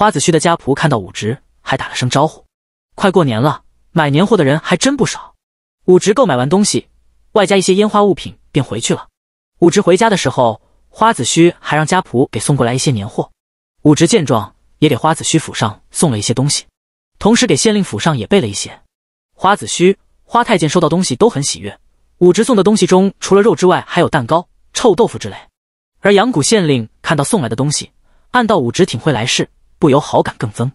花子虚的家仆看到武植，还打了声招呼。快过年了，买年货的人还真不少。武植购买完东西，外加一些烟花物品，便回去了。武植回家的时候，花子虚还让家仆给送过来一些年货。武植见状，也给花子虚府上送了一些东西，同时给县令府上也备了一些。花子虚、花太监收到东西都很喜悦。武植送的东西中，除了肉之外，还有蛋糕、臭豆腐之类。而阳谷县令看到送来的东西，暗道武直挺会来事。不由好感更增。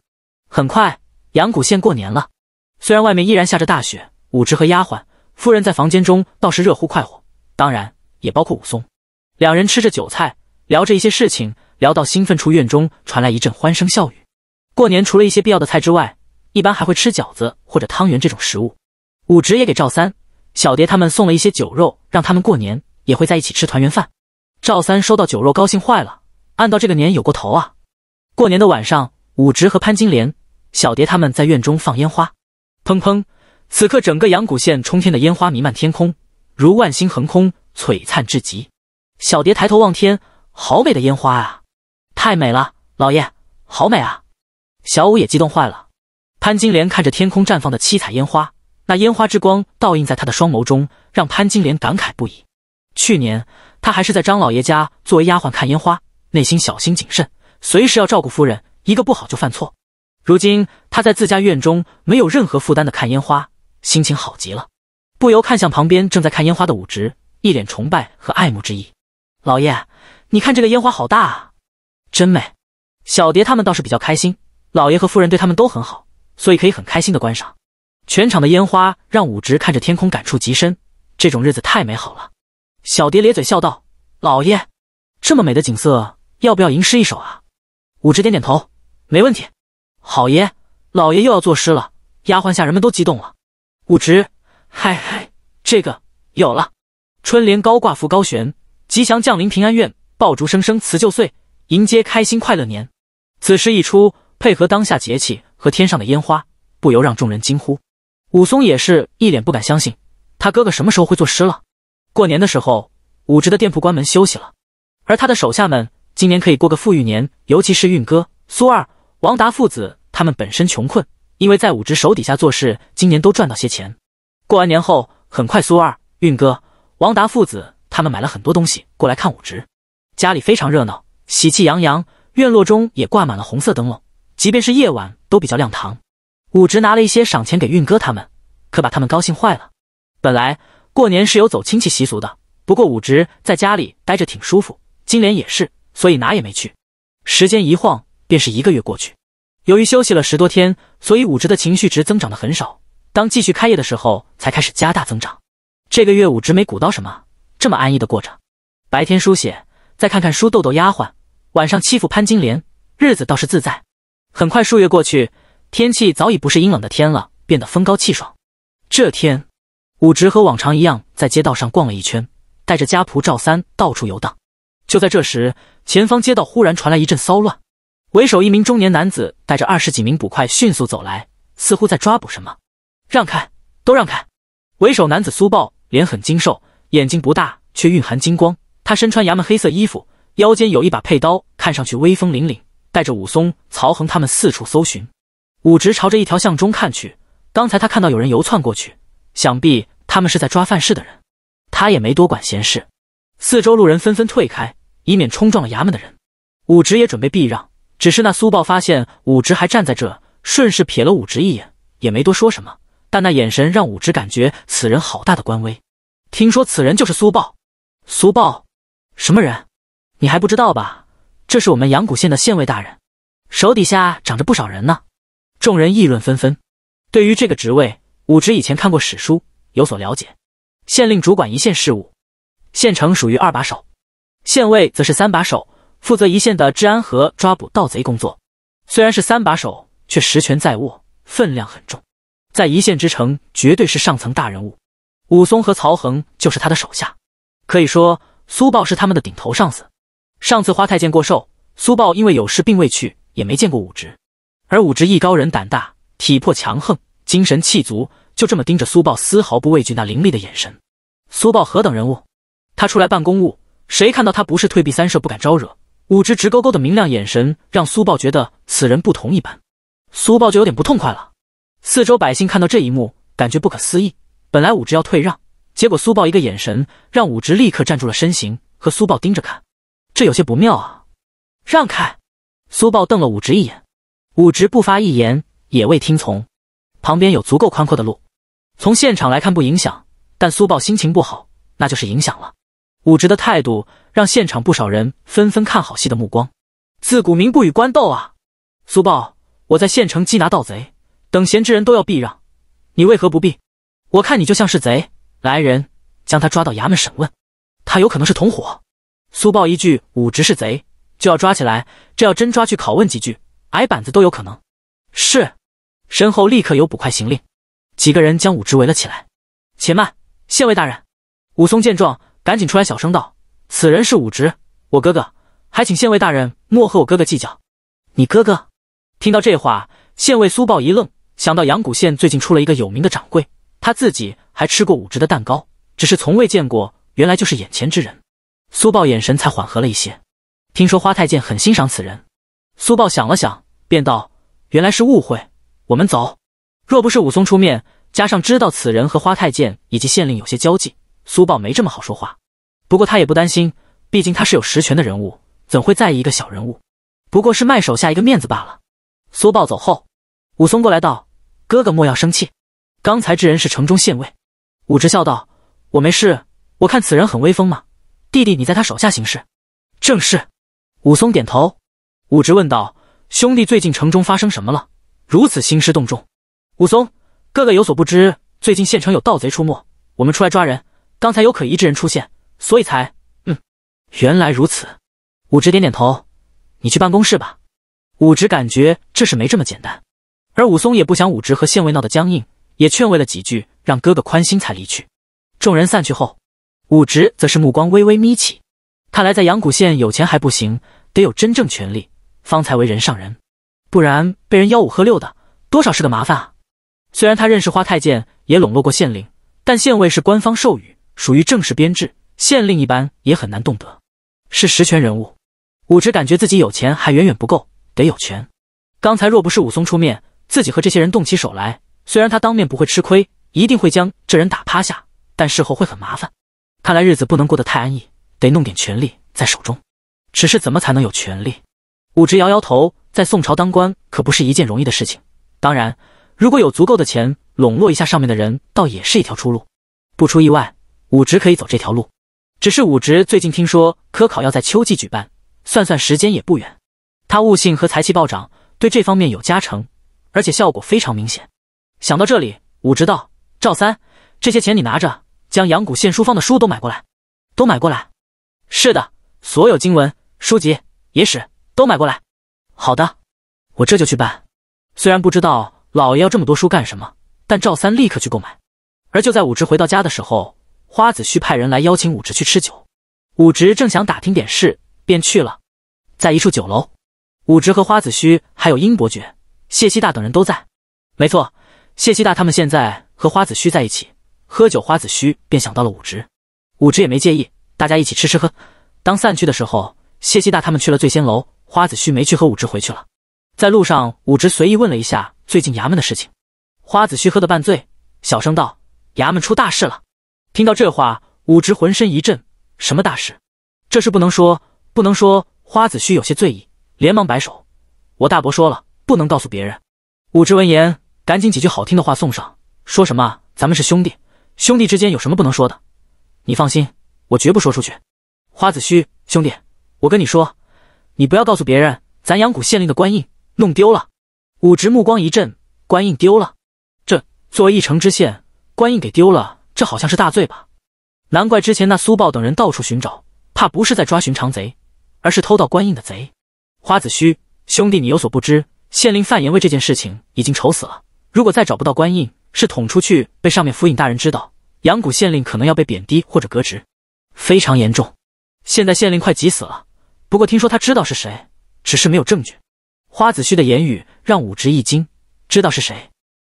很快，阳谷县过年了。虽然外面依然下着大雪，武直和丫鬟夫人在房间中倒是热乎快活，当然也包括武松。两人吃着酒菜，聊着一些事情，聊到兴奋处，院中传来一阵欢声笑语。过年除了一些必要的菜之外，一般还会吃饺子或者汤圆这种食物。武直也给赵三、小蝶他们送了一些酒肉，让他们过年也会在一起吃团圆饭。赵三收到酒肉，高兴坏了，按到这个年有过头啊。过年的晚上，武直和潘金莲、小蝶他们在院中放烟花，砰砰！此刻整个阳谷县冲天的烟花弥漫天空，如万星横空，璀璨至极。小蝶抬头望天，好美的烟花啊！太美了，老爷，好美啊！小舞也激动坏了。潘金莲看着天空绽放的七彩烟花，那烟花之光倒映在他的双眸中，让潘金莲感慨不已。去年他还是在张老爷家作为丫鬟看烟花，内心小心谨慎。随时要照顾夫人，一个不好就犯错。如今他在自家院中没有任何负担的看烟花，心情好极了，不由看向旁边正在看烟花的武植，一脸崇拜和爱慕之意。老爷，你看这个烟花好大啊，真美。小蝶他们倒是比较开心，老爷和夫人对他们都很好，所以可以很开心的观赏。全场的烟花让武植看着天空感触极深，这种日子太美好了。小蝶咧嘴笑道：“老爷，这么美的景色，要不要吟诗一首啊？”武直点点头，没问题。好爷，老爷又要作诗了，丫鬟下人们都激动了。武直，嗨嗨，这个有了。春联高挂福高悬，吉祥降临平安院，爆竹声声辞旧岁，迎接开心快乐年。此诗一出，配合当下节气和天上的烟花，不由让众人惊呼。武松也是一脸不敢相信，他哥哥什么时候会作诗了？过年的时候，武直的店铺关门休息了，而他的手下们。今年可以过个富裕年，尤其是运哥、苏二、王达父子，他们本身穷困，因为在武直手底下做事，今年都赚到些钱。过完年后，很快苏二、运哥、王达父子他们买了很多东西过来看武直，家里非常热闹，喜气洋洋，院落中也挂满了红色灯笼，即便是夜晚都比较亮堂。武直拿了一些赏钱给运哥他们，可把他们高兴坏了。本来过年是有走亲戚习俗的，不过武直在家里待着挺舒服，金莲也是。所以哪也没去，时间一晃便是一个月过去。由于休息了十多天，所以武植的情绪值增长的很少。当继续开业的时候，才开始加大增长。这个月武植没鼓捣什么，这么安逸的过着，白天书写，再看看书，逗逗丫鬟，晚上欺负潘金莲，日子倒是自在。很快数月过去，天气早已不是阴冷的天了，变得风高气爽。这天，武植和往常一样在街道上逛了一圈，带着家仆赵三到处游荡。就在这时，前方街道忽然传来一阵骚乱，为首一名中年男子带着二十几名捕快迅速走来，似乎在抓捕什么。让开，都让开！为首男子苏暴，脸很精瘦，眼睛不大，却蕴含精光。他身穿衙门黑色衣服，腰间有一把佩刀，看上去威风凛凛，带着武松、曹恒他们四处搜寻。武直朝着一条巷中看去，刚才他看到有人游窜过去，想必他们是在抓犯事的人，他也没多管闲事。四周路人纷纷退开。以免冲撞了衙门的人，武直也准备避让。只是那苏豹发现武直还站在这，顺势瞥了武直一眼，也没多说什么。但那眼神让武直感觉此人好大的官威。听说此人就是苏豹。苏豹，什么人？你还不知道吧？这是我们阳谷县的县尉大人，手底下长着不少人呢。众人议论纷纷。对于这个职位，武直以前看过史书，有所了解。县令主管一县事务，县城属于二把手。县尉则是三把手，负责一线的治安和抓捕盗贼工作。虽然是三把手，却实权在握，分量很重，在一线之城绝对是上层大人物。武松和曹恒就是他的手下，可以说苏暴是他们的顶头上司。上次花太监过寿，苏暴因为有事并未去，也没见过武直。而武直艺高人胆大，体魄强横，精神气足，就这么盯着苏暴，丝毫不畏惧那凌厉的眼神。苏暴何等人物，他出来办公务。谁看到他不是退避三舍不敢招惹？武直直勾勾的明亮眼神让苏豹觉得此人不同一般，苏豹就有点不痛快了。四周百姓看到这一幕，感觉不可思议。本来武直要退让，结果苏豹一个眼神，让武直立刻站住了身形，和苏豹盯着看，这有些不妙啊！让开！苏豹瞪了武直一眼，武直不发一言，也未听从。旁边有足够宽阔的路，从现场来看不影响，但苏豹心情不好，那就是影响了。武直的态度让现场不少人纷纷看好戏的目光。自古民不与官斗啊！苏豹，我在县城缉拿盗贼，等闲之人都要避让，你为何不避？我看你就像是贼！来人，将他抓到衙门审问，他有可能是同伙。苏豹一句武直是贼就要抓起来，这要真抓去拷问几句，挨板子都有可能。是，身后立刻有捕快行令，几个人将武直围了起来。且慢，县尉大人！武松见状。赶紧出来，小声道：“此人是武直，我哥哥，还请县尉大人莫和我哥哥计较。”你哥哥听到这话，县尉苏暴一愣，想到阳谷县最近出了一个有名的掌柜，他自己还吃过武直的蛋糕，只是从未见过，原来就是眼前之人。苏暴眼神才缓和了一些。听说花太监很欣赏此人，苏暴想了想，便道：“原来是误会，我们走。若不是武松出面，加上知道此人和花太监以及县令有些交际。”苏豹没这么好说话，不过他也不担心，毕竟他是有实权的人物，怎会在意一个小人物？不过是卖手下一个面子罢了。苏豹走后，武松过来道：“哥哥莫要生气，刚才之人是城中县尉。”武直笑道：“我没事，我看此人很威风嘛。弟弟，你在他手下行事，正是。”武松点头。武直问道：“兄弟，最近城中发生什么了？如此兴师动众？”武松：“哥哥有所不知，最近县城有盗贼出没，我们出来抓人。”刚才有可疑之人出现，所以才……嗯，原来如此。武直点点头，你去办公室吧。武直感觉这事没这么简单，而武松也不想武直和县尉闹得僵硬，也劝慰了几句，让哥哥宽心才离去。众人散去后，武直则是目光微微眯起，看来在阳谷县有钱还不行，得有真正权力方才为人上人，不然被人吆五喝六的，多少是个麻烦啊。虽然他认识花太监，也笼络过县令，但县尉是官方授予。属于正式编制，县令一般也很难动得，是实权人物。武直感觉自己有钱还远远不够，得有权。刚才若不是武松出面，自己和这些人动起手来，虽然他当面不会吃亏，一定会将这人打趴下，但事后会很麻烦。看来日子不能过得太安逸，得弄点权力在手中。只是怎么才能有权力？武直摇摇头，在宋朝当官可不是一件容易的事情。当然，如果有足够的钱笼络一下上面的人，倒也是一条出路。不出意外。武直可以走这条路，只是武直最近听说科考要在秋季举办，算算时间也不远。他悟性和财气暴涨，对这方面有加成，而且效果非常明显。想到这里，武直道：“赵三，这些钱你拿着，将阳谷县书坊的书都买过来，都买过来。是的，所有经文、书籍、野史都买过来。”“好的，我这就去办。”虽然不知道老爷要这么多书干什么，但赵三立刻去购买。而就在武直回到家的时候。花子虚派人来邀请武直去吃酒，武直正想打听点事，便去了。在一处酒楼，武直和花子虚还有英伯爵、谢希大等人都在。没错，谢希大他们现在和花子虚在一起喝酒，花子虚便想到了武直。武直也没介意，大家一起吃吃喝。当散去的时候，谢希大他们去了醉仙楼，花子虚没去，和武直回去了。在路上，武直随意问了一下最近衙门的事情，花子虚喝得半醉，小声道：“衙门出大事了。”听到这话，武直浑身一震。什么大事？这事不能说，不能说。花子虚有些醉意，连忙摆手。我大伯说了，不能告诉别人。武直闻言，赶紧几句好听的话送上，说什么咱们是兄弟，兄弟之间有什么不能说的？你放心，我绝不说出去。花子虚兄弟，我跟你说，你不要告诉别人，咱阳谷县令的官印弄丢了。武直目光一震，官印丢了？这作为一城知县，官印给丢了？这好像是大罪吧？难怪之前那苏豹等人到处寻找，怕不是在抓寻常贼，而是偷盗官印的贼。花子虚兄弟，你有所不知，县令范延为这件事情已经愁死了。如果再找不到官印，是捅出去，被上面府尹大人知道，阳谷县令可能要被贬低或者革职，非常严重。现在县令快急死了。不过听说他知道是谁，只是没有证据。花子虚的言语让武直一惊，知道是谁。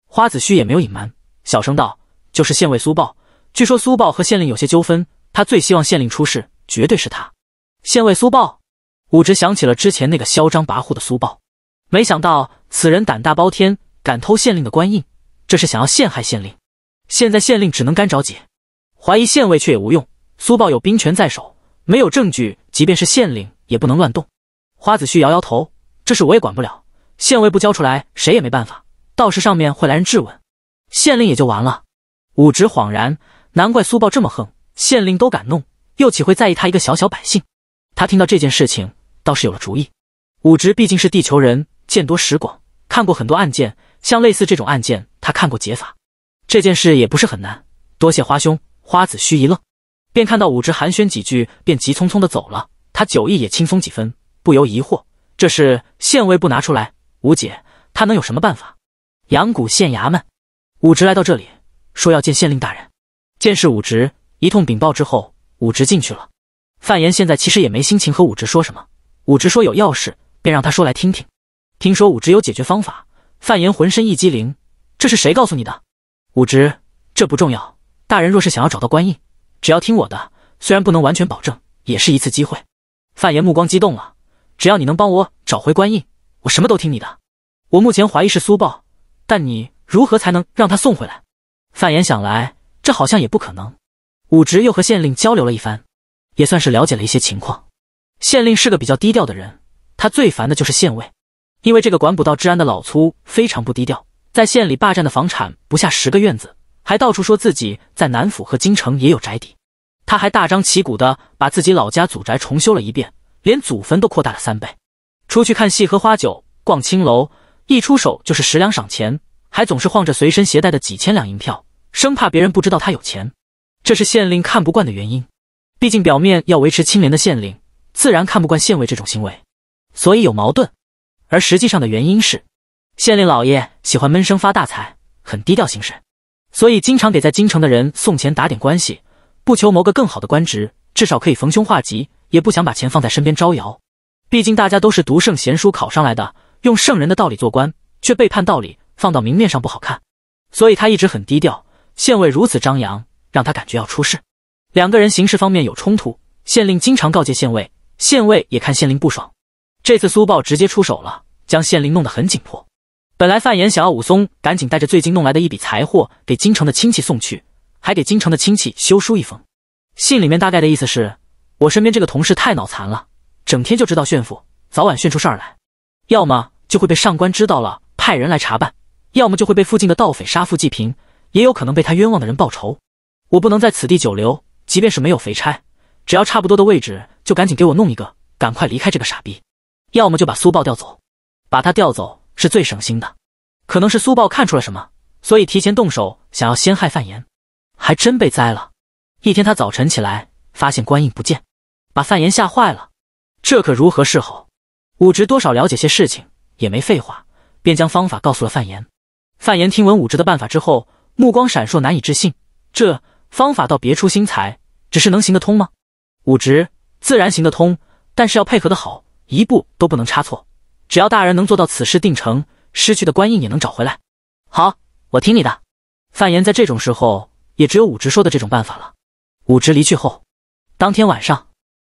花子虚也没有隐瞒，小声道。就是县尉苏豹。据说苏豹和县令有些纠纷，他最希望县令出事，绝对是他。县尉苏豹，武直想起了之前那个嚣张跋扈的苏豹，没想到此人胆大包天，敢偷县令的官印，这是想要陷害县令。现在县令只能干着急，怀疑县尉却也无用，苏豹有兵权在手，没有证据，即便是县令也不能乱动。花子虚摇摇头，这事我也管不了，县尉不交出来，谁也没办法，到时上面会来人质问，县令也就完了。武直恍然，难怪苏豹这么横，县令都敢弄，又岂会在意他一个小小百姓？他听到这件事情，倒是有了主意。武直毕竟是地球人，见多识广，看过很多案件，像类似这种案件，他看过解法。这件事也不是很难。多谢花兄。花子虚一愣，便看到武直寒暄几句，便急匆匆的走了。他酒意也轻松几分，不由疑惑：这是县尉不拿出来，无解，他能有什么办法？阳谷县衙门，武直来到这里。说要见县令大人，见是武直一通禀报之后，武直进去了。范岩现在其实也没心情和武直说什么。武直说有要事，便让他说来听听。听说武直有解决方法，范岩浑身一激灵。这是谁告诉你的？武直，这不重要。大人若是想要找到官印，只要听我的，虽然不能完全保证，也是一次机会。范岩目光激动了。只要你能帮我找回官印，我什么都听你的。我目前怀疑是苏豹，但你如何才能让他送回来？范言想来，这好像也不可能。武直又和县令交流了一番，也算是了解了一些情况。县令是个比较低调的人，他最烦的就是县尉，因为这个管捕道治安的老粗非常不低调，在县里霸占的房产不下十个院子，还到处说自己在南府和京城也有宅邸。他还大张旗鼓的把自己老家祖宅重修了一遍，连祖坟都扩大了三倍。出去看戏、喝花酒、逛青楼，一出手就是十两赏钱，还总是晃着随身携带的几千两银票。生怕别人不知道他有钱，这是县令看不惯的原因。毕竟表面要维持清廉的县令，自然看不惯县尉这种行为，所以有矛盾。而实际上的原因是，县令老爷喜欢闷声发大财，很低调行事，所以经常给在京城的人送钱打点关系，不求谋个更好的官职，至少可以逢凶化吉。也不想把钱放在身边招摇，毕竟大家都是读圣贤书考上来的，用圣人的道理做官，却背叛道理，放到明面上不好看。所以他一直很低调。县尉如此张扬，让他感觉要出事。两个人行事方面有冲突，县令经常告诫县尉，县尉也看县令不爽。这次苏豹直接出手了，将县令弄得很紧迫。本来范岩想要武松赶紧带着最近弄来的一笔财货给京城的亲戚送去，还给京城的亲戚修书一封。信里面大概的意思是：我身边这个同事太脑残了，整天就知道炫富，早晚炫出事儿来。要么就会被上官知道了，派人来查办；要么就会被附近的盗匪杀富济贫。也有可能被他冤枉的人报仇，我不能在此地久留。即便是没有肥差，只要差不多的位置，就赶紧给我弄一个，赶快离开这个傻逼。要么就把苏豹调走，把他调走是最省心的。可能是苏豹看出了什么，所以提前动手，想要先害范岩，还真被栽了。一天他早晨起来发现官印不见，把范岩吓坏了，这可如何是好？武直多少了解些事情，也没废话，便将方法告诉了范岩。范岩听闻武直的办法之后。目光闪烁，难以置信。这方法倒别出心裁，只是能行得通吗？武直自然行得通，但是要配合的好，一步都不能差错。只要大人能做到此事定成，失去的官印也能找回来。好，我听你的。范岩在这种时候也只有武直说的这种办法了。武直离去后，当天晚上，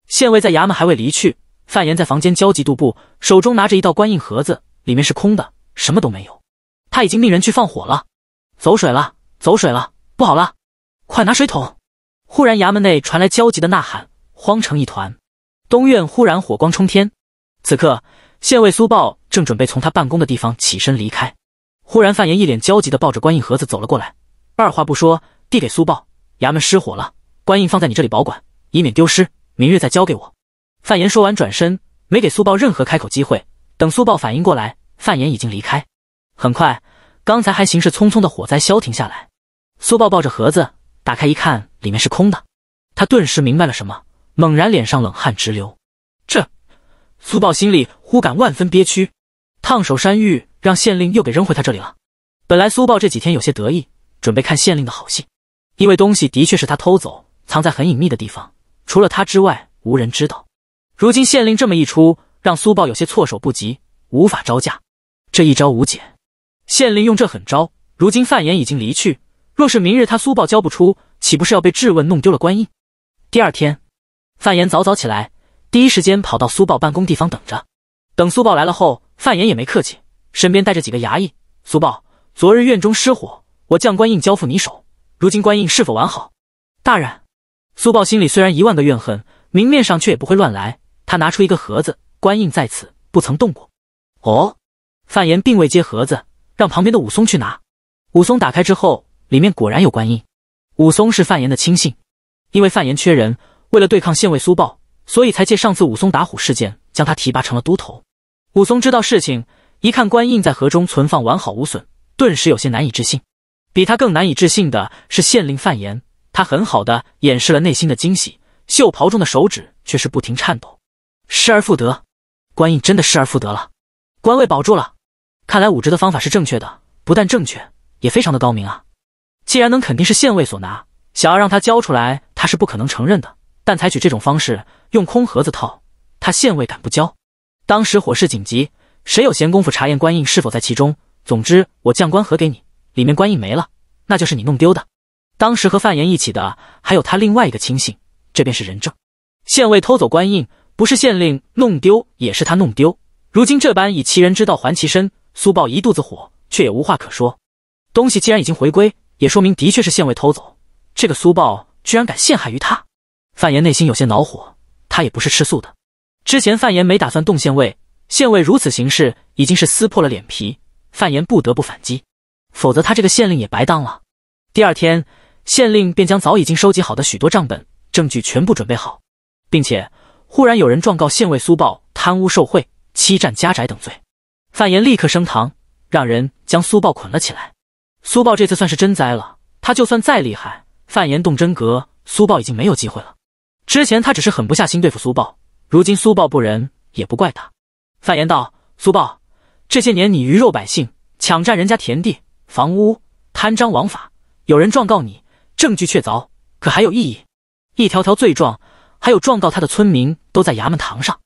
县尉在衙门还未离去，范岩在房间焦急踱步，手中拿着一道官印盒子，里面是空的，什么都没有。他已经命人去放火了。走水了，走水了，不好了！快拿水桶！忽然，衙门内传来焦急的呐喊，慌成一团。东院忽然火光冲天。此刻，县尉苏豹正准备从他办公的地方起身离开，忽然范岩一脸焦急的抱着官印盒子走了过来，二话不说递给苏豹：“衙门失火了，官印放在你这里保管，以免丢失，明日再交给我。”范岩说完转身，没给苏豹任何开口机会。等苏豹反应过来，范岩已经离开。很快。刚才还行事匆匆的火灾消停下来，苏暴抱着盒子打开一看，里面是空的。他顿时明白了什么，猛然脸上冷汗直流。这苏暴心里忽感万分憋屈，烫手山芋让县令又给扔回他这里了。本来苏暴这几天有些得意，准备看县令的好戏，因为东西的确是他偷走，藏在很隐秘的地方，除了他之外无人知道。如今县令这么一出，让苏暴有些措手不及，无法招架，这一招无解。县令用这狠招，如今范言已经离去。若是明日他苏报交不出，岂不是要被质问，弄丢了官印？第二天，范言早早起来，第一时间跑到苏报办公地方等着。等苏报来了后，范言也没客气，身边带着几个衙役。苏报，昨日院中失火，我将官印交付你手，如今官印是否完好？大人。苏报心里虽然一万个怨恨，明面上却也不会乱来。他拿出一个盒子，官印在此，不曾动过。哦，范言并未接盒子。让旁边的武松去拿。武松打开之后，里面果然有官印。武松是范延的亲信，因为范延缺人，为了对抗县尉苏豹，所以才借上次武松打虎事件将他提拔成了都头。武松知道事情，一看官印在河中存放完好无损，顿时有些难以置信。比他更难以置信的是县令范延，他很好的掩饰了内心的惊喜，袖袍中的手指却是不停颤抖。失而复得，官印真的失而复得了，官位保住了。看来武直的方法是正确的，不但正确，也非常的高明啊！既然能肯定是县尉所拿，想要让他交出来，他是不可能承认的。但采取这种方式，用空盒子套他县尉，敢不交？当时火势紧急，谁有闲工夫查验官印是否在其中？总之，我将官盒给你，里面官印没了，那就是你弄丢的。当时和范岩一起的还有他另外一个亲信，这便是人证。县尉偷走官印，不是县令弄丢，也是他弄丢。如今这般以其人之道还其身。苏豹一肚子火，却也无话可说。东西既然已经回归，也说明的确是县尉偷走。这个苏豹居然敢陷害于他，范岩内心有些恼火。他也不是吃素的。之前范岩没打算动县尉，县尉如此行事，已经是撕破了脸皮。范岩不得不反击，否则他这个县令也白当了。第二天，县令便将早已经收集好的许多账本证据全部准备好，并且忽然有人状告县尉苏豹贪污受贿、欺占家宅等罪。范言立刻升堂，让人将苏暴捆了起来。苏暴这次算是真栽了。他就算再厉害，范言动真格，苏暴已经没有机会了。之前他只是狠不下心对付苏暴，如今苏暴不仁，也不怪他。范言道：“苏暴，这些年你鱼肉百姓，抢占人家田地、房屋，贪赃枉法，有人状告你，证据确凿，可还有意义？一条条罪状，还有状告他的村民都在衙门堂上，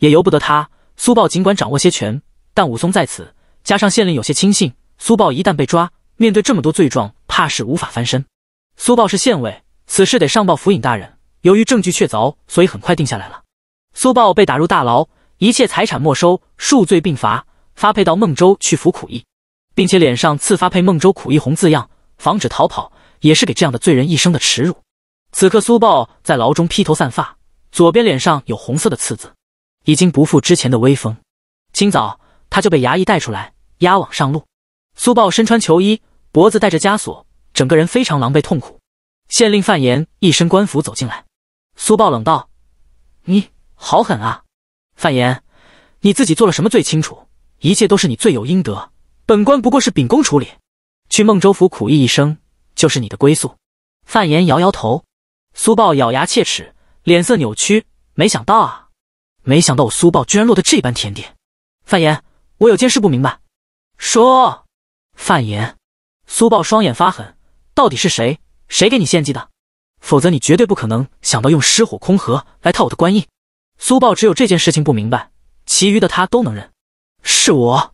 也由不得他。苏暴尽管掌握些权。”但武松在此，加上县令有些亲信，苏暴一旦被抓，面对这么多罪状，怕是无法翻身。苏暴是县尉，此事得上报府尹大人。由于证据确凿，所以很快定下来了。苏暴被打入大牢，一切财产没收，数罪并罚，发配到孟州去服苦役，并且脸上刺发“配孟州苦役”红字样，防止逃跑，也是给这样的罪人一生的耻辱。此刻，苏暴在牢中披头散发，左边脸上有红色的刺字，已经不复之前的威风。清早。他就被衙役带出来，押往上路。苏暴身穿囚衣，脖子带着枷锁，整个人非常狼狈痛苦。县令范言一身官服走进来，苏暴冷道：“你好狠啊，范言，你自己做了什么最清楚，一切都是你罪有应得，本官不过是秉公处理，去孟州府苦役一生就是你的归宿。”范言摇摇头，苏暴咬牙切齿，脸色扭曲，没想到啊，没想到我苏暴居然落得这般田地，范言。我有件事不明白，说。范言，苏暴双眼发狠，到底是谁？谁给你献祭的？否则你绝对不可能想到用失火空盒来套我的官印。苏暴只有这件事情不明白，其余的他都能认。是我。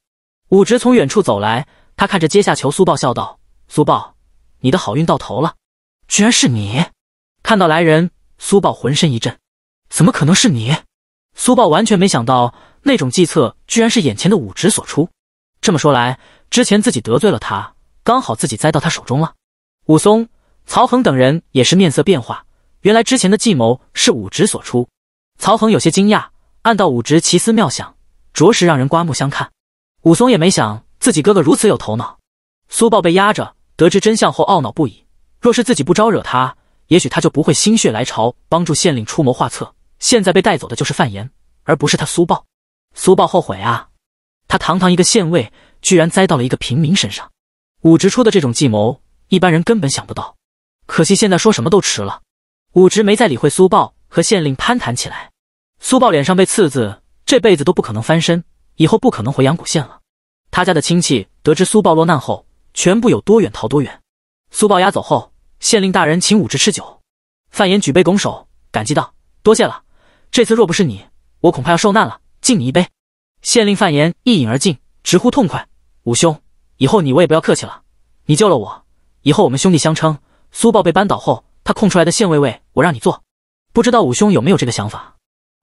武直从远处走来，他看着阶下囚苏暴，笑道：“苏暴，你的好运到头了。居然是你！”看到来人，苏暴浑身一震，怎么可能是你？苏豹完全没想到，那种计策居然是眼前的武直所出。这么说来，之前自己得罪了他，刚好自己栽到他手中了。武松、曹恒等人也是面色变化。原来之前的计谋是武直所出。曹恒有些惊讶，暗道武直奇思妙想，着实让人刮目相看。武松也没想自己哥哥如此有头脑。苏豹被压着，得知真相后懊恼不已。若是自己不招惹他，也许他就不会心血来潮帮助县令出谋划策。现在被带走的就是范岩，而不是他苏暴。苏暴后悔啊！他堂堂一个县尉，居然栽到了一个平民身上。武直出的这种计谋，一般人根本想不到。可惜现在说什么都迟了。武直没再理会苏暴，和县令攀谈起来。苏暴脸上被刺字，这辈子都不可能翻身，以后不可能回阳谷县了。他家的亲戚得知苏暴落难后，全部有多远逃多远。苏暴押走后，县令大人请武直吃酒。范岩举杯拱手，感激道：“多谢了。”这次若不是你，我恐怕要受难了。敬你一杯，县令范言一饮而尽，直呼痛快。武兄，以后你我也不要客气了。你救了我，以后我们兄弟相称。苏豹被扳倒后，他空出来的县尉位，我让你做。不知道武兄有没有这个想法？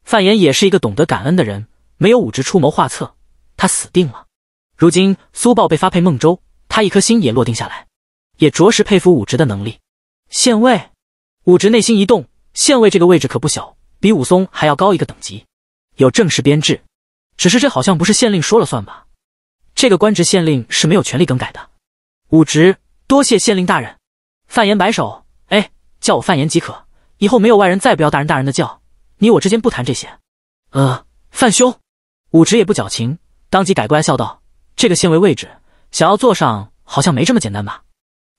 范言也是一个懂得感恩的人，没有武直出谋划策，他死定了。如今苏豹被发配孟州，他一颗心也落定下来，也着实佩服武直的能力。县尉，武直内心一动，县尉这个位置可不小。比武松还要高一个等级，有正式编制，只是这好像不是县令说了算吧？这个官职，县令是没有权利更改的。武直，多谢县令大人。范岩摆手，哎，叫我范岩即可。以后没有外人，再不要大人大人的叫。你我之间不谈这些。呃，范兄，武直也不矫情，当即改过来笑道：“这个县尉位置，想要坐上，好像没这么简单吧？”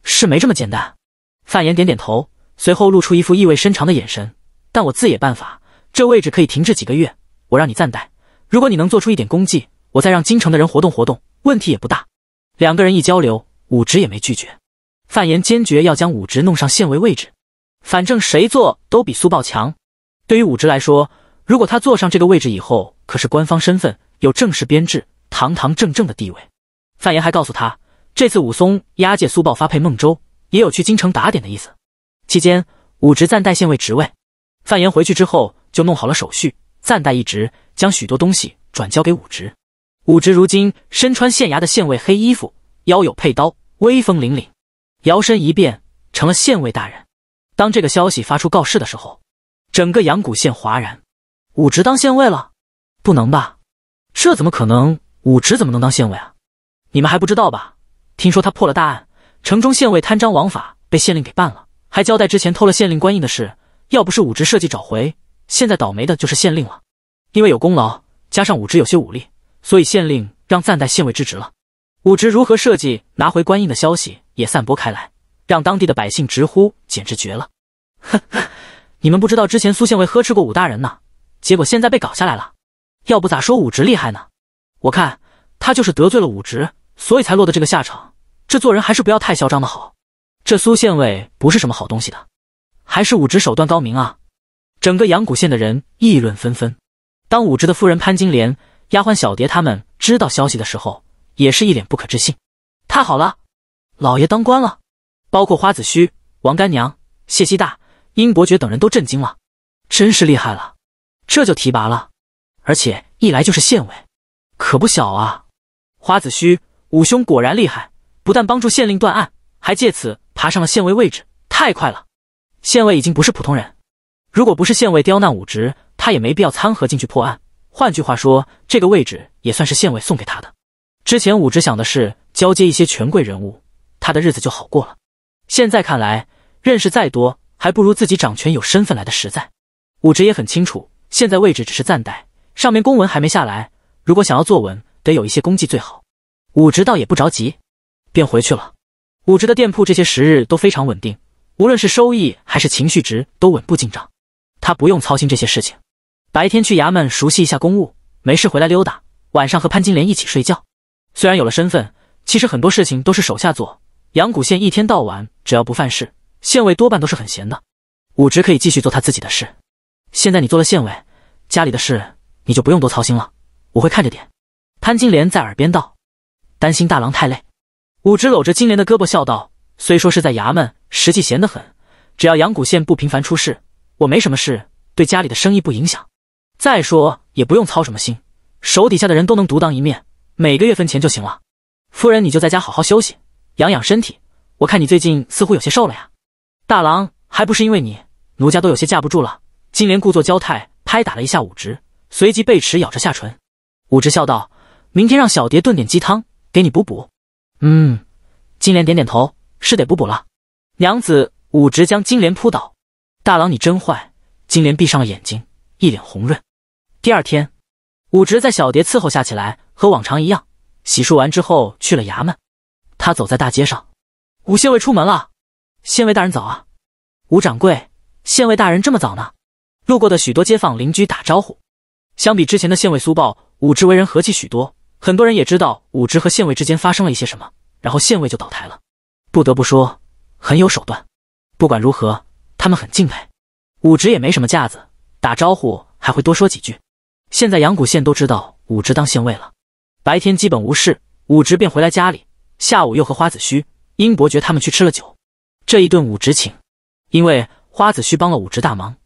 是没这么简单。范岩点点头，随后露出一副意味深长的眼神。但我自有办法，这位置可以停滞几个月，我让你暂代。如果你能做出一点功绩，我再让京城的人活动活动，问题也不大。两个人一交流，武直也没拒绝。范岩坚决要将武直弄上县尉位置，反正谁做都比苏报强。对于武直来说，如果他坐上这个位置以后，可是官方身份，有正式编制，堂堂正正的地位。范岩还告诉他，这次武松押解苏报发配孟州，也有去京城打点的意思。期间，武直暂代县尉职位。范延回去之后，就弄好了手续，暂代一职，将许多东西转交给武职。武职如今身穿县衙的县尉黑衣服，腰有佩刀，威风凛凛，摇身一变成了县尉大人。当这个消息发出告示的时候，整个阳谷县哗然：武职当县尉了？不能吧？这怎么可能？武职怎么能当县尉啊？你们还不知道吧？听说他破了大案，城中县尉贪赃枉法，被县令给办了，还交代之前偷了县令官印的事。要不是武职设计找回，现在倒霉的就是县令了。因为有功劳，加上武职有些武力，所以县令让暂代县尉之职了。武职如何设计拿回官印的消息也散播开来，让当地的百姓直呼简直绝了。哼，哈，你们不知道之前苏县尉呵斥过武大人呢，结果现在被搞下来了。要不咋说武职厉害呢？我看他就是得罪了武职，所以才落得这个下场。这做人还是不要太嚣张的好。这苏县尉不是什么好东西的。还是武直手段高明啊！整个阳谷县的人议论纷纷。当武直的夫人潘金莲、丫鬟小蝶他们知道消息的时候，也是一脸不可置信。太好了，老爷当官了！包括花子虚、王干娘、谢希大、殷伯爵等人都震惊了。真是厉害了，这就提拔了，而且一来就是县尉，可不小啊！花子虚，武兄果然厉害，不但帮助县令断案，还借此爬上了县尉位置，太快了！县尉已经不是普通人，如果不是县尉刁难武直，他也没必要掺和进去破案。换句话说，这个位置也算是县尉送给他的。之前武直想的是交接一些权贵人物，他的日子就好过了。现在看来，认识再多，还不如自己掌权有身份来的实在。武直也很清楚，现在位置只是暂代，上面公文还没下来。如果想要坐稳，得有一些功绩最好。武直倒也不着急，便回去了。武直的店铺这些时日都非常稳定。无论是收益还是情绪值都稳步进账，他不用操心这些事情。白天去衙门熟悉一下公务，没事回来溜达。晚上和潘金莲一起睡觉。虽然有了身份，其实很多事情都是手下做。阳谷县一天到晚，只要不犯事，县尉多半都是很闲的。武直可以继续做他自己的事。现在你做了县尉，家里的事你就不用多操心了，我会看着点。潘金莲在耳边道：“担心大郎太累。”武直搂着金莲的胳膊笑道。虽说是在衙门，实际闲得很。只要阳谷县不频繁出事，我没什么事，对家里的生意不影响。再说也不用操什么心，手底下的人都能独当一面，每个月分钱就行了。夫人，你就在家好好休息，养养身体。我看你最近似乎有些瘦了呀。大郎，还不是因为你，奴家都有些架不住了。金莲故作娇态，拍打了一下武植，随即背齿咬着下唇。武植笑道：“明天让小蝶炖点鸡汤，给你补补。”嗯。金莲点点头。是得补补了，娘子武直将金莲扑倒，大郎你真坏。金莲闭上了眼睛，一脸红润。第二天，武直在小蝶伺候下起来，和往常一样洗漱完之后去了衙门。他走在大街上，武县尉出门了，县尉大人早啊，吴掌柜，县尉大人这么早呢？路过的许多街坊邻居打招呼。相比之前的县尉苏报，武直为人和气许多，很多人也知道武直和县尉之间发生了一些什么，然后县尉就倒台了。不得不说，很有手段。不管如何，他们很敬佩。武直也没什么架子，打招呼还会多说几句。现在阳谷县都知道武直当县尉了。白天基本无事，武直便回来家里。下午又和花子虚、殷伯爵他们去吃了酒，这一顿武直请，因为花子虚帮了武直大忙。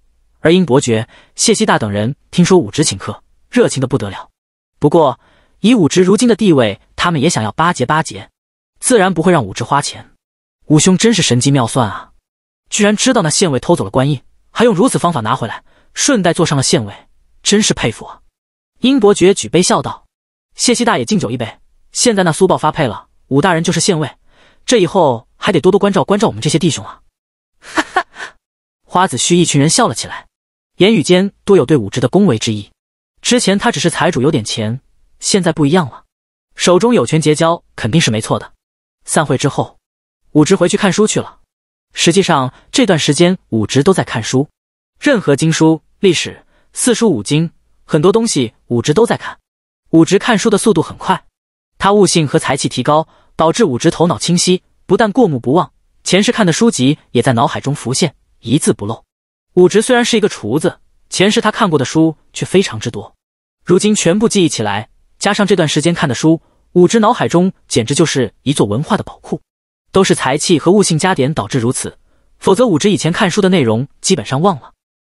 而殷伯爵、谢希大等人听说武直请客，热情的不得了。不过以武直如今的地位，他们也想要巴结巴结，自然不会让武直花钱。武兄真是神机妙算啊！居然知道那县尉偷走了官印，还用如此方法拿回来，顺带坐上了县尉，真是佩服啊！英伯爵举杯笑道：“谢西大爷敬酒一杯。”现在那苏豹发配了，武大人就是县尉，这以后还得多多关照关照我们这些弟兄啊！哈哈，花子虚一群人笑了起来，言语间多有对武直的恭维之意。之前他只是财主，有点钱，现在不一样了，手中有权，结交肯定是没错的。散会之后。武直回去看书去了。实际上这段时间，武直都在看书，任何经书、历史、四书五经，很多东西武直都在看。武直看书的速度很快，他悟性和才气提高，导致武直头脑清晰，不但过目不忘，前世看的书籍也在脑海中浮现，一字不漏。武直虽然是一个厨子，前世他看过的书却非常之多，如今全部记忆起来，加上这段时间看的书，武直脑海中简直就是一座文化的宝库。都是财气和悟性加点导致如此，否则武直以前看书的内容基本上忘了，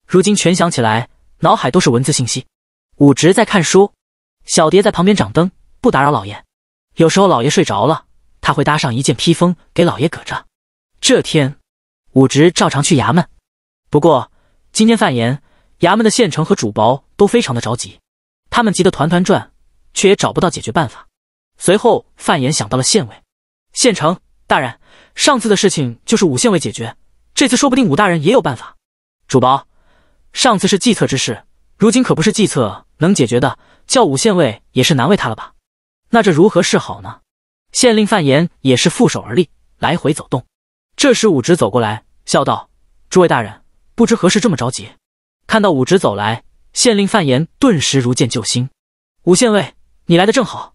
如今全想起来，脑海都是文字信息。武直在看书，小蝶在旁边掌灯，不打扰老爷。有时候老爷睡着了，他会搭上一件披风给老爷搁着。这天，武直照常去衙门，不过今天范言衙门的县城和主薄都非常的着急，他们急得团团转，却也找不到解决办法。随后范言想到了县尉、县城。大人，上次的事情就是武县尉解决，这次说不定武大人也有办法。主包，上次是计策之事，如今可不是计策能解决的，叫武县尉也是难为他了吧？那这如何是好呢？县令范言也是负手而立，来回走动。这时武直走过来，笑道：“诸位大人，不知何事这么着急？”看到武直走来，县令范言顿时如见救星。武县尉，你来的正好。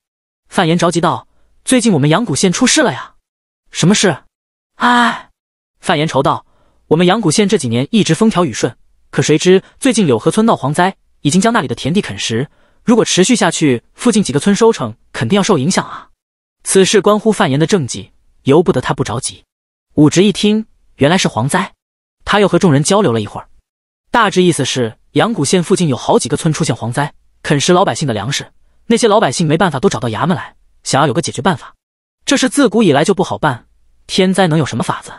范言着急道：“最近我们阳谷县出事了呀！”什么事？哎，范延愁道：“我们阳谷县这几年一直风调雨顺，可谁知最近柳河村闹蝗灾，已经将那里的田地啃食。如果持续下去，附近几个村收成肯定要受影响啊！此事关乎范延的政绩，由不得他不着急。”武直一听，原来是蝗灾，他又和众人交流了一会儿，大致意思是阳谷县附近有好几个村出现蝗灾，啃食老百姓的粮食，那些老百姓没办法，都找到衙门来，想要有个解决办法。这事自古以来就不好办，天灾能有什么法子？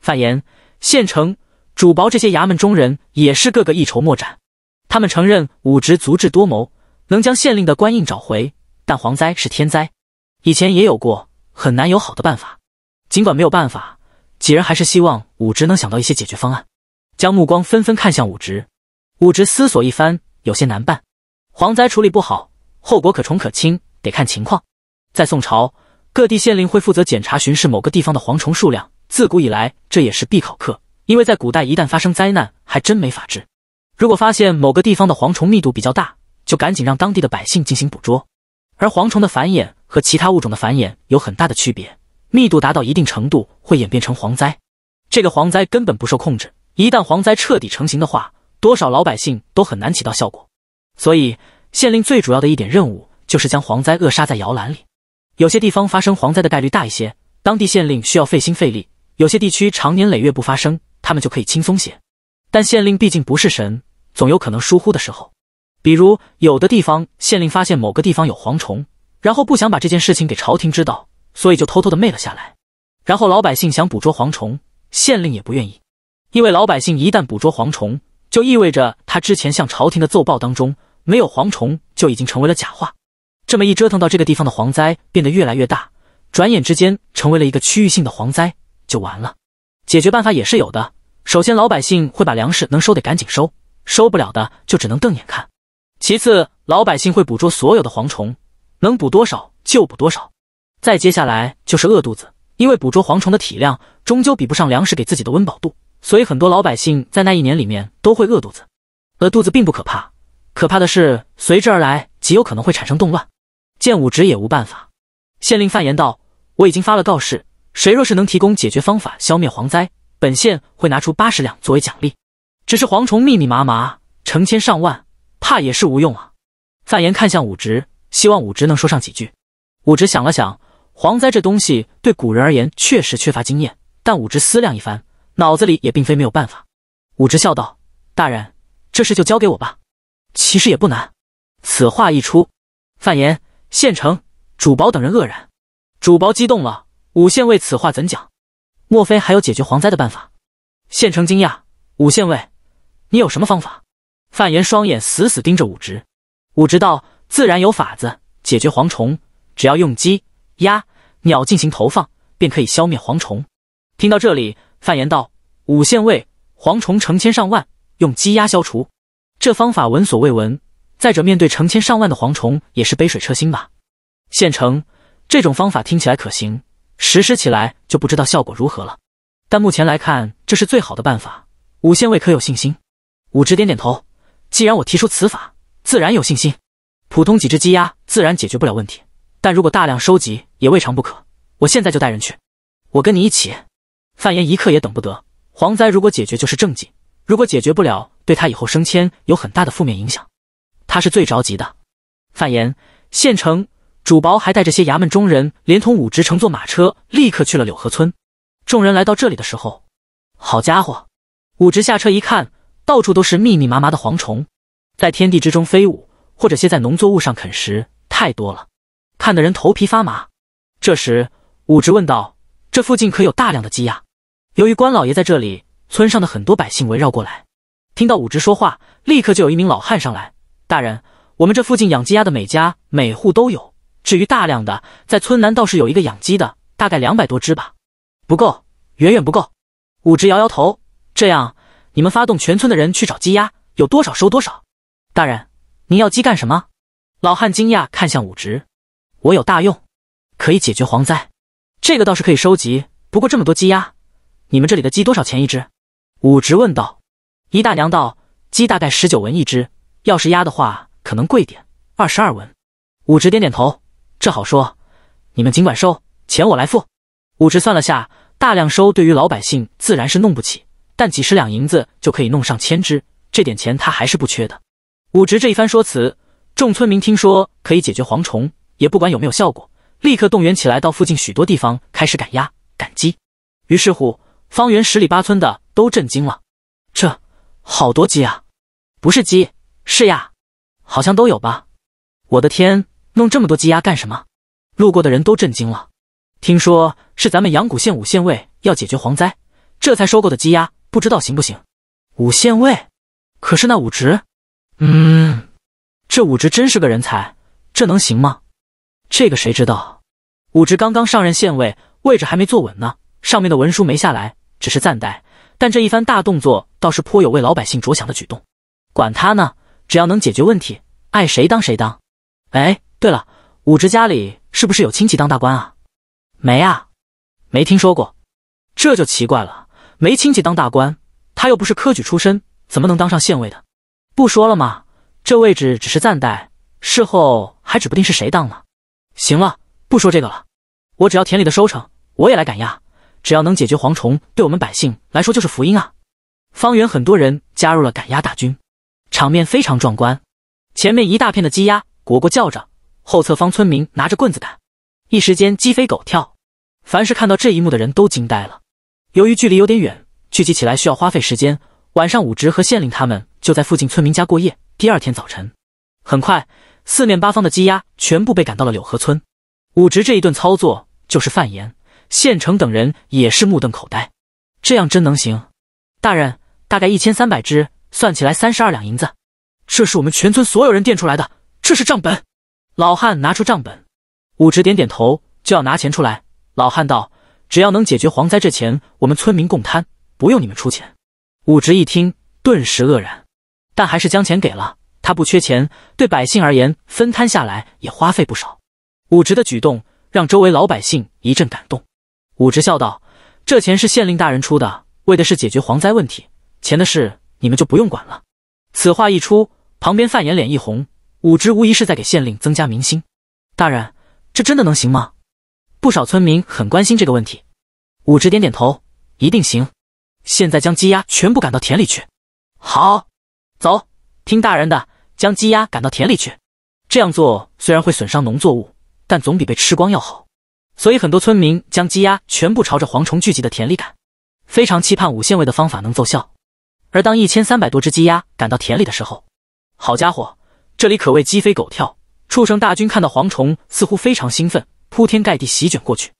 范言、县城主薄这些衙门中人也是个个一筹莫展。他们承认武直足智多谋，能将县令的官印找回，但蝗灾是天灾，以前也有过，很难有好的办法。尽管没有办法，几人还是希望武直能想到一些解决方案，将目光纷纷看向武直。武直思索一番，有些难办。蝗灾处理不好，后果可重可轻，得看情况。在宋朝。各地县令会负责检查巡视某个地方的蝗虫数量，自古以来这也是必考课。因为在古代，一旦发生灾难，还真没法治。如果发现某个地方的蝗虫密度比较大，就赶紧让当地的百姓进行捕捉。而蝗虫的繁衍和其他物种的繁衍有很大的区别，密度达到一定程度会演变成蝗灾。这个蝗灾根本不受控制，一旦蝗灾彻底成型的话，多少老百姓都很难起到效果。所以，县令最主要的一点任务就是将蝗灾扼杀在摇篮里。有些地方发生蝗灾的概率大一些，当地县令需要费心费力；有些地区常年累月不发生，他们就可以轻松些。但县令毕竟不是神，总有可能疏忽的时候。比如，有的地方县令发现某个地方有蝗虫，然后不想把这件事情给朝廷知道，所以就偷偷的昧了下来。然后老百姓想捕捉蝗虫，县令也不愿意，因为老百姓一旦捕捉蝗虫，就意味着他之前向朝廷的奏报当中没有蝗虫就已经成为了假话。这么一折腾，到这个地方的蝗灾变得越来越大，转眼之间成为了一个区域性的蝗灾，就完了。解决办法也是有的。首先，老百姓会把粮食能收得赶紧收，收不了的就只能瞪眼看。其次，老百姓会捕捉所有的蝗虫，能捕多少就捕多少。再接下来就是饿肚子，因为捕捉蝗虫的体量终究比不上粮食给自己的温饱度，所以很多老百姓在那一年里面都会饿肚子。饿肚子并不可怕，可怕的是随之而来极有可能会产生动乱。见武直也无办法，县令范言道：“我已经发了告示，谁若是能提供解决方法消灭蝗灾，本县会拿出八十两作为奖励。只是蝗虫密密麻麻，成千上万，怕也是无用啊。”范言看向武直，希望武直能说上几句。武直想了想，蝗灾这东西对古人而言确实缺乏经验，但武直思量一番，脑子里也并非没有办法。武直笑道：“大人，这事就交给我吧，其实也不难。”此话一出，范言。县城主薄等人愕然，主薄激动了。五县尉此话怎讲？莫非还有解决蝗灾的办法？县城惊讶，五县尉，你有什么方法？范延双眼死死盯着武直。武直道，自然有法子解决蝗虫，只要用鸡、鸭、鸟进行投放，便可以消灭蝗虫。听到这里，范延道，五县尉，蝗虫成千上万，用鸡鸭消除，这方法闻所未闻。再者，面对成千上万的蝗虫，也是杯水车薪吧。县成，这种方法听起来可行，实施起来就不知道效果如何了。但目前来看，这是最好的办法。五县尉可有信心？武直点点头。既然我提出此法，自然有信心。普通几只鸡鸭自然解决不了问题，但如果大量收集，也未尝不可。我现在就带人去。我跟你一起。范言一刻也等不得。蝗灾如果解决，就是政绩；如果解决不了，对他以后升迁有很大的负面影响。他是最着急的。范言，县城主薄还带着些衙门中人，连同武直乘坐马车，立刻去了柳河村。众人来到这里的时候，好家伙！武直下车一看，到处都是密密麻麻的蝗虫，在天地之中飞舞，或者歇在农作物上啃食，太多了，看得人头皮发麻。这时，武直问道：“这附近可有大量的鸡鸭？”由于关老爷在这里，村上的很多百姓围绕过来，听到武直说话，立刻就有一名老汉上来。大人，我们这附近养鸡鸭的每家每户都有。至于大量的，在村南倒是有一个养鸡的，大概两百多只吧，不够，远远不够。武直摇摇头，这样，你们发动全村的人去找鸡鸭，有多少收多少。大人，您要鸡干什么？老汉惊讶看向武直，我有大用，可以解决蝗灾。这个倒是可以收集，不过这么多鸡鸭，你们这里的鸡多少钱一只？武直问道。一大娘道，鸡大概十九文一只。要是压的话，可能贵点，二十二文。武直点点头，这好说，你们尽管收，钱我来付。武直算了下，大量收对于老百姓自然是弄不起，但几十两银子就可以弄上千只，这点钱他还是不缺的。武直这一番说辞，众村民听说可以解决蝗虫，也不管有没有效果，立刻动员起来，到附近许多地方开始赶鸭赶鸡。于是乎，方圆十里八村的都震惊了，这好多鸡啊，不是鸡。是呀，好像都有吧。我的天，弄这么多鸡鸭干什么？路过的人都震惊了。听说是咱们阳谷县五县尉要解决蝗灾，这才收购的鸡鸭，不知道行不行。五县尉，可是那武直，嗯，这武直真是个人才，这能行吗？这个谁知道？武直刚刚上任县尉，位置还没坐稳呢，上面的文书没下来，只是暂代。但这一番大动作倒是颇有为老百姓着想的举动，管他呢。只要能解决问题，爱谁当谁当。哎，对了，武直家里是不是有亲戚当大官啊？没啊，没听说过。这就奇怪了，没亲戚当大官，他又不是科举出身，怎么能当上县尉的？不说了嘛，这位置只是暂代，事后还指不定是谁当呢。行了，不说这个了，我只要田里的收成，我也来赶鸭。只要能解决蝗虫，对我们百姓来说就是福音啊。方圆很多人加入了赶鸭大军。场面非常壮观，前面一大片的鸡鸭，果果叫着，后侧方村民拿着棍子赶，一时间鸡飞狗跳，凡是看到这一幕的人都惊呆了。由于距离有点远，聚集起来需要花费时间，晚上武直和县令他们就在附近村民家过夜。第二天早晨，很快四面八方的鸡鸭全部被赶到了柳河村。武直这一顿操作就是范颜，县城等人也是目瞪口呆，这样真能行？大人，大概一千三百只。算起来三十二两银子，这是我们全村所有人垫出来的。这是账本。老汉拿出账本，武直点点头，就要拿钱出来。老汉道：“只要能解决蝗灾，这钱我们村民共摊，不用你们出钱。”武直一听，顿时愕然，但还是将钱给了他。不缺钱，对百姓而言，分摊下来也花费不少。武直的举动让周围老百姓一阵感动。武直笑道：“这钱是县令大人出的，为的是解决蝗灾问题。钱的事。”你们就不用管了。此话一出，旁边范岩脸一红。武直无疑是在给县令增加民心。大人，这真的能行吗？不少村民很关心这个问题。武直点点头，一定行。现在将鸡鸭全部赶到田里去。好，走，听大人的，将鸡鸭赶到田里去。这样做虽然会损伤农作物，但总比被吃光要好。所以很多村民将鸡鸭全部朝着蝗虫聚集的田里赶，非常期盼五县尉的方法能奏效。而当一千三百多只鸡鸭赶到田里的时候，好家伙，这里可谓鸡飞狗跳。畜生大军看到蝗虫，似乎非常兴奋，铺天盖地席卷过去。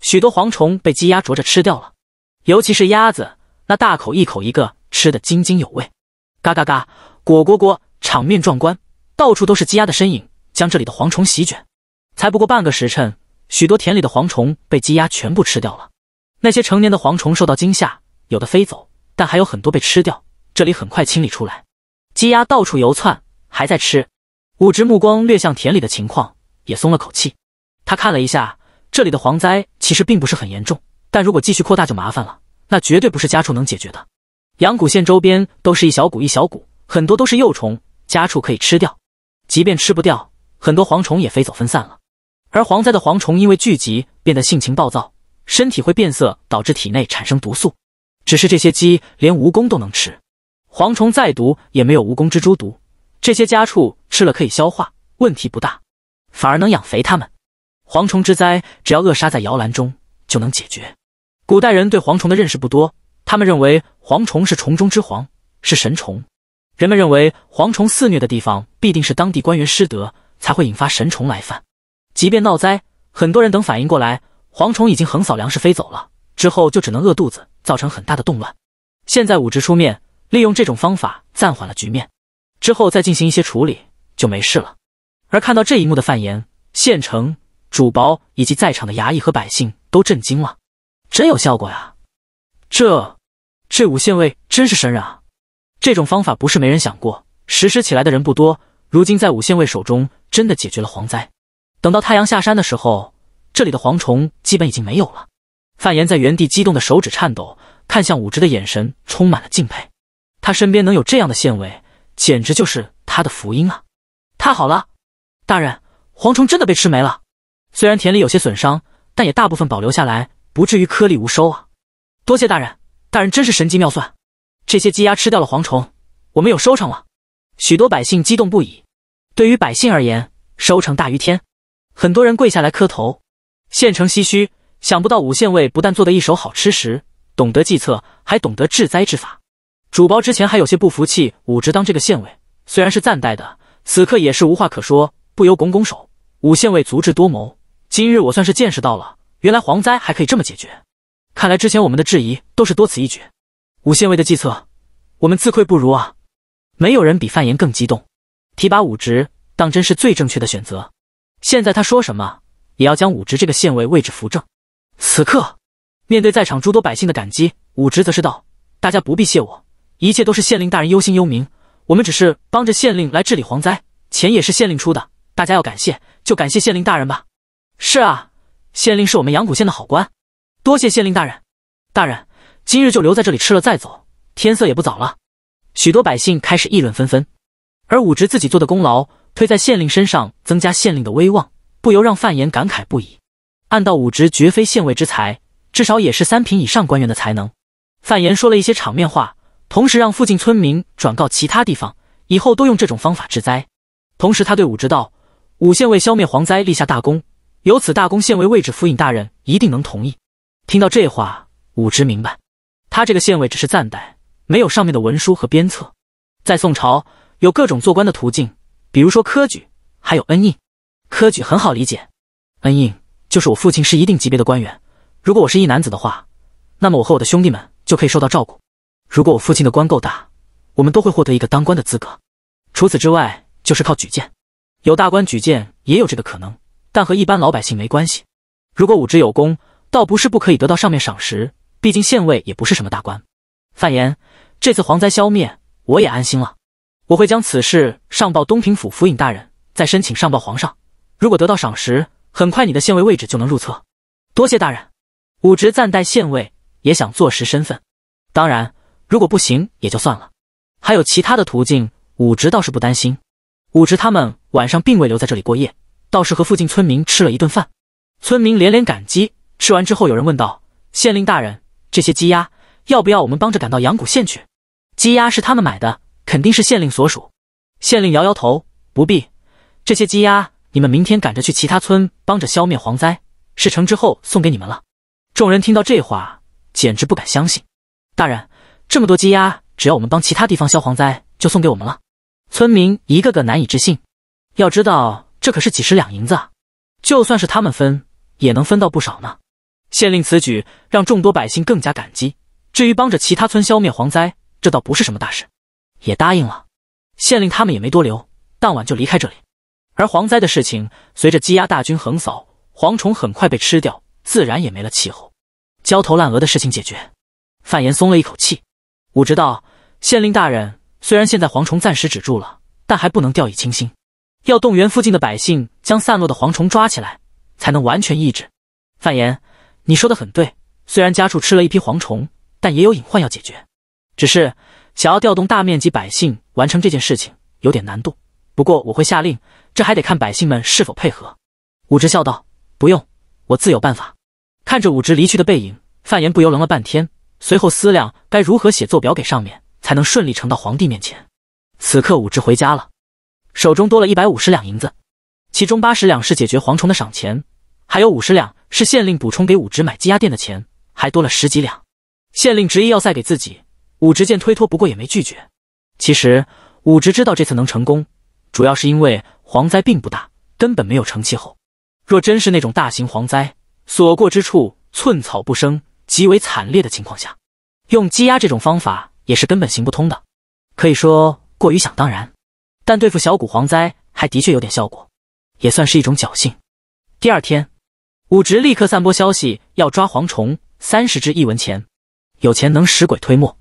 许多蝗虫被鸡鸭啄着吃掉了，尤其是鸭子，那大口一口一个，吃得津津有味。嘎嘎嘎，果果果，场面壮观，到处都是鸡鸭的身影，将这里的蝗虫席卷。才不过半个时辰，许多田里的蝗虫被鸡鸭全部吃掉了。那些成年的蝗虫受到惊吓，有的飞走。但还有很多被吃掉，这里很快清理出来。鸡鸭到处游窜，还在吃。武直目光略向田里的情况，也松了口气。他看了一下这里的蝗灾，其实并不是很严重，但如果继续扩大就麻烦了，那绝对不是家畜能解决的。阳谷县周边都是一小股一小股，很多都是幼虫，家畜可以吃掉。即便吃不掉，很多蝗虫也飞走分散了。而蝗灾的蝗虫因为聚集，变得性情暴躁，身体会变色，导致体内产生毒素。只是这些鸡连蜈蚣都能吃，蝗虫再毒也没有蜈蚣、蜘蛛毒。这些家畜吃了可以消化，问题不大，反而能养肥它们。蝗虫之灾，只要扼杀在摇篮中就能解决。古代人对蝗虫的认识不多，他们认为蝗虫是虫中之皇，是神虫。人们认为蝗虫肆虐的地方必定是当地官员失德，才会引发神虫来犯。即便闹灾，很多人等反应过来，蝗虫已经横扫粮食飞走了。之后就只能饿肚子，造成很大的动乱。现在武直出面，利用这种方法暂缓了局面，之后再进行一些处理就没事了。而看到这一幕的范延、县城主薄以及在场的衙役和百姓都震惊了，真有效果呀！这这五县尉真是神人啊！这种方法不是没人想过，实施起来的人不多。如今在五县尉手中，真的解决了蝗灾。等到太阳下山的时候，这里的蝗虫基本已经没有了。范岩在原地激动的手指颤抖，看向武直的眼神充满了敬佩。他身边能有这样的县尉，简直就是他的福音啊！太好了，大人，蝗虫真的被吃没了。虽然田里有些损伤，但也大部分保留下来，不至于颗粒无收啊！多谢大人，大人真是神机妙算。这些鸡鸭吃掉了蝗虫，我们有收成了。许多百姓激动不已，对于百姓而言，收成大于天。很多人跪下来磕头，县城唏嘘。想不到五县尉不但做得一手好吃食，懂得计策，还懂得治灾之法。主薄之前还有些不服气，武直当这个县尉虽然是暂代的，此刻也是无话可说，不由拱拱手。五县尉足智多谋，今日我算是见识到了，原来蝗灾还可以这么解决。看来之前我们的质疑都是多此一举。五县尉的计策，我们自愧不如啊！没有人比范言更激动，提拔武直当真是最正确的选择。现在他说什么，也要将武直这个县尉位置扶正。此刻，面对在场诸多百姓的感激，武直则是道：“大家不必谢我，一切都是县令大人忧心忧民，我们只是帮着县令来治理蝗灾，钱也是县令出的。大家要感谢，就感谢县令大人吧。”是啊，县令是我们阳谷县的好官，多谢县令大人。大人，今日就留在这里吃了再走，天色也不早了。许多百姓开始议论纷纷，而武直自己做的功劳推在县令身上，增加县令的威望，不由让范言感慨不已。按道武职绝非县尉之才，至少也是三品以上官员的才能。范延说了一些场面话，同时让附近村民转告其他地方，以后都用这种方法治灾。同时，他对武职道：“武县尉消灭蝗灾立下大功，有此大功，县尉位置府尹大人一定能同意。”听到这话，武职明白，他这个县尉只是暂代，没有上面的文书和鞭策。在宋朝，有各种做官的途径，比如说科举，还有恩印。科举很好理解，恩印就是我父亲是一定级别的官员，如果我是一男子的话，那么我和我的兄弟们就可以受到照顾。如果我父亲的官够大，我们都会获得一个当官的资格。除此之外，就是靠举荐，有大官举荐也有这个可能，但和一般老百姓没关系。如果武职有功，倒不是不可以得到上面赏识，毕竟县尉也不是什么大官。范言，这次蝗灾消灭，我也安心了。我会将此事上报东平府府尹大人，再申请上报皇上。如果得到赏识。很快，你的县尉位置就能入册。多谢大人。武直暂代县尉，也想坐实身份。当然，如果不行也就算了。还有其他的途径，武直倒是不担心。武直他们晚上并未留在这里过夜，倒是和附近村民吃了一顿饭。村民连连感激。吃完之后，有人问道：“县令大人，这些鸡鸭要不要我们帮着赶到阳谷县去？”鸡鸭是他们买的，肯定是县令所属。县令摇摇头：“不必，这些鸡鸭。”你们明天赶着去其他村帮着消灭蝗灾，事成之后送给你们了。众人听到这话，简直不敢相信。大人，这么多鸡鸭，只要我们帮其他地方消蝗灾，就送给我们了。村民一个个难以置信。要知道，这可是几十两银子啊！就算是他们分，也能分到不少呢。县令此举让众多百姓更加感激。至于帮着其他村消灭蝗灾，这倒不是什么大事，也答应了。县令他们也没多留，当晚就离开这里。而蝗灾的事情，随着鸡鸭大军横扫，蝗虫很快被吃掉，自然也没了气候。焦头烂额的事情解决，范岩松了一口气。武直道，县令大人，虽然现在蝗虫暂时止住了，但还不能掉以轻心，要动员附近的百姓将散落的蝗虫抓起来，才能完全抑制。范岩，你说的很对，虽然家畜吃了一批蝗虫，但也有隐患要解决。只是想要调动大面积百姓完成这件事情，有点难度。不过我会下令，这还得看百姓们是否配合。武直笑道：“不用，我自有办法。”看着武直离去的背影，范言不由愣了半天，随后思量该如何写奏表给上面，才能顺利呈到皇帝面前。此刻武直回家了，手中多了一百五十两银子，其中八十两是解决蝗虫的赏钱，还有五十两是县令补充给武直买鸡鸭店的钱，还多了十几两。县令执意要塞给自己，武直见推脱不过，也没拒绝。其实武直知道这次能成功。主要是因为蝗灾并不大，根本没有成气候。若真是那种大型蝗灾，所过之处寸草不生，极为惨烈的情况下，用积压这种方法也是根本行不通的，可以说过于想当然。但对付小股蝗灾，还的确有点效果，也算是一种侥幸。第二天，武直立刻散播消息，要抓蝗虫三十只一文钱，有钱能使鬼推磨。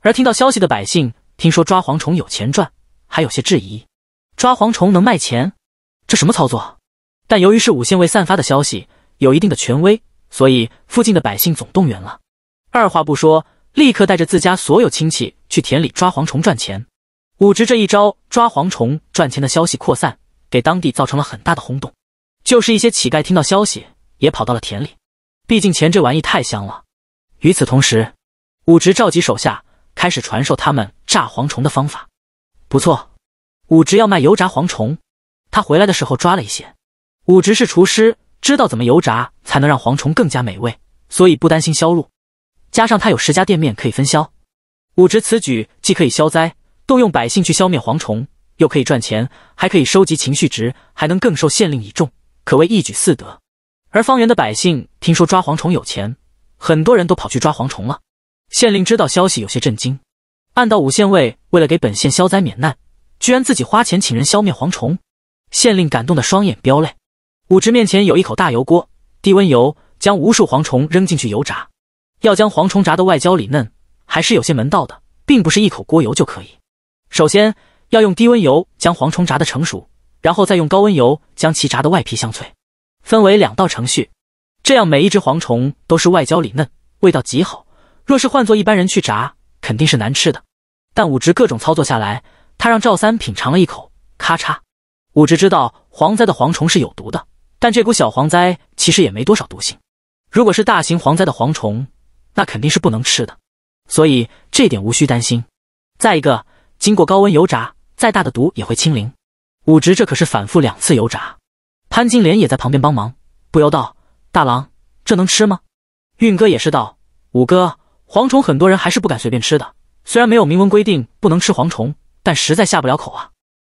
而听到消息的百姓，听说抓蝗虫有钱赚，还有些质疑。抓蝗虫能卖钱，这什么操作？但由于是武县未散发的消息，有一定的权威，所以附近的百姓总动员了。二话不说，立刻带着自家所有亲戚去田里抓蝗虫赚钱。武直这一招抓蝗虫赚钱的消息扩散，给当地造成了很大的轰动。就是一些乞丐听到消息，也跑到了田里，毕竟钱这玩意太香了。与此同时，武直召集手下，开始传授他们炸蝗虫的方法。不错。武直要卖油炸蝗虫，他回来的时候抓了一些。武直是厨师，知道怎么油炸才能让蝗虫更加美味，所以不担心销路。加上他有十家店面可以分销，武直此举既可以消灾，动用百姓去消灭蝗虫，又可以赚钱，还可以收集情绪值，还能更受县令倚重，可谓一举四得。而方圆的百姓听说抓蝗虫有钱，很多人都跑去抓蝗虫了。县令知道消息，有些震惊，暗道武县尉为了给本县消灾免难。居然自己花钱请人消灭蝗虫，县令感动的双眼飙泪。武直面前有一口大油锅，低温油将无数蝗虫扔进去油炸，要将蝗虫炸的外焦里嫩，还是有些门道的，并不是一口锅油就可以。首先要用低温油将蝗虫炸的成熟，然后再用高温油将其炸的外皮香脆，分为两道程序，这样每一只蝗虫都是外焦里嫩，味道极好。若是换做一般人去炸，肯定是难吃的。但武直各种操作下来。他让赵三品尝了一口，咔嚓！武直知道蝗灾的蝗虫是有毒的，但这股小蝗灾其实也没多少毒性。如果是大型蝗灾的蝗虫，那肯定是不能吃的，所以这点无需担心。再一个，经过高温油炸，再大的毒也会清零。武直这可是反复两次油炸。潘金莲也在旁边帮忙，不由道：“大郎，这能吃吗？”运哥也是道：“五哥，蝗虫很多人还是不敢随便吃的，虽然没有明文规定不能吃蝗虫。”但实在下不了口啊！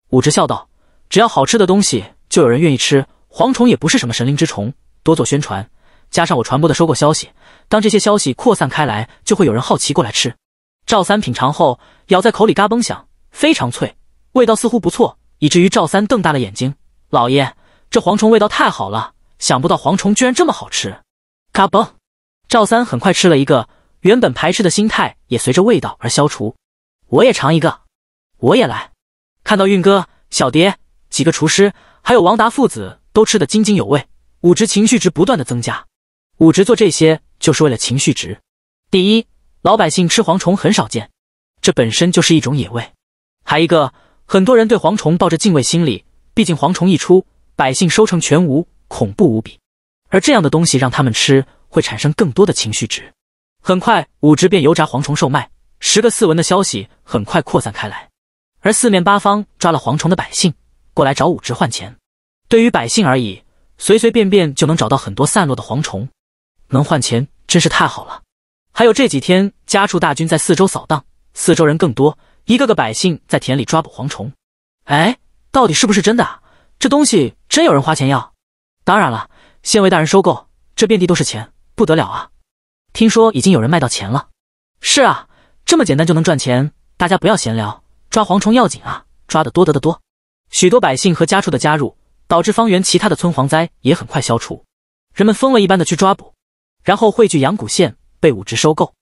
武直笑道：“只要好吃的东西，就有人愿意吃。蝗虫也不是什么神灵之虫，多做宣传，加上我传播的收购消息，当这些消息扩散开来，就会有人好奇过来吃。”赵三品尝后，咬在口里嘎嘣响，非常脆，味道似乎不错，以至于赵三瞪大了眼睛：“老爷，这蝗虫味道太好了！想不到蝗虫居然这么好吃！”嘎嘣，赵三很快吃了一个，原本排斥的心态也随着味道而消除。我也尝一个。我也来看到运哥、小蝶几个厨师，还有王达父子都吃得津津有味，武植情绪值不断的增加。武植做这些就是为了情绪值。第一，老百姓吃蝗虫很少见，这本身就是一种野味；，还一个，很多人对蝗虫抱着敬畏心理，毕竟蝗虫一出，百姓收成全无，恐怖无比。而这样的东西让他们吃，会产生更多的情绪值。很快，武植便油炸蝗虫售卖，十个四文的消息很快扩散开来。而四面八方抓了蝗虫的百姓过来找武只换钱，对于百姓而已，随随便便就能找到很多散落的蝗虫，能换钱真是太好了。还有这几天家畜大军在四周扫荡，四周人更多，一个个百姓在田里抓捕蝗虫。哎，到底是不是真的？这东西真有人花钱要？当然了，县尉大人收购，这遍地都是钱，不得了啊！听说已经有人卖到钱了。是啊，这么简单就能赚钱，大家不要闲聊。抓蝗虫要紧啊，抓得多得得多。许多百姓和家畜的加入，导致方圆其他的村蝗灾也很快消除。人们疯了一般的去抓捕，然后汇聚阳谷县，被武直收购。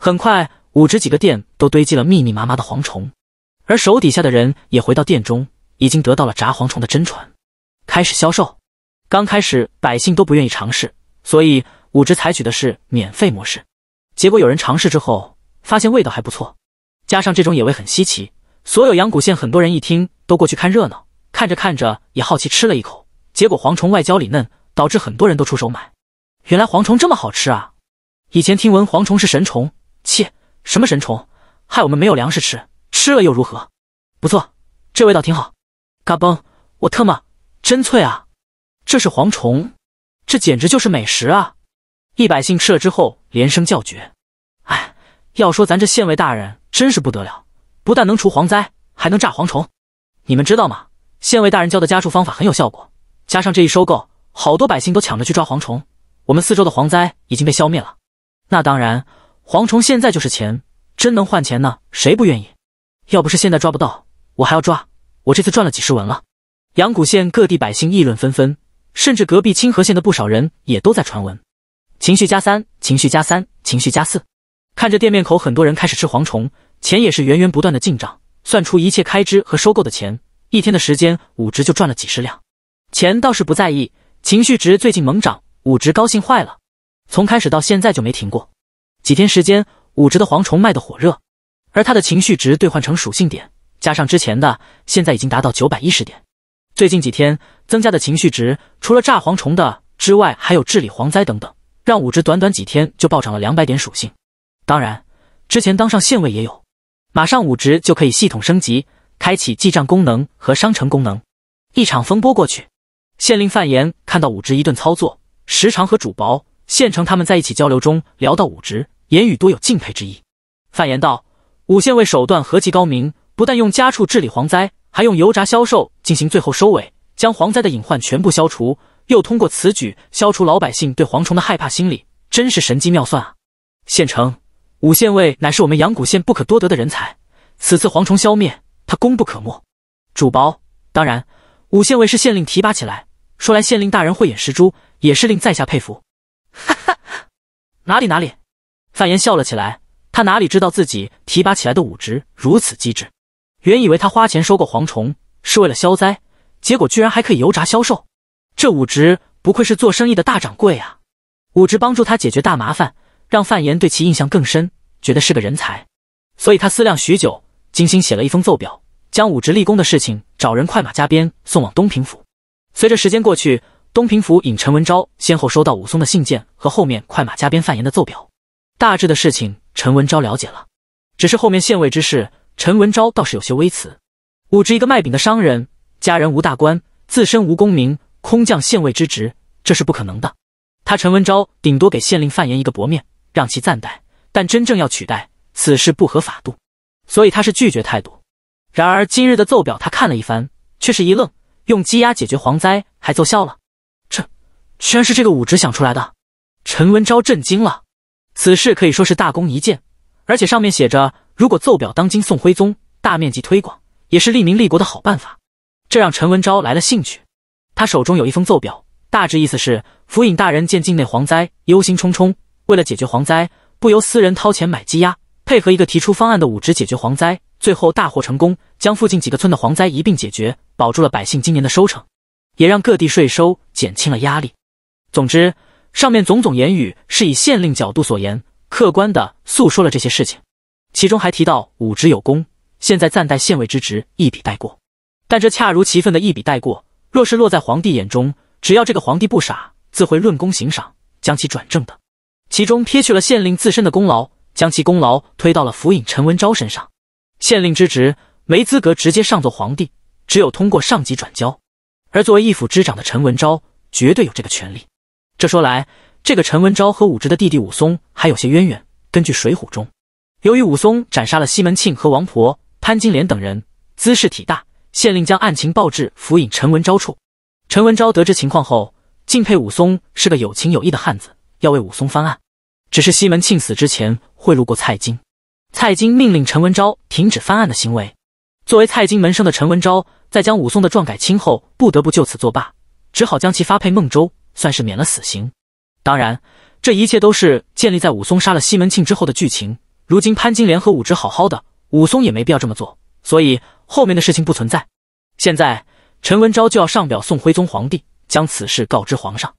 很快，武直几个店都堆积了密密麻麻的蝗虫，而手底下的人也回到店中，已经得到了炸蝗虫的真传，开始销售。刚开始，百姓都不愿意尝试，所以武直采取的是免费模式。结果有人尝试之后，发现味道还不错，加上这种野味很稀奇。所有阳谷县很多人一听，都过去看热闹。看着看着，也好奇吃了一口。结果蝗虫外焦里嫩，导致很多人都出手买。原来蝗虫这么好吃啊！以前听闻蝗虫是神虫，切，什么神虫？害我们没有粮食吃，吃了又如何？不错，这味道挺好。嘎嘣，我特么真脆啊！这是蝗虫，这简直就是美食啊！一百姓吃了之后，连声叫绝。哎，要说咱这县尉大人真是不得了。不但能除蝗灾，还能炸蝗虫，你们知道吗？县尉大人教的家畜方法很有效果，加上这一收购，好多百姓都抢着去抓蝗虫。我们四周的蝗灾已经被消灭了。那当然，蝗虫现在就是钱，真能换钱呢，谁不愿意？要不是现在抓不到，我还要抓。我这次赚了几十文了。阳谷县各地百姓议论纷纷，甚至隔壁清河县的不少人也都在传闻。情绪加三，情绪加三，情绪加四。看着店面口很多人开始吃蝗虫。钱也是源源不断的进账，算出一切开支和收购的钱，一天的时间，武直就赚了几十两。钱倒是不在意，情绪值最近猛涨，武直高兴坏了。从开始到现在就没停过，几天时间，武直的蝗虫卖得火热，而他的情绪值兑换成属性点，加上之前的，现在已经达到九百一十点。最近几天增加的情绪值，除了炸蝗虫的之外，还有治理蝗灾等等，让武直短短几天就暴涨了两百点属性。当然，之前当上县尉也有。马上武职就可以系统升级，开启记账功能和商城功能。一场风波过去，县令范言看到武职一顿操作，时常和主薄县城他们在一起交流中聊到武职，言语多有敬佩之意。范言道：“武县尉手段何其高明，不但用家畜治理蝗灾，还用油炸销售进行最后收尾，将蝗灾的隐患全部消除，又通过此举消除老百姓对蝗虫的害怕心理，真是神机妙算啊！”县城。五县尉乃是我们阳谷县不可多得的人才，此次蝗虫消灭，他功不可没。主薄，当然，五县尉是县令提拔起来，说来县令大人慧眼识珠，也是令在下佩服。哈哈，哪里哪里。范言笑了起来，他哪里知道自己提拔起来的武职如此机智，原以为他花钱收购蝗虫是为了消灾，结果居然还可以油炸销售，这武职不愧是做生意的大掌柜啊！武职帮助他解决大麻烦。让范延对其印象更深，觉得是个人才，所以他思量许久，精心写了一封奏表，将武直立功的事情找人快马加鞭送往东平府。随着时间过去，东平府尹陈文昭先后收到武松的信件和后面快马加鞭范延的奏表，大致的事情陈文昭了解了。只是后面县尉之事，陈文昭倒是有些微词：武直一个卖饼的商人，家人无大官，自身无功名，空降县尉之职，这是不可能的。他陈文昭顶多给县令范延一个薄面。让其暂代，但真正要取代此事不合法度，所以他是拒绝态度。然而今日的奏表他看了一番，却是一愣：用鸡鸭解决蝗灾还奏效了？这居然是这个武职想出来的！陈文昭震惊了。此事可以说是大功一件，而且上面写着，如果奏表当今宋徽宗，大面积推广也是利民利国的好办法。这让陈文昭来了兴趣。他手中有一封奏表，大致意思是：府尹大人见境内蝗灾，忧心忡忡。为了解决蝗灾，不由私人掏钱买鸡鸭，配合一个提出方案的武职解决蝗灾，最后大获成功，将附近几个村的蝗灾一并解决，保住了百姓今年的收成，也让各地税收减轻了压力。总之，上面种种言语是以县令角度所言，客观的诉说了这些事情，其中还提到武职有功，现在暂代县尉之职，一笔带过。但这恰如其分的一笔带过，若是落在皇帝眼中，只要这个皇帝不傻，自会论功行赏，将其转正的。其中撇去了县令自身的功劳，将其功劳推到了府尹陈文昭身上。县令之职没资格直接上奏皇帝，只有通过上级转交。而作为一府之长的陈文昭，绝对有这个权利。这说来，这个陈文昭和武直的弟弟武松还有些渊源。根据《水浒》中，由于武松斩杀了西门庆和王婆、潘金莲等人，姿事体大，县令将案情报至府尹陈文昭处。陈文昭得知情况后，敬佩武松是个有情有义的汉子。要为武松翻案，只是西门庆死之前贿赂过蔡京，蔡京命令陈文昭停止翻案的行为。作为蔡京门生的陈文昭，在将武松的状改清后，不得不就此作罢，只好将其发配孟州，算是免了死刑。当然，这一切都是建立在武松杀了西门庆之后的剧情。如今潘金莲和武植好好的，武松也没必要这么做，所以后面的事情不存在。现在，陈文昭就要上表宋徽宗皇帝，将此事告知皇上。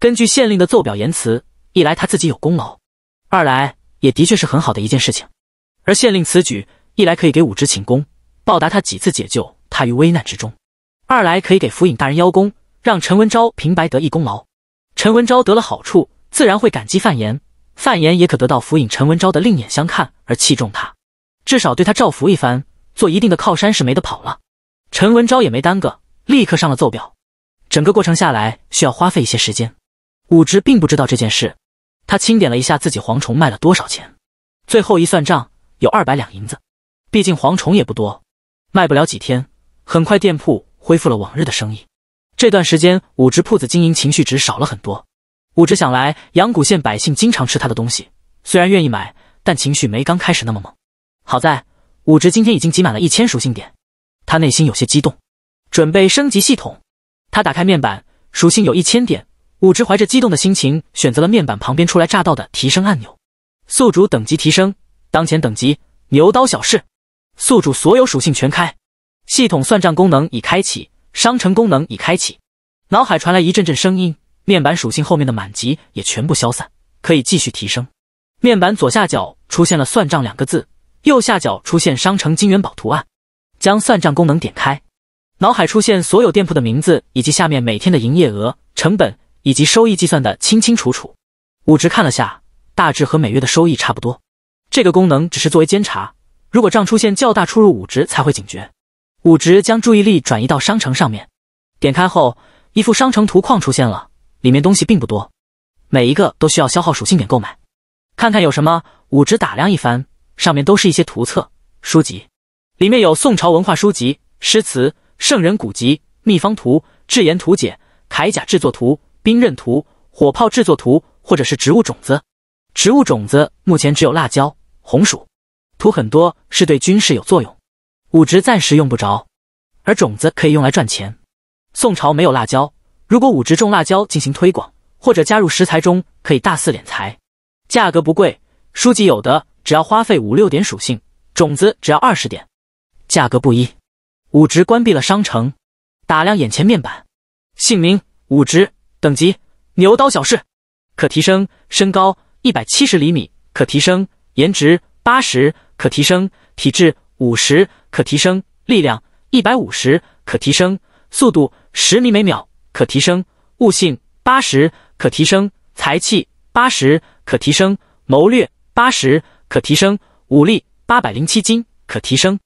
根据县令的奏表言辞，一来他自己有功劳，二来也的确是很好的一件事情。而县令此举，一来可以给武职请功，报答他几次解救他于危难之中；二来可以给府尹大人邀功，让陈文昭平白得一功劳。陈文昭得了好处，自然会感激范延，范延也可得到府尹陈文昭的另眼相看而器重他，至少对他照拂一番，做一定的靠山是没得跑了。陈文昭也没耽搁，立刻上了奏表。整个过程下来需要花费一些时间。武直并不知道这件事，他清点了一下自己蝗虫卖了多少钱，最后一算账有二百两银子。毕竟蝗虫也不多，卖不了几天，很快店铺恢复了往日的生意。这段时间，武直铺子经营情绪值少了很多。武直想来，阳谷县百姓经常吃他的东西，虽然愿意买，但情绪没刚开始那么猛。好在武直今天已经集满了一千属性点，他内心有些激动，准备升级系统。他打开面板，属性有一千点。武直怀着激动的心情，选择了面板旁边出来乍到的提升按钮。宿主等级提升，当前等级牛刀小试。宿主所有属性全开，系统算账功能已开启，商城功能已开启。脑海传来一阵阵声音，面板属性后面的满级也全部消散，可以继续提升。面板左下角出现了“算账”两个字，右下角出现商城金元宝图案。将算账功能点开，脑海出现所有店铺的名字以及下面每天的营业额、成本。以及收益计算的清清楚楚。武直看了下，大致和每月的收益差不多。这个功能只是作为监察，如果账出现较大出入，武直才会警觉。武直将注意力转移到商城上面，点开后，一幅商城图框出现了，里面东西并不多，每一个都需要消耗属性点购买。看看有什么，武直打量一番，上面都是一些图册、书籍，里面有宋朝文化书籍、诗词、圣人古籍、秘方图、制研图解、铠甲制作图。兵刃图、火炮制作图，或者是植物种子。植物种子目前只有辣椒、红薯。图很多是对军事有作用，武植暂时用不着，而种子可以用来赚钱。宋朝没有辣椒，如果武植种辣椒进行推广，或者加入食材中，可以大肆敛财。价格不贵，书籍有的只要花费五六点属性，种子只要二十点，价格不一。武植关闭了商城，打量眼前面板，姓名武植。等级牛刀小试，可提升身高一百七十厘米，可提升颜值八十，可提升体质五十，可提升力量一百五十，可提升速度十米每秒，可提升悟性八十，可提升才气八十，可提升谋略八十，可提升武力八百零七斤，可提升。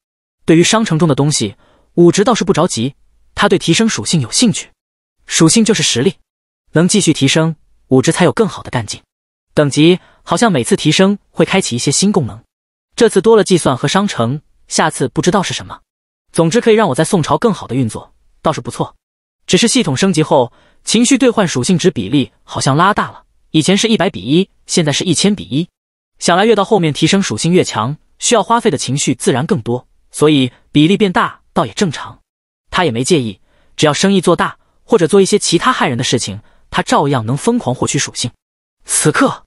对于商城中的东西，武直倒是不着急，他对提升属性有兴趣，属性就是实力。能继续提升武值，才有更好的干劲。等级好像每次提升会开启一些新功能，这次多了计算和商城，下次不知道是什么。总之可以让我在宋朝更好的运作，倒是不错。只是系统升级后，情绪兑换属性值比例好像拉大了，以前是一百比一，现在是一千比一。想来越到后面提升属性越强，需要花费的情绪自然更多，所以比例变大倒也正常。他也没介意，只要生意做大，或者做一些其他害人的事情。他照样能疯狂获取属性。此刻，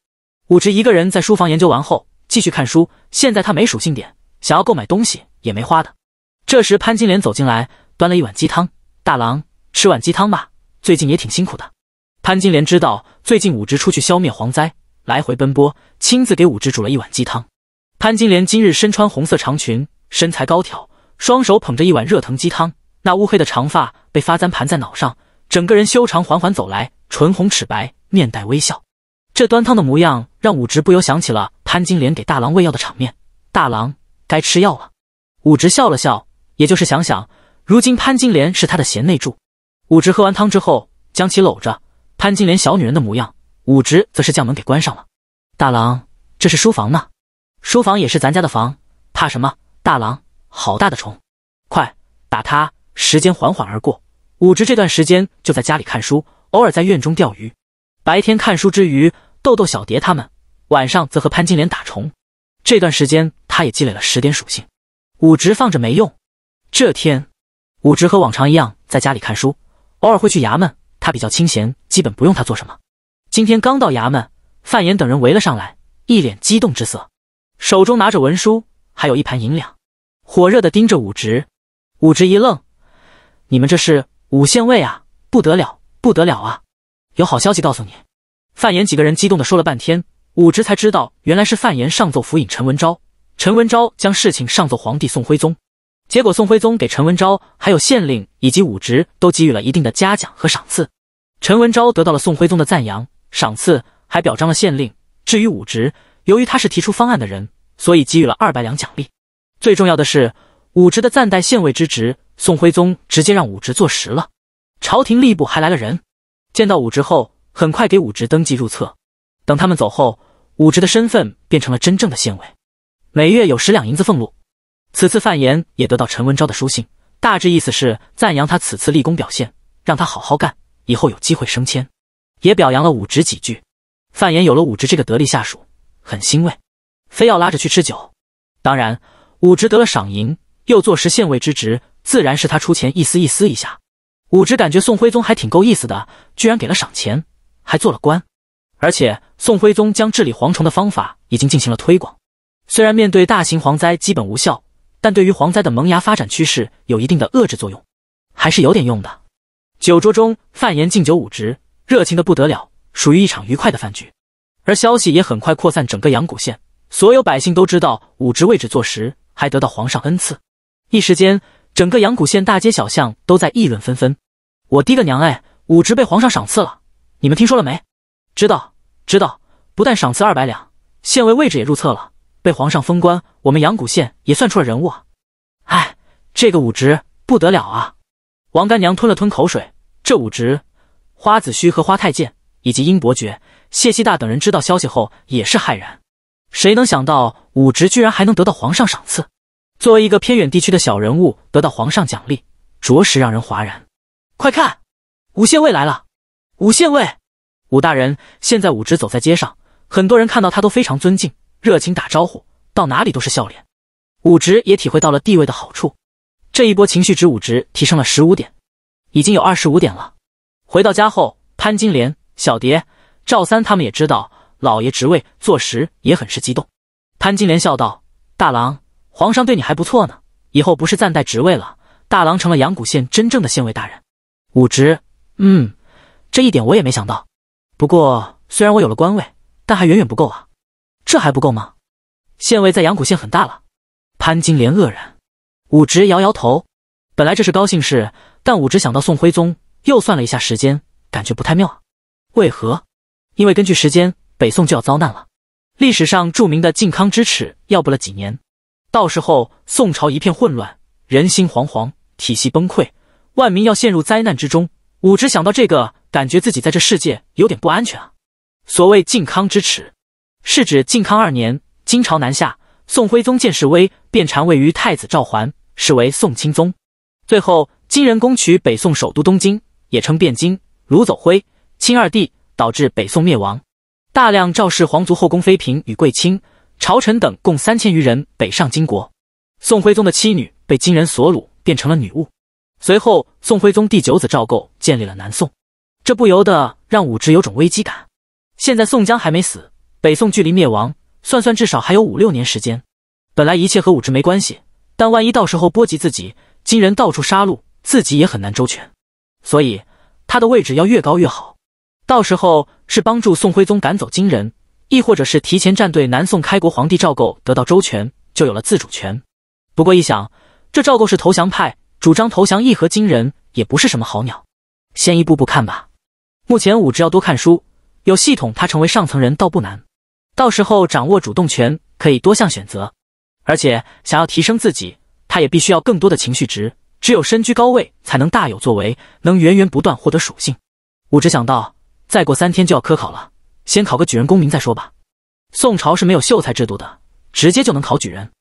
武植一个人在书房研究完后，继续看书。现在他没属性点，想要购买东西也没花的。这时，潘金莲走进来，端了一碗鸡汤：“大郎，吃碗鸡汤吧，最近也挺辛苦的。”潘金莲知道最近武植出去消灭蝗灾，来回奔波，亲自给武植煮了一碗鸡汤。潘金莲今日身穿红色长裙，身材高挑，双手捧着一碗热腾鸡汤，那乌黑的长发被发簪盘在脑上。整个人修长，缓缓走来，唇红齿白，面带微笑。这端汤的模样，让武植不由想起了潘金莲给大郎喂药的场面。大郎该吃药了。武植笑了笑，也就是想想，如今潘金莲是他的贤内助。武植喝完汤之后，将其搂着。潘金莲小女人的模样，武植则是将门给关上了。大郎，这是书房呢，书房也是咱家的房，怕什么？大郎，好大的虫，快打他！时间缓缓而过。武直这段时间就在家里看书，偶尔在院中钓鱼。白天看书之余逗逗小蝶他们，晚上则和潘金莲打虫。这段时间他也积累了十点属性。武直放着没用。这天，武直和往常一样在家里看书，偶尔会去衙门。他比较清闲，基本不用他做什么。今天刚到衙门，范岩等人围了上来，一脸激动之色，手中拿着文书，还有一盘银两，火热的盯着武直。武直一愣：“你们这是？”五县尉啊，不得了，不得了啊！有好消息告诉你，范延几个人激动的说了半天，武直才知道原来是范延上奏府尹陈文昭，陈文昭将事情上奏皇帝宋徽宗，结果宋徽宗给陈文昭还有县令以及武直都给予了一定的嘉奖和赏赐，陈文昭得到了宋徽宗的赞扬，赏赐还表彰了县令，至于武直，由于他是提出方案的人，所以给予了二百两奖励，最重要的是武直的暂代县尉之职。宋徽宗直接让武植坐实了，朝廷吏部还来了人，见到武植后，很快给武植登记入册。等他们走后，武植的身份变成了真正的县尉，每月有十两银子俸禄。此次范延也得到陈文昭的书信，大致意思是赞扬他此次立功表现，让他好好干，以后有机会升迁，也表扬了武植几句。范延有了武植这个得力下属，很欣慰，非要拉着去吃酒。当然，武职得了赏银，又坐实县尉之职。自然是他出钱，一丝一丝一下。武直感觉宋徽宗还挺够意思的，居然给了赏钱，还做了官。而且宋徽宗将治理蝗虫的方法已经进行了推广，虽然面对大型蝗灾基本无效，但对于蝗灾的萌芽发展趋势有一定的遏制作用，还是有点用的。酒桌中，范延敬酒，武直热情的不得了，属于一场愉快的饭局。而消息也很快扩散整个阳谷县，所有百姓都知道武直位置坐实，还得到皇上恩赐，一时间。整个阳谷县大街小巷都在议论纷纷。我滴个娘哎，武职被皇上赏赐了，你们听说了没？知道，知道。不但赏赐二百两，县尉位置也入册了，被皇上封官。我们阳谷县也算出了人物啊。哎，这个武直不得了啊！王干娘吞了吞口水。这武直，花子虚和花太监以及英伯爵、谢希大等人知道消息后也是骇然。谁能想到武直居然还能得到皇上赏赐？作为一个偏远地区的小人物，得到皇上奖励，着实让人哗然。快看，五县尉来了！五县尉，武大人！现在武直走在街上，很多人看到他都非常尊敬，热情打招呼，到哪里都是笑脸。武直也体会到了地位的好处，这一波情绪值武直提升了十五点，已经有二十五点了。回到家后，潘金莲、小蝶、赵三他们也知道老爷职位坐实，也很是激动。潘金莲笑道：“大郎。”皇上对你还不错呢，以后不是暂代职位了，大郎成了阳谷县真正的县尉大人。武直，嗯，这一点我也没想到。不过虽然我有了官位，但还远远不够啊。这还不够吗？县尉在阳谷县很大了。潘金莲愕然，武直摇摇头。本来这是高兴事，但武直想到宋徽宗，又算了一下时间，感觉不太妙啊。为何？因为根据时间，北宋就要遭难了。历史上著名的靖康之耻要不了几年。到时候宋朝一片混乱，人心惶惶，体系崩溃，万民要陷入灾难之中。武直想到这个，感觉自己在这世界有点不安全啊。所谓靖康之耻，是指靖康二年，金朝南下，宋徽宗见势威，便禅位于太子赵桓，是为宋钦宗。最后金人攻取北宋首都东京，也称汴京，掳走徽、钦二帝，导致北宋灭亡，大量赵氏皇族、后宫妃嫔与贵卿。朝臣等共三千余人北上金国，宋徽宗的妻女被金人所掳，变成了女巫。随后，宋徽宗第九子赵构建立了南宋，这不由得让武直有种危机感。现在宋江还没死，北宋距离灭亡算算至少还有五六年时间。本来一切和武直没关系，但万一到时候波及自己，金人到处杀戮，自己也很难周全。所以他的位置要越高越好，到时候是帮助宋徽宗赶走金人。亦或者是提前站队南宋开国皇帝赵构，得到周全就有了自主权。不过一想，这赵构是投降派，主张投降议和，金人也不是什么好鸟。先一步步看吧。目前武职要多看书，有系统，他成为上层人倒不难。到时候掌握主动权，可以多项选择。而且想要提升自己，他也必须要更多的情绪值。只有身居高位，才能大有作为，能源源不断获得属性。武职想到，再过三天就要科考了。先考个举人功名再说吧。宋朝是没有秀才制度的，直接就能考举人，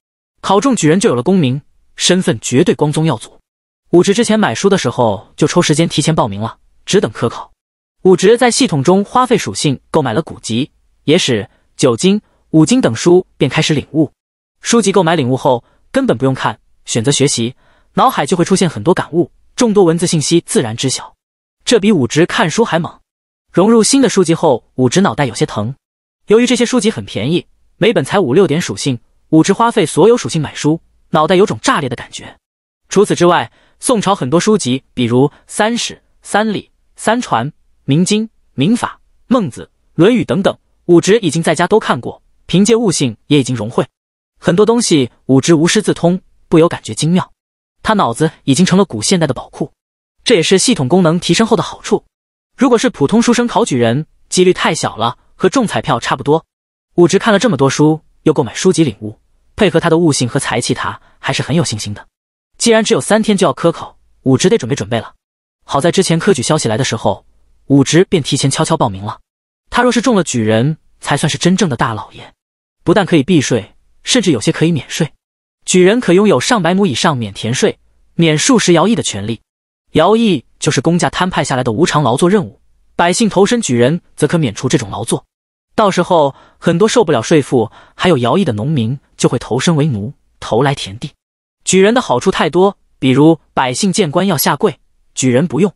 考中举人就有了功名，身份绝对光宗耀祖。武植之前买书的时候就抽时间提前报名了，只等科考。武植在系统中花费属性购买了古籍、野史、九经、五经等书，便开始领悟。书籍购买领悟后，根本不用看，选择学习，脑海就会出现很多感悟，众多文字信息自然知晓。这比武直看书还猛。融入新的书籍后，武直脑袋有些疼。由于这些书籍很便宜，每本才五六点属性，武直花费所有属性买书，脑袋有种炸裂的感觉。除此之外，宋朝很多书籍，比如《三史》《三礼》《三传》《明经》《明法》《孟子》《论语》等等，武直已经在家都看过，凭借悟性也已经融会很多东西。武直无师自通，不由感觉精妙。他脑子已经成了古现代的宝库，这也是系统功能提升后的好处。如果是普通书生考举人，几率太小了，和中彩票差不多。武直看了这么多书，又购买书籍领悟，配合他的悟性和才气，他还是很有信心的。既然只有三天就要科考，武直得准备准备了。好在之前科举消息来的时候，武直便提前悄悄报名了。他若是中了举人，才算是真正的大老爷，不但可以避税，甚至有些可以免税。举人可拥有上百亩以上免田税、免数十徭役的权利，徭役。就是公家摊派下来的无偿劳作任务，百姓投身举人则可免除这种劳作。到时候，很多受不了税赋还有徭役的农民就会投身为奴，投来田地。举人的好处太多，比如百姓见官要下跪，举人不用，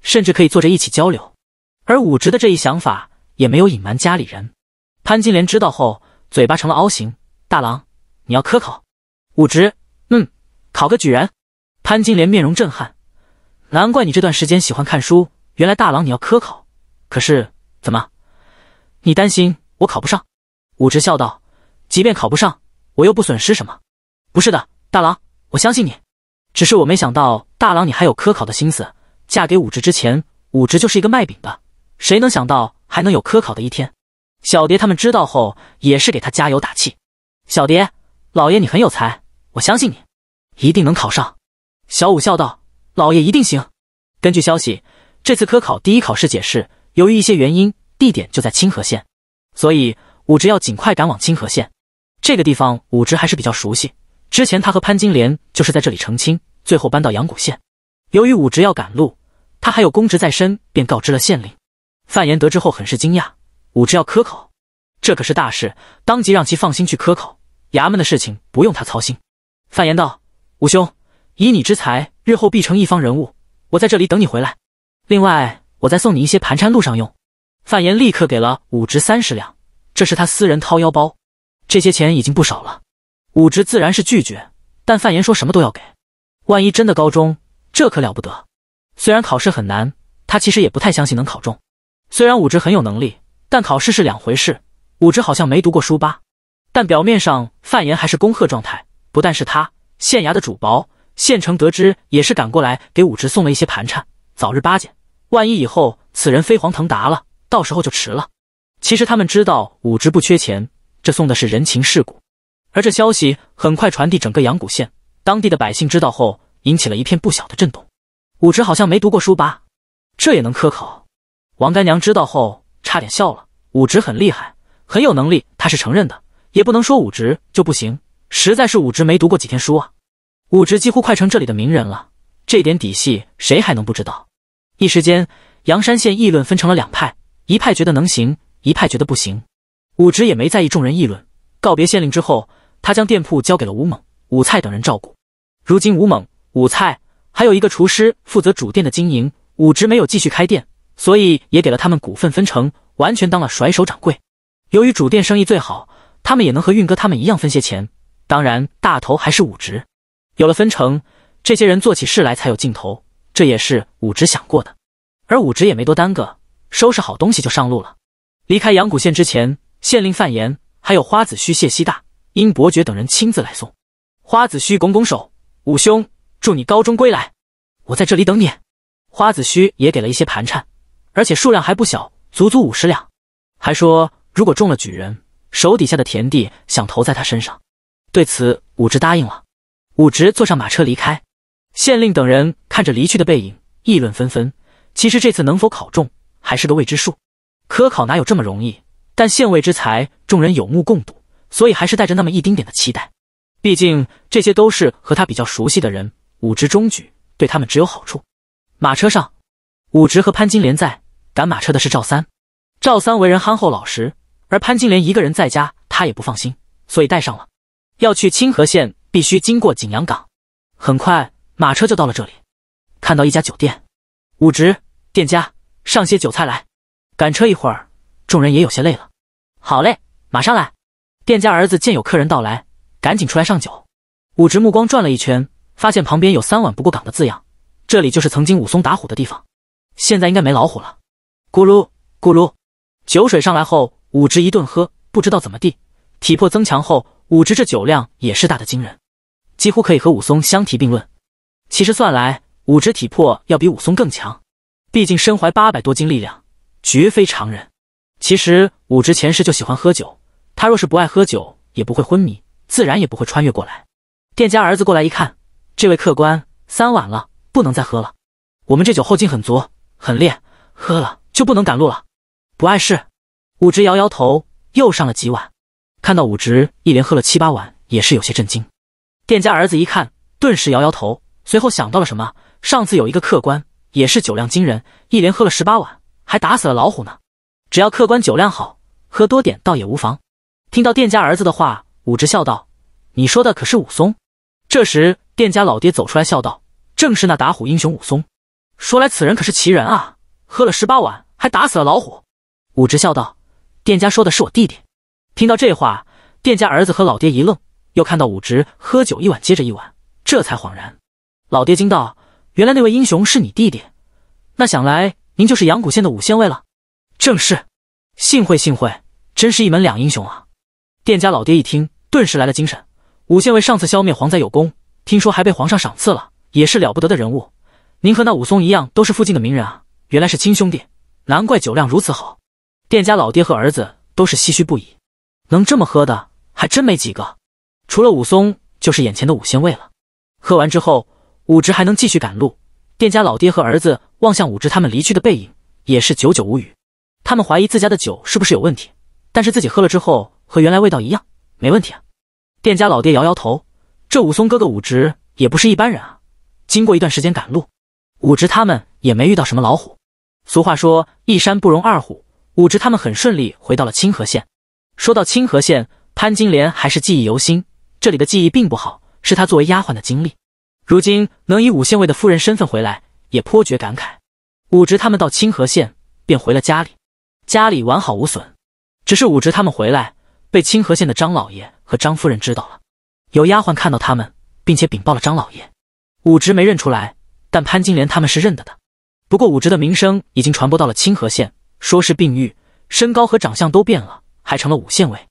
甚至可以坐着一起交流。而武植的这一想法也没有隐瞒家里人，潘金莲知道后，嘴巴成了凹形。大郎，你要科考？武植，嗯，考个举人。潘金莲面容震撼。难怪你这段时间喜欢看书，原来大郎你要科考，可是怎么？你担心我考不上？武直笑道：“即便考不上，我又不损失什么。”不是的，大郎，我相信你。只是我没想到，大郎你还有科考的心思。嫁给武直之前，武直就是一个卖饼的，谁能想到还能有科考的一天？小蝶他们知道后也是给他加油打气。小蝶，老爷你很有才，我相信你一定能考上。小舞笑道。老爷一定行。根据消息，这次科考第一考试解释，由于一些原因，地点就在清河县，所以武直要尽快赶往清河县。这个地方武直还是比较熟悉，之前他和潘金莲就是在这里成亲，最后搬到阳谷县。由于武直要赶路，他还有公职在身，便告知了县令范岩得知后，很是惊讶，武直要科考，这可是大事，当即让其放心去科考，衙门的事情不用他操心。范岩道，武兄。以你之才，日后必成一方人物。我在这里等你回来。另外，我再送你一些盘缠，路上用。范言立刻给了武直三十两，这是他私人掏腰包。这些钱已经不少了。武直自然是拒绝，但范言说什么都要给。万一真的高中，这可了不得。虽然考试很难，他其实也不太相信能考中。虽然武直很有能力，但考试是两回事。武直好像没读过书吧？但表面上，范言还是恭贺状态。不但是他，县衙的主薄。县城得知也是赶过来给武直送了一些盘缠，早日巴结。万一以后此人飞黄腾达了，到时候就迟了。其实他们知道武直不缺钱，这送的是人情世故。而这消息很快传递整个阳谷县，当地的百姓知道后，引起了一片不小的震动。武直好像没读过书吧？这也能科考？王干娘知道后差点笑了。武直很厉害，很有能力，他是承认的，也不能说武直就不行。实在是武直没读过几天书啊。武直几乎快成这里的名人了，这点底细谁还能不知道？一时间，阳山县议论分成了两派，一派觉得能行，一派觉得不行。武直也没在意众人议论，告别县令之后，他将店铺交给了吴猛、武蔡等人照顾。如今，吴猛、武蔡还有一个厨师负责主店的经营。武直没有继续开店，所以也给了他们股份分成，完全当了甩手掌柜。由于主店生意最好，他们也能和运哥他们一样分些钱，当然大头还是武直。有了分成，这些人做起事来才有劲头，这也是武直想过的。而武直也没多耽搁，收拾好东西就上路了。离开阳谷县之前，县令范延还有花子虚、谢希大、殷伯爵等人亲自来送。花子虚拱拱手：“武兄，祝你高中归来，我在这里等你。”花子虚也给了一些盘缠，而且数量还不小，足足五十两，还说如果中了举人，手底下的田地想投在他身上。对此，武直答应了。武直坐上马车离开，县令等人看着离去的背影，议论纷纷。其实这次能否考中还是个未知数，科考哪有这么容易？但县尉之才，众人有目共睹，所以还是带着那么一丁点的期待。毕竟这些都是和他比较熟悉的人，武直中举对他们只有好处。马车上，武直和潘金莲在赶马车的是赵三。赵三为人憨厚老实，而潘金莲一个人在家，他也不放心，所以带上了。要去清河县。必须经过景阳岗，很快马车就到了这里。看到一家酒店，武直店家上些酒菜来。赶车一会儿，众人也有些累了。好嘞，马上来。店家儿子见有客人到来，赶紧出来上酒。武直目光转了一圈，发现旁边有“三碗不过岗”的字样，这里就是曾经武松打虎的地方。现在应该没老虎了。咕噜咕噜，酒水上来后，武直一顿喝，不知道怎么地，体魄增强后，武直这酒量也是大的惊人。几乎可以和武松相提并论。其实算来，武直体魄要比武松更强，毕竟身怀八百多斤力量，绝非常人。其实武直前世就喜欢喝酒，他若是不爱喝酒，也不会昏迷，自然也不会穿越过来。店家儿子过来一看，这位客官三碗了，不能再喝了。我们这酒后劲很足，很烈，喝了就不能赶路了。不碍事。武直摇摇头，又上了几碗。看到武直一连喝了七八碗，也是有些震惊。店家儿子一看，顿时摇摇头，随后想到了什么。上次有一个客官，也是酒量惊人，一连喝了十八碗，还打死了老虎呢。只要客官酒量好，喝多点倒也无妨。听到店家儿子的话，武直笑道：“你说的可是武松？”这时，店家老爹走出来笑道：“正是那打虎英雄武松。说来此人可是奇人啊，喝了十八碗还打死了老虎。”武直笑道：“店家说的是我弟弟。”听到这话，店家儿子和老爹一愣。就看到武直喝酒一碗接着一碗，这才恍然。老爹惊道：“原来那位英雄是你弟弟，那想来您就是阳谷县的武县尉了。”“正是，幸会幸会，真是一门两英雄啊！”店家老爹一听，顿时来了精神。武县尉上次消灭皇灾有功，听说还被皇上赏赐了，也是了不得的人物。您和那武松一样，都是附近的名人啊！原来是亲兄弟，难怪酒量如此好。店家老爹和儿子都是唏嘘不已，能这么喝的还真没几个。除了武松，就是眼前的五仙位了。喝完之后，武直还能继续赶路。店家老爹和儿子望向武直他们离去的背影，也是久久无语。他们怀疑自家的酒是不是有问题，但是自己喝了之后和原来味道一样，没问题啊。店家老爹摇摇头，这武松哥哥武直也不是一般人啊。经过一段时间赶路，武直他们也没遇到什么老虎。俗话说，一山不容二虎。武直他们很顺利回到了清河县。说到清河县，潘金莲还是记忆犹新。这里的记忆并不好，是他作为丫鬟的经历。如今能以五县尉的夫人身份回来，也颇觉感慨。武植他们到清河县，便回了家里，家里完好无损。只是武植他们回来，被清河县的张老爷和张夫人知道了，有丫鬟看到他们，并且禀报了张老爷。武植没认出来，但潘金莲他们是认得的。不过武植的名声已经传播到了清河县，说是病愈，身高和长相都变了，还成了五县尉。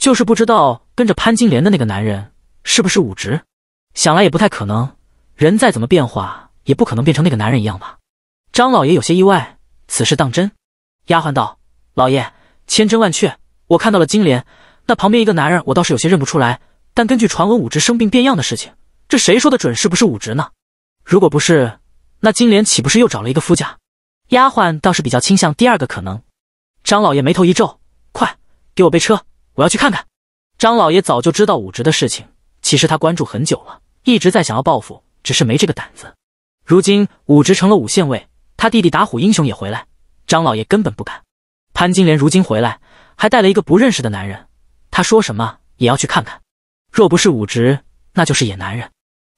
就是不知道跟着潘金莲的那个男人是不是武职。想来也不太可能，人再怎么变化也不可能变成那个男人一样吧。张老爷有些意外，此事当真？丫鬟道：“老爷，千真万确，我看到了金莲，那旁边一个男人，我倒是有些认不出来。但根据传闻，武职生病变样的事情，这谁说的准是不是武职呢？如果不是，那金莲岂不是又找了一个夫家？丫鬟倒是比较倾向第二个可能。张老爷眉头一皱，快给我备车。”我要去看看，张老爷早就知道武直的事情，其实他关注很久了，一直在想要报复，只是没这个胆子。如今武直成了武县尉，他弟弟打虎英雄也回来，张老爷根本不敢。潘金莲如今回来，还带了一个不认识的男人，他说什么也要去看看。若不是武直，那就是野男人。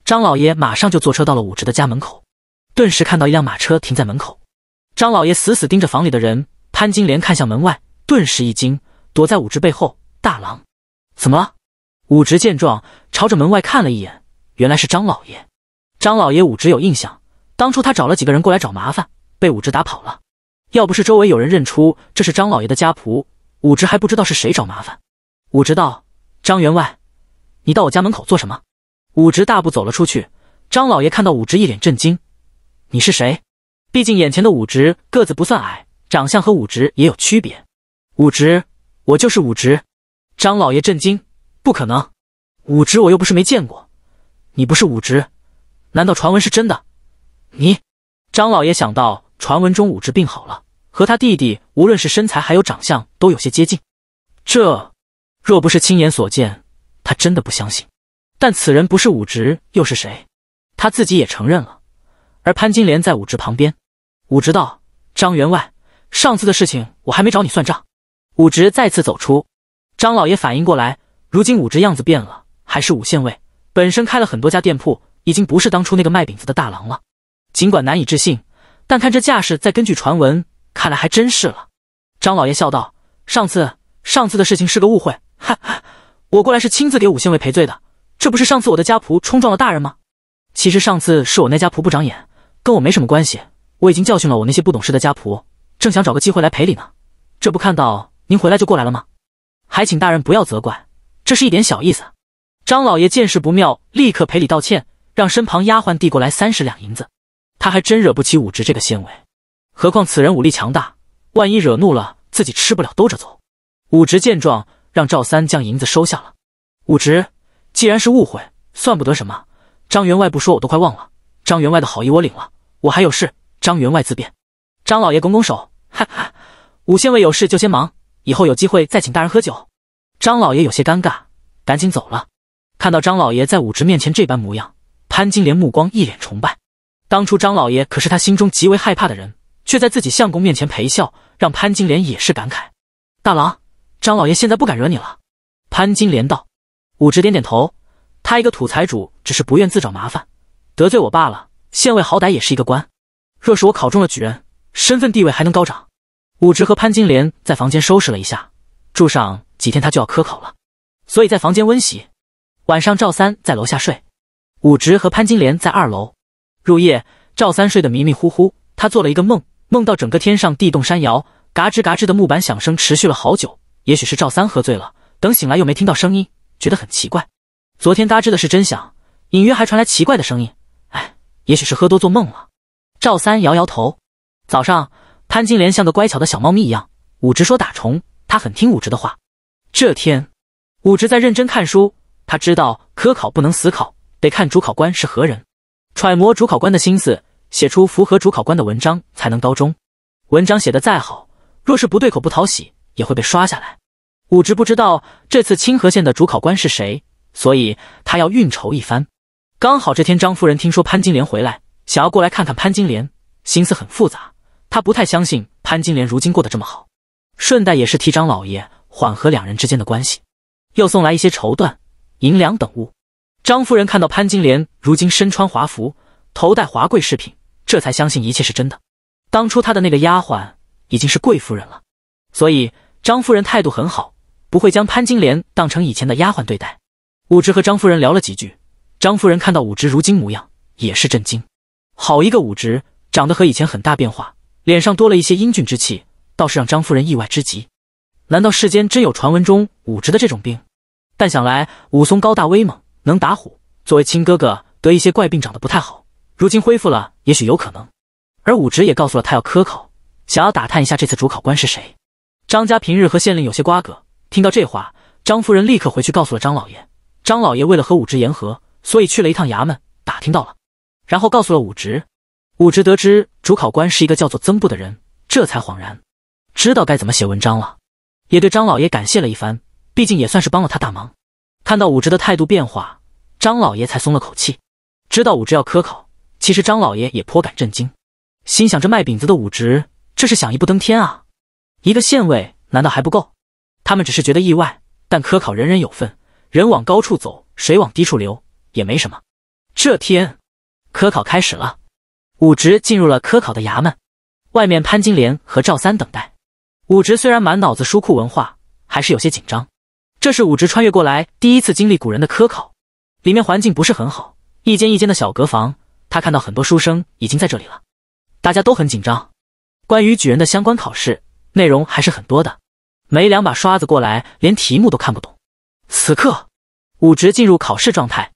张老爷马上就坐车到了武直的家门口，顿时看到一辆马车停在门口。张老爷死死盯着房里的人，潘金莲看向门外，顿时一惊，躲在武直背后。大郎，怎么了？武直见状，朝着门外看了一眼，原来是张老爷。张老爷，武直有印象，当初他找了几个人过来找麻烦，被武直打跑了。要不是周围有人认出这是张老爷的家仆，武直还不知道是谁找麻烦。武直道：“张员外，你到我家门口做什么？”武直大步走了出去。张老爷看到武直，一脸震惊：“你是谁？毕竟眼前的武直个子不算矮，长相和武直也有区别。”武直：“我就是武直。”张老爷震惊：“不可能，武直我又不是没见过，你不是武直，难道传闻是真的？”你，张老爷想到传闻中武直病好了，和他弟弟无论是身材还有长相都有些接近，这若不是亲眼所见，他真的不相信。但此人不是武直又是谁？他自己也承认了。而潘金莲在武直旁边。武直道：“张员外，上次的事情我还没找你算账。”武直再次走出。张老爷反应过来，如今武直样子变了，还是五县尉。本身开了很多家店铺，已经不是当初那个卖饼子的大郎了。尽管难以置信，但看这架势，再根据传闻，看来还真是了。张老爷笑道：“上次，上次的事情是个误会，哈哈，我过来是亲自给五县尉赔罪的。这不是上次我的家仆冲撞了大人吗？其实上次是我那家仆不长眼，跟我没什么关系。我已经教训了我那些不懂事的家仆，正想找个机会来赔礼呢。这不看到您回来就过来了吗？”还请大人不要责怪，这是一点小意思。张老爷见势不妙，立刻赔礼道歉，让身旁丫鬟递过来三十两银子。他还真惹不起武植这个县尉，何况此人武力强大，万一惹怒了自己，吃不了兜着走。武植见状，让赵三将银子收下了。武植，既然是误会，算不得什么。张员外不说，我都快忘了。张员外的好意我领了，我还有事，张员外自便。张老爷拱拱手，哈哈，武县尉有事就先忙。以后有机会再请大人喝酒。张老爷有些尴尬，赶紧走了。看到张老爷在武直面前这般模样，潘金莲目光一脸崇拜。当初张老爷可是他心中极为害怕的人，却在自己相公面前陪笑，让潘金莲也是感慨。大郎，张老爷现在不敢惹你了。潘金莲道。武直点点头，他一个土财主，只是不愿自找麻烦，得罪我罢了。县尉好歹也是一个官，若是我考中了举人，身份地位还能高涨。武植和潘金莲在房间收拾了一下，住上几天他就要科考了，所以在房间温习。晚上赵三在楼下睡，武植和潘金莲在二楼。入夜，赵三睡得迷迷糊糊，他做了一个梦，梦到整个天上地动山摇，嘎吱嘎吱的木板响声持续了好久。也许是赵三喝醉了，等醒来又没听到声音，觉得很奇怪。昨天嘎吱的是真响，隐约还传来奇怪的声音。哎，也许是喝多做梦了。赵三摇摇头。早上。潘金莲像个乖巧的小猫咪一样，武直说打虫，她很听武直的话。这天，武直在认真看书，他知道科考不能死考，得看主考官是何人，揣摩主考官的心思，写出符合主考官的文章才能高中。文章写得再好，若是不对口不讨喜，也会被刷下来。武直不知道这次清河县的主考官是谁，所以他要运筹一番。刚好这天，张夫人听说潘金莲回来，想要过来看看潘金莲，心思很复杂。他不太相信潘金莲如今过得这么好，顺带也是替张老爷缓和两人之间的关系，又送来一些绸缎、银两等物。张夫人看到潘金莲如今身穿华服，头戴华贵饰品，这才相信一切是真的。当初她的那个丫鬟已经是贵夫人了，所以张夫人态度很好，不会将潘金莲当成以前的丫鬟对待。武直和张夫人聊了几句，张夫人看到武直如今模样也是震惊，好一个武直，长得和以前很大变化。脸上多了一些英俊之气，倒是让张夫人意外之极。难道世间真有传闻中武直的这种病？但想来武松高大威猛，能打虎，作为亲哥哥得一些怪病长得不太好，如今恢复了，也许有可能。而武直也告诉了他要科考，想要打探一下这次主考官是谁。张家平日和县令有些瓜葛，听到这话，张夫人立刻回去告诉了张老爷。张老爷为了和武直言和，所以去了一趟衙门，打听到了，然后告诉了武直。武直得知主考官是一个叫做曾布的人，这才恍然，知道该怎么写文章了，也对张老爷感谢了一番，毕竟也算是帮了他大忙。看到武直的态度变化，张老爷才松了口气，知道武直要科考。其实张老爷也颇感震惊，心想这卖饼子的武直，这是想一步登天啊！一个县尉难道还不够？他们只是觉得意外，但科考人人有份，人往高处走，水往低处流，也没什么。这天，科考开始了。武直进入了科考的衙门，外面潘金莲和赵三等待。武直虽然满脑子书库文化，还是有些紧张。这是武直穿越过来第一次经历古人的科考，里面环境不是很好，一间一间的小隔房。他看到很多书生已经在这里了，大家都很紧张。关于举人的相关考试内容还是很多的，没两把刷子过来，连题目都看不懂。此刻，武直进入考试状态，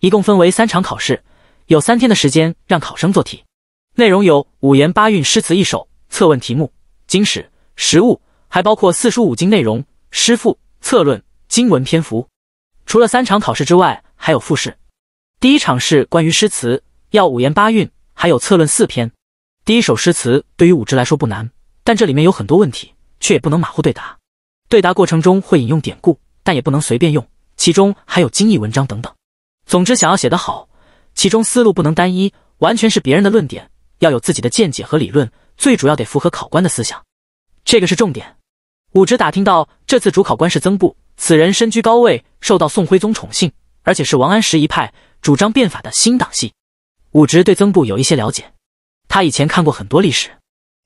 一共分为三场考试，有三天的时间让考生做题。内容有五言八韵诗词一首，测问题目、经史、实务，还包括四书五经内容、诗赋、策论、经文篇幅。除了三场考试之外，还有复试。第一场是关于诗词，要五言八韵，还有策论四篇。第一首诗词对于武职来说不难，但这里面有很多问题，却也不能马虎对答。对答过程中会引用典故，但也不能随便用。其中还有经义文章等等。总之，想要写得好，其中思路不能单一，完全是别人的论点。要有自己的见解和理论，最主要得符合考官的思想，这个是重点。武直打听到这次主考官是曾布，此人身居高位，受到宋徽宗宠幸，而且是王安石一派主张变法的新党系。武直对曾布有一些了解，他以前看过很多历史。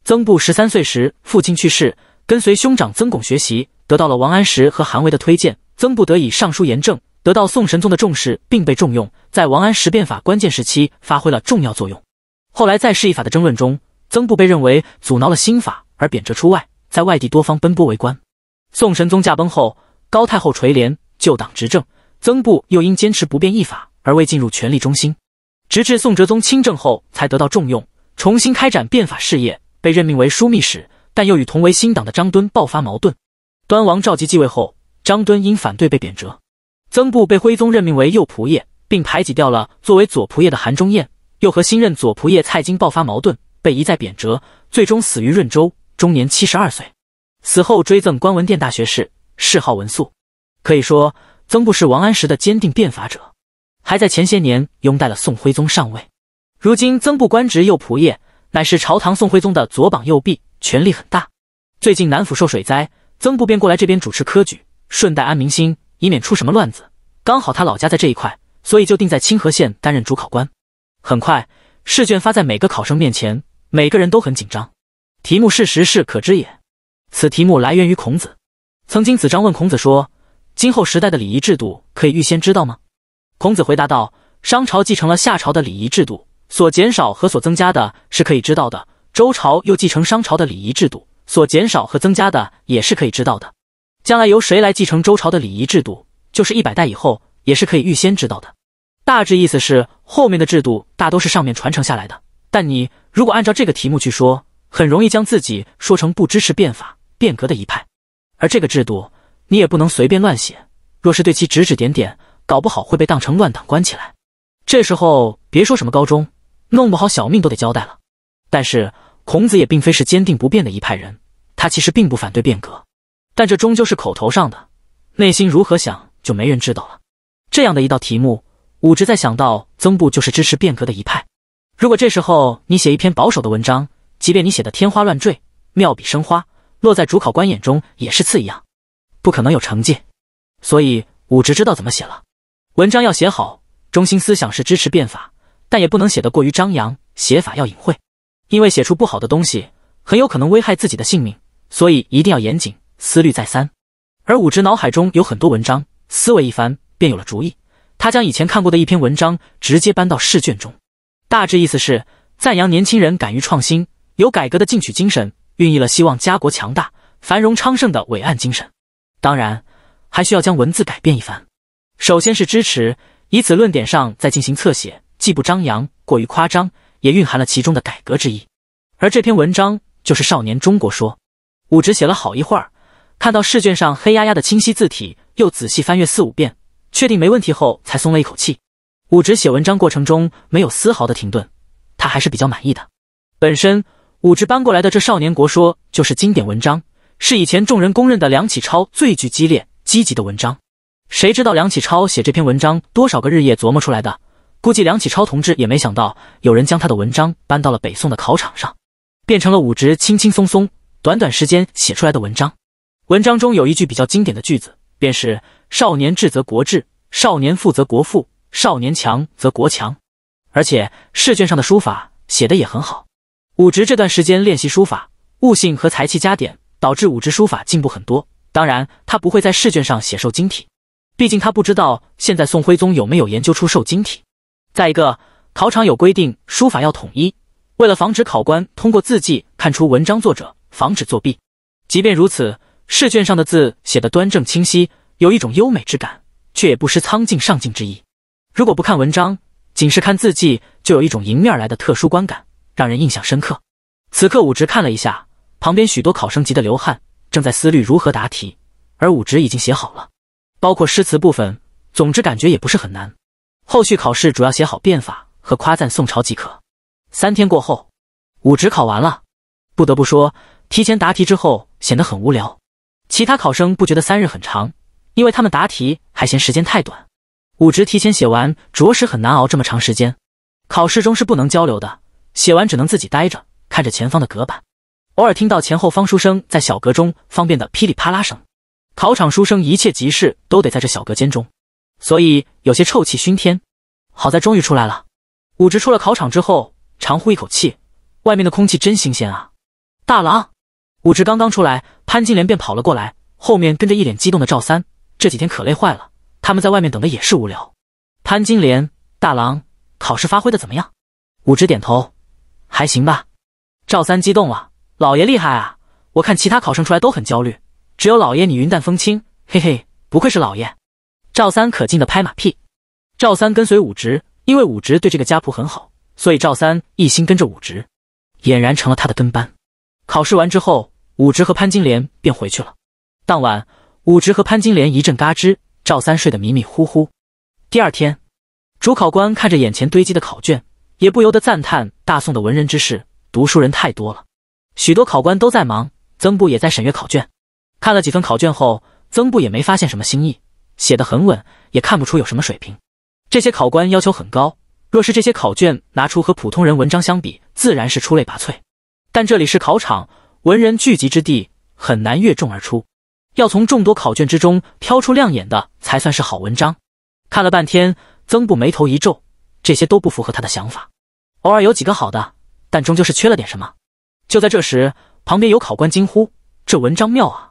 曾布十三岁时，父亲去世，跟随兄长曾巩学习，得到了王安石和韩维的推荐。曾布得以上书言政，得到宋神宗的重视，并被重用，在王安石变法关键时期发挥了重要作用。后来在释义法的争论中，曾布被认为阻挠了新法而贬谪出外，在外地多方奔波为官。宋神宗驾崩后，高太后垂帘，旧党执政，曾布又因坚持不变义法而未进入权力中心，直至宋哲宗亲政后才得到重用，重新开展变法事业，被任命为枢密使，但又与同为新党的张敦爆发矛盾。端王召集继位后，张敦因反对被贬谪，曾布被徽宗任命为右仆射，并排挤掉了作为左仆射的韩忠彦。又和新任左仆射蔡京爆发矛盾，被一再贬谪，最终死于润州，终年七十二岁。死后追赠观文殿大学士，谥号文肃。可以说，曾布是王安石的坚定变法者，还在前些年拥戴了宋徽宗上位。如今，曾布官职右仆射，乃是朝堂宋徽宗的左膀右臂，权力很大。最近南府受水灾，曾布便过来这边主持科举，顺带安民心，以免出什么乱子。刚好他老家在这一块，所以就定在清河县担任主考官。很快，试卷发在每个考生面前，每个人都很紧张。题目是“时事可知也”，此题目来源于孔子。曾经子张问孔子说：“今后时代的礼仪制度可以预先知道吗？”孔子回答道：“商朝继承了夏朝的礼仪制度，所减少和所增加的是可以知道的；周朝又继承商朝的礼仪制度，所减少和增加的也是可以知道的。将来由谁来继承周朝的礼仪制度，就是一百代以后也是可以预先知道的。”大致意思是，后面的制度大都是上面传承下来的。但你如果按照这个题目去说，很容易将自己说成不支持变法变革的一派，而这个制度你也不能随便乱写。若是对其指指点点，搞不好会被当成乱党关起来。这时候别说什么高中，弄不好小命都得交代了。但是孔子也并非是坚定不变的一派人，他其实并不反对变革，但这终究是口头上的，内心如何想就没人知道了。这样的一道题目。武直在想到，曾布就是支持变革的一派。如果这时候你写一篇保守的文章，即便你写的天花乱坠、妙笔生花，落在主考官眼中也是次一样，不可能有成绩。所以武直知道怎么写了。文章要写好，中心思想是支持变法，但也不能写得过于张扬，写法要隐晦。因为写出不好的东西，很有可能危害自己的性命，所以一定要严谨，思虑再三。而武直脑海中有很多文章，思维一番，便有了主意。他将以前看过的一篇文章直接搬到试卷中，大致意思是赞扬年轻人敢于创新、有改革的进取精神，孕育了希望家国强大、繁荣昌盛的伟岸精神。当然，还需要将文字改变一番。首先是支持，以此论点上再进行侧写，既不张扬、过于夸张，也蕴含了其中的改革之意。而这篇文章就是《少年中国说》。武直写了好一会儿，看到试卷上黑压压的清晰字体，又仔细翻阅四五遍。确定没问题后，才松了一口气。武直写文章过程中没有丝毫的停顿，他还是比较满意的。本身武直搬过来的这《少年国说》就是经典文章，是以前众人公认的梁启超最具激烈、积极的文章。谁知道梁启超写这篇文章多少个日夜琢磨出来的？估计梁启超同志也没想到，有人将他的文章搬到了北宋的考场上，变成了武直轻轻松松、短短时间写出来的文章。文章中有一句比较经典的句子，便是。少年智则国智，少年富则国富，少年强则国强。而且试卷上的书法写的也很好。武直这段时间练习书法，悟性和才气加点，导致武直书法进步很多。当然，他不会在试卷上写瘦金体，毕竟他不知道现在宋徽宗有没有研究出瘦金体。再一个，考场有规定，书法要统一，为了防止考官通过字迹看出文章作者，防止作弊。即便如此，试卷上的字写的端正清晰。有一种优美之感，却也不失苍劲上进之意。如果不看文章，仅是看字迹，就有一种迎面而来的特殊观感，让人印象深刻。此刻，武直看了一下旁边许多考生急得流汗，正在思虑如何答题，而武直已经写好了，包括诗词部分。总之，感觉也不是很难。后续考试主要写好变法和夸赞宋朝即可。三天过后，武直考完了，不得不说，提前答题之后显得很无聊。其他考生不觉得三日很长。因为他们答题还嫌时间太短，武直提前写完，着实很难熬这么长时间。考试中是不能交流的，写完只能自己待着，看着前方的隔板，偶尔听到前后方书生在小阁中方便的噼里啪啦声。考场书生一切急事都得在这小隔间中，所以有些臭气熏天。好在终于出来了。武直出了考场之后，长呼一口气，外面的空气真新鲜啊！大郎，武直刚刚出来，潘金莲便跑了过来，后面跟着一脸激动的赵三。这几天可累坏了，他们在外面等的也是无聊。潘金莲，大郎，考试发挥的怎么样？武直点头，还行吧。赵三激动了，老爷厉害啊！我看其他考生出来都很焦虑，只有老爷你云淡风轻，嘿嘿，不愧是老爷。赵三可劲的拍马屁。赵三跟随武直，因为武直对这个家仆很好，所以赵三一心跟着武直，俨然成了他的跟班。考试完之后，武直和潘金莲便回去了。当晚。武直和潘金莲一阵嘎吱，赵三睡得迷迷糊糊。第二天，主考官看着眼前堆积的考卷，也不由得赞叹：大宋的文人之士，读书人太多了。许多考官都在忙，曾布也在审阅考卷。看了几份考卷后，曾布也没发现什么新意，写得很稳，也看不出有什么水平。这些考官要求很高，若是这些考卷拿出和普通人文章相比，自然是出类拔萃。但这里是考场，文人聚集之地，很难越众而出。要从众多考卷之中挑出亮眼的才算是好文章。看了半天，曾布眉头一皱，这些都不符合他的想法。偶尔有几个好的，但终究是缺了点什么。就在这时，旁边有考官惊呼：“这文章妙啊！”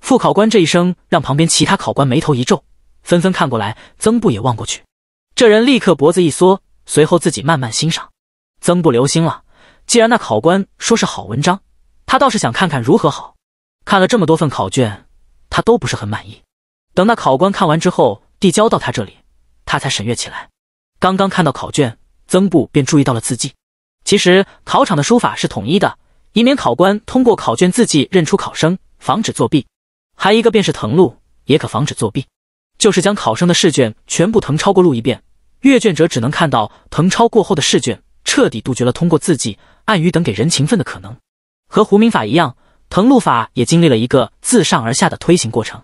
副考官这一声让旁边其他考官眉头一皱，纷纷看过来。曾布也望过去，这人立刻脖子一缩，随后自己慢慢欣赏。曾布留心了，既然那考官说是好文章，他倒是想看看如何好。看了这么多份考卷。他都不是很满意。等那考官看完之后，递交到他这里，他才审阅起来。刚刚看到考卷，曾布便注意到了字迹。其实，考场的书法是统一的，以免考官通过考卷字迹认出考生，防止作弊。还一个便是誊录，也可防止作弊，就是将考生的试卷全部誊抄过录一遍，阅卷者只能看到誊抄过后的试卷，彻底杜绝了通过字迹、暗语等给人情分的可能。和胡明法一样。誊录法也经历了一个自上而下的推行过程，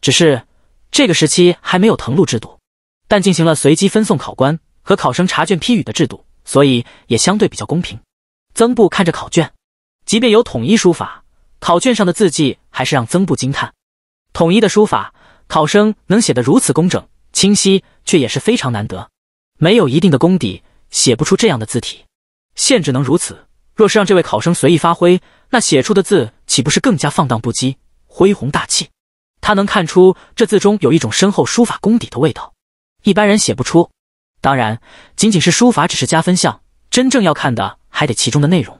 只是这个时期还没有誊录制度，但进行了随机分送考官和考生查卷批语的制度，所以也相对比较公平。曾布看着考卷，即便有统一书法，考卷上的字迹还是让曾布惊叹：统一的书法，考生能写得如此工整清晰，却也是非常难得。没有一定的功底，写不出这样的字体。限制能如此，若是让这位考生随意发挥，那写出的字。岂不是更加放荡不羁、恢弘大气？他能看出这字中有一种深厚书法功底的味道，一般人写不出。当然，仅仅是书法只是加分项，真正要看的还得其中的内容。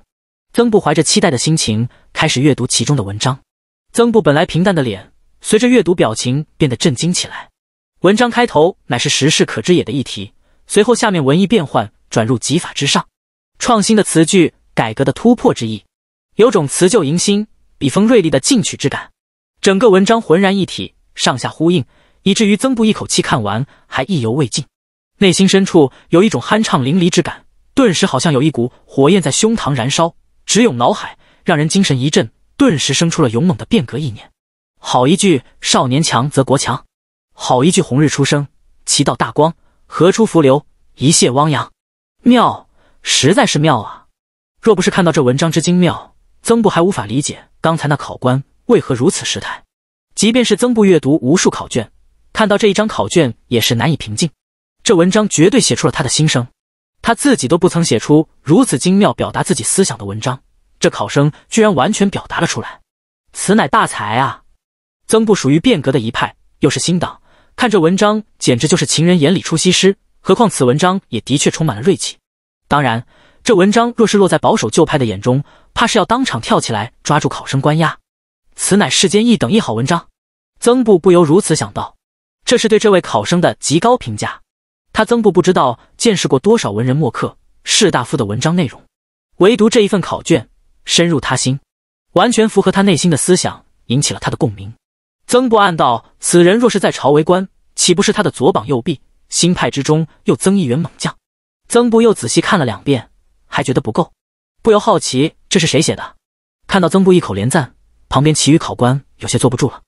曾布怀着期待的心情开始阅读其中的文章。曾布本来平淡的脸，随着阅读表情变得震惊起来。文章开头乃是“时事可知也”的议题，随后下面文意变换，转入极法之上，创新的词句，改革的突破之意，有种辞旧迎新。笔锋锐利的进取之感，整个文章浑然一体，上下呼应，以至于曾布一口气看完还意犹未尽，内心深处有一种酣畅淋漓之感，顿时好像有一股火焰在胸膛燃烧，直涌脑海，让人精神一振，顿时生出了勇猛的变革意念。好一句少年强则国强，好一句红日初升，其道大光，河出伏流，一泻汪洋，妙，实在是妙啊！若不是看到这文章之精妙。曾布还无法理解刚才那考官为何如此失态，即便是曾布阅读无数考卷，看到这一张考卷也是难以平静。这文章绝对写出了他的心声，他自己都不曾写出如此精妙表达自己思想的文章，这考生居然完全表达了出来，此乃大才啊！曾布属于变革的一派，又是新党，看这文章简直就是情人眼里出西施，何况此文章也的确充满了锐气，当然。这文章若是落在保守旧派的眼中，怕是要当场跳起来抓住考生关押。此乃世间一等一好文章，曾布不由如此想到。这是对这位考生的极高评价。他曾布不知道见识过多少文人墨客、士大夫的文章内容，唯独这一份考卷深入他心，完全符合他内心的思想，引起了他的共鸣。曾布暗道：此人若是在朝为官，岂不是他的左膀右臂？新派之中又增一员猛将。曾布又仔细看了两遍。还觉得不够，不由好奇这是谁写的？看到曾布一口连赞，旁边其余考官有些坐不住了。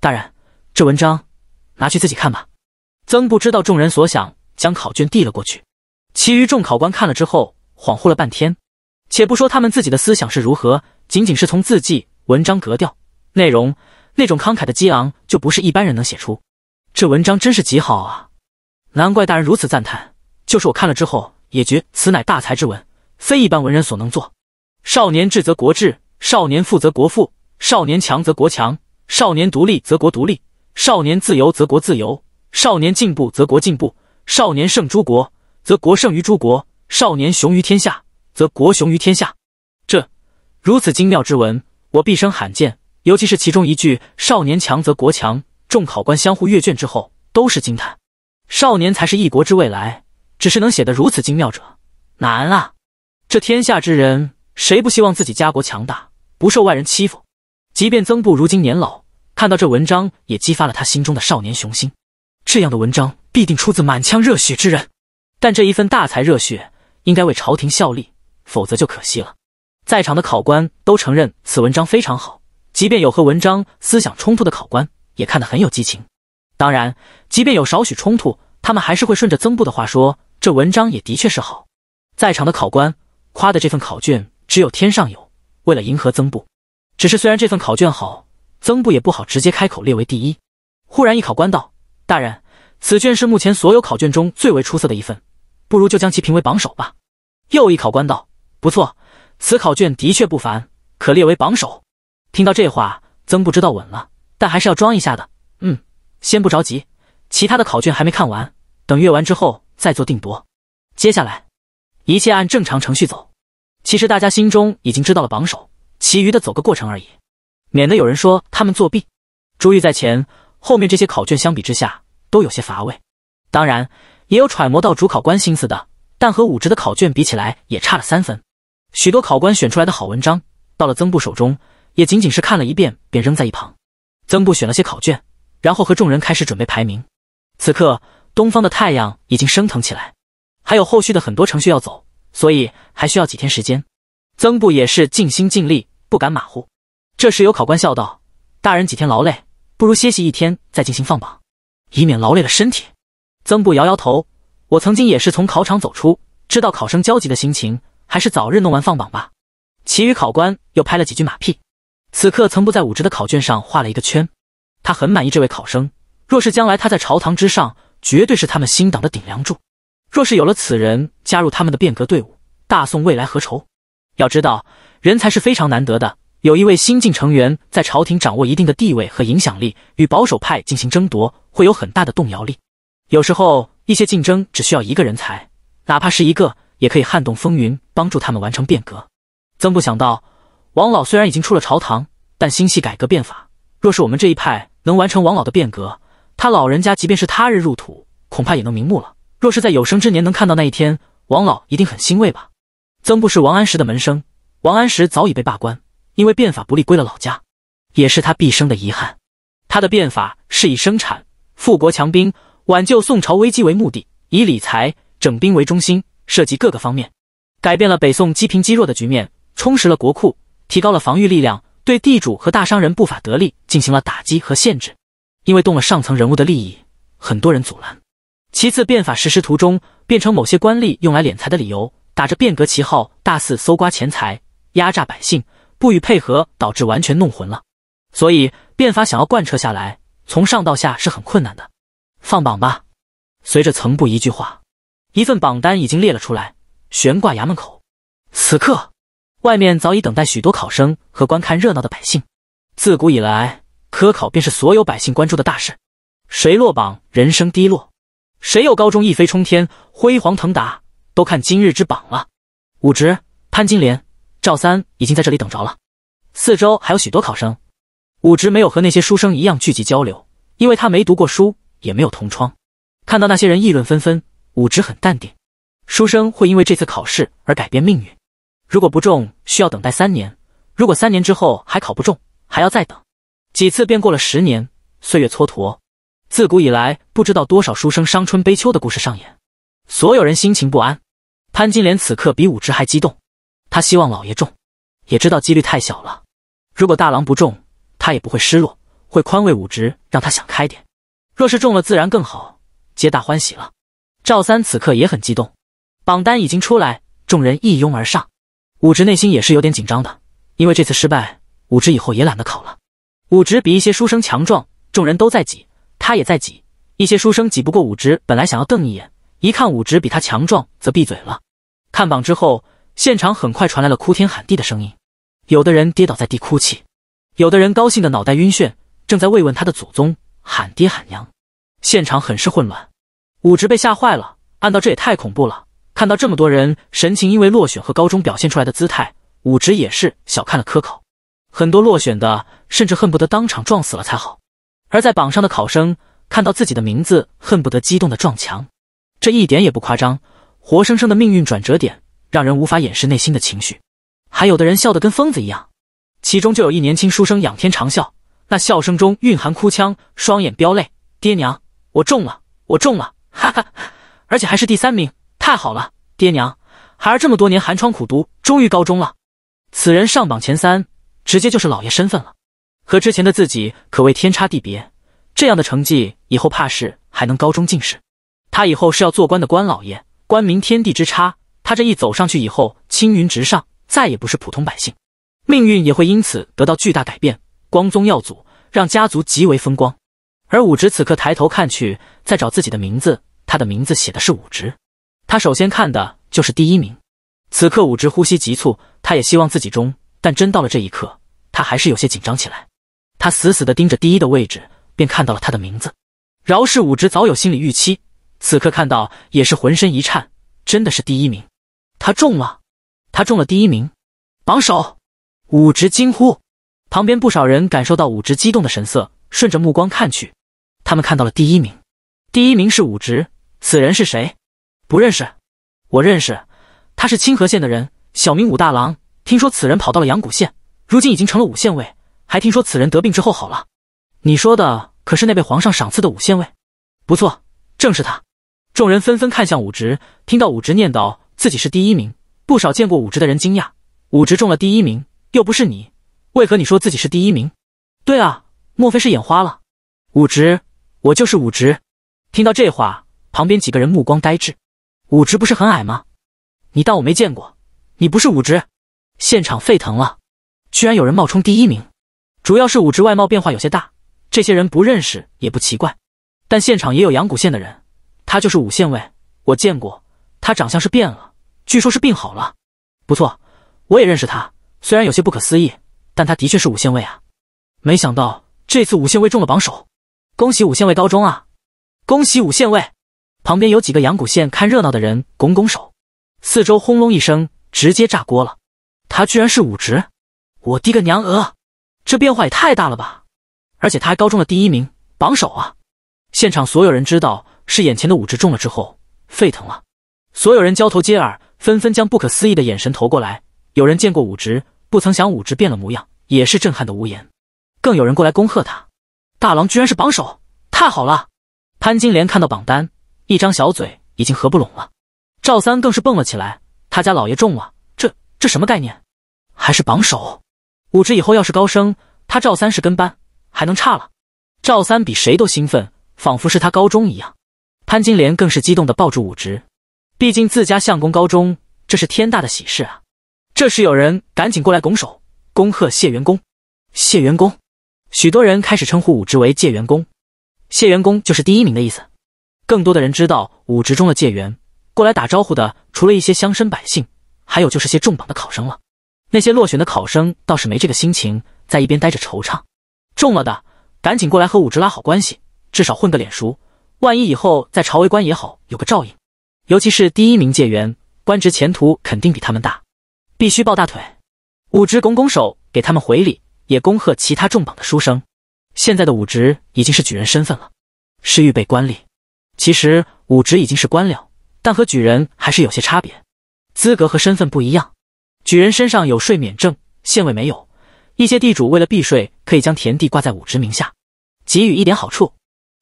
大人，这文章拿去自己看吧。曾布知道众人所想，将考卷递了过去。其余众考官看了之后，恍惚了半天。且不说他们自己的思想是如何，仅仅是从字迹、文章格调、内容，那种慷慨的激昂，就不是一般人能写出。这文章真是极好啊！难怪大人如此赞叹，就是我看了之后也觉此乃大才之文。非一般文人所能做。少年智则国智，少年富则国富，少年强则国强，少年独立则国独立，少年自由则国自由，少年进步则国进步，少年胜诸国则国胜于诸国，少年雄于天下则国雄于天下。这如此精妙之文，我毕生罕见。尤其是其中一句“少年强则国强”，众考官相互阅卷之后，都是惊叹：少年才是一国之未来。只是能写得如此精妙者，难啊！这天下之人，谁不希望自己家国强大，不受外人欺负？即便曾布如今年老，看到这文章也激发了他心中的少年雄心。这样的文章必定出自满腔热血之人，但这一份大才热血应该为朝廷效力，否则就可惜了。在场的考官都承认此文章非常好，即便有和文章思想冲突的考官，也看得很有激情。当然，即便有少许冲突，他们还是会顺着曾布的话说，这文章也的确是好。在场的考官。夸的这份考卷只有天上有。为了迎合曾布，只是虽然这份考卷好，曾布也不好直接开口列为第一。忽然一考官道：“大人，此卷是目前所有考卷中最为出色的一份，不如就将其评为榜首吧。”又一考官道：“不错，此考卷的确不凡，可列为榜首。”听到这话，曾布知道稳了，但还是要装一下的。嗯，先不着急，其他的考卷还没看完，等阅完之后再做定夺。接下来。一切按正常程序走，其实大家心中已经知道了榜首，其余的走个过程而已，免得有人说他们作弊。朱玉在前，后面这些考卷相比之下都有些乏味，当然也有揣摩到主考官心思的，但和武职的考卷比起来也差了三分。许多考官选出来的好文章，到了曾布手中，也仅仅是看了一遍便扔在一旁。曾布选了些考卷，然后和众人开始准备排名。此刻，东方的太阳已经升腾起来。还有后续的很多程序要走，所以还需要几天时间。曾布也是尽心尽力，不敢马虎。这时有考官笑道：“大人几天劳累，不如歇息一天再进行放榜，以免劳累了身体。”曾布摇摇头：“我曾经也是从考场走出，知道考生焦急的心情，还是早日弄完放榜吧。”其余考官又拍了几句马屁。此刻曾布在武职的考卷上画了一个圈，他很满意这位考生。若是将来他在朝堂之上，绝对是他们新党的顶梁柱。若是有了此人加入他们的变革队伍，大宋未来何愁？要知道，人才是非常难得的。有一位新晋成员在朝廷掌握一定的地位和影响力，与保守派进行争夺，会有很大的动摇力。有时候，一些竞争只需要一个人才，哪怕是一个，也可以撼动风云，帮助他们完成变革。曾不想到，王老虽然已经出了朝堂，但心系改革变法。若是我们这一派能完成王老的变革，他老人家即便是他日入土，恐怕也能瞑目了。若是在有生之年能看到那一天，王老一定很欣慰吧？曾布是王安石的门生，王安石早已被罢官，因为变法不利归了老家，也是他毕生的遗憾。他的变法是以生产、富国强兵、挽救宋朝危机为目的，以理财、整兵为中心，涉及各个方面，改变了北宋积贫积弱的局面，充实了国库，提高了防御力量，对地主和大商人不法得利进行了打击和限制。因为动了上层人物的利益，很多人阻拦。其次，变法实施途中变成某些官吏用来敛财的理由，打着变革旗号大肆搜刮钱财，压榨百姓，不予配合，导致完全弄混了。所以，变法想要贯彻下来，从上到下是很困难的。放榜吧！随着层部一句话，一份榜单已经列了出来，悬挂衙门口。此刻，外面早已等待许多考生和观看热闹的百姓。自古以来，科考便是所有百姓关注的大事，谁落榜，人生低落。谁又高中一飞冲天，辉煌腾达？都看今日之榜了。武职潘金莲、赵三已经在这里等着了。四周还有许多考生。武职没有和那些书生一样聚集交流，因为他没读过书，也没有同窗。看到那些人议论纷纷，武职很淡定。书生会因为这次考试而改变命运。如果不中，需要等待三年；如果三年之后还考不中，还要再等。几次便过了十年，岁月蹉跎。自古以来，不知道多少书生伤春悲秋的故事上演，所有人心情不安。潘金莲此刻比武直还激动，他希望老爷中，也知道几率太小了。如果大郎不中，他也不会失落，会宽慰武直，让他想开点。若是中了，自然更好，皆大欢喜了。赵三此刻也很激动，榜单已经出来，众人一拥而上。武直内心也是有点紧张的，因为这次失败，武直以后也懒得考了。武直比一些书生强壮，众人都在挤。他也在挤，一些书生挤不过武直，本来想要瞪一眼，一看武直比他强壮，则闭嘴了。看榜之后，现场很快传来了哭天喊地的声音，有的人跌倒在地哭泣，有的人高兴的脑袋晕眩，正在慰问他的祖宗，喊爹喊娘。现场很是混乱，武直被吓坏了，按道这也太恐怖了。看到这么多人神情因为落选和高中表现出来的姿态，武直也是小看了科考，很多落选的甚至恨不得当场撞死了才好。而在榜上的考生看到自己的名字，恨不得激动的撞墙，这一点也不夸张，活生生的命运转折点，让人无法掩饰内心的情绪。还有的人笑得跟疯子一样，其中就有一年轻书生仰天长笑，那笑声中蕴含哭腔，双眼飙泪，爹娘，我中了，我中了，哈哈，而且还是第三名，太好了，爹娘，孩儿这么多年寒窗苦读，终于高中了。此人上榜前三，直接就是老爷身份了。和之前的自己可谓天差地别，这样的成绩以后怕是还能高中进士。他以后是要做官的官老爷，官民天地之差。他这一走上去以后，青云直上，再也不是普通百姓，命运也会因此得到巨大改变，光宗耀祖，让家族极为风光。而武植此刻抬头看去，在找自己的名字，他的名字写的是武植。他首先看的就是第一名。此刻武植呼吸急促，他也希望自己中，但真到了这一刻，他还是有些紧张起来。他死死地盯着第一的位置，便看到了他的名字。饶氏武职早有心理预期，此刻看到也是浑身一颤，真的是第一名，他中了，他中了第一名，榜首！武职惊呼。旁边不少人感受到武直激动的神色，顺着目光看去，他们看到了第一名。第一名是武直，此人是谁？不认识。我认识，他是清河县的人，小名武大郎。听说此人跑到了阳谷县，如今已经成了五县尉。还听说此人得病之后好了，你说的可是那被皇上赏赐的五县尉？不错，正是他。众人纷纷看向武直，听到武直念叨自己是第一名，不少见过武直的人惊讶：武直中了第一名，又不是你，为何你说自己是第一名？对啊，莫非是眼花了？武直，我就是武直。听到这话，旁边几个人目光呆滞。武直不是很矮吗？你当我没见过？你不是武直？现场沸腾了，居然有人冒充第一名！主要是武直外貌变化有些大，这些人不认识也不奇怪。但现场也有阳谷县的人，他就是武县尉，我见过。他长相是变了，据说是病好了。不错，我也认识他，虽然有些不可思议，但他的确是武县尉啊！没想到这次五县尉中了榜首，恭喜五县尉高中啊！恭喜五县尉！旁边有几个阳谷县看热闹的人拱拱手，四周轰隆一声，直接炸锅了。他居然是武直，我滴个娘额！这变化也太大了吧！而且他还高中了第一名榜首啊！现场所有人知道是眼前的武直中了之后，沸腾了。所有人交头接耳，纷纷将不可思议的眼神投过来。有人见过武直，不曾想武直变了模样，也是震撼的无言。更有人过来恭贺他：“大郎居然是榜首，太好了！”潘金莲看到榜单，一张小嘴已经合不拢了。赵三更是蹦了起来：“他家老爷中了，这这什么概念？还是榜首！”武职以后要是高升，他赵三是跟班，还能差了？赵三比谁都兴奋，仿佛是他高中一样。潘金莲更是激动地抱住武职，毕竟自家相公高中，这是天大的喜事啊！这时有人赶紧过来拱手，恭贺谢元公。谢元公，许多人开始称呼武职为谢元公。谢元公就是第一名的意思。更多的人知道武职中的谢元。过来打招呼的，除了一些乡绅百姓，还有就是些重榜的考生了。那些落选的考生倒是没这个心情，在一边待着惆怅。中了的，赶紧过来和武直拉好关系，至少混个脸熟。万一以后在朝为官也好有个照应。尤其是第一名解元，官职前途肯定比他们大，必须抱大腿。武直拱拱手给他们回礼，也恭贺其他中榜的书生。现在的武直已经是举人身份了，是预备官吏。其实武直已经是官僚，但和举人还是有些差别，资格和身份不一样。举人身上有税免证，县尉没有。一些地主为了避税，可以将田地挂在武职名下，给予一点好处。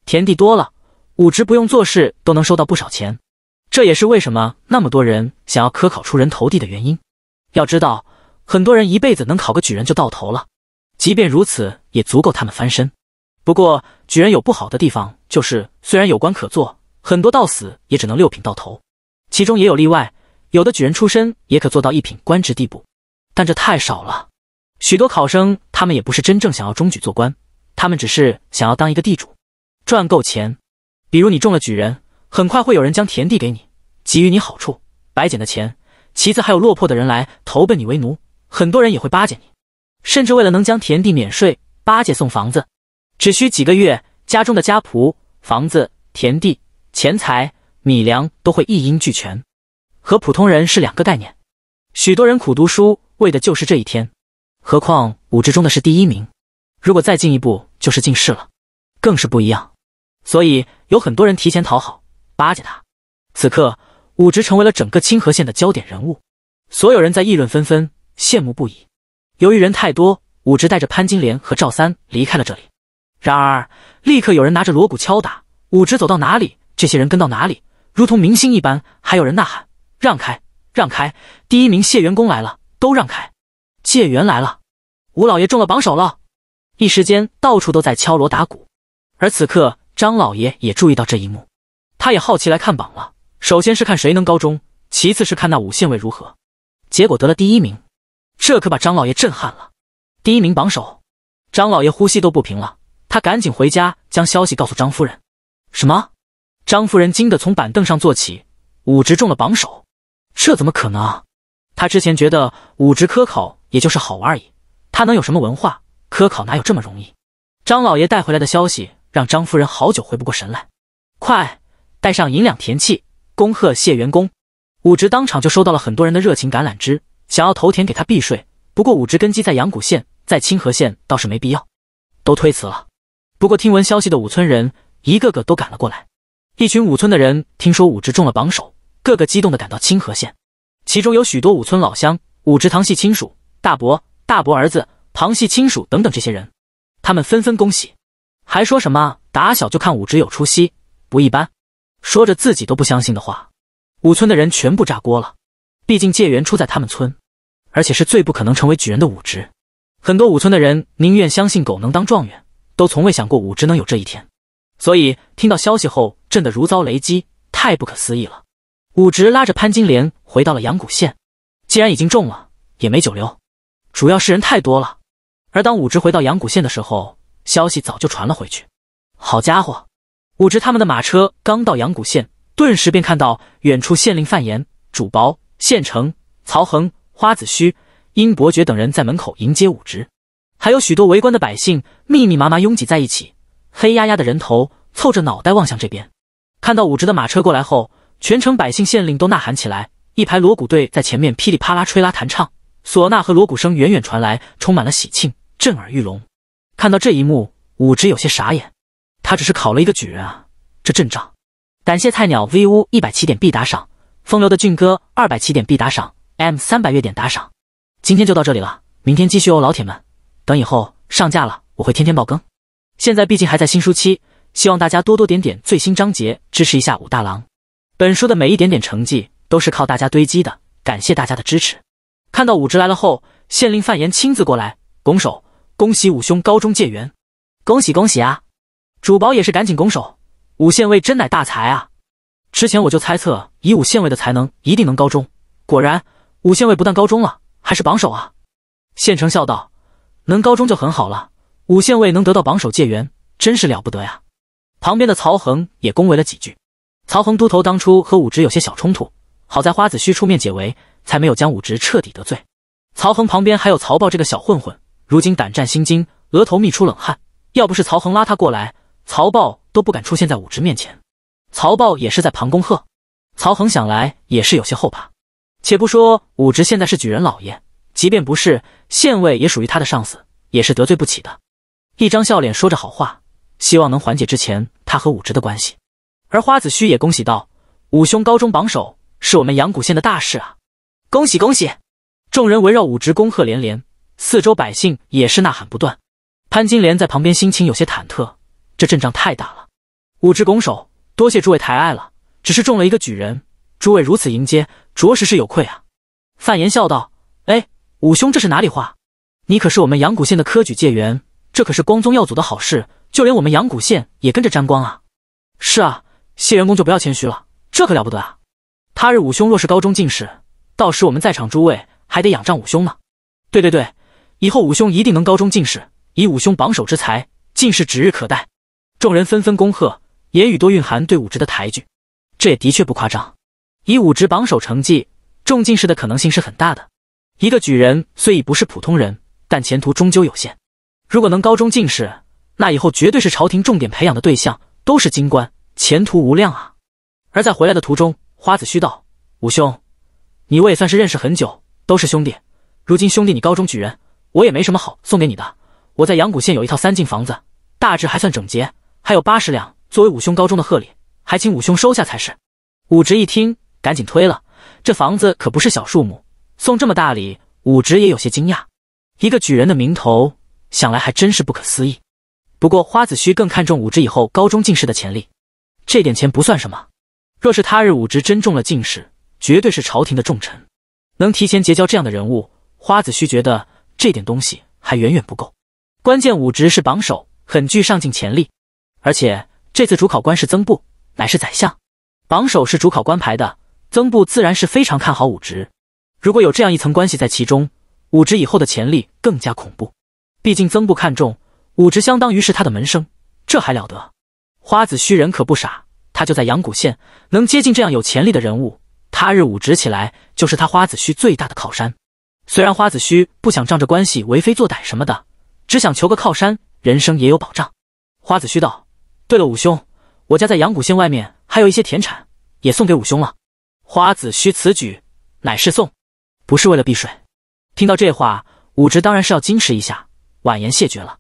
田地多了，武职不用做事都能收到不少钱。这也是为什么那么多人想要科考出人头地的原因。要知道，很多人一辈子能考个举人就到头了，即便如此，也足够他们翻身。不过，举人有不好的地方，就是虽然有官可做，很多到死也只能六品到头。其中也有例外。有的举人出身也可做到一品官职地步，但这太少了。许多考生他们也不是真正想要中举做官，他们只是想要当一个地主，赚够钱。比如你中了举人，很快会有人将田地给你，给予你好处，白捡的钱。其次还有落魄的人来投奔你为奴，很多人也会巴结你，甚至为了能将田地免税，巴结送房子。只需几个月，家中的家仆、房子、田地、钱财、米粮都会一应俱全。和普通人是两个概念，许多人苦读书为的就是这一天。何况武职中的是第一名，如果再进一步就是进士了，更是不一样。所以有很多人提前讨好巴结他。此刻，武职成为了整个清河县的焦点人物，所有人在议论纷纷，羡慕不已。由于人太多，武职带着潘金莲和赵三离开了这里。然而，立刻有人拿着锣鼓敲打，武职走到哪里，这些人跟到哪里，如同明星一般。还有人呐喊。让开，让开！第一名谢元公来了，都让开！谢元来了，吴老爷中了榜首了。一时间，到处都在敲锣打鼓。而此刻，张老爷也注意到这一幕，他也好奇来看榜了。首先是看谁能高中，其次是看那五县尉如何。结果得了第一名，这可把张老爷震撼了。第一名榜首，张老爷呼吸都不平了。他赶紧回家将消息告诉张夫人。什么？张夫人惊得从板凳上坐起，武直中了榜首。这怎么可能？他之前觉得武职科考也就是好玩而已，他能有什么文化？科考哪有这么容易？张老爷带回来的消息让张夫人好久回不过神来。快带上银两田契，恭贺谢元公！武直当场就收到了很多人的热情橄榄枝，想要投田给他避税。不过武直根基在阳谷县，在清河县倒是没必要，都推辞了。不过听闻消息的武村人一个个都赶了过来。一群武村的人听说武直中了榜首。个个激动的赶到清河县，其中有许多武村老乡、武直堂系亲属、大伯、大伯儿子、旁系亲属等等这些人，他们纷纷恭喜，还说什么打小就看武直有出息，不一般，说着自己都不相信的话。武村的人全部炸锅了，毕竟界缘出在他们村，而且是最不可能成为举人的武直，很多武村的人宁愿相信狗能当状元，都从未想过武直能有这一天，所以听到消息后震得如遭雷击，太不可思议了。武植拉着潘金莲回到了阳谷县，既然已经中了，也没久留，主要是人太多了。而当武植回到阳谷县的时候，消息早就传了回去。好家伙，武植他们的马车刚到阳谷县，顿时便看到远处县令范延、主薄、县城曹衡、花子虚、殷伯爵等人在门口迎接武植，还有许多围观的百姓，密密麻麻拥挤在一起，黑压压的人头凑着脑袋望向这边，看到武植的马车过来后。全城百姓、县令都呐喊起来，一排锣鼓队在前面噼里啪啦吹拉弹唱，唢呐和锣鼓声远远传来，充满了喜庆，震耳欲聋。看到这一幕，武直有些傻眼，他只是考了一个举人啊！这阵仗，感谢菜鸟 V 屋一百起点必打赏，风流的俊哥二百起点必打赏，M 三百月点打赏。今天就到这里了，明天继续哦，老铁们，等以后上架了，我会天天爆更。现在毕竟还在新书期，希望大家多多点点最新章节，支持一下武大郎。本书的每一点点成绩都是靠大家堆积的，感谢大家的支持。看到武职来了后，县令范延亲自过来拱手，恭喜武兄高中借元，恭喜恭喜啊！主保也是赶紧拱手，武县尉真乃大才啊！之前我就猜测，以武县尉的才能，一定能高中。果然，武县尉不但高中了，还是榜首啊！县城笑道：“能高中就很好了，武县尉能得到榜首借元，真是了不得呀！”旁边的曹恒也恭维了几句。曹恒都头当初和武直有些小冲突，好在花子虚出面解围，才没有将武直彻底得罪。曹恒旁边还有曹豹这个小混混，如今胆战心惊，额头密出冷汗。要不是曹恒拉他过来，曹豹都不敢出现在武直面前。曹豹也是在旁恭贺。曹恒想来也是有些后怕。且不说武直现在是举人老爷，即便不是县尉，也属于他的上司，也是得罪不起的。一张笑脸说着好话，希望能缓解之前他和武直的关系。而花子虚也恭喜道：“武兄高中榜首，是我们阳谷县的大事啊！恭喜恭喜！”众人围绕武直恭贺连连，四周百姓也是呐喊不断。潘金莲在旁边心情有些忐忑，这阵仗太大了。武直拱手：“多谢诸位抬爱了，只是中了一个举人，诸位如此迎接，着实是有愧啊。”范言笑道：“哎，武兄这是哪里话？你可是我们阳谷县的科举界员，这可是光宗耀祖的好事，就连我们阳谷县也跟着沾光啊！”是啊。谢员工就不要谦虚了，这可了不得啊！他日武兄若是高中进士，到时我们在场诸位还得仰仗武兄呢。对对对，以后武兄一定能高中进士，以武兄榜首之才，进士指日可待。众人纷纷恭贺，言语多蕴含对武职的抬举。这也的确不夸张，以武职榜首成绩中进士的可能性是很大的。一个举人虽已不是普通人，但前途终究有限。如果能高中进士，那以后绝对是朝廷重点培养的对象，都是京官。前途无量啊！而在回来的途中，花子虚道：“武兄，你我也算是认识很久，都是兄弟。如今兄弟你高中举人，我也没什么好送给你的。我在阳谷县有一套三进房子，大致还算整洁，还有八十两作为武兄高中的贺礼，还请武兄收下才是。”武直一听，赶紧推了。这房子可不是小数目，送这么大礼，武直也有些惊讶。一个举人的名头，想来还真是不可思议。不过花子虚更看重武直以后高中进士的潜力。这点钱不算什么，若是他日武直真中了进士，绝对是朝廷的重臣。能提前结交这样的人物，花子虚觉得这点东西还远远不够。关键武直是榜首，很具上进潜力。而且这次主考官是曾布，乃是宰相，榜首是主考官排的，曾布自然是非常看好武直。如果有这样一层关系在其中，武直以后的潜力更加恐怖。毕竟曾布看中武直，相当于是他的门生，这还了得。花子虚人可不傻，他就在阳谷县，能接近这样有潜力的人物，他日武职起来就是他花子虚最大的靠山。虽然花子虚不想仗着关系为非作歹什么的，只想求个靠山，人生也有保障。花子虚道：“对了，武兄，我家在阳谷县外面还有一些田产，也送给武兄了。”花子虚此举乃是送，不是为了避税。听到这话，武直当然是要矜持一下，婉言谢绝了。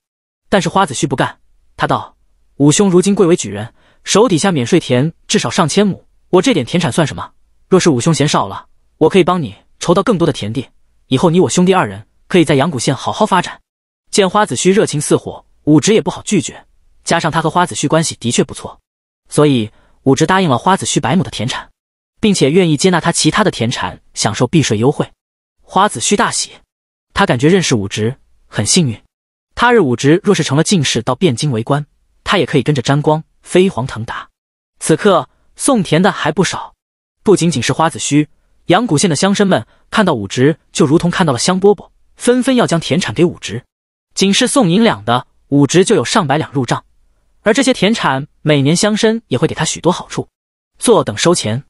但是花子虚不干，他道。五兄如今贵为举人，手底下免税田至少上千亩，我这点田产算什么？若是五兄嫌少了，我可以帮你筹到更多的田地，以后你我兄弟二人可以在阳谷县好好发展。见花子虚热情似火，武植也不好拒绝，加上他和花子虚关系的确不错，所以武植答应了花子虚百亩的田产，并且愿意接纳他其他的田产，享受避税优惠。花子虚大喜，他感觉认识武植很幸运，他日武植若是成了进士，到汴京为官。他也可以跟着沾光，飞黄腾达。此刻送田的还不少，不仅仅是花子虚，阳谷县的乡绅们看到武直就如同看到了香饽饽，纷纷要将田产给武直。仅是送银两的，武直就有上百两入账，而这些田产每年乡绅也会给他许多好处，坐等收钱。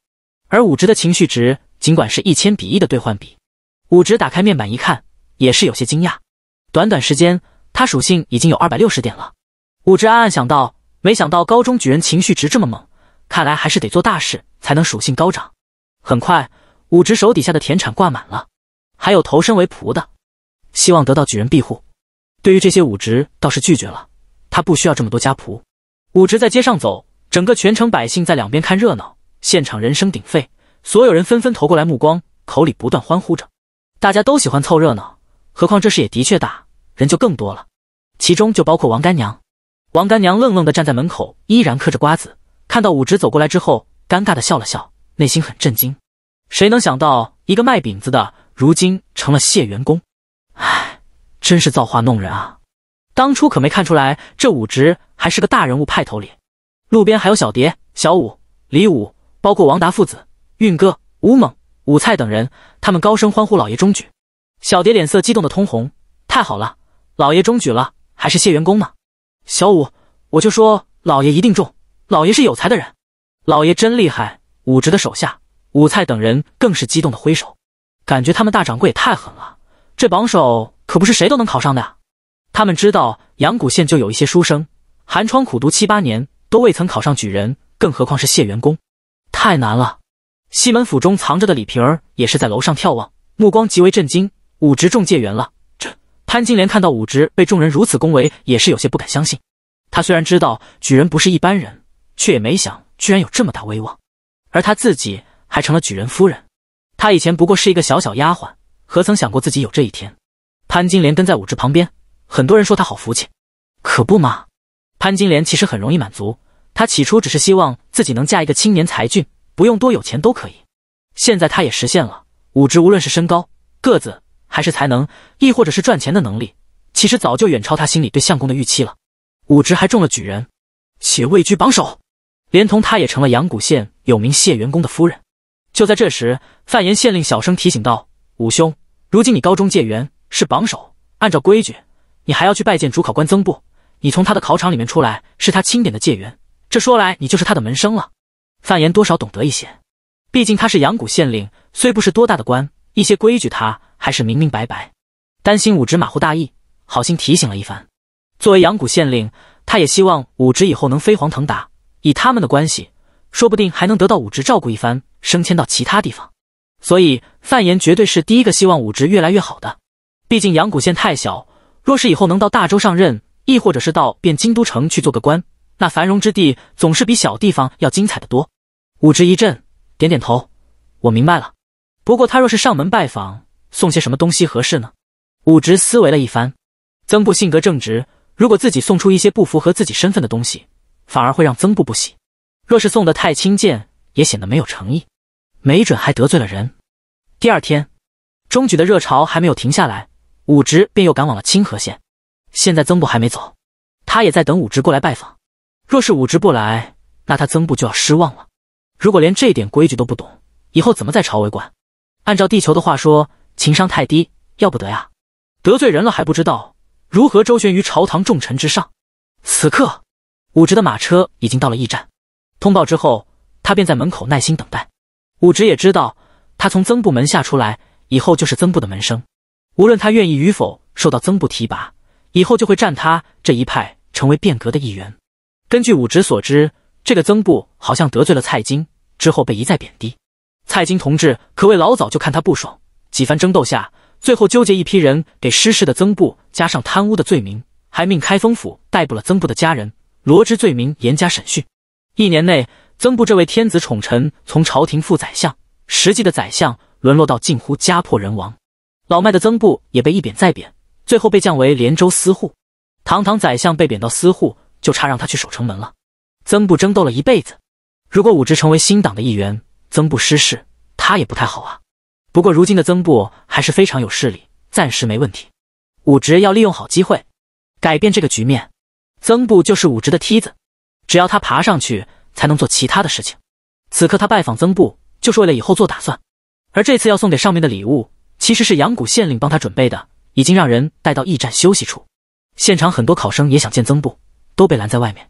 而武直的情绪值尽管是一千比一的兑换比，武直打开面板一看，也是有些惊讶，短短时间他属性已经有二百六十点了。武直暗暗想到，没想到高中举人情绪值这么猛，看来还是得做大事才能属性高涨。很快，武直手底下的田产挂满了，还有投身为仆的，希望得到举人庇护。对于这些武直倒是拒绝了，他不需要这么多家仆。武直在街上走，整个全城百姓在两边看热闹，现场人声鼎沸，所有人纷纷投过来目光，口里不断欢呼着。大家都喜欢凑热闹，何况这事也的确大，人就更多了，其中就包括王干娘。王干娘愣愣地站在门口，依然嗑着瓜子。看到武直走过来之后，尴尬地笑了笑，内心很震惊。谁能想到，一个卖饼子的，如今成了谢元公？唉，真是造化弄人啊！当初可没看出来，这武直还是个大人物派头脸。路边还有小蝶、小武、李武，包括王达父子、运哥、吴猛、武菜等人，他们高声欢呼：“老爷中举！”小蝶脸色激动的通红：“太好了，老爷中举了，还是谢元公呢！”小五，我就说老爷一定中，老爷是有才的人，老爷真厉害！武直的手下武菜等人更是激动的挥手，感觉他们大掌柜也太狠了，这榜首可不是谁都能考上的呀。他们知道阳谷县就有一些书生寒窗苦读七八年都未曾考上举人，更何况是解元公，太难了。西门府中藏着的李瓶儿也是在楼上眺望，目光极为震惊，武直中解元了。潘金莲看到武直被众人如此恭维，也是有些不敢相信。他虽然知道举人不是一般人，却也没想居然有这么大威望，而他自己还成了举人夫人。他以前不过是一个小小丫鬟，何曾想过自己有这一天？潘金莲跟在武直旁边，很多人说她好福气，可不嘛？潘金莲其实很容易满足，她起初只是希望自己能嫁一个青年才俊，不用多有钱都可以。现在她也实现了。武直无论是身高个子。还是才能，亦或者是赚钱的能力，其实早就远超他心里对相公的预期了。武职还中了举人，且位居榜首，连同他也成了阳谷县有名解元公的夫人。就在这时，范岩县令小声提醒道：“武兄，如今你高中解元，是榜首，按照规矩，你还要去拜见主考官曾布。你从他的考场里面出来，是他钦点的解元，这说来你就是他的门生了。”范岩多少懂得一些，毕竟他是阳谷县令，虽不是多大的官。一些规矩，他还是明明白白。担心武直马虎大意，好心提醒了一番。作为阳谷县令，他也希望武直以后能飞黄腾达。以他们的关系，说不定还能得到武直照顾一番，升迁到其他地方。所以范延绝对是第一个希望武直越来越好的。毕竟阳谷县太小，若是以后能到大州上任，亦或者是到汴京都城去做个官，那繁荣之地总是比小地方要精彩的多。武直一震，点点头：“我明白了。”不过他若是上门拜访，送些什么东西合适呢？武直思维了一番，曾布性格正直，如果自己送出一些不符合自己身份的东西，反而会让曾布不喜。若是送的太轻贱，也显得没有诚意，没准还得罪了人。第二天，中举的热潮还没有停下来，武直便又赶往了清河县。现在曾布还没走，他也在等武直过来拜访。若是武直不来，那他曾布就要失望了。如果连这点规矩都不懂，以后怎么在朝为官？按照地球的话说，情商太低，要不得呀！得罪人了还不知道如何周旋于朝堂重臣之上。此刻，武直的马车已经到了驿站，通报之后，他便在门口耐心等待。武直也知道，他从曾部门下出来以后，就是曾部的门生，无论他愿意与否，受到曾部提拔以后，就会占他这一派成为变革的一员。根据武直所知，这个曾部好像得罪了蔡京，之后被一再贬低。蔡京同志可谓老早就看他不爽，几番争斗下，最后纠结一批人给失势的曾布加上贪污的罪名，还命开封府逮捕了曾布的家人，罗织罪名，严加审讯。一年内，曾布这位天子宠臣，从朝廷副宰相，实际的宰相，沦落到近乎家破人亡。老迈的曾布也被一贬再贬，最后被降为连州司户。堂堂宰相被贬到司户，就差让他去守城门了。曾布争斗了一辈子，如果武直成为新党的一员，曾布失势，他也不太好啊。不过如今的曾布还是非常有势力，暂时没问题。武直要利用好机会，改变这个局面。曾布就是武直的梯子，只要他爬上去，才能做其他的事情。此刻他拜访曾布，就是为了以后做打算。而这次要送给上面的礼物，其实是阳谷县令帮他准备的，已经让人带到驿站休息处。现场很多考生也想见曾布，都被拦在外面。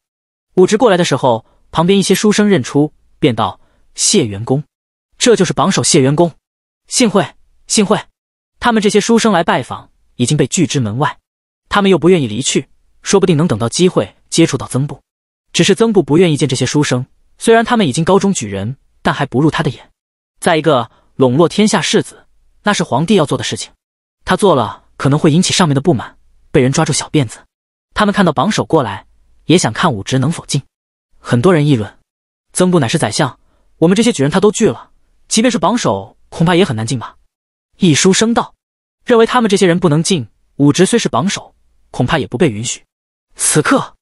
武直过来的时候，旁边一些书生认出，便道。谢元公，这就是榜首谢元公，幸会幸会。他们这些书生来拜访已经被拒之门外，他们又不愿意离去，说不定能等到机会接触到曾布。只是曾布不愿意见这些书生，虽然他们已经高中举人，但还不入他的眼。再一个，笼络天下士子，那是皇帝要做的事情，他做了可能会引起上面的不满，被人抓住小辫子。他们看到榜首过来，也想看武职能否进。很多人议论，曾布乃是宰相。我们这些举人他都拒了，即便是榜首，恐怕也很难进吧？一书生道：“认为他们这些人不能进，武职虽是榜首，恐怕也不被允许。”此刻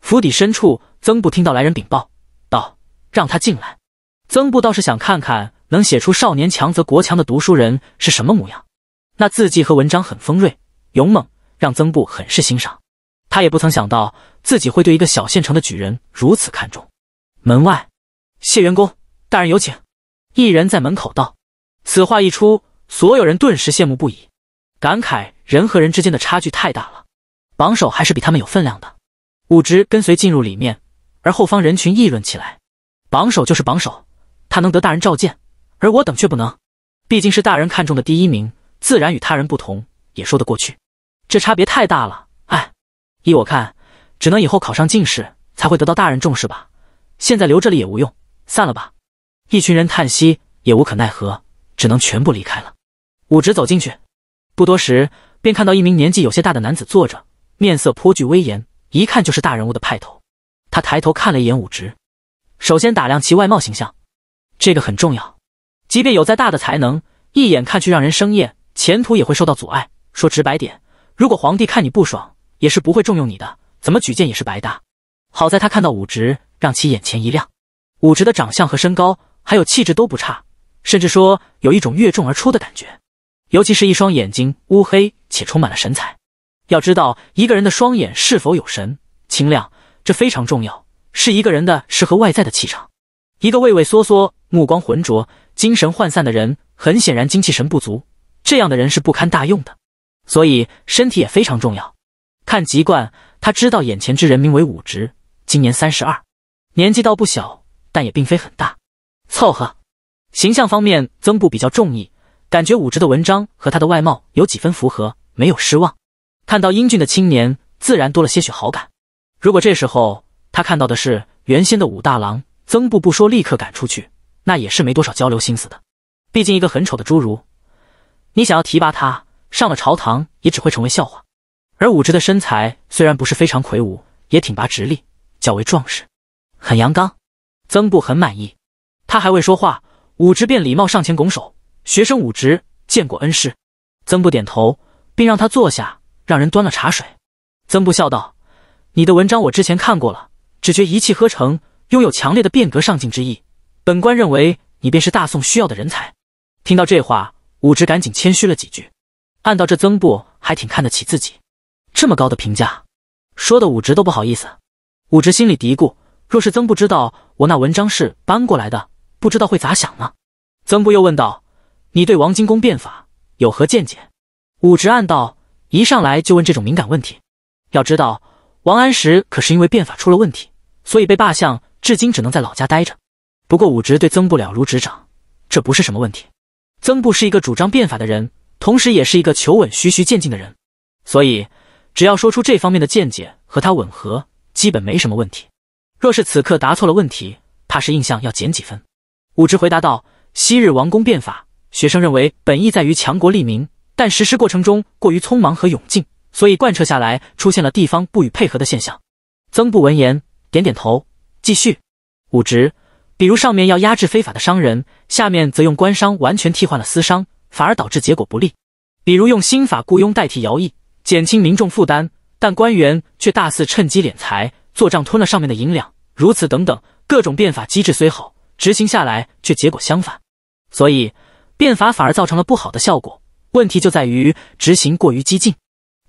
府邸深处，曾布听到来人禀报，道：“让他进来。”曾布倒是想看看能写出“少年强则国强”的读书人是什么模样。那字迹和文章很锋锐、勇猛，让曾布很是欣赏。他也不曾想到自己会对一个小县城的举人如此看重。门外，谢元公。大人有请，一人在门口道：“此话一出，所有人顿时羡慕不已，感慨人和人之间的差距太大了。榜首还是比他们有分量的。”武直跟随进入里面，而后方人群议论起来：“榜首就是榜首，他能得大人召见，而我等却不能。毕竟是大人看中的第一名，自然与他人不同，也说得过去。这差别太大了，哎，依我看，只能以后考上进士才会得到大人重视吧。现在留这里也无用，散了吧。”一群人叹息，也无可奈何，只能全部离开了。武直走进去，不多时便看到一名年纪有些大的男子坐着，面色颇具威严，一看就是大人物的派头。他抬头看了一眼武直，首先打量其外貌形象，这个很重要。即便有再大的才能，一眼看去让人生厌，前途也会受到阻碍。说直白点，如果皇帝看你不爽，也是不会重用你的，怎么举荐也是白搭。好在他看到武直，让其眼前一亮。武直的长相和身高。还有气质都不差，甚至说有一种越众而出的感觉，尤其是一双眼睛乌黑且充满了神采。要知道，一个人的双眼是否有神、清亮，这非常重要，是一个人的适合外在的气场。一个畏畏缩缩、目光浑浊、精神涣散的人，很显然精气神不足，这样的人是不堪大用的。所以，身体也非常重要。看籍贯，他知道眼前之人名为武直，今年三十二，年纪倒不小，但也并非很大。凑合，形象方面曾布比较中意，感觉武植的文章和他的外貌有几分符合，没有失望。看到英俊的青年，自然多了些许好感。如果这时候他看到的是原先的武大郎，曾布不说立刻赶出去，那也是没多少交流心思的。毕竟一个很丑的侏儒，你想要提拔他上了朝堂，也只会成为笑话。而武植的身材虽然不是非常魁梧，也挺拔直立，较为壮实，很阳刚。曾布很满意。他还未说话，武直便礼貌上前拱手：“学生武直见过恩师。”曾布点头，并让他坐下，让人端了茶水。曾布笑道：“你的文章我之前看过了，只觉一气呵成，拥有强烈的变革上进之意。本官认为你便是大宋需要的人才。”听到这话，武直赶紧谦虚了几句。按道这曾布还挺看得起自己，这么高的评价，说的武直都不好意思。武直心里嘀咕：若是曾布知道我那文章是搬过来的，不知道会咋想呢？曾布又问道：“你对王金公变法有何见解？”武直暗道：一上来就问这种敏感问题，要知道王安石可是因为变法出了问题，所以被罢相，至今只能在老家待着。不过武直对曾布了如指掌，这不是什么问题。曾布是一个主张变法的人，同时也是一个求稳、循序渐进的人，所以只要说出这方面的见解和他吻合，基本没什么问题。若是此刻答错了问题，怕是印象要减几分。武直回答道：“昔日王公变法，学生认为本意在于强国利民，但实施过程中过于匆忙和勇进，所以贯彻下来出现了地方不予配合的现象。”曾布闻言点点头，继续：“武直，比如上面要压制非法的商人，下面则用官商完全替换了私商，反而导致结果不利；比如用新法雇佣代替徭役，减轻民众负担，但官员却大肆趁机敛财，做账吞了上面的银两，如此等等，各种变法机制虽好。”执行下来却结果相反，所以变法反而造成了不好的效果。问题就在于执行过于激进。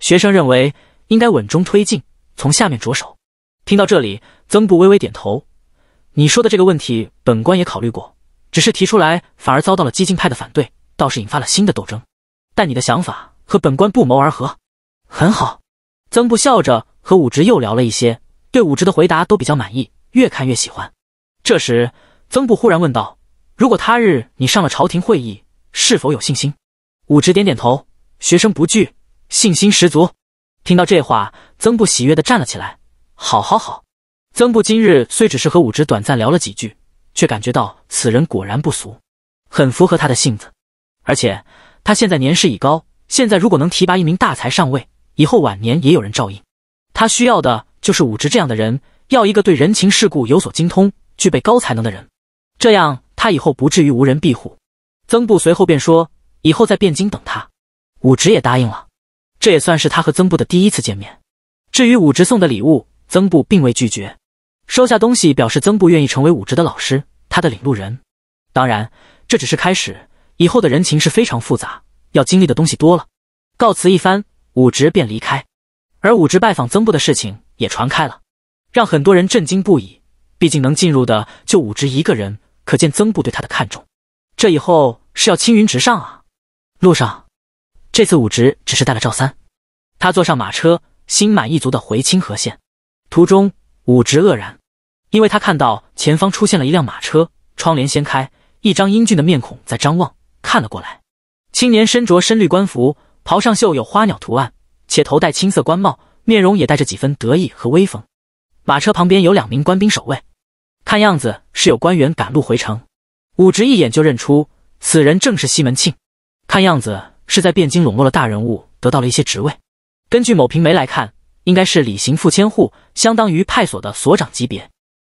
学生认为应该稳中推进，从下面着手。听到这里，曾布微微点头。你说的这个问题，本官也考虑过，只是提出来反而遭到了激进派的反对，倒是引发了新的斗争。但你的想法和本官不谋而合，很好。曾布笑着和武植又聊了一些，对武植的回答都比较满意，越看越喜欢。这时。曾布忽然问道：“如果他日你上了朝廷会议，是否有信心？”武植点点头：“学生不惧，信心十足。”听到这话，曾布喜悦地站了起来：“好，好，好！”曾布今日虽只是和武植短暂聊了几句，却感觉到此人果然不俗，很符合他的性子。而且他现在年事已高，现在如果能提拔一名大才上位，以后晚年也有人照应。他需要的就是武植这样的人，要一个对人情世故有所精通、具备高才能的人。这样，他以后不至于无人庇护。曾布随后便说：“以后在汴京等他。”武植也答应了。这也算是他和曾布的第一次见面。至于武植送的礼物，曾布并未拒绝，收下东西表示曾布愿意成为武植的老师，他的领路人。当然，这只是开始，以后的人情是非常复杂，要经历的东西多了。告辞一番，武植便离开。而武植拜访曾布的事情也传开了，让很多人震惊不已。毕竟能进入的就武植一个人。可见曾部对他的看重，这以后是要青云直上啊！路上，这次武直只是带了赵三，他坐上马车，心满意足的回清河县。途中，武直愕然，因为他看到前方出现了一辆马车，窗帘掀开，一张英俊的面孔在张望，看了过来。青年身着深绿官服，袍上绣有花鸟图案，且头戴青色官帽，面容也带着几分得意和威风。马车旁边有两名官兵守卫。看样子是有官员赶路回城，武直一眼就认出此人正是西门庆。看样子是在汴京笼络了大人物，得到了一些职位。根据某平媒来看，应该是李行副千户，相当于派所的所长级别。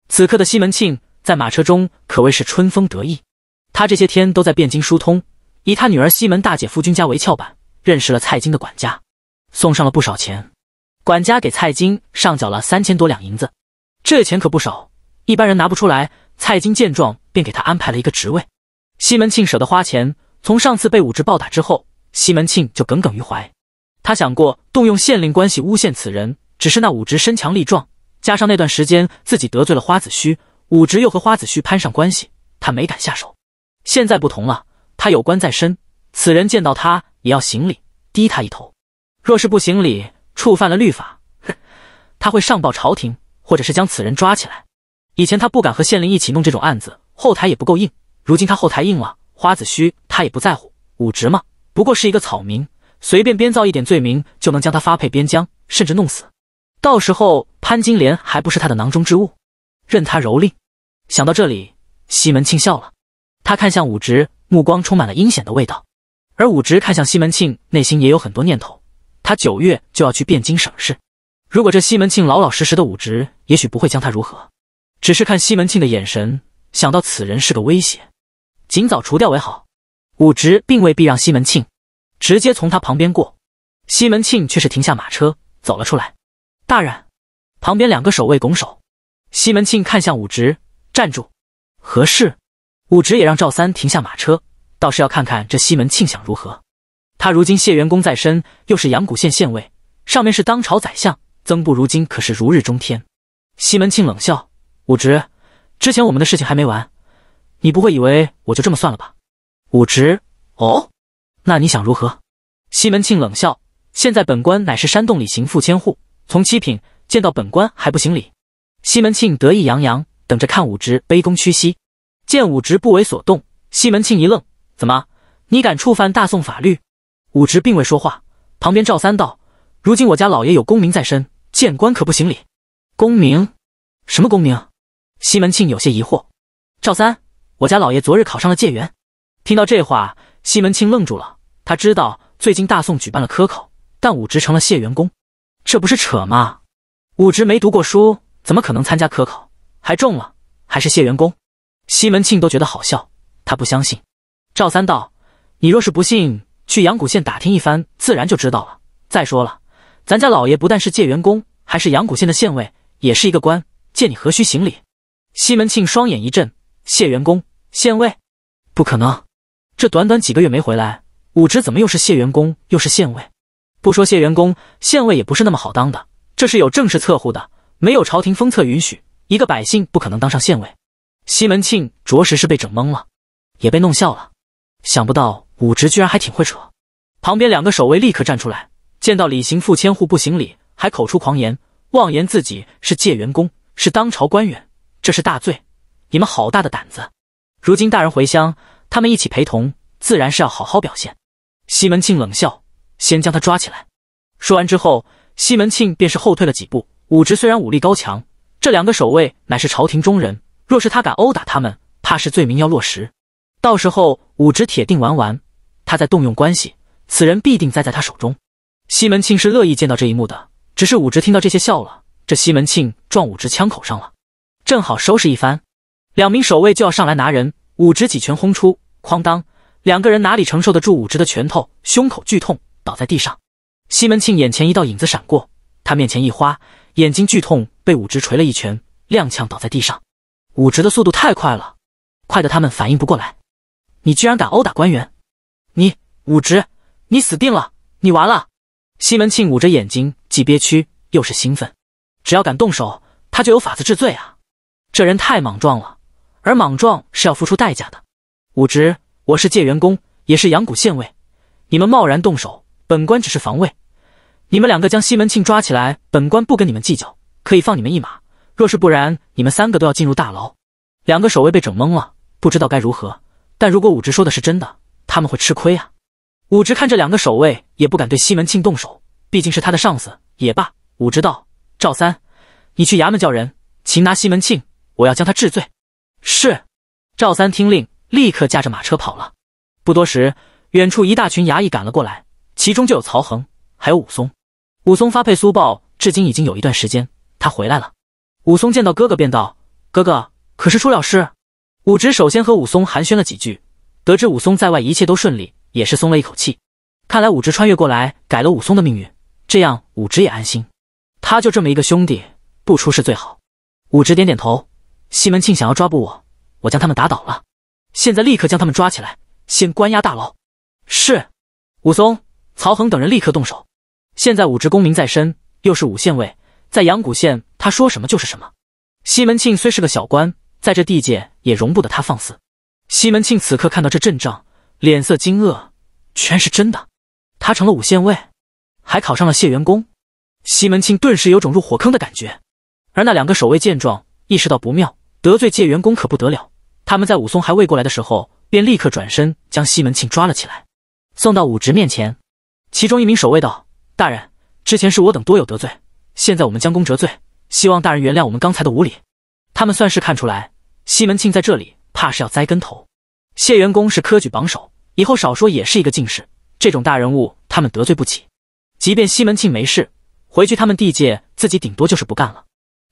此刻的西门庆在马车中可谓是春风得意，他这些天都在汴京疏通，以他女儿西门大姐夫君家为翘板，认识了蔡京的管家，送上了不少钱，管家给蔡京上缴了三千多两银子，这钱可不少。一般人拿不出来。蔡京见状，便给他安排了一个职位。西门庆舍得花钱。从上次被武植暴打之后，西门庆就耿耿于怀。他想过动用县令关系诬陷此人，只是那武植身强力壮，加上那段时间自己得罪了花子虚，武植又和花子虚攀上关系，他没敢下手。现在不同了，他有官在身，此人见到他也要行礼，低他一头。若是不行礼，触犯了律法，哼，他会上报朝廷，或者是将此人抓起来。以前他不敢和县令一起弄这种案子，后台也不够硬。如今他后台硬了，花子虚他也不在乎。武直嘛，不过是一个草民，随便编造一点罪名就能将他发配边疆，甚至弄死。到时候潘金莲还不是他的囊中之物，任他蹂躏。想到这里，西门庆笑了。他看向武直，目光充满了阴险的味道。而武直看向西门庆，内心也有很多念头。他九月就要去汴京省事，如果这西门庆老老实实的，武直，也许不会将他如何。只是看西门庆的眼神，想到此人是个威胁，尽早除掉为好。武直并未避让西门庆，直接从他旁边过。西门庆却是停下马车，走了出来。大人，旁边两个守卫拱手。西门庆看向武直，站住，何事？武直也让赵三停下马车，倒是要看看这西门庆想如何。他如今谢元公在身，又是阳谷县县尉，上面是当朝宰相曾布，如今可是如日中天。西门庆冷笑。武直，之前我们的事情还没完，你不会以为我就这么算了吧？武直，哦，那你想如何？西门庆冷笑。现在本官乃是山洞里行副千户，从七品，见到本官还不行礼？西门庆得意洋洋，等着看武直卑躬屈膝。见武直不为所动，西门庆一愣：怎么，你敢触犯大宋法律？武直并未说话，旁边赵三道：如今我家老爷有功名在身，见官可不行礼。功名？什么功名？西门庆有些疑惑：“赵三，我家老爷昨日考上了解元。”听到这话，西门庆愣住了。他知道最近大宋举办了科考，但武职成了解元公，这不是扯吗？武职没读过书，怎么可能参加科考，还中了，还是解元公？西门庆都觉得好笑，他不相信。赵三道：“你若是不信，去阳谷县打听一番，自然就知道了。再说了，咱家老爷不但是解元公，还是阳谷县的县尉，也是一个官，见你何须行礼？”西门庆双眼一震，谢元公县尉，不可能！这短短几个月没回来，武职怎么又是谢元公又是县尉？不说谢元公县尉也不是那么好当的，这是有正式册户的，没有朝廷封册允许，一个百姓不可能当上县尉。西门庆着实是被整懵了，也被弄笑了。想不到武职居然还挺会扯。旁边两个守卫立刻站出来，见到李行复千户不行礼，还口出狂言，妄言自己是借元公，是当朝官员。这是大罪，你们好大的胆子！如今大人回乡，他们一起陪同，自然是要好好表现。西门庆冷笑，先将他抓起来。说完之后，西门庆便是后退了几步。武直虽然武力高强，这两个守卫乃是朝廷中人，若是他敢殴打他们，怕是罪名要落实。到时候武直铁定玩完，他再动用关系，此人必定栽在他手中。西门庆是乐意见到这一幕的，只是武直听到这些笑了，这西门庆撞武直枪口上了。正好收拾一番，两名守卫就要上来拿人，武直几拳轰出，哐当，两个人哪里承受得住武直的拳头，胸口剧痛，倒在地上。西门庆眼前一道影子闪过，他面前一花，眼睛剧痛，被武直捶了一拳，踉跄倒在地上。武直的速度太快了，快得他们反应不过来。你居然敢殴打官员，你武直，你死定了，你完了！西门庆捂着眼睛，既憋屈又是兴奋。只要敢动手，他就有法子治罪啊！这人太莽撞了，而莽撞是要付出代价的。武直，我是借员工，也是阳谷县尉，你们贸然动手，本官只是防卫。你们两个将西门庆抓起来，本官不跟你们计较，可以放你们一马。若是不然，你们三个都要进入大牢。两个守卫被整懵了，不知道该如何。但如果武直说的是真的，他们会吃亏啊。武直看这两个守卫也不敢对西门庆动手，毕竟是他的上司也罢。武直道：“赵三，你去衙门叫人，擒拿西门庆。”我要将他治罪。是，赵三听令，立刻驾着马车跑了。不多时，远处一大群衙役赶了过来，其中就有曹恒，还有武松。武松发配苏豹，至今已经有一段时间，他回来了。武松见到哥哥，便道：“哥哥，可是出了事？”武直首先和武松寒暄了几句，得知武松在外一切都顺利，也是松了一口气。看来武直穿越过来改了武松的命运，这样武直也安心。他就这么一个兄弟，不出事最好。武直点点头。西门庆想要抓捕我，我将他们打倒了。现在立刻将他们抓起来，先关押大牢。是武松、曹恒等人立刻动手。现在武职功名在身，又是五县尉，在阳谷县，他说什么就是什么。西门庆虽是个小官，在这地界也容不得他放肆。西门庆此刻看到这阵仗，脸色惊愕，全是真的。他成了五县尉，还考上了谢元公。西门庆顿时有种入火坑的感觉。而那两个守卫见状，意识到不妙。得罪界元公可不得了，他们在武松还未过来的时候，便立刻转身将西门庆抓了起来，送到武值面前。其中一名守卫道：“大人，之前是我等多有得罪，现在我们将功折罪，希望大人原谅我们刚才的无礼。”他们算是看出来，西门庆在这里怕是要栽跟头。谢元公是科举榜首，以后少说也是一个进士，这种大人物他们得罪不起。即便西门庆没事，回去他们地界自己顶多就是不干了，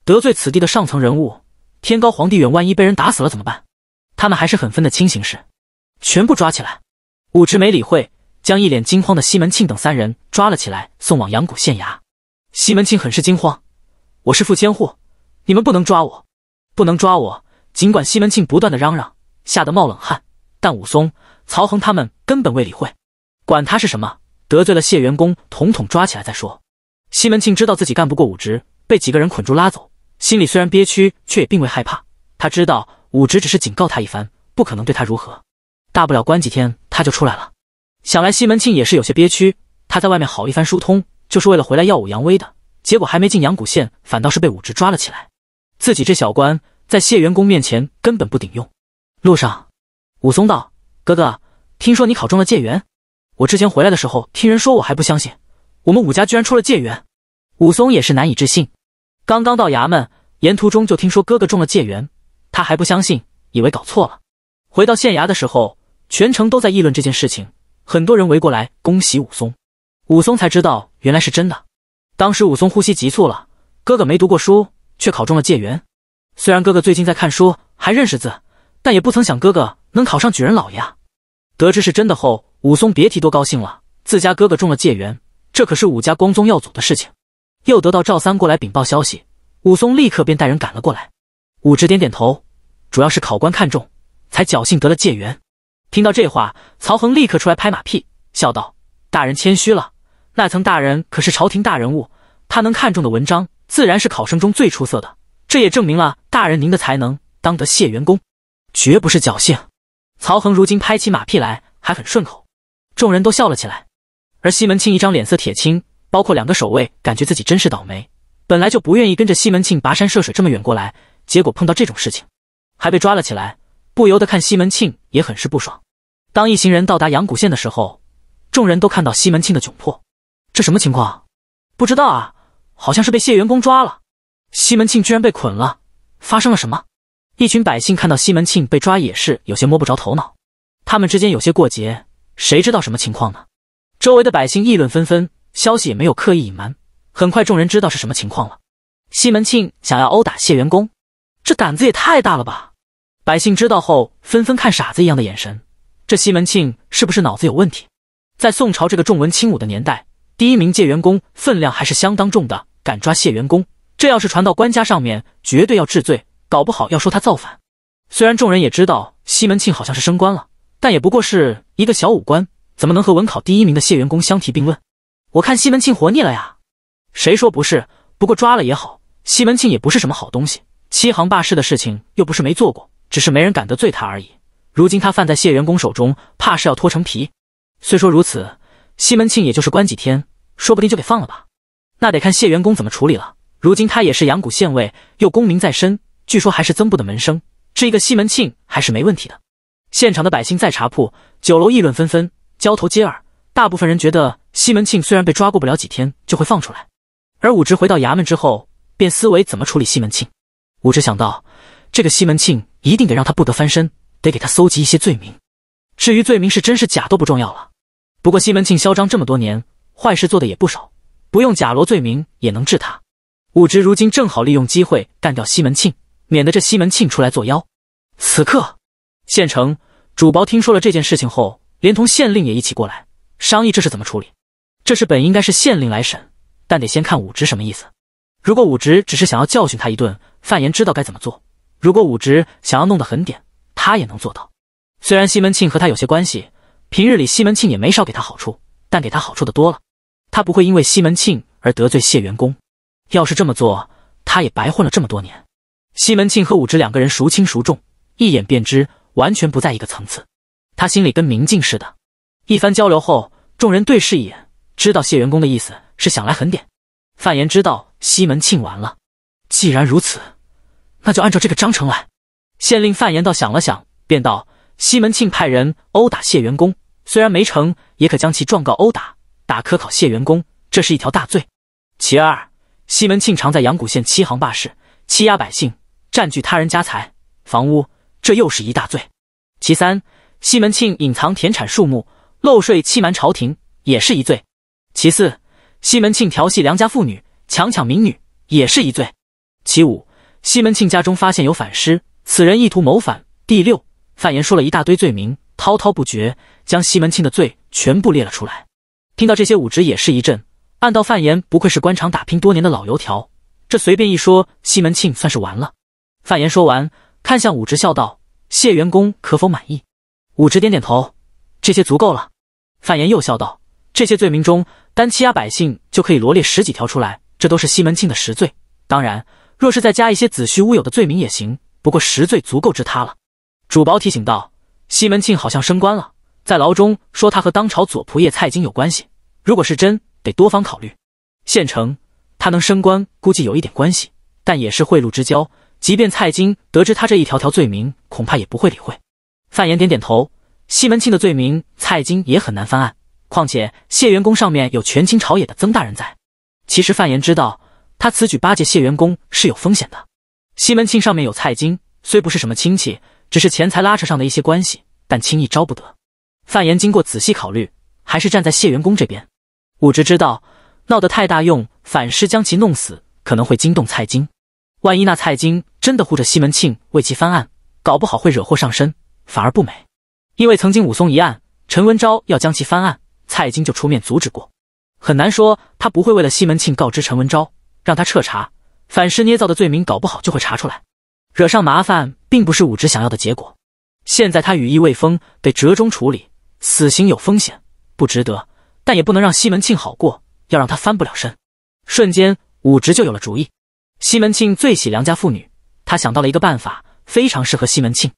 得罪此地的上层人物。天高皇帝远，万一被人打死了怎么办？他们还是很分得清形势，全部抓起来。武池没理会，将一脸惊慌的西门庆等三人抓了起来，送往阳谷县衙。西门庆很是惊慌：“我是副千户，你们不能抓我，不能抓我！”尽管西门庆不断的嚷嚷，吓得冒冷汗，但武松、曹恒他们根本未理会，管他是什么，得罪了谢元公，统统抓起来再说。西门庆知道自己干不过武直，被几个人捆住拉走。心里虽然憋屈，却也并未害怕。他知道武直只是警告他一番，不可能对他如何，大不了关几天他就出来了。想来西门庆也是有些憋屈，他在外面好一番疏通，就是为了回来耀武扬威的，结果还没进阳谷县，反倒是被武直抓了起来。自己这小官在谢元公面前根本不顶用。路上，武松道：“哥哥，听说你考中了解元？我之前回来的时候听人说我还不相信，我们武家居然出了解元。”武松也是难以置信。刚刚到衙门，沿途中就听说哥哥中了解元，他还不相信，以为搞错了。回到县衙的时候，全城都在议论这件事情，很多人围过来恭喜武松。武松才知道原来是真的。当时武松呼吸急促了，哥哥没读过书，却考中了解元。虽然哥哥最近在看书，还认识字，但也不曾想哥哥能考上举人老爷。得知是真的后，武松别提多高兴了，自家哥哥中了解元，这可是武家光宗耀祖的事情。又得到赵三过来禀报消息，武松立刻便带人赶了过来。武直点点头，主要是考官看中，才侥幸得了解元。听到这话，曹恒立刻出来拍马屁，笑道：“大人谦虚了，那层大人可是朝廷大人物，他能看中的文章，自然是考生中最出色的。这也证明了大人您的才能当得解元功，绝不是侥幸。”曹恒如今拍起马屁来还很顺口，众人都笑了起来。而西门庆一张脸色铁青。包括两个守卫，感觉自己真是倒霉，本来就不愿意跟着西门庆跋山涉水这么远过来，结果碰到这种事情，还被抓了起来，不由得看西门庆也很是不爽。当一行人到达阳谷县的时候，众人都看到西门庆的窘迫，这什么情况？不知道啊，好像是被谢元公抓了。西门庆居然被捆了，发生了什么？一群百姓看到西门庆被抓也是有些摸不着头脑，他们之间有些过节，谁知道什么情况呢？周围的百姓议论纷纷。消息也没有刻意隐瞒，很快众人知道是什么情况了。西门庆想要殴打谢元公，这胆子也太大了吧！百姓知道后，纷纷看傻子一样的眼神。这西门庆是不是脑子有问题？在宋朝这个重文轻武的年代，第一名谢元公分量还是相当重的。敢抓谢元公，这要是传到官家上面，绝对要治罪，搞不好要说他造反。虽然众人也知道西门庆好像是升官了，但也不过是一个小武官，怎么能和文考第一名的谢元公相提并论？我看西门庆活腻了呀！谁说不是？不过抓了也好，西门庆也不是什么好东西，欺行霸市的事情又不是没做过，只是没人敢得罪他而已。如今他犯在谢元公手中，怕是要脱层皮。虽说如此，西门庆也就是关几天，说不定就给放了吧？那得看谢元公怎么处理了。如今他也是阳谷县尉，又功名在身，据说还是曾部的门生，这一个西门庆还是没问题的。现场的百姓在茶铺、酒楼议论纷纷，交头接耳。大部分人觉得西门庆虽然被抓过不了几天就会放出来，而武直回到衙门之后便思维怎么处理西门庆。武直想到这个西门庆一定得让他不得翻身，得给他搜集一些罪名。至于罪名是真是假都不重要了。不过西门庆嚣张这么多年，坏事做的也不少，不用假罗罪名也能治他。武直如今正好利用机会干掉西门庆，免得这西门庆出来作妖。此刻县城主薄听说了这件事情后，连同县令也一起过来。商议这是怎么处理？这事本应该是县令来审，但得先看武植什么意思。如果武植只是想要教训他一顿，范岩知道该怎么做；如果武植想要弄得很点，他也能做到。虽然西门庆和他有些关系，平日里西门庆也没少给他好处，但给他好处的多了，他不会因为西门庆而得罪谢元公。要是这么做，他也白混了这么多年。西门庆和武植两个人孰轻孰重，一眼便知，完全不在一个层次。他心里跟明镜似的。一番交流后，众人对视一眼，知道谢元公的意思是想来狠点。范延知道西门庆完了，既然如此，那就按照这个章程来。县令范延倒想了想，便道：“西门庆派人殴打谢元公，虽然没成，也可将其状告殴打。打科考谢元公，这是一条大罪。其二，西门庆常在阳谷县欺行霸市，欺压百姓，占据他人家财房屋，这又是一大罪。其三，西门庆隐藏田产树木。”漏税欺瞒朝廷也是一罪。其四，西门庆调戏良家妇女、强抢民女也是一罪。其五，西门庆家中发现有反尸，此人意图谋反。第六，范言说了一大堆罪名，滔滔不绝，将西门庆的罪全部列了出来。听到这些，武直也是一震。暗道，范言不愧是官场打拼多年的老油条，这随便一说，西门庆算是完了。范言说完，看向武直，笑道：“谢员工，可否满意？”武直点点头，这些足够了。范岩又笑道：“这些罪名中，单欺压百姓就可以罗列十几条出来，这都是西门庆的实罪。当然，若是再加一些子虚乌有的罪名也行。不过实罪足够治他了。”主薄提醒道：“西门庆好像升官了，在牢中说他和当朝左仆射蔡京有关系。如果是真，得多方考虑。县城他能升官，估计有一点关系，但也是贿赂之交。即便蔡京得知他这一条条罪名，恐怕也不会理会。”范岩点点头。西门庆的罪名，蔡京也很难翻案。况且谢元公上面有权倾朝野的曾大人在。其实范延知道，他此举巴结谢元公是有风险的。西门庆上面有蔡京，虽不是什么亲戚，只是钱财拉扯上的一些关系，但轻易招不得。范延经过仔细考虑，还是站在谢元公这边。武直知道，闹得太大，用反噬将其弄死，可能会惊动蔡京。万一那蔡京真的护着西门庆，为其翻案，搞不好会惹祸上身，反而不美。因为曾经武松一案，陈文昭要将其翻案，蔡京就出面阻止过。很难说他不会为了西门庆告知陈文昭，让他彻查反是捏造的罪名，搞不好就会查出来，惹上麻烦，并不是武植想要的结果。现在他羽翼未丰，得折中处理，死刑有风险，不值得，但也不能让西门庆好过，要让他翻不了身。瞬间，武植就有了主意。西门庆最喜良家妇女，他想到了一个办法，非常适合西门庆。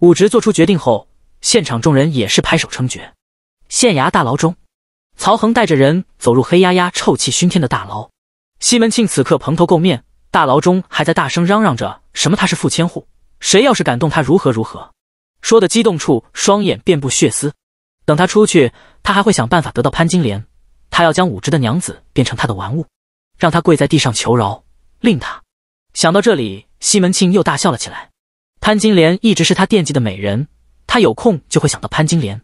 武植做出决定后。现场众人也是拍手称绝。县衙大牢中，曹恒带着人走入黑压压、臭气熏天的大牢。西门庆此刻蓬头垢面，大牢中还在大声嚷嚷着：“什么他是富千户，谁要是敢动他，如何如何。”说的激动处，双眼遍布血丝。等他出去，他还会想办法得到潘金莲，他要将武植的娘子变成他的玩物，让他跪在地上求饶。令他想到这里，西门庆又大笑了起来。潘金莲一直是他惦记的美人。他有空就会想到潘金莲，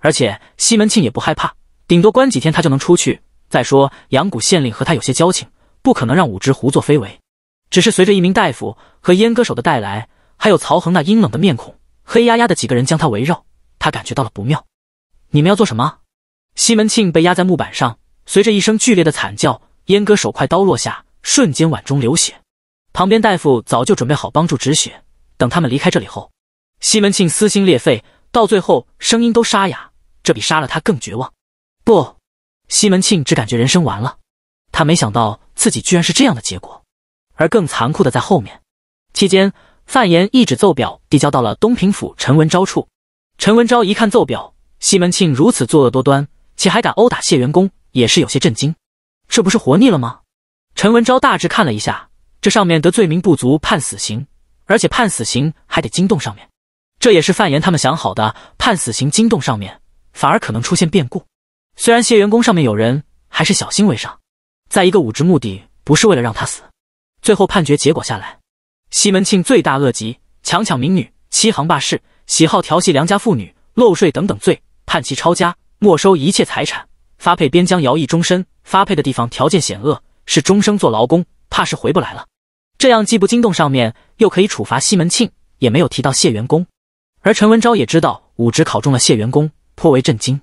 而且西门庆也不害怕，顶多关几天他就能出去。再说阳谷县令和他有些交情，不可能让武直胡作非为。只是随着一名大夫和阉割手的带来，还有曹恒那阴冷的面孔，黑压压的几个人将他围绕，他感觉到了不妙。你们要做什么？西门庆被压在木板上，随着一声剧烈的惨叫，阉割手快刀落下，瞬间碗中流血。旁边大夫早就准备好帮助止血。等他们离开这里后。西门庆撕心裂肺，到最后声音都沙哑，这比杀了他更绝望。不，西门庆只感觉人生完了。他没想到自己居然是这样的结果，而更残酷的在后面。期间，范延一纸奏表递交到了东平府陈文昭处。陈文昭一看奏表，西门庆如此作恶多端，且还敢殴打谢元工，也是有些震惊。这不是活腻了吗？陈文昭大致看了一下，这上面得罪名不足，判死刑，而且判死刑还得惊动上面。这也是范延他们想好的，判死刑惊动上面，反而可能出现变故。虽然谢元公上面有人，还是小心为上。再一个，武职目的不是为了让他死。最后判决结果下来，西门庆罪大恶极，强抢民女，欺行霸市，喜好调戏良家妇女，漏税等等罪，判其抄家，没收一切财产，发配边疆徭役终身。发配的地方条件险恶，是终生做劳工，怕是回不来了。这样既不惊动上面，又可以处罚西门庆，也没有提到谢元公。而陈文昭也知道武职考中了谢元公，颇为震惊。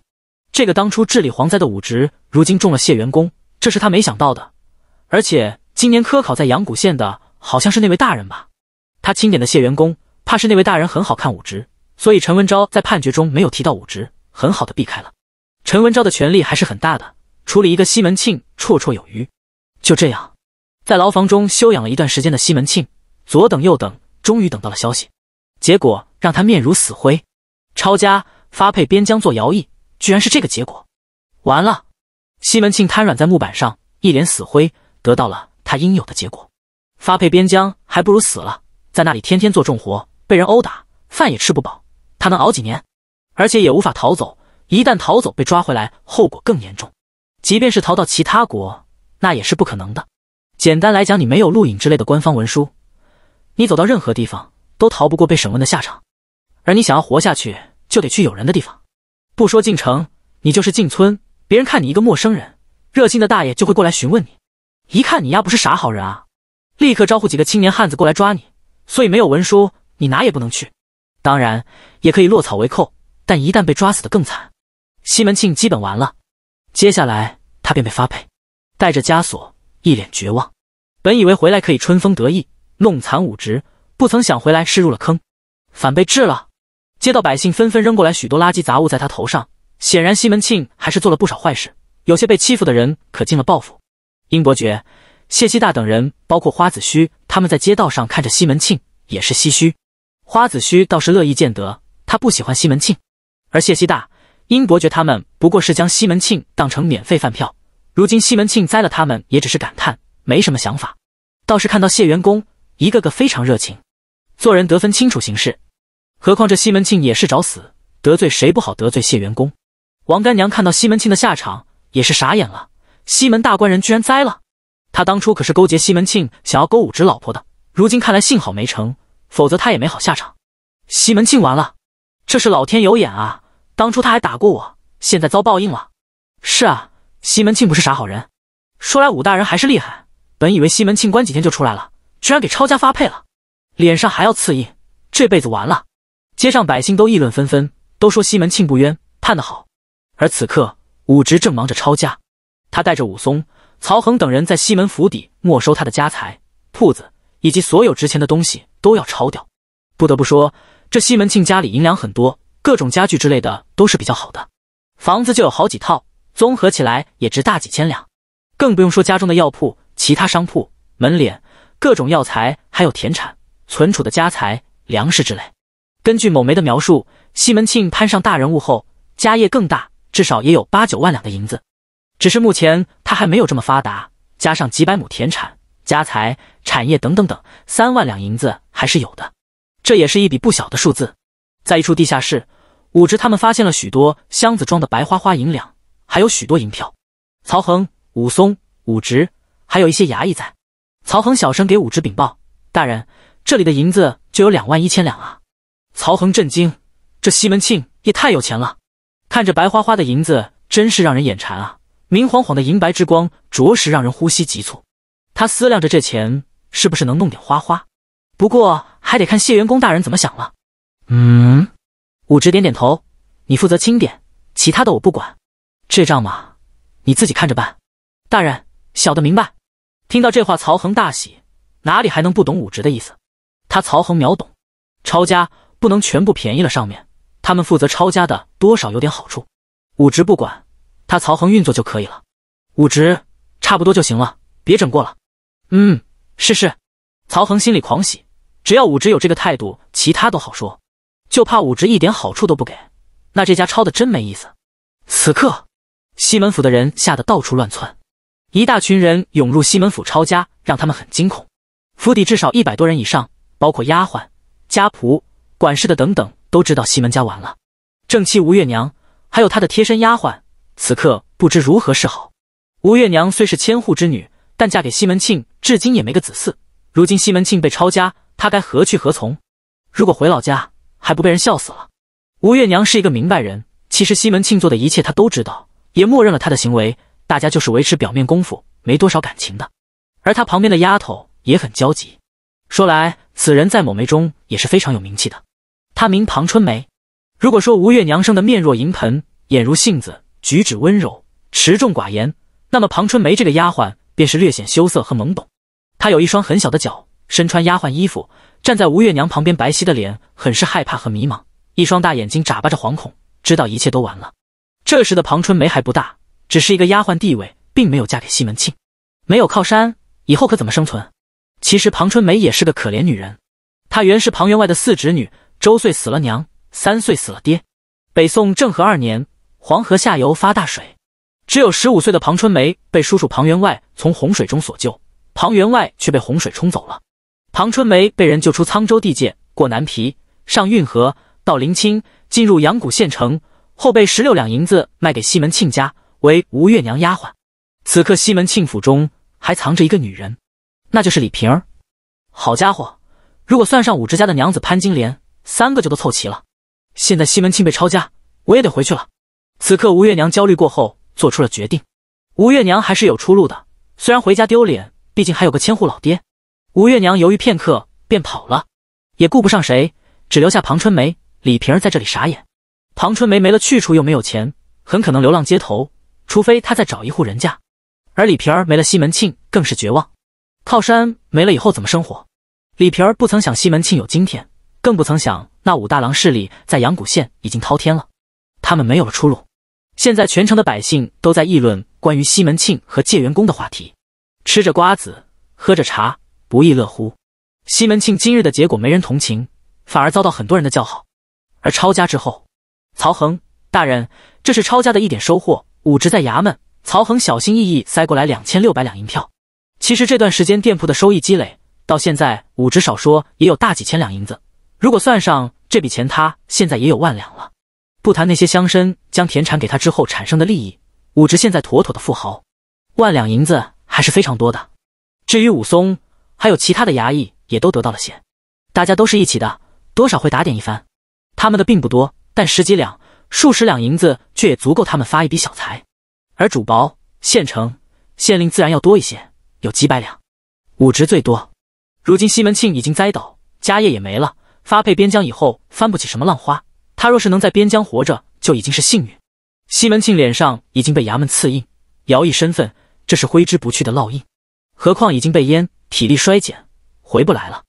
这个当初治理蝗灾的武职，如今中了谢元公，这是他没想到的。而且今年科考在阳谷县的，好像是那位大人吧？他钦点的谢元公，怕是那位大人很好看武职，所以陈文昭在判决中没有提到武职，很好的避开了。陈文昭的权力还是很大的，处理一个西门庆绰绰有余。就这样，在牢房中休养了一段时间的西门庆，左等右等，终于等到了消息，结果。让他面如死灰，抄家发配边疆做徭役，居然是这个结果！完了，西门庆瘫软在木板上，一脸死灰，得到了他应有的结果。发配边疆还不如死了，在那里天天做重活，被人殴打，饭也吃不饱，他能熬几年？而且也无法逃走，一旦逃走被抓回来，后果更严重。即便是逃到其他国，那也是不可能的。简单来讲，你没有录影之类的官方文书，你走到任何地方都逃不过被审问的下场。而你想要活下去，就得去有人的地方。不说进城，你就是进村，别人看你一个陌生人，热心的大爷就会过来询问你。一看你丫不是啥好人啊，立刻招呼几个青年汉子过来抓你。所以没有文书，你哪也不能去。当然，也可以落草为寇，但一旦被抓，死的更惨。西门庆基本完了。接下来，他便被发配，带着枷锁，一脸绝望。本以为回来可以春风得意，弄残武植，不曾想回来是入了坑，反被治了。街道百姓纷纷扔过来许多垃圾杂物在他头上，显然西门庆还是做了不少坏事。有些被欺负的人可尽了报复。英伯爵、谢希大等人，包括花子虚，他们在街道上看着西门庆，也是唏嘘。花子虚倒是乐意见得，他不喜欢西门庆。而谢希大、英伯爵他们不过是将西门庆当成免费饭票，如今西门庆栽了，他们也只是感叹，没什么想法。倒是看到谢元公，一个个非常热情。做人得分清楚行事，何况这西门庆也是找死，得罪谁不好，得罪谢元公。王干娘看到西门庆的下场也是傻眼了，西门大官人居然栽了。他当初可是勾结西门庆想要勾武直老婆的，如今看来幸好没成，否则他也没好下场。西门庆完了，这是老天有眼啊！当初他还打过我，现在遭报应了。是啊，西门庆不是啥好人。说来武大人还是厉害，本以为西门庆关几天就出来了，居然给抄家发配了，脸上还要刺印，这辈子完了。街上百姓都议论纷纷，都说西门庆不冤，判得好。而此刻，武直正忙着抄家，他带着武松、曹恒等人在西门府邸没收他的家财、铺子以及所有值钱的东西都要抄掉。不得不说，这西门庆家里银两很多，各种家具之类的都是比较好的，房子就有好几套，综合起来也值大几千两。更不用说家中的药铺、其他商铺、门脸、各种药材，还有田产、存储的家财、粮食之类。根据某媒的描述，西门庆攀上大人物后，家业更大，至少也有八九万两的银子。只是目前他还没有这么发达，加上几百亩田产、家财、产业等等等，三万两银子还是有的，这也是一笔不小的数字。在一处地下室，武直他们发现了许多箱子装的白花花银两，还有许多银票。曹恒、武松、武直，还有一些衙役在。曹恒小声给武直禀报：“大人，这里的银子就有两万一千两啊。”曹恒震惊，这西门庆也太有钱了！看着白花花的银子，真是让人眼馋啊！明晃晃的银白之光，着实让人呼吸急促。他思量着，这钱是不是能弄点花花？不过还得看谢元公大人怎么想了。嗯，武直点点头，你负责清点，其他的我不管。这账嘛，你自己看着办。大人，小的明白。听到这话，曹恒大喜，哪里还能不懂武直的意思？他曹恒秒懂，抄家！不能全部便宜了上面，他们负责抄家的多少有点好处。武职不管，他曹恒运作就可以了。武职差不多就行了，别整过了。嗯，是是。曹恒心里狂喜，只要武职有这个态度，其他都好说。就怕武职一点好处都不给，那这家抄的真没意思。此刻，西门府的人吓得到处乱窜，一大群人涌入西门府抄家，让他们很惊恐。府邸至少一百多人以上，包括丫鬟、家仆。管事的等等都知道西门家完了，正妻吴月娘还有她的贴身丫鬟，此刻不知如何是好。吴月娘虽是千户之女，但嫁给西门庆至今也没个子嗣，如今西门庆被抄家，她该何去何从？如果回老家，还不被人笑死了。吴月娘是一个明白人，其实西门庆做的一切她都知道，也默认了他的行为，大家就是维持表面功夫，没多少感情的。而她旁边的丫头也很焦急，说来此人在某媒中也是非常有名气的。她名庞春梅。如果说吴月娘生的面若银盆，眼如杏子，举止温柔，持重寡言，那么庞春梅这个丫鬟便是略显羞涩和懵懂。她有一双很小的脚，身穿丫鬟衣服，站在吴月娘旁边，白皙的脸很是害怕和迷茫，一双大眼睛眨巴着惶恐，知道一切都完了。这时的庞春梅还不大，只是一个丫鬟，地位并没有嫁给西门庆，没有靠山，以后可怎么生存？其实庞春梅也是个可怜女人，她原是庞员外的四侄女。周岁死了娘，三岁死了爹。北宋政和二年，黄河下游发大水，只有十五岁的庞春梅被叔叔庞员外从洪水中所救，庞员外却被洪水冲走了。庞春梅被人救出沧州地界，过南皮，上运河，到临清，进入阳谷县城后，被十六两银子卖给西门庆家为吴月娘丫鬟。此刻西门庆府中还藏着一个女人，那就是李瓶儿。好家伙，如果算上武之家的娘子潘金莲。三个就都凑齐了，现在西门庆被抄家，我也得回去了。此刻吴月娘焦虑过后，做出了决定。吴月娘还是有出路的，虽然回家丢脸，毕竟还有个千户老爹。吴月娘犹豫片刻，便跑了，也顾不上谁，只留下庞春梅、李瓶儿在这里傻眼。庞春梅没了去处，又没有钱，很可能流浪街头，除非她再找一户人家。而李瓶儿没了西门庆，更是绝望，靠山没了以后怎么生活？李瓶儿不曾想西门庆有今天。更不曾想，那武大郎势力在阳谷县已经滔天了，他们没有了出路。现在全城的百姓都在议论关于西门庆和借员工的话题，吃着瓜子，喝着茶，不亦乐乎。西门庆今日的结果，没人同情，反而遭到很多人的叫好。而抄家之后，曹恒大人，这是抄家的一点收获。武职在衙门，曹恒小心翼翼塞过来两千六百两银票。其实这段时间店铺的收益积累，到现在武值少说也有大几千两银子。如果算上这笔钱，他现在也有万两了。不谈那些乡绅将田产给他之后产生的利益，武直现在妥妥的富豪，万两银子还是非常多的。至于武松，还有其他的衙役，也都得到了些。大家都是一起的，多少会打点一番。他们的并不多，但十几两、数十两银子却也足够他们发一笔小财。而主薄、县城县令自然要多一些，有几百两。武直最多。如今西门庆已经栽倒，家业也没了。发配边疆以后翻不起什么浪花，他若是能在边疆活着就已经是幸运。西门庆脸上已经被衙门刺印，徭役身份，这是挥之不去的烙印。何况已经被淹，体力衰减，回不来了。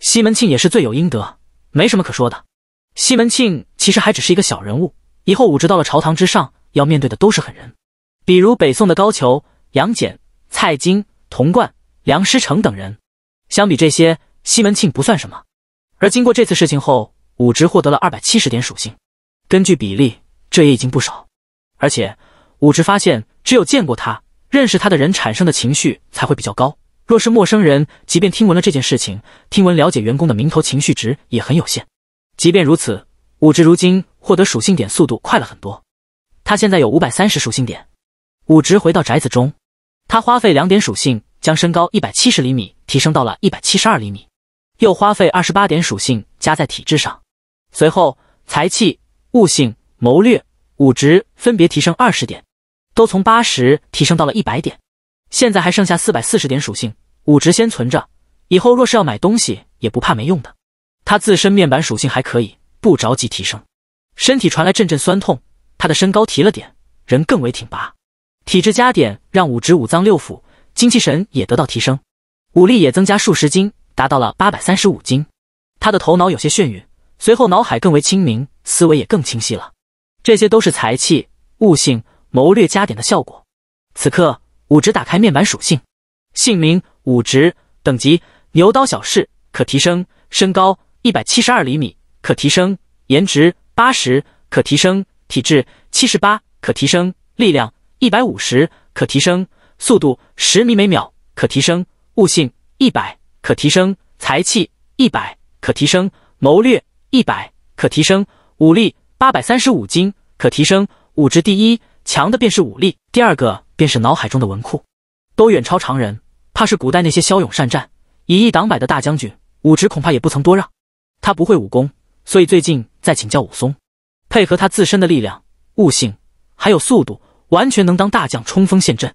西门庆也是罪有应得，没什么可说的。西门庆其实还只是一个小人物，以后武职到了朝堂之上，要面对的都是狠人，比如北宋的高俅、杨戬、蔡京、童贯、梁师成等人。相比这些，西门庆不算什么。而经过这次事情后，武职获得了二百七十点属性。根据比例，这也已经不少。而且，武职发现，只有见过他、认识他的人产生的情绪才会比较高。若是陌生人，即便听闻了这件事情、听闻了解员工的名头，情绪值也很有限。即便如此，武职如今获得属性点速度快了很多。他现在有五百三十属性点。武职回到宅子中，他花费两点属性，将身高一百七十厘米提升到了一百七十二厘米。又花费二十八点属性加在体质上，随后财气、悟性、谋略、武值分别提升二十点，都从八十提升到了一百点。现在还剩下四百四十点属性，武值先存着，以后若是要买东西也不怕没用的。他自身面板属性还可以，不着急提升。身体传来阵阵酸痛，他的身高提了点，人更为挺拔。体质加点让武值、五脏六腑、精气神也得到提升，武力也增加数十斤。达到了八百三十五斤，他的头脑有些眩晕，随后脑海更为清明，思维也更清晰了。这些都是财气、悟性、谋略加点的效果。此刻，武直打开面板属性，姓名：武直，等级：牛刀小试，可提升身高一百七十二厘米，可提升颜值八十，可提升体质七十八，可提升力量一百五十，可提升速度十米每秒，可提升悟性一百。可提升才气一百，可提升谋略一百，可提升武力八百三十五斤，可提升武值第一强的便是武力，第二个便是脑海中的文库，都远超常人，怕是古代那些骁勇善战、以一挡百的大将军武值恐怕也不曾多让。他不会武功，所以最近在请教武松，配合他自身的力量、悟性还有速度，完全能当大将冲锋陷阵。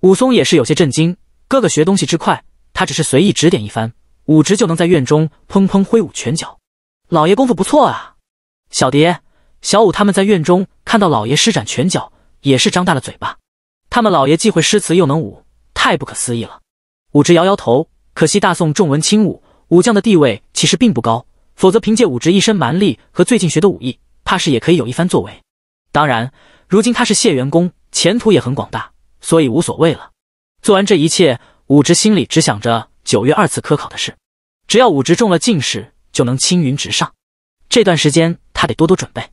武松也是有些震惊，哥哥学东西之快。他只是随意指点一番，武直就能在院中砰砰挥舞拳脚。老爷功夫不错啊！小蝶、小舞他们在院中看到老爷施展拳脚，也是张大了嘴巴。他们老爷既会诗词又能武，太不可思议了。武直摇摇头，可惜大宋重文轻武，武将的地位其实并不高。否则，凭借武直一身蛮力和最近学的武艺，怕是也可以有一番作为。当然，如今他是谢元公，前途也很广大，所以无所谓了。做完这一切。武直心里只想着九月二次科考的事，只要武直中了进士，就能青云直上。这段时间他得多多准备。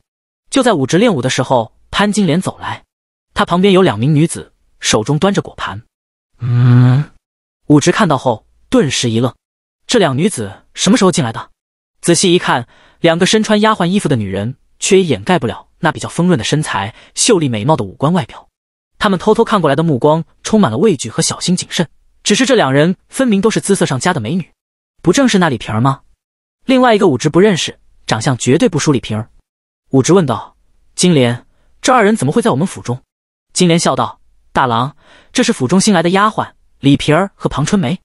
就在武直练武的时候，潘金莲走来，他旁边有两名女子，手中端着果盘。嗯，武直看到后顿时一愣，这两女子什么时候进来的？仔细一看，两个身穿丫鬟衣服的女人，却也掩盖不了那比较丰润的身材、秀丽美貌的五官外表。他们偷偷看过来的目光，充满了畏惧和小心谨慎。只是这两人分明都是姿色上佳的美女，不正是那李萍儿吗？另外一个武直不认识，长相绝对不输李萍儿。武直问道：“金莲，这二人怎么会在我们府中？”金莲笑道：“大郎，这是府中新来的丫鬟李萍儿和庞春梅。”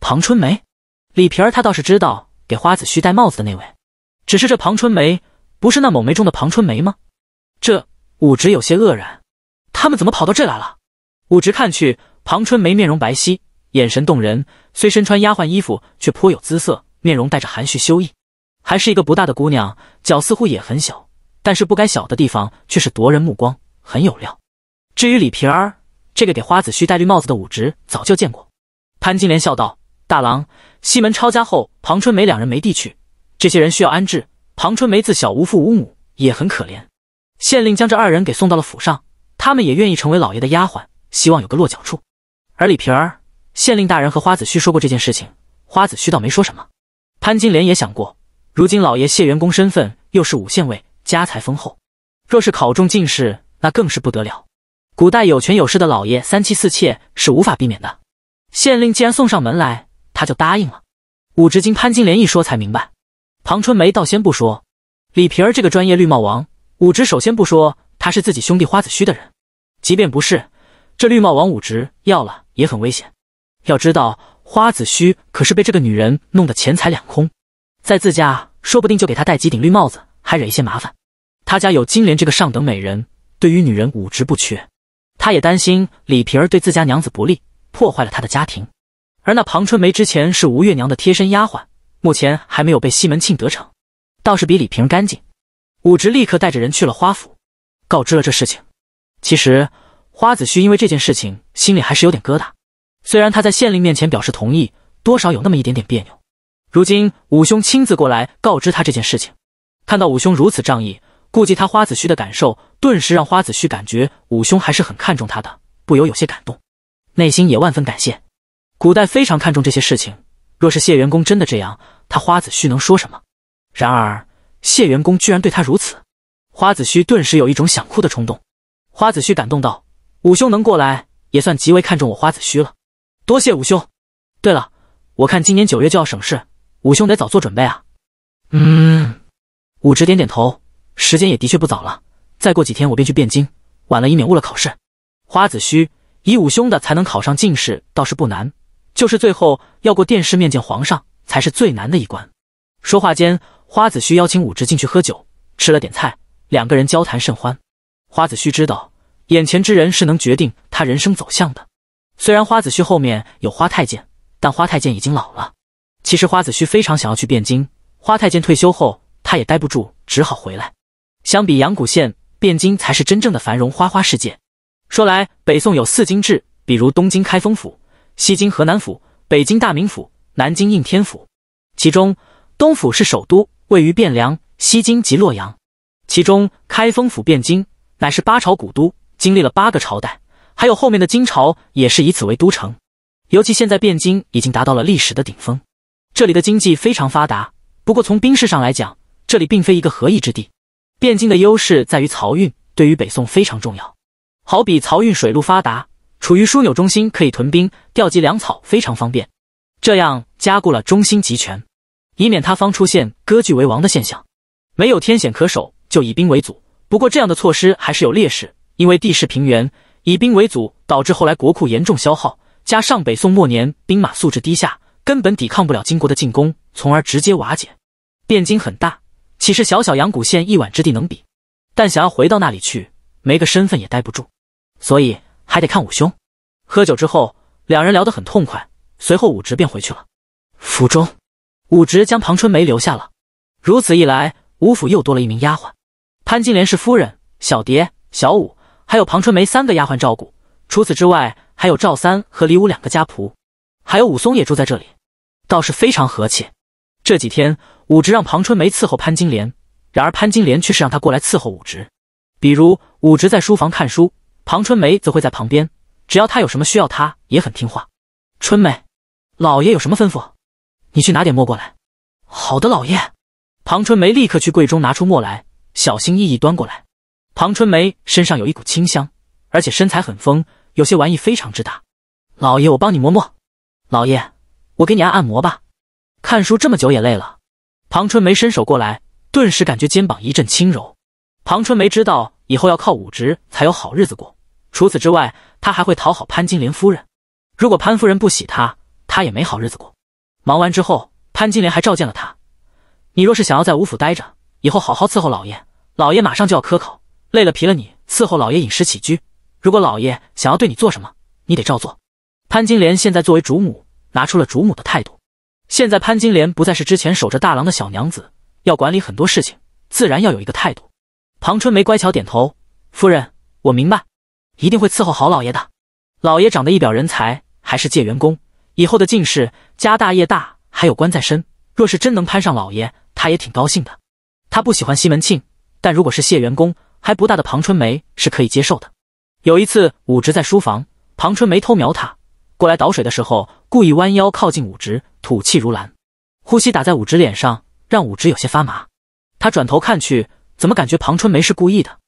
庞春梅，李萍儿他倒是知道，给花子虚戴帽子的那位。只是这庞春梅，不是那某媒中的庞春梅吗？这武直有些愕然，他们怎么跑到这来了？武直看去，庞春梅面容白皙。眼神动人，虽身穿丫鬟衣服，却颇有姿色，面容带着含蓄羞意，还是一个不大的姑娘，脚似乎也很小，但是不该小的地方却是夺人目光，很有料。至于李萍儿，这个给花子胥戴绿帽子的武职，早就见过。潘金莲笑道：“大郎，西门抄家后，庞春梅两人没地去，这些人需要安置。庞春梅自小无父无母，也很可怜。县令将这二人给送到了府上，他们也愿意成为老爷的丫鬟，希望有个落脚处。而李萍儿……”县令大人和花子虚说过这件事情，花子虚倒没说什么。潘金莲也想过，如今老爷谢元公身份又是五县尉，家财丰厚，若是考中进士，那更是不得了。古代有权有势的老爷三妻四妾是无法避免的。县令既然送上门来，他就答应了。武植经潘金莲一说才明白，庞春梅倒先不说，李瓶儿这个专业绿帽王，武植首先不说他是自己兄弟花子虚的人，即便不是，这绿帽王武植要了也很危险。要知道，花子虚可是被这个女人弄得钱财两空，在自家说不定就给他戴几顶绿帽子，还惹一些麻烦。他家有金莲这个上等美人，对于女人武值不缺。他也担心李瓶儿对自家娘子不利，破坏了他的家庭。而那庞春梅之前是吴月娘的贴身丫鬟，目前还没有被西门庆得逞，倒是比李瓶干净。武直立刻带着人去了花府，告知了这事情。其实花子虚因为这件事情，心里还是有点疙瘩。虽然他在县令面前表示同意，多少有那么一点点别扭。如今武兄亲自过来告知他这件事情，看到武兄如此仗义，顾及他花子虚的感受，顿时让花子虚感觉武兄还是很看重他的，不由有些感动，内心也万分感谢。古代非常看重这些事情，若是谢元公真的这样，他花子虚能说什么？然而谢元公居然对他如此，花子虚顿时有一种想哭的冲动。花子虚感动道：“武兄能过来，也算极为看重我花子虚了。”多谢武兄。对了，我看今年九月就要省事，武兄得早做准备啊。嗯，武直点点头，时间也的确不早了。再过几天我便去汴京，晚了以免误了考试。花子虚，以武兄的才能考上进士倒是不难，就是最后要过殿试面见皇上，才是最难的一关。说话间，花子虚邀请武直进去喝酒，吃了点菜，两个人交谈甚欢。花子虚知道，眼前之人是能决定他人生走向的。虽然花子胥后面有花太监，但花太监已经老了。其实花子胥非常想要去汴京，花太监退休后，他也待不住，只好回来。相比阳谷县，汴京才是真正的繁荣花花世界。说来，北宋有四京制，比如东京开封府、西京河南府、北京大名府、南京应天府，其中东府是首都，位于汴梁。西京即洛阳，其中开封府汴京乃是八朝古都，经历了八个朝代。还有后面的金朝也是以此为都城，尤其现在汴京已经达到了历史的顶峰，这里的经济非常发达。不过从兵势上来讲，这里并非一个合宜之地。汴京的优势在于漕运，对于北宋非常重要。好比漕运水路发达，处于枢纽中心，可以屯兵、调集粮草，非常方便。这样加固了中心集权，以免他方出现割据为王的现象。没有天险可守，就以兵为主。不过这样的措施还是有劣势，因为地势平原。以兵为主，导致后来国库严重消耗，加上北宋末年兵马素质低下，根本抵抗不了金国的进攻，从而直接瓦解。汴京很大，岂是小小阳谷县一宛之地能比？但想要回到那里去，没个身份也待不住，所以还得看武兄。喝酒之后，两人聊得很痛快，随后武植便回去了府中。武植将庞春梅留下了，如此一来，武府又多了一名丫鬟。潘金莲是夫人，小蝶、小舞。还有庞春梅三个丫鬟照顾，除此之外还有赵三和李武两个家仆，还有武松也住在这里，倒是非常和气。这几天武直让庞春梅伺候潘金莲，然而潘金莲却是让他过来伺候武直。比如武直在书房看书，庞春梅则会在旁边，只要他有什么需要，他也很听话。春梅，老爷有什么吩咐？你去拿点墨过来。好的，老爷。庞春梅立刻去柜中拿出墨来，小心翼翼端过来。庞春梅身上有一股清香，而且身材很丰，有些玩意非常之大。老爷，我帮你磨磨。老爷，我给你按按摩吧。看书这么久也累了。庞春梅伸手过来，顿时感觉肩膀一阵轻柔。庞春梅知道以后要靠武职才有好日子过，除此之外，她还会讨好潘金莲夫人。如果潘夫人不喜她，她也没好日子过。忙完之后，潘金莲还召见了她。你若是想要在武府待着，以后好好伺候老爷。老爷马上就要科考。累了疲了，你伺候老爷饮食起居。如果老爷想要对你做什么，你得照做。潘金莲现在作为主母，拿出了主母的态度。现在潘金莲不再是之前守着大郎的小娘子，要管理很多事情，自然要有一个态度。庞春梅乖巧点头：“夫人，我明白，一定会伺候好老爷的。老爷长得一表人才，还是谢员工，以后的进士，家大业大，还有官在身。若是真能攀上老爷，他也挺高兴的。他不喜欢西门庆，但如果是谢员工，还不大的庞春梅是可以接受的。有一次，武植在书房，庞春梅偷瞄他过来倒水的时候，故意弯腰靠近武植，吐气如兰，呼吸打在武植脸上，让武植有些发麻。他转头看去，怎么感觉庞春梅是故意的？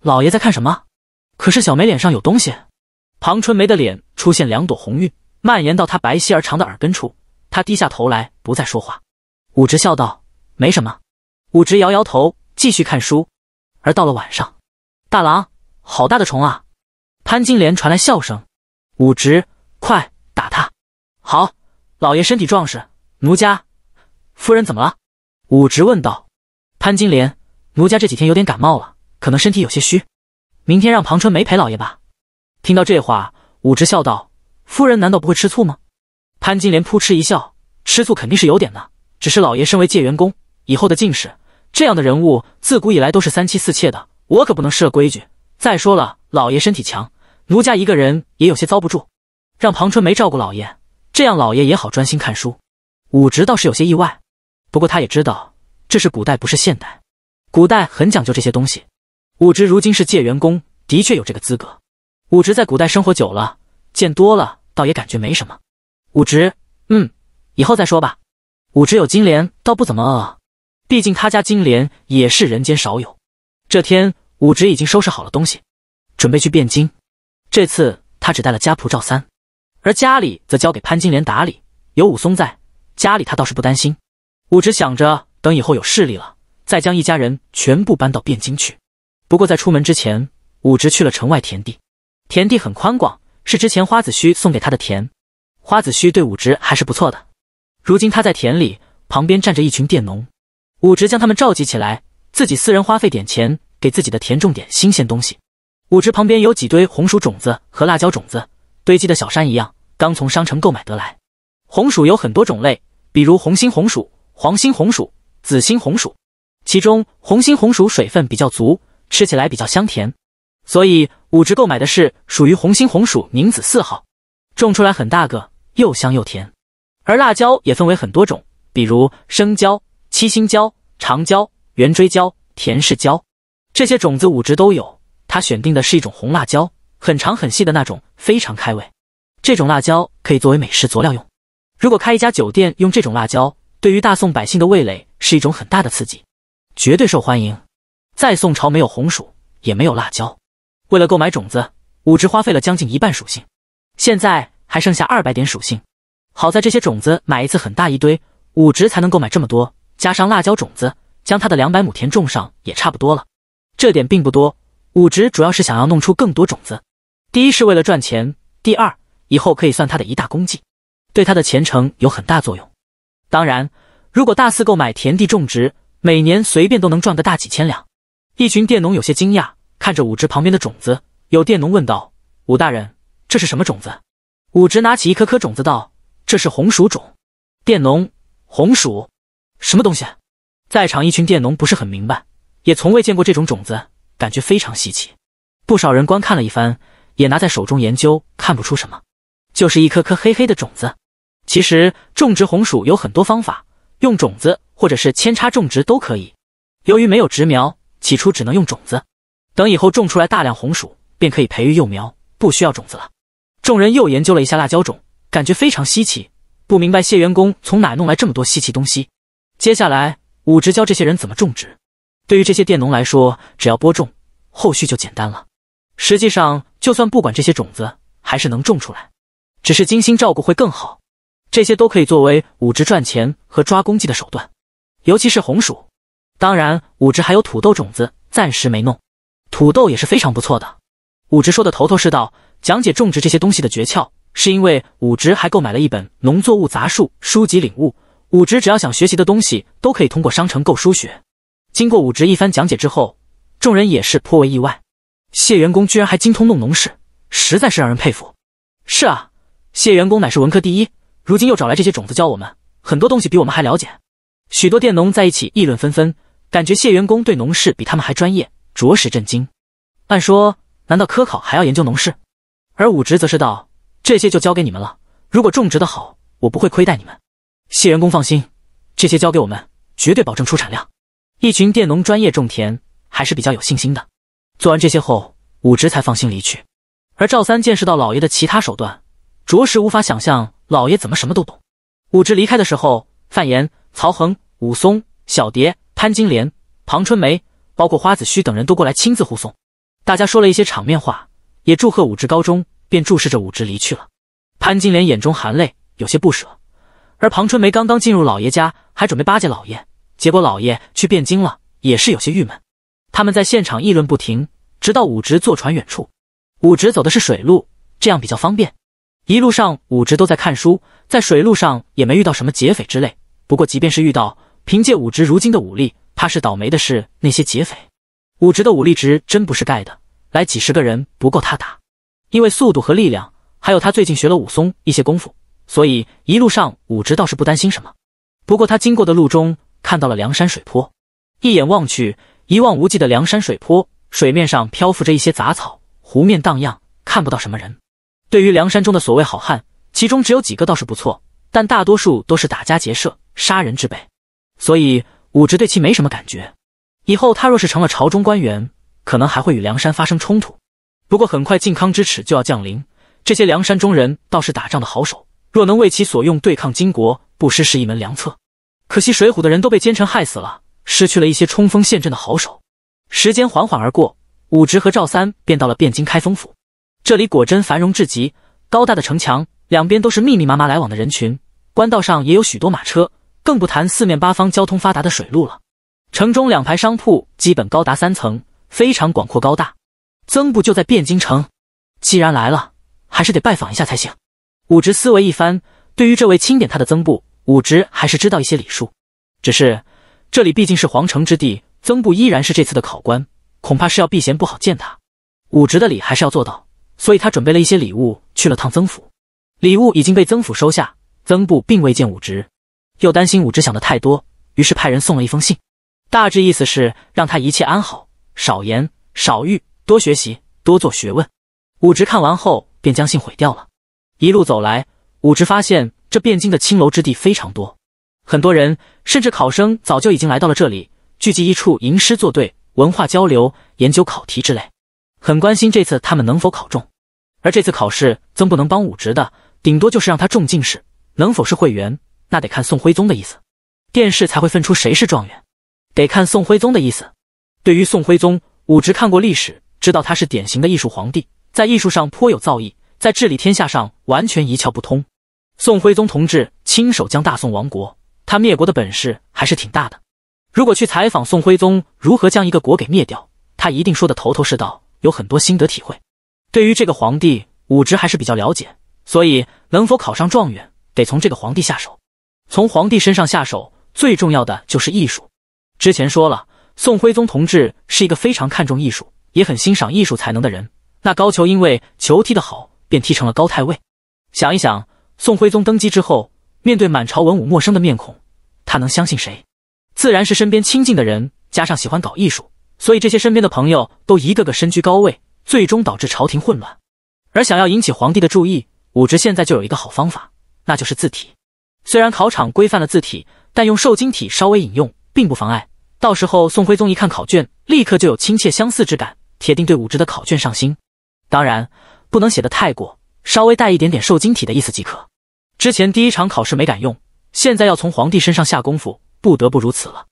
老爷在看什么？可是小梅脸上有东西。庞春梅的脸出现两朵红晕，蔓延到她白皙而长的耳根处。她低下头来，不再说话。武植笑道：“没什么。”武植摇摇头，继续看书。而到了晚上，大郎，好大的虫啊！潘金莲传来笑声。武直，快打他！好，老爷身体壮实，奴家，夫人怎么了？武直问道。潘金莲，奴家这几天有点感冒了，可能身体有些虚，明天让庞春梅陪老爷吧。听到这话，武直笑道：“夫人难道不会吃醋吗？”潘金莲扑哧一笑，吃醋肯定是有点的，只是老爷身为借员工，以后的进士。这样的人物自古以来都是三妻四妾的，我可不能失了规矩。再说了，老爷身体强，奴家一个人也有些遭不住，让庞春梅照顾老爷，这样老爷也好专心看书。武直倒是有些意外，不过他也知道这是古代，不是现代，古代很讲究这些东西。武直如今是借员工，的确有这个资格。武直在古代生活久了，见多了，倒也感觉没什么。武直，嗯，以后再说吧。武直有金莲，倒不怎么饿。毕竟他家金莲也是人间少有。这天，武直已经收拾好了东西，准备去汴京。这次他只带了家仆赵三，而家里则交给潘金莲打理。有武松在，家里他倒是不担心。武直想着，等以后有势力了，再将一家人全部搬到汴京去。不过在出门之前，武直去了城外田地。田地很宽广，是之前花子虚送给他的田。花子虚对武直还是不错的。如今他在田里，旁边站着一群佃农。武直将他们召集起来，自己私人花费点钱给自己的田种点新鲜东西。武直旁边有几堆红薯种子和辣椒种子，堆积的小山一样，刚从商城购买得来。红薯有很多种类，比如红心红薯、黄心红薯、紫心红薯，其中红心红薯水分比较足，吃起来比较香甜，所以武直购买的是属于红心红薯宁子四号，种出来很大个，又香又甜。而辣椒也分为很多种，比如生椒。七星椒、长椒、圆锥椒、甜柿椒，这些种子五植都有。他选定的是一种红辣椒，很长很细的那种，非常开胃。这种辣椒可以作为美食佐料用。如果开一家酒店用这种辣椒，对于大宋百姓的味蕾是一种很大的刺激，绝对受欢迎。在宋朝没有红薯，也没有辣椒。为了购买种子，武植花费了将近一半属性，现在还剩下二百点属性。好在这些种子买一次很大一堆，武植才能购买这么多。加上辣椒种子，将他的两百亩田种上也差不多了。这点并不多，武植主要是想要弄出更多种子。第一是为了赚钱，第二以后可以算他的一大功绩，对他的前程有很大作用。当然，如果大肆购买田地种植，每年随便都能赚个大几千两。一群佃农有些惊讶，看着武植旁边的种子，有佃农问道：“武大人，这是什么种子？”武植拿起一颗颗种子道：“这是红薯种。”佃农：“红薯。”什么东西？在场一群佃农不是很明白，也从未见过这种种子，感觉非常稀奇。不少人观看了一番，也拿在手中研究，看不出什么，就是一颗颗黑黑的种子。其实种植红薯有很多方法，用种子或者是扦插种植都可以。由于没有植苗，起初只能用种子。等以后种出来大量红薯，便可以培育幼苗，不需要种子了。众人又研究了一下辣椒种，感觉非常稀奇，不明白谢员工从哪弄来这么多稀奇东西。接下来，武直教这些人怎么种植。对于这些佃农来说，只要播种，后续就简单了。实际上，就算不管这些种子，还是能种出来，只是精心照顾会更好。这些都可以作为武直赚钱和抓公鸡的手段，尤其是红薯。当然，武直还有土豆种子，暂时没弄。土豆也是非常不错的。武直说的头头是道，讲解种植这些东西的诀窍，是因为武直还购买了一本《农作物杂树》书籍领悟。武职只要想学习的东西，都可以通过商城购书学。经过武职一番讲解之后，众人也是颇为意外，谢元公居然还精通弄农事，实在是让人佩服。是啊，谢元公乃是文科第一，如今又找来这些种子教我们，很多东西比我们还了解。许多佃农在一起议论纷纷，感觉谢元公对农事比他们还专业，着实震惊。按说，难道科考还要研究农事？而武职则是道：“这些就交给你们了，如果种植的好，我不会亏待你们。”谢员工放心，这些交给我们，绝对保证出产量。一群佃农专业种田，还是比较有信心的。做完这些后，武直才放心离去。而赵三见识到老爷的其他手段，着实无法想象老爷怎么什么都懂。武直离开的时候，范岩、曹恒、武松、小蝶、潘金莲、庞春梅，包括花子虚等人都过来亲自护送。大家说了一些场面话，也祝贺武直高中，便注视着武直离去了。潘金莲眼中含泪，有些不舍。而庞春梅刚刚进入老爷家，还准备巴结老爷，结果老爷去汴京了，也是有些郁闷。他们在现场议论不停，直到武直坐船远处。武直走的是水路，这样比较方便。一路上，武直都在看书，在水路上也没遇到什么劫匪之类。不过，即便是遇到，凭借武直如今的武力，怕是倒霉的是那些劫匪。武直的武力值真不是盖的，来几十个人不够他打，因为速度和力量，还有他最近学了武松一些功夫。所以一路上，武直倒是不担心什么。不过他经过的路中看到了梁山水泊，一眼望去，一望无际的梁山水泊，水面上漂浮着一些杂草，湖面荡漾，看不到什么人。对于梁山中的所谓好汉，其中只有几个倒是不错，但大多数都是打家劫舍、杀人之辈，所以武直对其没什么感觉。以后他若是成了朝中官员，可能还会与梁山发生冲突。不过很快靖康之耻就要降临，这些梁山中人倒是打仗的好手。若能为其所用，对抗金国不失是一门良策。可惜水浒的人都被奸臣害死了，失去了一些冲锋陷阵的好手。时间缓缓而过，武植和赵三便到了汴京开封府。这里果真繁荣至极，高大的城墙两边都是密密麻麻来往的人群，官道上也有许多马车，更不谈四面八方交通发达的水路了。城中两排商铺基本高达三层，非常广阔高大。曾部就在汴京城，既然来了，还是得拜访一下才行。武直思维一番，对于这位钦点他的曾部，武直还是知道一些礼数。只是这里毕竟是皇城之地，曾部依然是这次的考官，恐怕是要避嫌，不好见他。武直的礼还是要做到，所以他准备了一些礼物去了趟曾府。礼物已经被曾府收下，曾部并未见武直，又担心武直想的太多，于是派人送了一封信，大致意思是让他一切安好，少言少欲，多学习，多做学问。武直看完后便将信毁掉了。一路走来，武直发现这汴京的青楼之地非常多，很多人甚至考生早就已经来到了这里，聚集一处吟诗作对、文化交流、研究考题之类，很关心这次他们能否考中。而这次考试，曾不能帮武直的，顶多就是让他中进士，能否是会员，那得看宋徽宗的意思，殿试才会分出谁是状元，得看宋徽宗的意思。对于宋徽宗，武直看过历史，知道他是典型的艺术皇帝，在艺术上颇有造诣。在治理天下上完全一窍不通。宋徽宗同志亲手将大宋亡国，他灭国的本事还是挺大的。如果去采访宋徽宗如何将一个国给灭掉，他一定说的头头是道，有很多心得体会。对于这个皇帝，武直还是比较了解，所以能否考上状元，得从这个皇帝下手。从皇帝身上下手，最重要的就是艺术。之前说了，宋徽宗同志是一个非常看重艺术，也很欣赏艺术才能的人。那高俅因为球踢得好。便踢成了高太尉。想一想，宋徽宗登基之后，面对满朝文武陌生的面孔，他能相信谁？自然是身边亲近的人。加上喜欢搞艺术，所以这些身边的朋友都一个个身居高位，最终导致朝廷混乱。而想要引起皇帝的注意，武直现在就有一个好方法，那就是字体。虽然考场规范了字体，但用瘦金体稍微引用，并不妨碍。到时候宋徽宗一看考卷，立刻就有亲切相似之感，铁定对武直的考卷上心。当然。不能写的太过，稍微带一点点受精体的意思即可。之前第一场考试没敢用，现在要从皇帝身上下功夫，不得不如此了。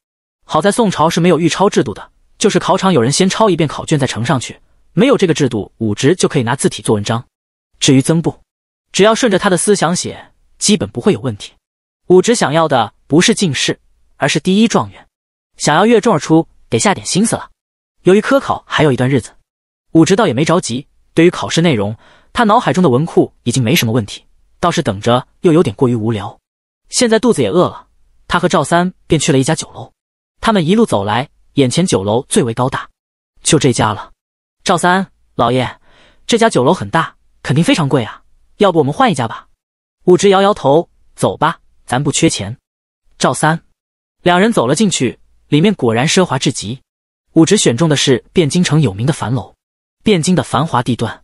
好在宋朝是没有御抄制度的，就是考场有人先抄一遍考卷再呈上去，没有这个制度，武职就可以拿字体做文章。至于曾布，只要顺着他的思想写，基本不会有问题。武职想要的不是进士，而是第一状元，想要越众而出，得下点心思了。由于科考还有一段日子，武职倒也没着急。对于考试内容，他脑海中的文库已经没什么问题，倒是等着又有点过于无聊。现在肚子也饿了，他和赵三便去了一家酒楼。他们一路走来，眼前酒楼最为高大，就这家了。赵三老爷，这家酒楼很大，肯定非常贵啊，要不我们换一家吧？武直摇摇头，走吧，咱不缺钱。赵三，两人走了进去，里面果然奢华至极。武直选中的是汴京城有名的樊楼。汴京的繁华地段，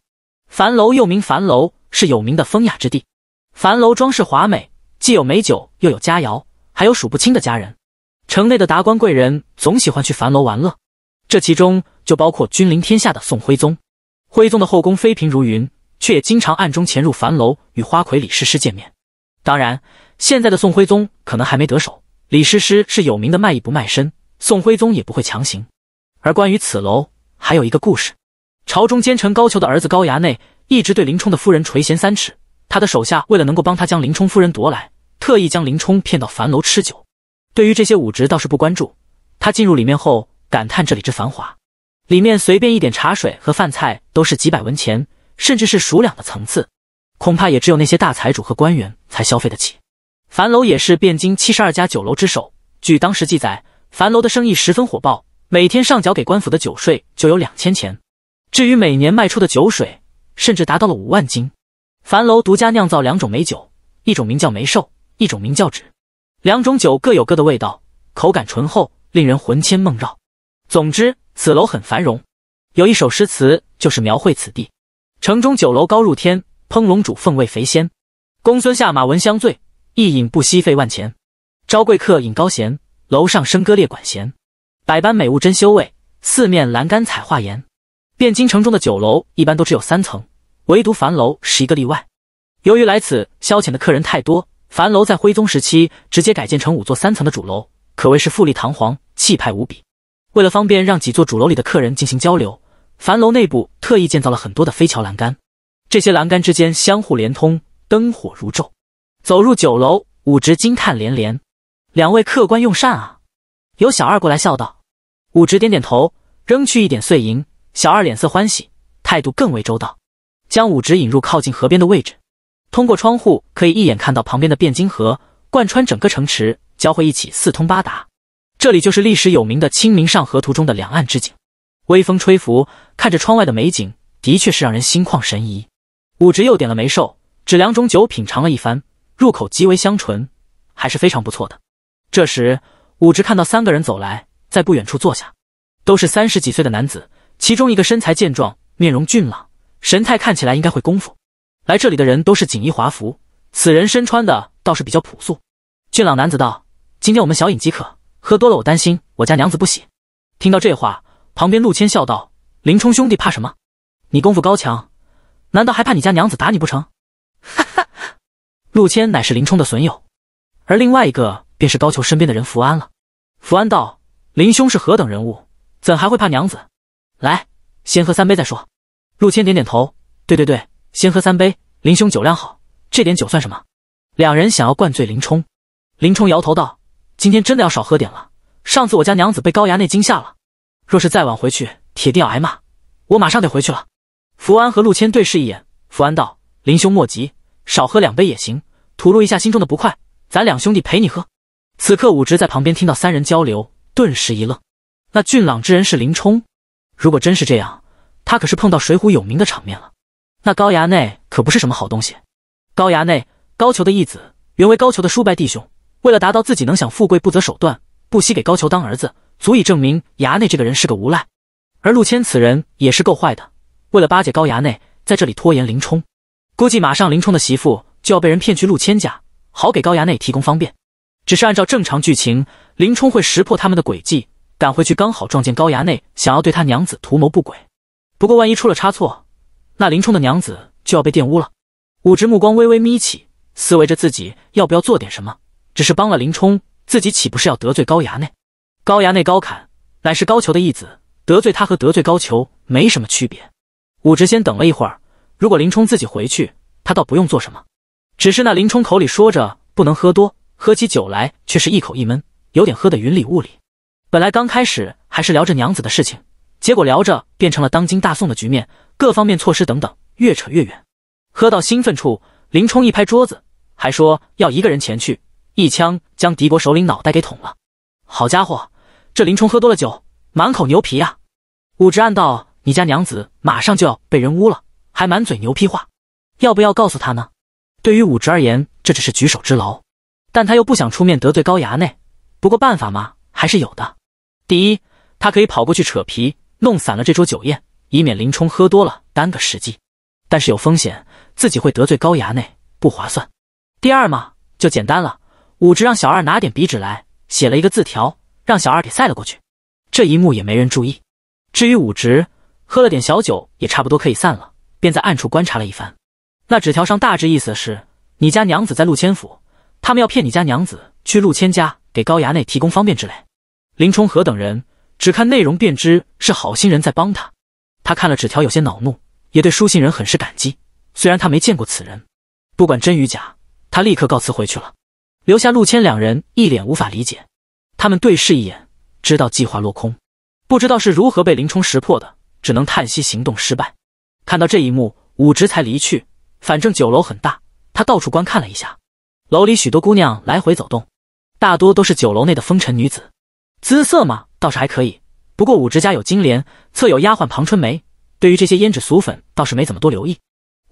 樊楼又名樊楼，是有名的风雅之地。樊楼装饰华美，既有美酒，又有佳肴，还有数不清的佳人。城内的达官贵人总喜欢去樊楼玩乐，这其中就包括君临天下的宋徽宗。徽宗的后宫妃嫔如云，却也经常暗中潜入樊楼与花魁李师师见面。当然，现在的宋徽宗可能还没得手，李师师是有名的卖艺不卖身，宋徽宗也不会强行。而关于此楼，还有一个故事。朝中奸臣高俅的儿子高衙内一直对林冲的夫人垂涎三尺，他的手下为了能够帮他将林冲夫人夺来，特意将林冲骗到樊楼吃酒。对于这些武职倒是不关注，他进入里面后感叹这里之繁华，里面随便一点茶水和饭菜都是几百文钱，甚至是数两的层次，恐怕也只有那些大财主和官员才消费得起。樊楼也是汴京七十二家酒楼之首，据当时记载，樊楼的生意十分火爆，每天上缴给官府的酒税就有两千钱。至于每年卖出的酒水，甚至达到了五万斤。樊楼独家酿造两种美酒，一种名叫梅寿，一种名叫芷。两种酒各有各的味道，口感醇厚，令人魂牵梦绕。总之，此楼很繁荣。有一首诗词就是描绘此地：城中酒楼高入天，烹龙煮凤味肥鲜。公孙下马闻香醉，一饮不惜费万钱。招贵客饮高闲，楼上笙歌列管弦。百般美物真修味，四面栏杆彩画颜。汴京城中的酒楼一般都只有三层，唯独樊楼是一个例外。由于来此消遣的客人太多，樊楼在徽宗时期直接改建成五座三层的主楼，可谓是富丽堂皇、气派无比。为了方便让几座主楼里的客人进行交流，樊楼内部特意建造了很多的飞桥栏杆，这些栏杆之间相互连通，灯火如昼。走入酒楼，武直惊叹连连：“两位客官用膳啊！”有小二过来笑道。武直点点头，扔去一点碎银。小二脸色欢喜，态度更为周到，将武植引入靠近河边的位置。通过窗户可以一眼看到旁边的汴京河，贯穿整个城池，交汇一起，四通八达。这里就是历史有名的《清明上河图》中的两岸之景。微风吹拂，看着窗外的美景，的确是让人心旷神怡。武植又点了梅寿，指两种酒品尝了一番，入口极为香醇，还是非常不错的。这时，武植看到三个人走来，在不远处坐下，都是三十几岁的男子。其中一个身材健壮，面容俊朗，神态看起来应该会功夫。来这里的人都是锦衣华服，此人身穿的倒是比较朴素。俊朗男子道：“今天我们小饮即可，喝多了我担心我家娘子不喜。”听到这话，旁边陆谦笑道：“林冲兄弟怕什么？你功夫高强，难道还怕你家娘子打你不成？”哈哈。陆谦乃是林冲的损友，而另外一个便是高俅身边的人福安了。福安道：“林兄是何等人物，怎还会怕娘子？”来，先喝三杯再说。陆谦点点头，对对对，先喝三杯。林兄酒量好，这点酒算什么？两人想要灌醉林冲，林冲摇头道：“今天真的要少喝点了。上次我家娘子被高衙内惊吓了，若是再晚回去，铁定要挨骂。我马上得回去了。”福安和陆谦对视一眼，福安道：“林兄莫急，少喝两杯也行，吐露一下心中的不快，咱两兄弟陪你喝。”此刻武直在旁边听到三人交流，顿时一愣，那俊朗之人是林冲。如果真是这样，他可是碰到水浒有名的场面了。那高衙内可不是什么好东西。高衙内，高俅的义子，原为高俅的叔伯弟兄，为了达到自己能享富贵，不择手段，不惜给高俅当儿子，足以证明衙内这个人是个无赖。而陆谦此人也是够坏的，为了巴结高衙内，在这里拖延林冲，估计马上林冲的媳妇就要被人骗去陆谦家，好给高衙内提供方便。只是按照正常剧情，林冲会识破他们的诡计。赶回去刚好撞见高衙内想要对他娘子图谋不轨，不过万一出了差错，那林冲的娘子就要被玷污了。武直目光微微眯起，思维着自己要不要做点什么。只是帮了林冲，自己岂不是要得罪高衙内？高衙内高侃乃是高俅的义子，得罪他和得罪高俅没什么区别。武直先等了一会儿，如果林冲自己回去，他倒不用做什么。只是那林冲口里说着不能喝多，喝起酒来却是一口一闷，有点喝得云里雾里。本来刚开始还是聊着娘子的事情，结果聊着变成了当今大宋的局面、各方面措施等等，越扯越远。喝到兴奋处，林冲一拍桌子，还说要一个人前去，一枪将敌国首领脑袋给捅了。好家伙，这林冲喝多了酒，满口牛皮呀！武直暗道：你家娘子马上就要被人污了，还满嘴牛皮话，要不要告诉他呢？对于武直而言，这只是举手之劳，但他又不想出面得罪高衙内。不过办法嘛，还是有的。第一，他可以跑过去扯皮，弄散了这桌酒宴，以免林冲喝多了耽搁时机。但是有风险，自己会得罪高衙内，不划算。第二嘛，就简单了，武直让小二拿点笔纸来，写了一个字条，让小二给塞了过去。这一幕也没人注意。至于武直，喝了点小酒，也差不多可以散了，便在暗处观察了一番。那纸条上大致意思是：你家娘子在陆千府，他们要骗你家娘子去陆千家，给高衙内提供方便之类。林冲和等人只看内容便知是好心人在帮他，他看了纸条有些恼怒，也对书信人很是感激。虽然他没见过此人，不管真与假，他立刻告辞回去了，留下陆谦两人一脸无法理解。他们对视一眼，知道计划落空，不知道是如何被林冲识破的，只能叹息行动失败。看到这一幕，武直才离去。反正酒楼很大，他到处观看了一下，楼里许多姑娘来回走动，大多都是酒楼内的风尘女子。姿色嘛，倒是还可以。不过武直家有金莲，侧有丫鬟庞春梅，对于这些胭脂俗粉倒是没怎么多留意。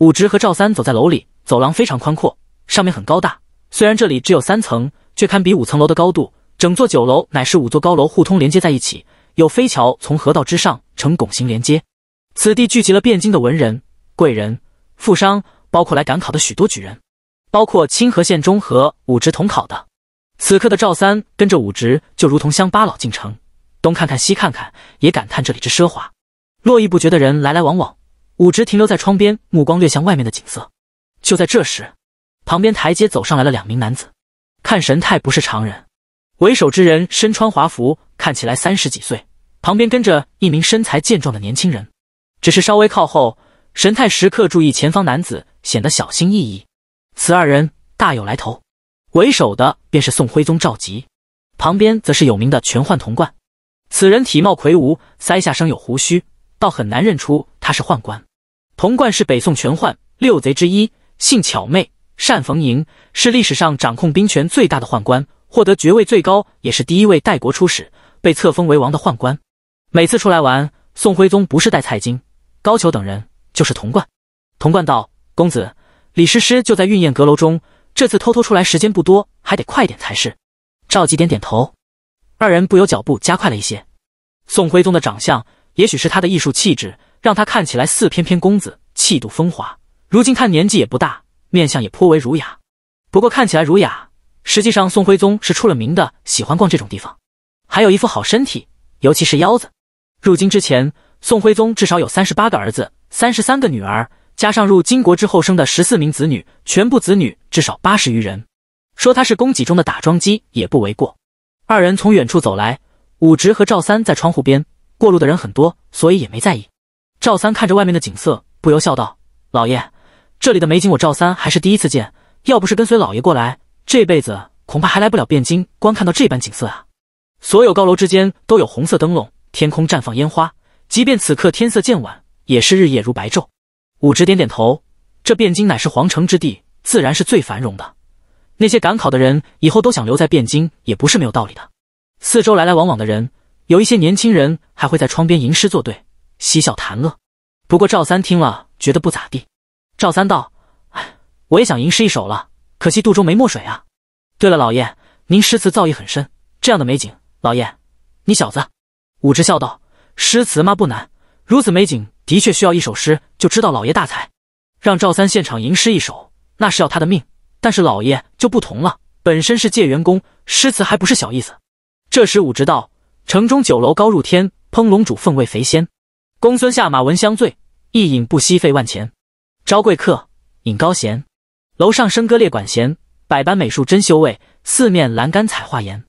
武直和赵三走在楼里，走廊非常宽阔，上面很高大。虽然这里只有三层，却堪比五层楼的高度。整座酒楼乃是五座高楼互通连接在一起，有飞桥从河道之上呈拱形连接。此地聚集了汴京的文人、贵人、富商，包括来赶考的许多举人，包括清河县中和武直统考的。此刻的赵三跟着武直，就如同乡巴佬进城，东看看西看看，也感叹这里之奢华。络绎不绝的人来来往往，武直停留在窗边，目光略向外面的景色。就在这时，旁边台阶走上来了两名男子，看神态不是常人。为首之人身穿华服，看起来三十几岁，旁边跟着一名身材健壮的年轻人，只是稍微靠后，神态时刻注意前方男子，显得小心翼翼。此二人大有来头。为首的便是宋徽宗赵佶，旁边则是有名的权宦童贯。此人体貌魁梧，腮下生有胡须，倒很难认出他是宦官。童贯是北宋权宦六贼之一，姓巧妹，善逢迎，是历史上掌控兵权最大的宦官，获得爵位最高，也是第一位代国出使、被册封为王的宦官。每次出来玩，宋徽宗不是带蔡京、高俅等人，就是童贯。童贯道：“公子，李师师就在运宴阁楼中。”这次偷偷出来时间不多，还得快点才是。赵吉点点头，二人不由脚步加快了一些。宋徽宗的长相，也许是他的艺术气质，让他看起来似翩翩公子，气度风华。如今看年纪也不大，面相也颇为儒雅。不过看起来儒雅，实际上宋徽宗是出了名的喜欢逛这种地方，还有一副好身体，尤其是腰子。入京之前，宋徽宗至少有三十八个儿子，三十三个女儿。加上入金国之后生的十四名子女，全部子女至少八十余人。说他是供给中的打桩机也不为过。二人从远处走来，武植和赵三在窗户边。过路的人很多，所以也没在意。赵三看着外面的景色，不由笑道：“老爷，这里的美景我赵三还是第一次见。要不是跟随老爷过来，这辈子恐怕还来不了汴京，观看到这般景色啊！”所有高楼之间都有红色灯笼，天空绽放烟花。即便此刻天色渐晚，也是日夜如白昼。武直点点头，这汴京乃是皇城之地，自然是最繁荣的。那些赶考的人以后都想留在汴京，也不是没有道理的。四周来来往往的人，有一些年轻人还会在窗边吟诗作对，嬉笑谈乐。不过赵三听了觉得不咋地。赵三道：“哎，我也想吟诗一首了，可惜肚中没墨水啊。”对了，老爷，您诗词造诣很深，这样的美景，老爷，你小子。”武直笑道：“诗词嘛，不难。如此美景。”的确需要一首诗，就知道老爷大才。让赵三现场吟诗一首，那是要他的命。但是老爷就不同了，本身是借员工诗词，还不是小意思。这时武直道：“城中酒楼高入天，烹龙煮凤味肥鲜。公孙下马闻香醉，一饮不惜费万钱。招贵客，饮高贤。楼上笙歌列管弦，百般美术真修味。四面栏杆彩画檐。”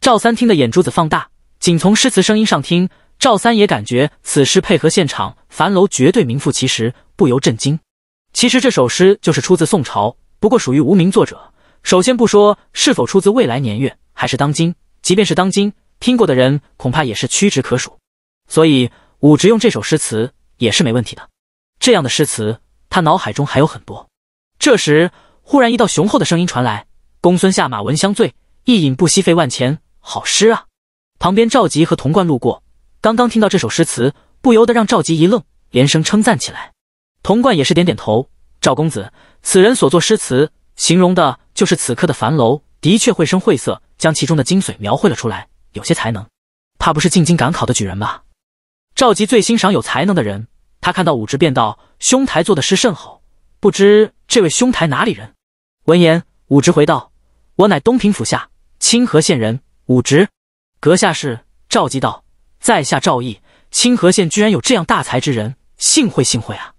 赵三听得眼珠子放大，仅从诗词声音上听。赵三也感觉此诗配合现场，樊楼绝对名副其实，不由震惊。其实这首诗就是出自宋朝，不过属于无名作者。首先不说是否出自未来年月，还是当今，即便是当今听过的人，恐怕也是屈指可数。所以武直用这首诗词也是没问题的。这样的诗词，他脑海中还有很多。这时，忽然一道雄厚的声音传来：“公孙下马闻香醉，一饮不惜费万钱。”好诗啊！旁边赵吉和童贯路过。刚刚听到这首诗词，不由得让赵吉一愣，连声称赞起来。童贯也是点点头。赵公子此人所作诗词，形容的就是此刻的樊楼，的确绘声绘色，将其中的精髓描绘了出来，有些才能，怕不是进京赶考的举人吧？赵吉最欣赏有才能的人，他看到武直便道：“兄台做的诗甚好，不知这位兄台哪里人？”闻言，武直回道：“我乃东平府下清河县人，武直。阁下是？”赵吉道。在下赵毅，清河县居然有这样大才之人，幸会幸会啊！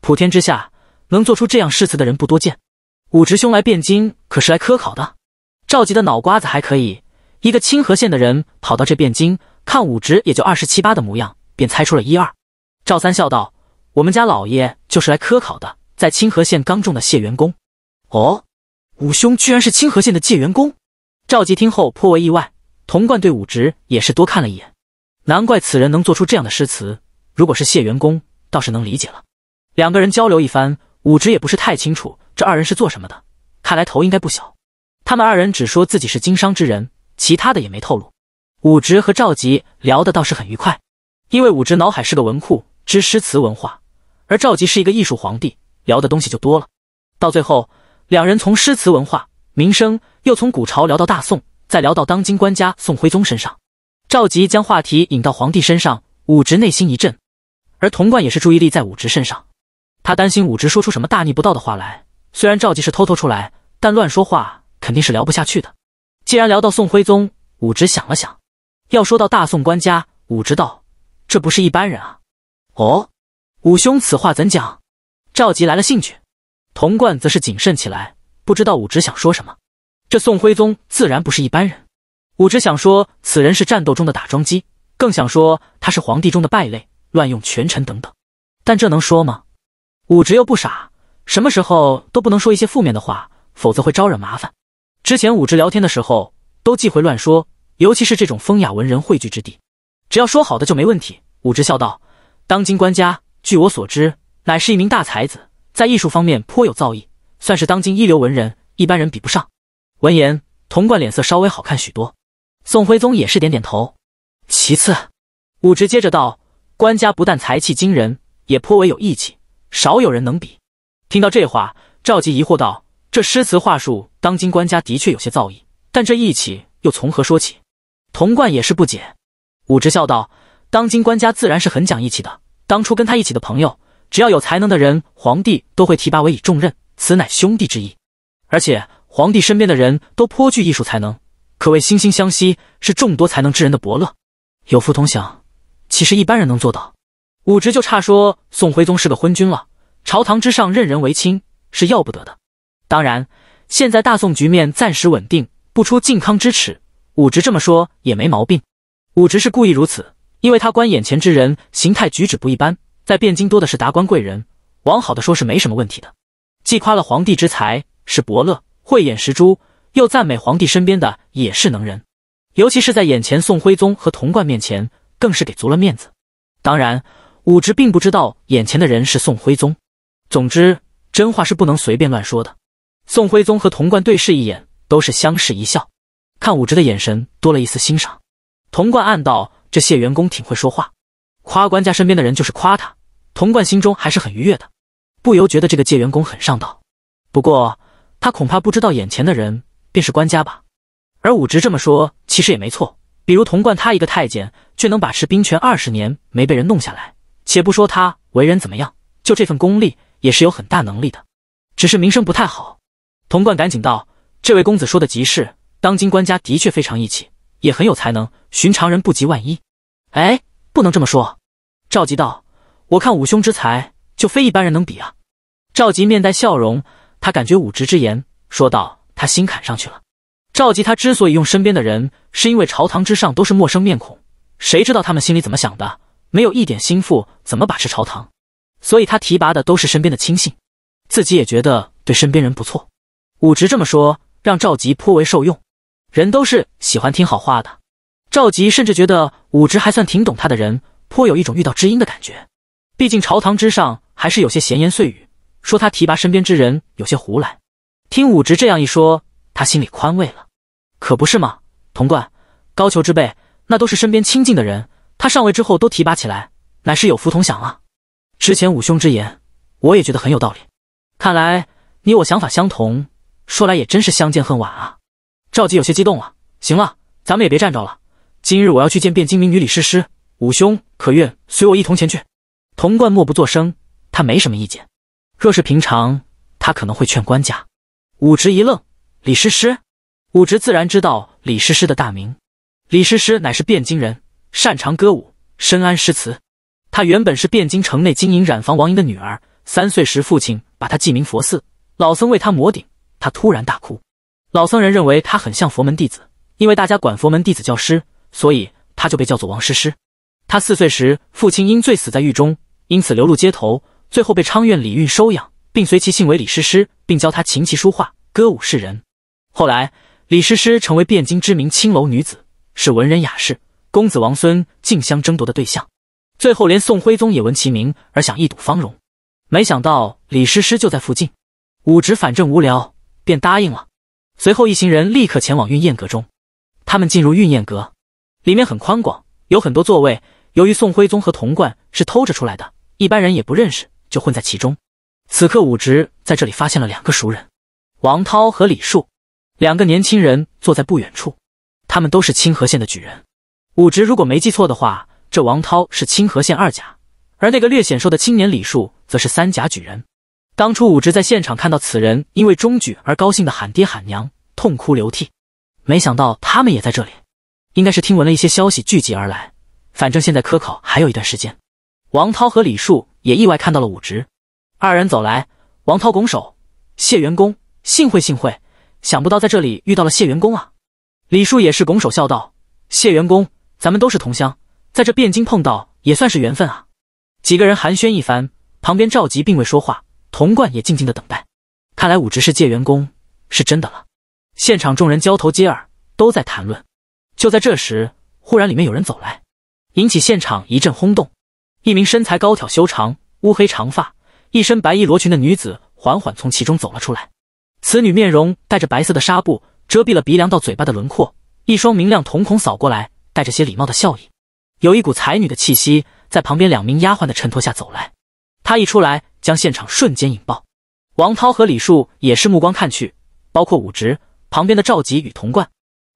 普天之下能做出这样诗词的人不多见。武直兄来汴京可是来科考的？赵吉的脑瓜子还可以，一个清河县的人跑到这汴京，看武直也就二十七八的模样，便猜出了一二。赵三笑道：“我们家老爷就是来科考的，在清河县刚中的解元公。”哦，武兄居然是清河县的解元公。赵吉听后颇为意外，童贯对武直也是多看了一眼。难怪此人能做出这样的诗词，如果是谢元工，倒是能理解了。两个人交流一番，武直也不是太清楚这二人是做什么的，看来头应该不小。他们二人只说自己是经商之人，其他的也没透露。武直和赵吉聊得倒是很愉快，因为武直脑海是个文库，知诗词文化，而赵吉是一个艺术皇帝，聊的东西就多了。到最后，两人从诗词文化、名声，又从古朝聊到大宋，再聊到当今官家宋徽宗身上。赵吉将话题引到皇帝身上，武植内心一震，而童贯也是注意力在武植身上，他担心武植说出什么大逆不道的话来。虽然赵吉是偷偷出来，但乱说话肯定是聊不下去的。既然聊到宋徽宗，武植想了想，要说到大宋官家，武植道：“这不是一般人啊！”哦，武兄此话怎讲？赵吉来了兴趣，童贯则是谨慎起来，不知道武植想说什么。这宋徽宗自然不是一般人。武直想说，此人是战斗中的打桩机，更想说他是皇帝中的败类，乱用权臣等等。但这能说吗？武直又不傻，什么时候都不能说一些负面的话，否则会招惹麻烦。之前武直聊天的时候都忌讳乱说，尤其是这种风雅文人汇聚之地，只要说好的就没问题。武直笑道：“当今官家，据我所知，乃是一名大才子，在艺术方面颇有造诣，算是当今一流文人，一般人比不上。”闻言，童贯脸色稍微好看许多。宋徽宗也是点点头。其次，武直接着道：“官家不但才气惊人，也颇为有义气，少有人能比。”听到这话，赵吉疑惑道：“这诗词话术，当今官家的确有些造诣，但这义气又从何说起？”童贯也是不解。武直笑道：“当今官家自然是很讲义气的。当初跟他一起的朋友，只要有才能的人，皇帝都会提拔委以重任，此乃兄弟之义。而且，皇帝身边的人都颇具艺术才能。”可谓惺惺相惜，是众多才能之人的伯乐，有福同享，岂是一般人能做到？武直就差说宋徽宗是个昏君了。朝堂之上任人唯亲是要不得的。当然，现在大宋局面暂时稳定，不出靖康之耻，武直这么说也没毛病。武直是故意如此，因为他观眼前之人形态举止不一般，在汴京多的是达官贵人，往好的说是没什么问题的。既夸了皇帝之才，是伯乐，慧眼识珠。又赞美皇帝身边的也是能人，尤其是在眼前宋徽宗和童贯面前，更是给足了面子。当然，武植并不知道眼前的人是宋徽宗。总之，真话是不能随便乱说的。宋徽宗和童贯对视一眼，都是相视一笑，看武直的眼神多了一丝欣赏。童贯暗道：这谢元公挺会说话，夸官家身边的人就是夸他。童贯心中还是很愉悦的，不由觉得这个谢元公很上道。不过，他恐怕不知道眼前的人。便是官家吧，而武直这么说，其实也没错。比如童贯，他一个太监，却能把持兵权二十年，没被人弄下来。且不说他为人怎么样，就这份功力，也是有很大能力的。只是名声不太好。童贯赶紧道：“这位公子说的极是，当今官家的确非常义气，也很有才能，寻常人不及万一。”哎，不能这么说。赵吉道：“我看武兄之才，就非一般人能比啊。”赵吉面带笑容，他感觉武直之言，说道。他心坎上去了。赵吉他之所以用身边的人，是因为朝堂之上都是陌生面孔，谁知道他们心里怎么想的？没有一点心腹，怎么把持朝堂？所以他提拔的都是身边的亲信，自己也觉得对身边人不错。武直这么说，让赵吉颇为受用。人都是喜欢听好话的，赵吉甚至觉得武直还算挺懂他的人，颇有一种遇到知音的感觉。毕竟朝堂之上还是有些闲言碎语，说他提拔身边之人有些胡来。听武直这样一说，他心里宽慰了，可不是吗？童贯、高俅之辈，那都是身边亲近的人，他上位之后都提拔起来，乃是有福同享啊。之前武兄之言，我也觉得很有道理。看来你我想法相同，说来也真是相见恨晚啊。赵吉有些激动了，行了，咱们也别站着了。今日我要去见汴京名女李师师，武兄可愿随我一同前去？童贯默不作声，他没什么意见。若是平常，他可能会劝官家。武直一愣，李师师，武直自然知道李师师的大名。李师师乃是汴京人，擅长歌舞，深谙诗词。他原本是汴京城内经营染坊王营的女儿，三岁时父亲把她寄名佛寺，老僧为他摩顶，他突然大哭。老僧人认为他很像佛门弟子，因为大家管佛门弟子叫师，所以他就被叫做王师师。他四岁时，父亲因醉死在狱中，因此流落街头，最后被昌院李运收养。并随其姓为李师师，并教她琴棋书画、歌舞侍人。后来，李师师成为汴京知名青楼女子，是文人雅士、公子王孙竞相争夺的对象。最后，连宋徽宗也闻其名而想一睹芳容，没想到李师师就在附近。武植反正无聊，便答应了。随后，一行人立刻前往运宴阁中。他们进入运宴阁，里面很宽广，有很多座位。由于宋徽宗和童贯是偷着出来的，一般人也不认识，就混在其中。此刻，武直在这里发现了两个熟人，王涛和李树。两个年轻人坐在不远处，他们都是清河县的举人。武直如果没记错的话，这王涛是清河县二甲，而那个略显瘦的青年李树则是三甲举人。当初武直在现场看到此人因为中举而高兴的喊爹喊娘，痛哭流涕。没想到他们也在这里，应该是听闻了一些消息聚集而来。反正现在科考还有一段时间，王涛和李树也意外看到了武直。二人走来，王涛拱手：“谢元公，幸会幸会，想不到在这里遇到了谢元公啊！”李叔也是拱手笑道：“谢元公，咱们都是同乡，在这汴京碰到也算是缘分啊！”几个人寒暄一番，旁边赵吉并未说话，童贯也静静的等待。看来武直是借元工，是真的了。现场众人交头接耳，都在谈论。就在这时，忽然里面有人走来，引起现场一阵轰动。一名身材高挑修长，乌黑长发。一身白衣罗裙的女子缓缓从其中走了出来，此女面容带着白色的纱布遮蔽了鼻梁到嘴巴的轮廓，一双明亮瞳孔扫过来，带着些礼貌的笑意，有一股才女的气息，在旁边两名丫鬟的衬托下走来。她一出来，将现场瞬间引爆。王涛和李树也是目光看去，包括武植旁边的赵吉与童贯，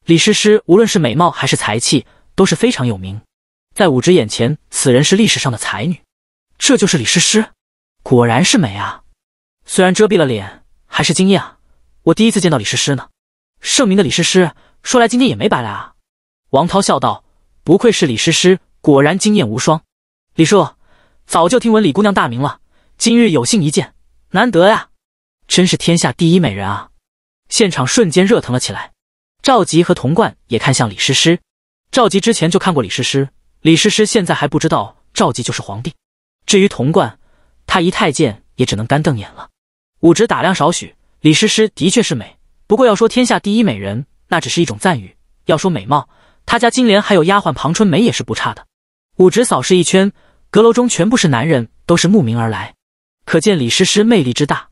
李诗诗无论是美貌还是才气都是非常有名，在武植眼前，此人是历史上的才女。这就是李诗诗。果然是美啊！虽然遮蔽了脸，还是惊艳啊！我第一次见到李师师呢，盛名的李师师，说来今天也没白来啊！王涛笑道：“不愧是李师师，果然惊艳无双。”李叔早就听闻李姑娘大名了，今日有幸一见，难得呀！真是天下第一美人啊！现场瞬间热腾了起来。赵吉和童贯也看向李师师。赵吉之前就看过李师师，李师师现在还不知道赵吉就是皇帝。至于童贯，他一太监也只能干瞪眼了。武植打量少许，李师师的确是美，不过要说天下第一美人，那只是一种赞誉。要说美貌，他家金莲还有丫鬟庞春梅也是不差的。武植扫视一圈，阁楼中全部是男人，都是慕名而来，可见李师师魅力之大。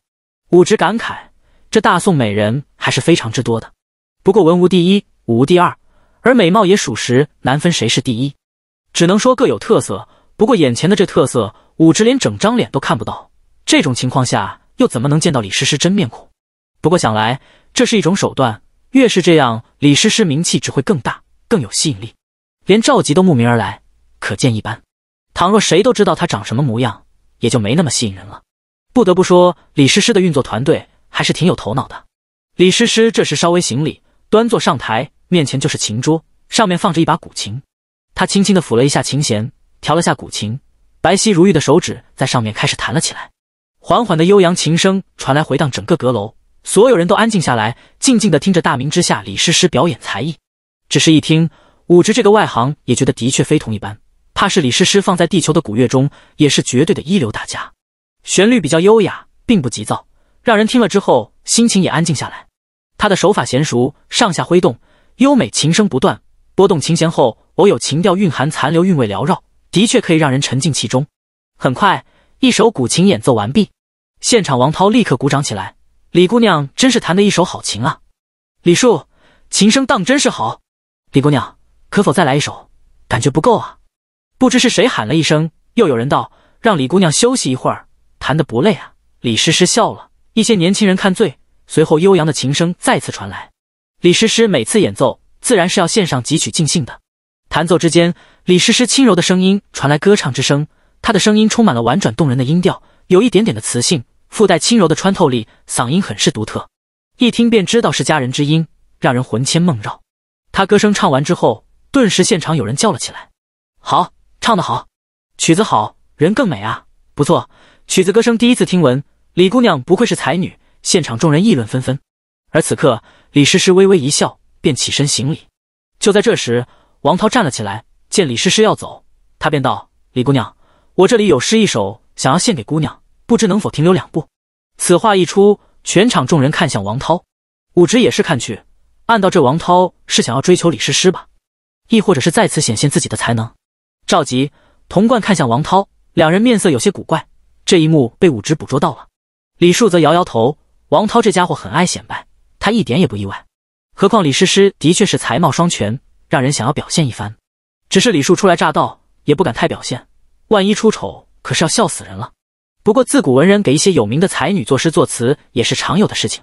武植感慨，这大宋美人还是非常之多的。不过文无第一，武无第二，而美貌也属实难分谁是第一，只能说各有特色。不过眼前的这特色，武直连整张脸都看不到。这种情况下，又怎么能见到李诗诗真面孔？不过想来，这是一种手段。越是这样，李诗诗名气只会更大，更有吸引力。连赵吉都慕名而来，可见一斑。倘若谁都知道她长什么模样，也就没那么吸引人了。不得不说，李诗诗的运作团队还是挺有头脑的。李诗诗这时稍微行礼，端坐上台，面前就是琴桌，上面放着一把古琴。她轻轻地抚了一下琴弦。调了下古琴，白皙如玉的手指在上面开始弹了起来，缓缓的悠扬琴声传来，回荡整个阁楼，所有人都安静下来，静静的听着大明之下李诗诗表演才艺。只是一听，武直这个外行也觉得的确非同一般，怕是李诗诗放在地球的古乐中也是绝对的一流大家。旋律比较优雅，并不急躁，让人听了之后心情也安静下来。他的手法娴熟，上下挥动，优美琴声不断，拨动琴弦后，偶有情调蕴含残留韵味缭绕。的确可以让人沉浸其中。很快，一首古琴演奏完毕，现场王涛立刻鼓掌起来。李姑娘真是弹得一手好琴啊！李树，琴声当真是好。李姑娘，可否再来一首？感觉不够啊！不知是谁喊了一声，又有人道：“让李姑娘休息一会儿，弹得不累啊。”李诗诗笑了。一些年轻人看醉，随后悠扬的琴声再次传来。李诗诗每次演奏，自然是要献上几曲尽兴的。弹奏之间。李诗诗轻柔的声音传来歌唱之声，她的声音充满了婉转动人的音调，有一点点的磁性，附带轻柔的穿透力，嗓音很是独特，一听便知道是佳人之音，让人魂牵梦绕。她歌声唱完之后，顿时现场有人叫了起来：“好，唱得好，曲子好，人更美啊，不错，曲子歌声第一次听闻，李姑娘不愧是才女。”现场众人议论纷纷。而此刻，李诗诗微微一笑，便起身行礼。就在这时，王涛站了起来。见李诗诗要走，他便道：“李姑娘，我这里有诗一首，想要献给姑娘，不知能否停留两步？”此话一出，全场众人看向王涛，武直也是看去，暗道这王涛是想要追求李诗诗吧，亦或者是再次显现自己的才能。赵吉、童贯看向王涛，两人面色有些古怪。这一幕被武直捕捉到了。李树则摇摇头，王涛这家伙很爱显摆，他一点也不意外。何况李诗诗的确是才貌双全，让人想要表现一番。只是李树初来乍到，也不敢太表现，万一出丑，可是要笑死人了。不过自古文人给一些有名的才女作诗作词也是常有的事情，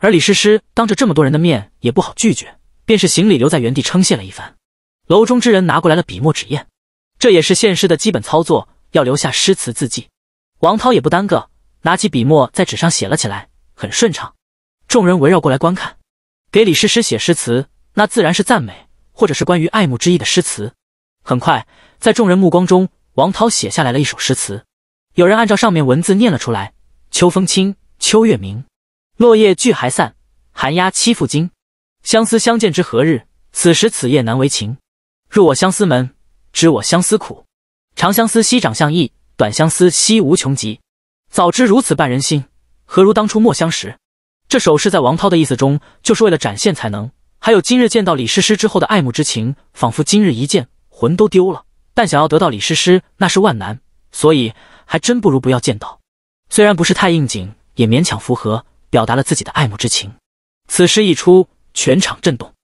而李诗诗当着这么多人的面，也不好拒绝，便是行礼留在原地称谢了一番。楼中之人拿过来了笔墨纸砚，这也是献诗的基本操作，要留下诗词字迹。王涛也不耽搁，拿起笔墨在纸上写了起来，很顺畅。众人围绕过来观看，给李诗诗写诗词，那自然是赞美或者是关于爱慕之意的诗词。很快，在众人目光中，王涛写下来了一首诗词。有人按照上面文字念了出来：“秋风清，秋月明，落叶聚还散，寒鸦栖复惊。相思相见知何日？此时此夜难为情。入我相思门，知我相思苦。长相思，兮长相忆，短相思，兮无穷极。早知如此绊人心，何如当初莫相识？”这首诗在王涛的意思中，就是为了展现才能，还有今日见到李诗诗之后的爱慕之情，仿佛今日一见。魂都丢了，但想要得到李诗诗那是万难，所以还真不如不要见到。虽然不是太应景，也勉强符合，表达了自己的爱慕之情。此诗一出，全场震动。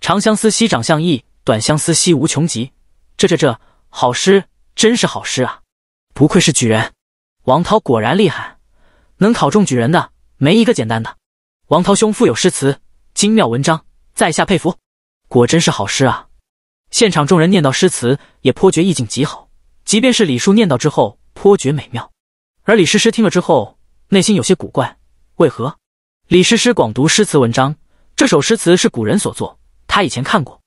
长相思兮长相忆，短相思兮无穷极。这这这，好诗，真是好诗啊！不愧是举人，王涛果然厉害，能考中举人的没一个简单的。王涛兄富有诗词，精妙文章，在下佩服。果真是好诗啊！现场众人念到诗词，也颇觉意境极好。即便是李叔念到之后，颇觉美妙。而李诗诗听了之后，内心有些古怪，为何？李诗诗广读诗词文章，这首诗词是古人所作，他以前看过。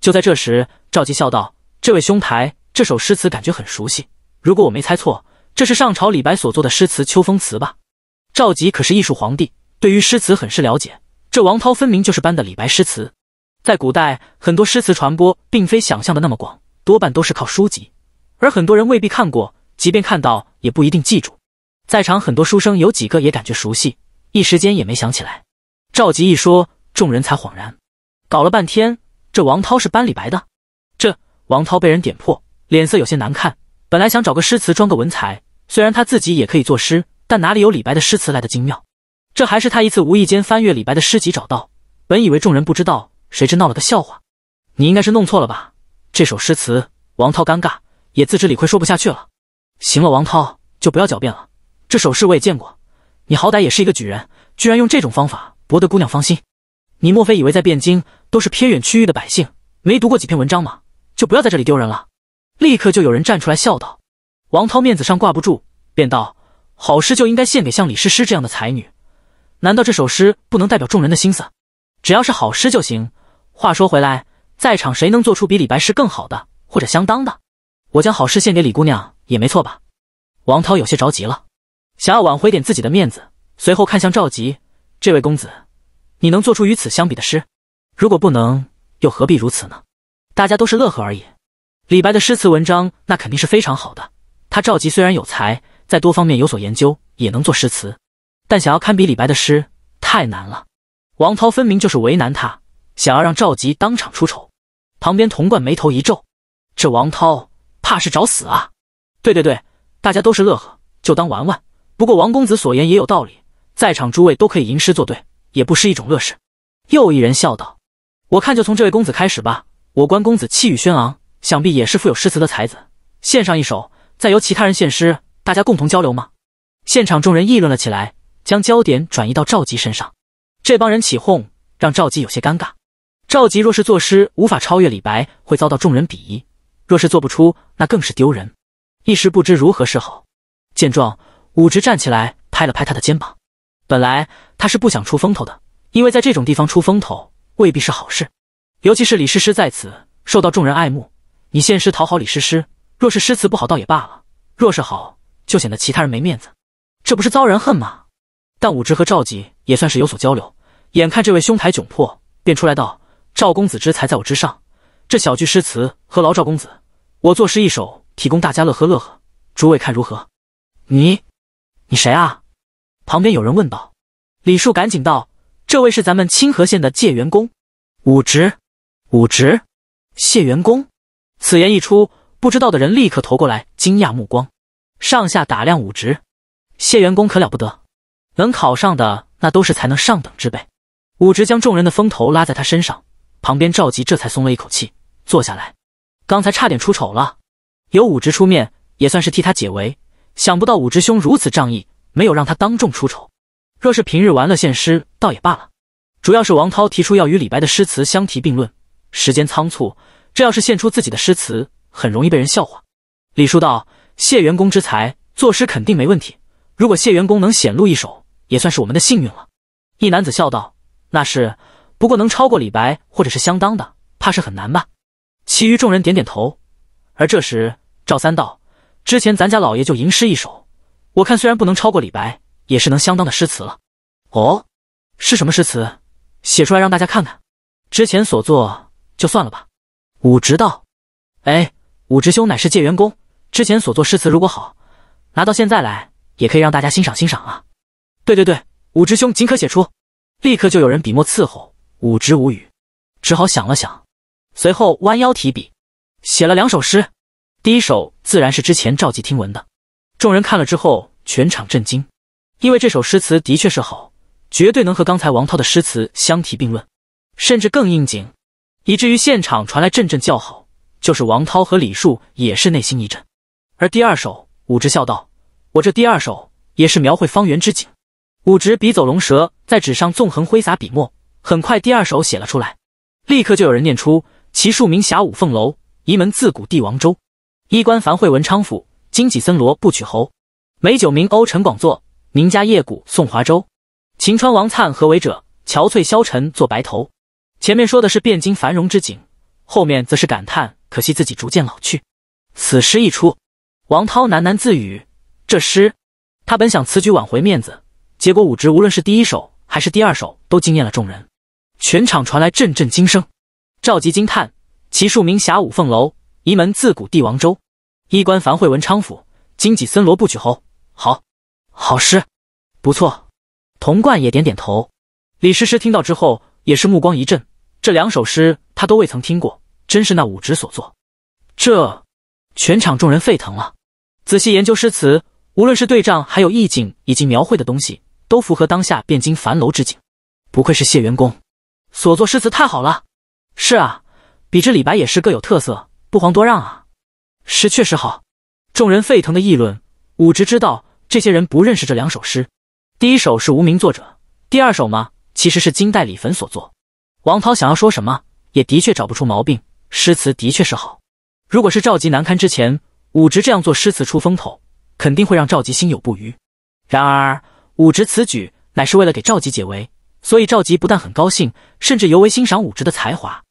就在这时，赵吉笑道：“这位兄台，这首诗词感觉很熟悉。如果我没猜错，这是上朝李白所作的诗词《秋风词》吧？”赵吉可是艺术皇帝，对于诗词很是了解。这王涛分明就是搬的李白诗词。在古代，很多诗词传播并非想象的那么广，多半都是靠书籍，而很多人未必看过，即便看到，也不一定记住。在场很多书生，有几个也感觉熟悉，一时间也没想起来。赵吉一说，众人才恍然。搞了半天，这王涛是搬李白的。这王涛被人点破，脸色有些难看。本来想找个诗词装个文采，虽然他自己也可以作诗，但哪里有李白的诗词来的精妙？这还是他一次无意间翻阅李白的诗集找到。本以为众人不知道。谁知闹了个笑话，你应该是弄错了吧？这首诗词，王涛尴尬，也自知理亏，说不下去了。行了，王涛就不要狡辩了。这首诗我也见过，你好歹也是一个举人，居然用这种方法博得姑娘芳心？你莫非以为在汴京都是偏远区域的百姓，没读过几篇文章吗？就不要在这里丢人了。立刻就有人站出来笑道：“王涛面子上挂不住，便道好诗就应该献给像李师师这样的才女，难道这首诗不能代表众人的心思？只要是好诗就行。”话说回来，在场谁能做出比李白诗更好的或者相当的？我将好诗献给李姑娘也没错吧？王涛有些着急了，想要挽回点自己的面子。随后看向赵吉这位公子，你能做出与此相比的诗？如果不能，又何必如此呢？大家都是乐呵而已。李白的诗词文章那肯定是非常好的。他赵吉虽然有才，在多方面有所研究，也能做诗词，但想要堪比李白的诗太难了。王涛分明就是为难他。想要让赵吉当场出丑，旁边童贯眉头一皱，这王涛怕是找死啊！对对对，大家都是乐呵，就当玩玩。不过王公子所言也有道理，在场诸位都可以吟诗作对，也不失一种乐事。又一人笑道：“我看就从这位公子开始吧，我关公子气宇轩昂，想必也是富有诗词的才子，献上一首，再由其他人献诗，大家共同交流吗？”现场众人议论了起来，将焦点转移到赵吉身上。这帮人起哄，让赵吉有些尴尬。赵吉若是作诗无法超越李白，会遭到众人鄙夷；若是做不出，那更是丢人。一时不知如何是好。见状，武直站起来拍了拍他的肩膀。本来他是不想出风头的，因为在这种地方出风头未必是好事。尤其是李诗诗在此受到众人爱慕，你献诗讨好李诗诗，若是诗词不好倒也罢了；若是好，就显得其他人没面子，这不是遭人恨吗？但武直和赵吉也算是有所交流，眼看这位兄台窘迫，便出来道。赵公子之才在我之上，这小句诗词何劳赵公子？我作诗一首，提供大家乐呵乐呵，诸位看如何？你，你谁啊？旁边有人问道。李树赶紧道：“这位是咱们清河县的解元公，武直。”武直，解元公。此言一出，不知道的人立刻投过来惊讶目光，上下打量武直。谢元公可了不得，能考上的那都是才能上等之辈。武直将众人的风头拉在他身上。旁边赵吉这才松了一口气，坐下来。刚才差点出丑了，有武直出面也算是替他解围。想不到武直兄如此仗义，没有让他当众出丑。若是平日玩乐献诗，倒也罢了。主要是王涛提出要与李白的诗词相提并论，时间仓促，这要是献出自己的诗词，很容易被人笑话。李叔道：“谢元公之才，作诗肯定没问题。如果谢元公能显露一手，也算是我们的幸运了。”一男子笑道：“那是。”不过能超过李白，或者是相当的，怕是很难吧？其余众人点点头。而这时，赵三道：“之前咱家老爷就吟诗一首，我看虽然不能超过李白，也是能相当的诗词了。”哦，是什么诗词？写出来让大家看看。之前所作就算了吧。武直道：“哎，武直兄乃是借员工之前所作诗词，如果好，拿到现在来，也可以让大家欣赏欣赏啊。”对对对，武直兄尽可写出，立刻就有人笔墨伺候。武直无语，只好想了想，随后弯腰提笔，写了两首诗。第一首自然是之前赵吉听闻的，众人看了之后，全场震惊，因为这首诗词的确是好，绝对能和刚才王涛的诗词相提并论，甚至更应景，以至于现场传来阵阵叫好。就是王涛和李树也是内心一震。而第二首，武直笑道：“我这第二首也是描绘方圆之景。”武直笔走龙蛇，在纸上纵横挥洒笔墨。很快，第二首写了出来，立刻就有人念出：“齐数名侠五凤楼，移门自古帝王州。衣冠繁会文昌府，金戟森罗不取侯。美酒名欧陈广作，名家夜鼓送华州。秦川王粲何为者，憔悴消沉作白头。”前面说的是汴京繁荣之景，后面则是感叹可惜自己逐渐老去。此诗一出，王涛喃喃自语：“这诗，他本想此举挽回面子，结果武植无论是第一首还是第二首，都惊艳了众人。”全场传来阵阵惊声。赵吉惊叹：“其庶名侠五凤楼，移门自古帝王州。衣冠繁会文昌府，金戟森罗不取侯。”好，好诗，不错。童贯也点点头。李师师听到之后，也是目光一震。这两首诗他都未曾听过，真是那武职所作。这，全场众人沸腾了。仔细研究诗词，无论是对仗，还有意境，以及描绘的东西，都符合当下汴京樊楼之景。不愧是谢元公。所作诗词太好了，是啊，比之李白也是各有特色，不遑多让啊。诗确实好，众人沸腾的议论。武植知道这些人不认识这两首诗，第一首是无名作者，第二首嘛，其实是金代李汾所作。王涛想要说什么，也的确找不出毛病，诗词的确是好。如果是赵吉难堪之前，武植这样做诗词出风头，肯定会让赵吉心有不愉。然而武植此举乃是为了给赵吉解围。所以赵佶不但很高兴，甚至尤为欣赏武直的才华。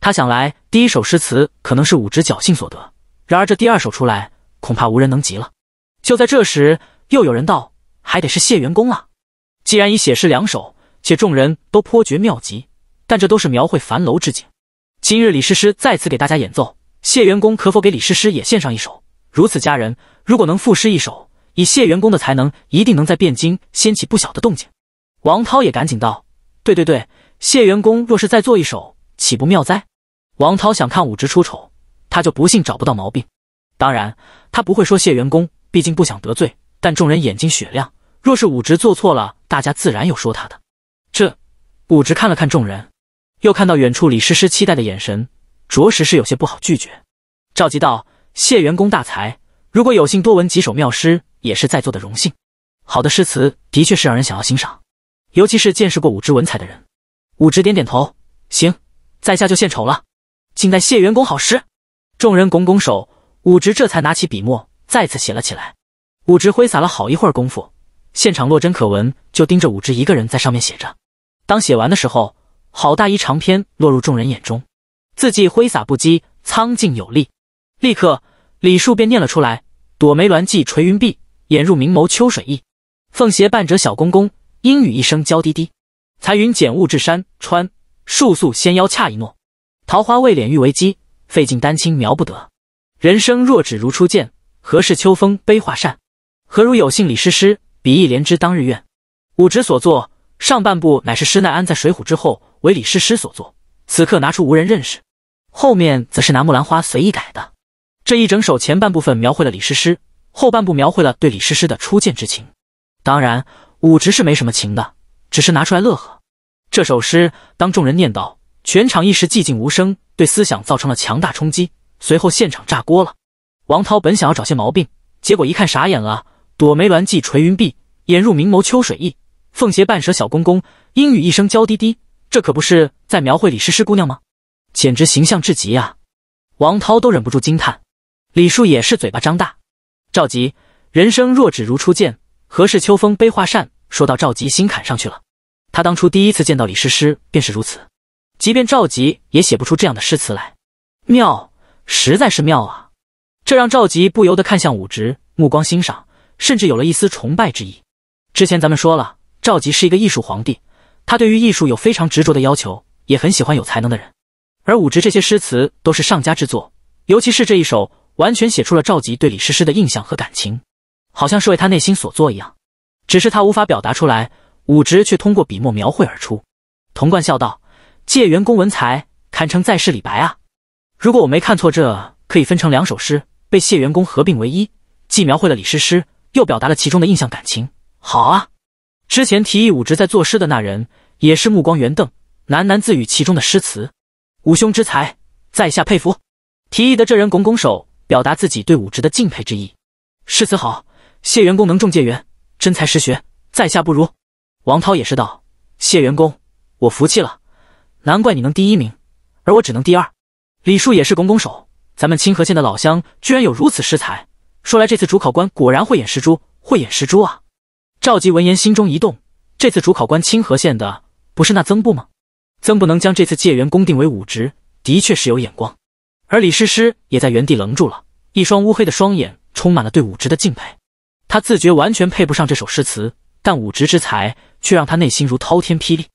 他想来第一首诗词可能是武直侥幸所得，然而这第二首出来，恐怕无人能及了。就在这时，又有人道：“还得是谢元公啊！既然已写诗两首，且众人都颇觉妙极，但这都是描绘樊楼之景。今日李师师再次给大家演奏，谢元公可否给李师师也献上一首？如此佳人，如果能赋诗一首，以谢元公的才能，一定能在汴京掀起不小的动静。”王涛也赶紧道。对对对，谢元公若是再做一首，岂不妙哉？王涛想看武直出丑，他就不信找不到毛病。当然，他不会说谢元公，毕竟不想得罪。但众人眼睛雪亮，若是武直做错了，大家自然有说他的。这武直看了看众人，又看到远处李诗诗期待的眼神，着实是有些不好拒绝。召集道：“谢元公大才，如果有幸多闻几首妙诗，也是在座的荣幸。好的诗词的确是让人想要欣赏。”尤其是见识过武之文采的人，武直点点头，行，在下就献丑了，请待谢元公好诗。众人拱拱手，武直这才拿起笔墨，再次写了起来。武直挥洒了好一会儿功夫，现场落针可闻，就盯着武直一个人在上面写着。当写完的时候，好大一长篇落入众人眼中，字迹挥洒不羁，苍劲有力。立刻，李树便念了出来：“朵梅鸾髻垂云碧，眼入明眸秋水意，凤鞋半折小公公，阴语一声娇滴滴，彩云剪雾至山川。树宿仙腰恰一诺，桃花未敛欲为姬。费尽丹青描不得，人生若只如初见，何事秋风悲画扇？何如有幸李师师，比翼连枝当日愿。武直所作上半部乃是施耐庵在《水浒》之后为李师师所作，此刻拿出无人认识。后面则是拿木兰花随意改的。这一整首前半部分描绘了李师师，后半部描绘了对李师师的初见之情。当然。武直是没什么情的，只是拿出来乐呵。这首诗，当众人念到，全场一时寂静无声，对思想造成了强大冲击。随后现场炸锅了。王涛本想要找些毛病，结果一看傻眼了：“朵眉鸾髻垂云碧，眼入明眸秋水意。凤邪半折小公公，阴语一声娇滴滴。”这可不是在描绘李诗诗姑娘吗？简直形象至极啊！王涛都忍不住惊叹。李树也是嘴巴张大。赵吉：“人生若只如初见，何事秋风悲画扇。”说到赵吉心坎上去了，他当初第一次见到李师师便是如此。即便赵吉也写不出这样的诗词来，妙，实在是妙啊！这让赵吉不由得看向武直，目光欣赏，甚至有了一丝崇拜之意。之前咱们说了，赵吉是一个艺术皇帝，他对于艺术有非常执着的要求，也很喜欢有才能的人。而武直这些诗词都是上佳之作，尤其是这一首，完全写出了赵吉对李师师的印象和感情，好像是为他内心所作一样。只是他无法表达出来，武直却通过笔墨描绘而出。童贯笑道：“借元公文才堪称在世李白啊！如果我没看错，这可以分成两首诗，被谢元公合并为一，既描绘了李师诗，又表达了其中的印象感情。好啊！之前提议武直在作诗的那人也是目光圆瞪，喃喃自语其中的诗词。武兄之才，在下佩服。提议的这人拱拱手，表达自己对武直的敬佩之意。诗词好，谢元公能中借元。”真才实学，在下不如。王涛也是道谢元公，我服气了。难怪你能第一名，而我只能第二。李叔也是拱拱手，咱们清河县的老乡居然有如此食才，说来这次主考官果然慧眼识珠，慧眼识珠啊！赵吉闻言心中一动，这次主考官清河县的不是那曾布吗？曾布能将这次借元公定为武职，的确是有眼光。而李诗诗也在原地愣住了，一双乌黑的双眼充满了对武职的敬佩。他自觉完全配不上这首诗词，但武直之才却让他内心如滔天霹雳。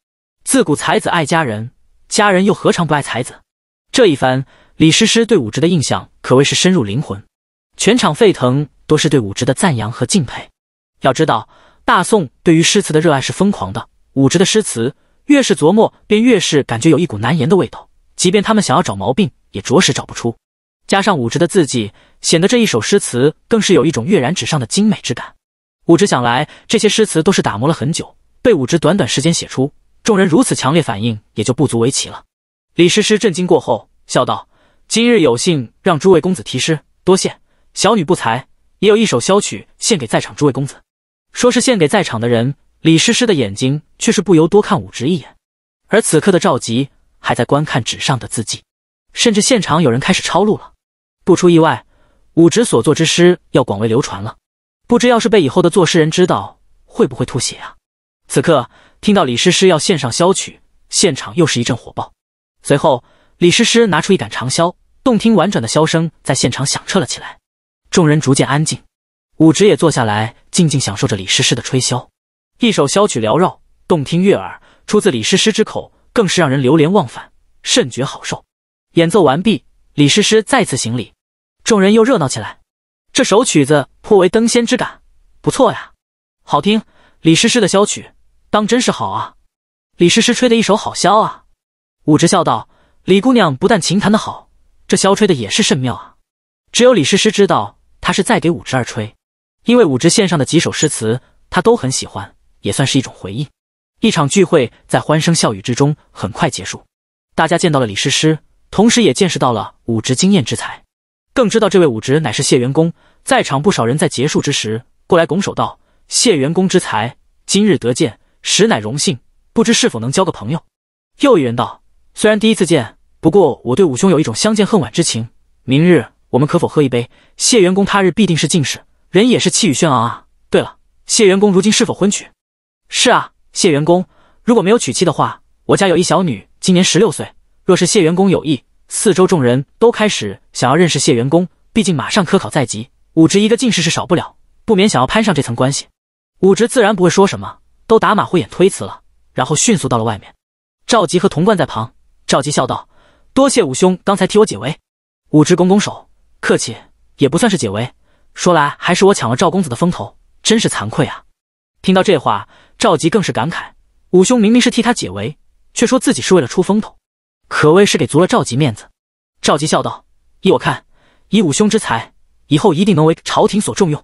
自古才子爱佳人，佳人又何尝不爱才子？这一番，李师师对武直的印象可谓是深入灵魂。全场沸腾，多是对武直的赞扬和敬佩。要知道，大宋对于诗词的热爱是疯狂的。武直的诗词，越是琢磨，便越是感觉有一股难言的味道。即便他们想要找毛病，也着实找不出。加上武直的字迹。显得这一首诗词更是有一种跃然纸上的精美之感。武直想来，这些诗词都是打磨了很久，被武直短短时间写出，众人如此强烈反应也就不足为奇了。李诗诗震惊过后，笑道：“今日有幸让诸位公子题诗，多谢。小女不才，也有一首箫曲献给在场诸位公子。”说是献给在场的人，李诗诗的眼睛却是不由多看武直一眼。而此刻的赵吉还在观看纸上的字迹，甚至现场有人开始抄录了。不出意外。武直所作之诗要广为流传了，不知要是被以后的作诗人知道，会不会吐血啊？此刻听到李师师要献上箫曲，现场又是一阵火爆。随后，李师师拿出一杆长箫，动听婉转的箫声在现场响彻了起来。众人逐渐安静，武直也坐下来，静静享受着李师师的吹箫。一首箫曲缭绕，动听悦耳，出自李师师之口，更是让人流连忘返，甚觉好受。演奏完毕，李师师再次行礼。众人又热闹起来，这首曲子颇为登仙之感，不错呀，好听。李诗诗的箫曲当真是好啊，李诗诗吹的一手好箫啊。武直笑道：“李姑娘不但琴弹得好，这箫吹的也是甚妙啊。”只有李诗诗知道，她是在给武直儿吹，因为武直献上的几首诗词，她都很喜欢，也算是一种回应。一场聚会在欢声笑语之中很快结束，大家见到了李诗诗，同时也见识到了武直惊艳之才。更知道这位武职乃是谢元公，在场不少人在结束之时过来拱手道：“谢元公之才，今日得见，实乃荣幸。不知是否能交个朋友？”又一人道：“虽然第一次见，不过我对武兄有一种相见恨晚之情。明日我们可否喝一杯？谢元公他日必定是进士，人也是气宇轩昂啊。对了，谢元公如今是否婚娶？”“是啊，谢元公如果没有娶妻的话，我家有一小女，今年十六岁。若是谢元公有意……”四周众人都开始想要认识谢元工，毕竟马上科考在即，武直一个进士是少不了，不免想要攀上这层关系。武直自然不会说什么，都打马虎眼推辞了，然后迅速到了外面。赵吉和童贯在旁，赵吉笑道：“多谢武兄刚才替我解围。”武直拱拱手，客气也不算是解围，说来还是我抢了赵公子的风头，真是惭愧啊！听到这话，赵吉更是感慨：武兄明明是替他解围，却说自己是为了出风头。可谓是给足了赵吉面子。赵吉笑道：“依我看，以武兄之才，以后一定能为朝廷所重用。”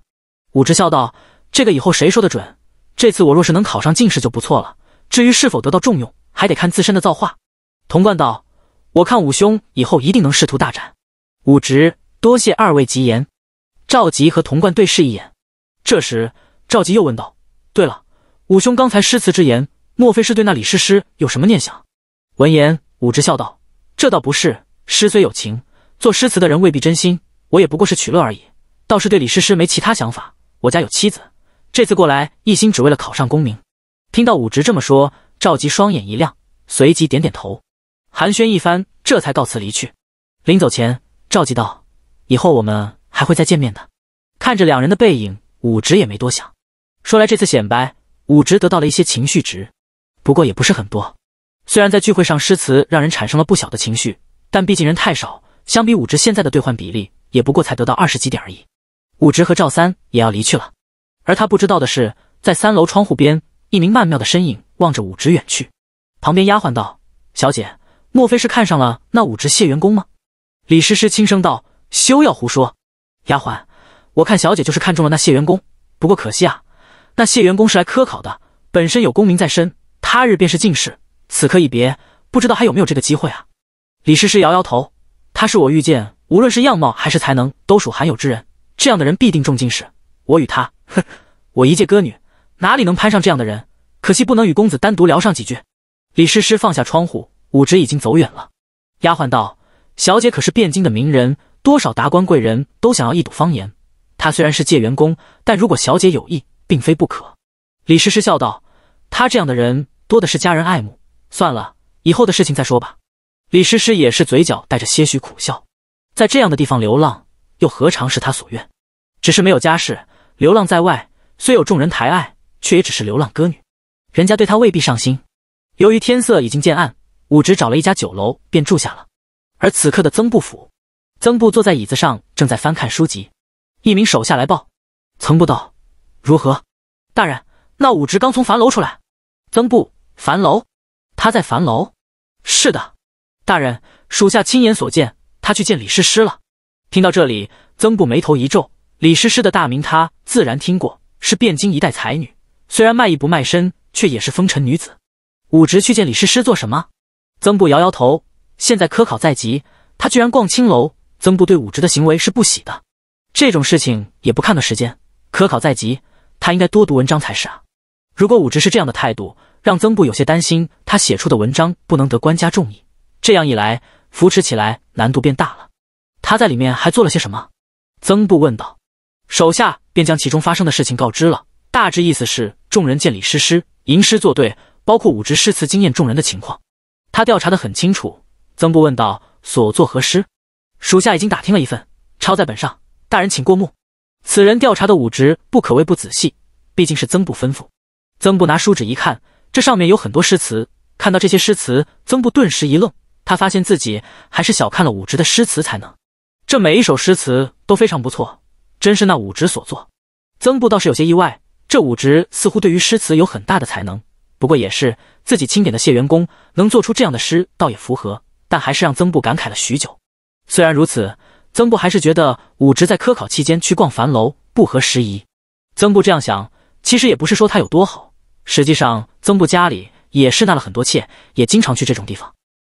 武直笑道：“这个以后谁说得准？这次我若是能考上进士就不错了。至于是否得到重用，还得看自身的造化。”童贯道：“我看武兄以后一定能仕途大展。”武直多谢二位吉言。赵吉和童贯对视一眼。这时，赵吉又问道：“对了，武兄刚才诗词之言，莫非是对那李师师有什么念想？”闻言。武直笑道：“这倒不是，诗虽有情，做诗词的人未必真心。我也不过是取乐而已，倒是对李诗诗没其他想法。我家有妻子，这次过来一心只为了考上功名。”听到武直这么说，赵吉双眼一亮，随即点点头。寒暄一番，这才告辞离去。临走前，赵吉道：“以后我们还会再见面的。”看着两人的背影，武直也没多想。说来这次显摆，武直得到了一些情绪值，不过也不是很多。虽然在聚会上诗词让人产生了不小的情绪，但毕竟人太少，相比武直现在的兑换比例，也不过才得到二十几点而已。武直和赵三也要离去了，而他不知道的是，在三楼窗户边，一名曼妙的身影望着武直远去。旁边丫鬟道：“小姐，莫非是看上了那武直谢元公吗？”李师师轻声道：“休要胡说。”丫鬟：“我看小姐就是看中了那谢元公，不过可惜啊，那谢元公是来科考的，本身有功名在身，他日便是进士。”此刻一别，不知道还有没有这个机会啊！李师师摇摇头，他是我遇见，无论是样貌还是才能，都属罕有之人。这样的人必定重进士，我与他，哼，我一介歌女，哪里能攀上这样的人？可惜不能与公子单独聊上几句。李师师放下窗户，武植已经走远了。丫鬟道：“小姐可是汴京的名人，多少达官贵人都想要一睹芳颜。他虽然是借员工，但如果小姐有意，并非不可。”李师师笑道：“他这样的人，多的是家人爱慕。”算了，以后的事情再说吧。李师师也是嘴角带着些许苦笑，在这样的地方流浪，又何尝是他所愿？只是没有家世，流浪在外，虽有众人抬爱，却也只是流浪歌女，人家对他未必上心。由于天色已经渐暗，武直找了一家酒楼便住下了。而此刻的曾布府，曾布坐在椅子上正在翻看书籍，一名手下来报，曾布道：“如何？大人，那武直刚从樊楼出来。”曾布樊楼。他在樊楼，是的，大人，属下亲眼所见，他去见李师师了。听到这里，曾布眉头一皱。李师师的大名，他自然听过，是汴京一代才女，虽然卖艺不卖身，却也是风尘女子。武植去见李师师做什么？曾布摇摇头。现在科考在即，他居然逛青楼。曾布对武植的行为是不喜的。这种事情也不看个时间，科考在即，他应该多读文章才是啊。如果武植是这样的态度，让曾布有些担心，他写出的文章不能得官家重意，这样一来扶持起来难度变大了。他在里面还做了些什么？曾布问道。手下便将其中发生的事情告知了，大致意思是众人见李师师吟诗作对，包括武职诗词惊艳众人的情况，他调查的很清楚。曾布问道：“所作何诗？”属下已经打听了一份，抄在本上，大人请过目。此人调查的武职不可谓不仔细，毕竟是曾布吩咐。曾布拿书纸一看。这上面有很多诗词，看到这些诗词，曾布顿时一愣，他发现自己还是小看了武植的诗词才能。这每一首诗词都非常不错，真是那武植所作。曾布倒是有些意外，这武植似乎对于诗词有很大的才能。不过也是自己钦点的谢元公能做出这样的诗，倒也符合。但还是让曾布感慨了许久。虽然如此，曾布还是觉得武植在科考期间去逛樊楼不合时宜。曾布这样想，其实也不是说他有多好。实际上，曾布家里也是纳了很多妾，也经常去这种地方。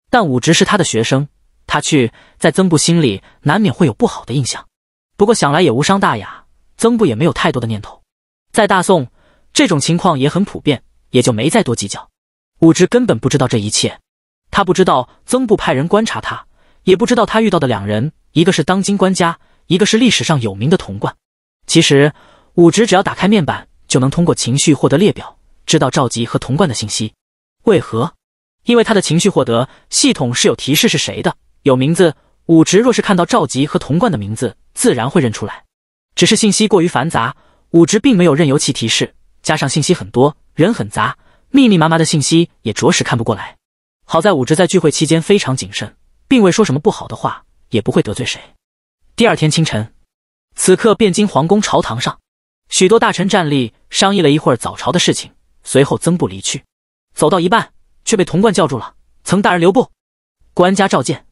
但武直是他的学生，他去在曾布心里难免会有不好的印象。不过想来也无伤大雅，曾布也没有太多的念头。在大宋，这种情况也很普遍，也就没再多计较。武直根本不知道这一切，他不知道曾布派人观察他，也不知道他遇到的两人，一个是当今官家，一个是历史上有名的童贯。其实，武直只要打开面板，就能通过情绪获得列表。知道赵吉和童贯的信息，为何？因为他的情绪获得系统是有提示是谁的，有名字。武植若是看到赵吉和童贯的名字，自然会认出来。只是信息过于繁杂，武植并没有任由其提示，加上信息很多，人很杂，密密麻麻的信息也着实看不过来。好在武植在聚会期间非常谨慎，并未说什么不好的话，也不会得罪谁。第二天清晨，此刻汴京皇宫朝堂上，许多大臣站立商议了一会儿早朝的事情。随后，曾布离去，走到一半却被童贯叫住了：“曾大人留步，官家召见。”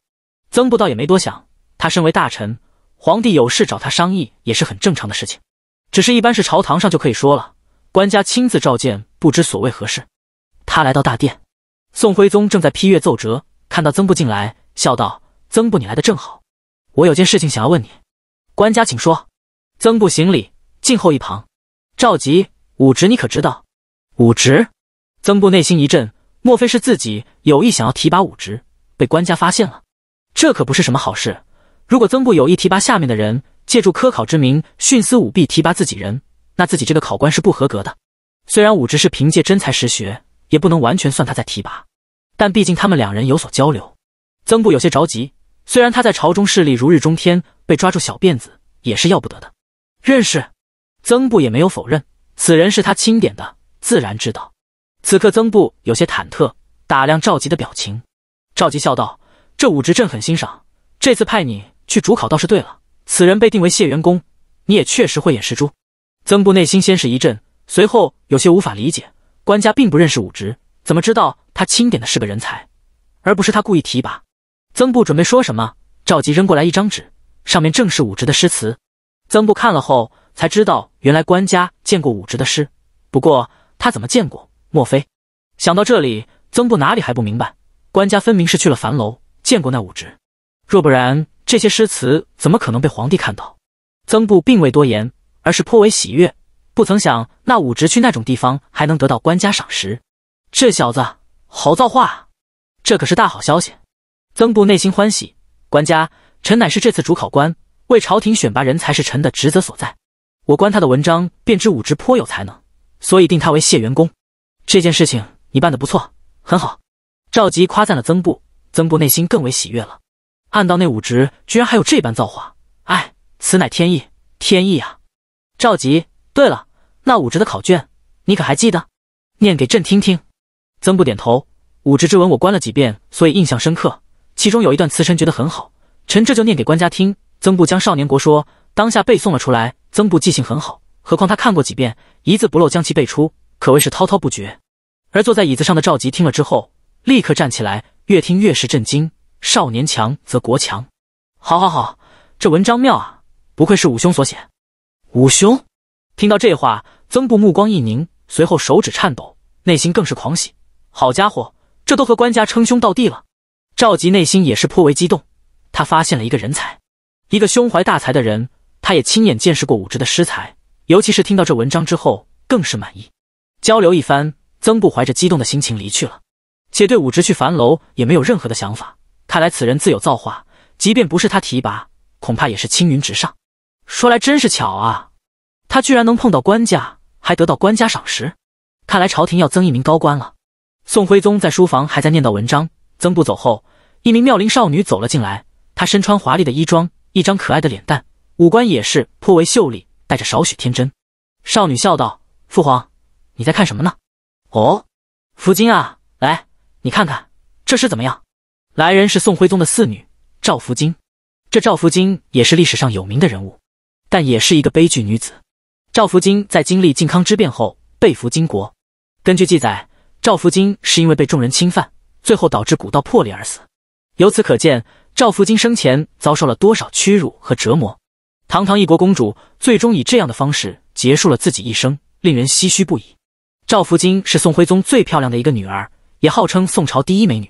曾布倒也没多想，他身为大臣，皇帝有事找他商议也是很正常的事情。只是一般是朝堂上就可以说了，官家亲自召见，不知所谓何事。他来到大殿，宋徽宗正在批阅奏折，看到曾布进来，笑道：“曾布，你来的正好，我有件事情想要问你。”官家，请说。曾布行礼，静候一旁。赵吉，武职你可知道？武直，曾布内心一震，莫非是自己有意想要提拔武直，被官家发现了？这可不是什么好事。如果曾布有意提拔下面的人，借助科考之名徇私舞弊提拔自己人，那自己这个考官是不合格的。虽然武直是凭借真才实学，也不能完全算他在提拔，但毕竟他们两人有所交流。曾布有些着急，虽然他在朝中势力如日中天，被抓住小辫子也是要不得的。认识，曾布也没有否认，此人是他钦点的。自然知道，此刻曾布有些忐忑，打量赵吉的表情。赵吉笑道：“这武职朕很欣赏。这次派你去主考，倒是对了。此人被定为谢元公，你也确实慧眼识珠。”曾布内心先是一震，随后有些无法理解，官家并不认识武职，怎么知道他钦点的是个人才，而不是他故意提拔？曾布准备说什么，赵吉扔过来一张纸，上面正是武职的诗词。曾布看了后，才知道原来官家见过武职的诗，不过。他怎么见过？莫非想到这里，曾布哪里还不明白？官家分明是去了樊楼见过那武职，若不然，这些诗词怎么可能被皇帝看到？曾布并未多言，而是颇为喜悦。不曾想，那武职去那种地方还能得到官家赏识，这小子好造化！这可是大好消息。曾布内心欢喜。官家，臣乃是这次主考官，为朝廷选拔人才是臣的职责所在。我观他的文章，便知武职颇有才能。所以定他为谢元公，这件事情你办得不错，很好。赵吉夸赞了曾布，曾布内心更为喜悦了。按道那武职居然还有这般造化，哎，此乃天意，天意啊！赵吉，对了，那武职的考卷你可还记得？念给朕听听。曾布点头，武职之文我观了几遍，所以印象深刻。其中有一段，词，臣觉得很好，臣这就念给官家听。曾布将《少年国说》当下背诵了出来，曾布记性很好。何况他看过几遍，一字不漏将其背出，可谓是滔滔不绝。而坐在椅子上的赵吉听了之后，立刻站起来，越听越是震惊：“少年强则国强，好，好，好，这文章妙啊！不愧是武兄所写。”武兄听到这话，曾布目光一凝，随后手指颤抖，内心更是狂喜：“好家伙，这都和官家称兄道弟了！”赵吉内心也是颇为激动，他发现了一个人才，一个胸怀大才的人。他也亲眼见识过武直的诗才。尤其是听到这文章之后，更是满意。交流一番，曾布怀着激动的心情离去了，且对武直去樊楼也没有任何的想法。看来此人自有造化，即便不是他提拔，恐怕也是青云直上。说来真是巧啊，他居然能碰到官家，还得到官家赏识。看来朝廷要增一名高官了。宋徽宗在书房还在念叨文章，曾布走后，一名妙龄少女走了进来。她身穿华丽的衣装，一张可爱的脸蛋，五官也是颇为秀丽。带着少许天真，少女笑道：“父皇，你在看什么呢？”“哦，福金啊，来，你看看这诗怎么样？”来人是宋徽宗的四女赵福金。这赵福金也是历史上有名的人物，但也是一个悲剧女子。赵福金在经历靖康之变后被俘金国。根据记载，赵福金是因为被众人侵犯，最后导致古道破裂而死。由此可见，赵福金生前遭受了多少屈辱和折磨。堂堂一国公主，最终以这样的方式结束了自己一生，令人唏嘘不已。赵福金是宋徽宗最漂亮的一个女儿，也号称宋朝第一美女。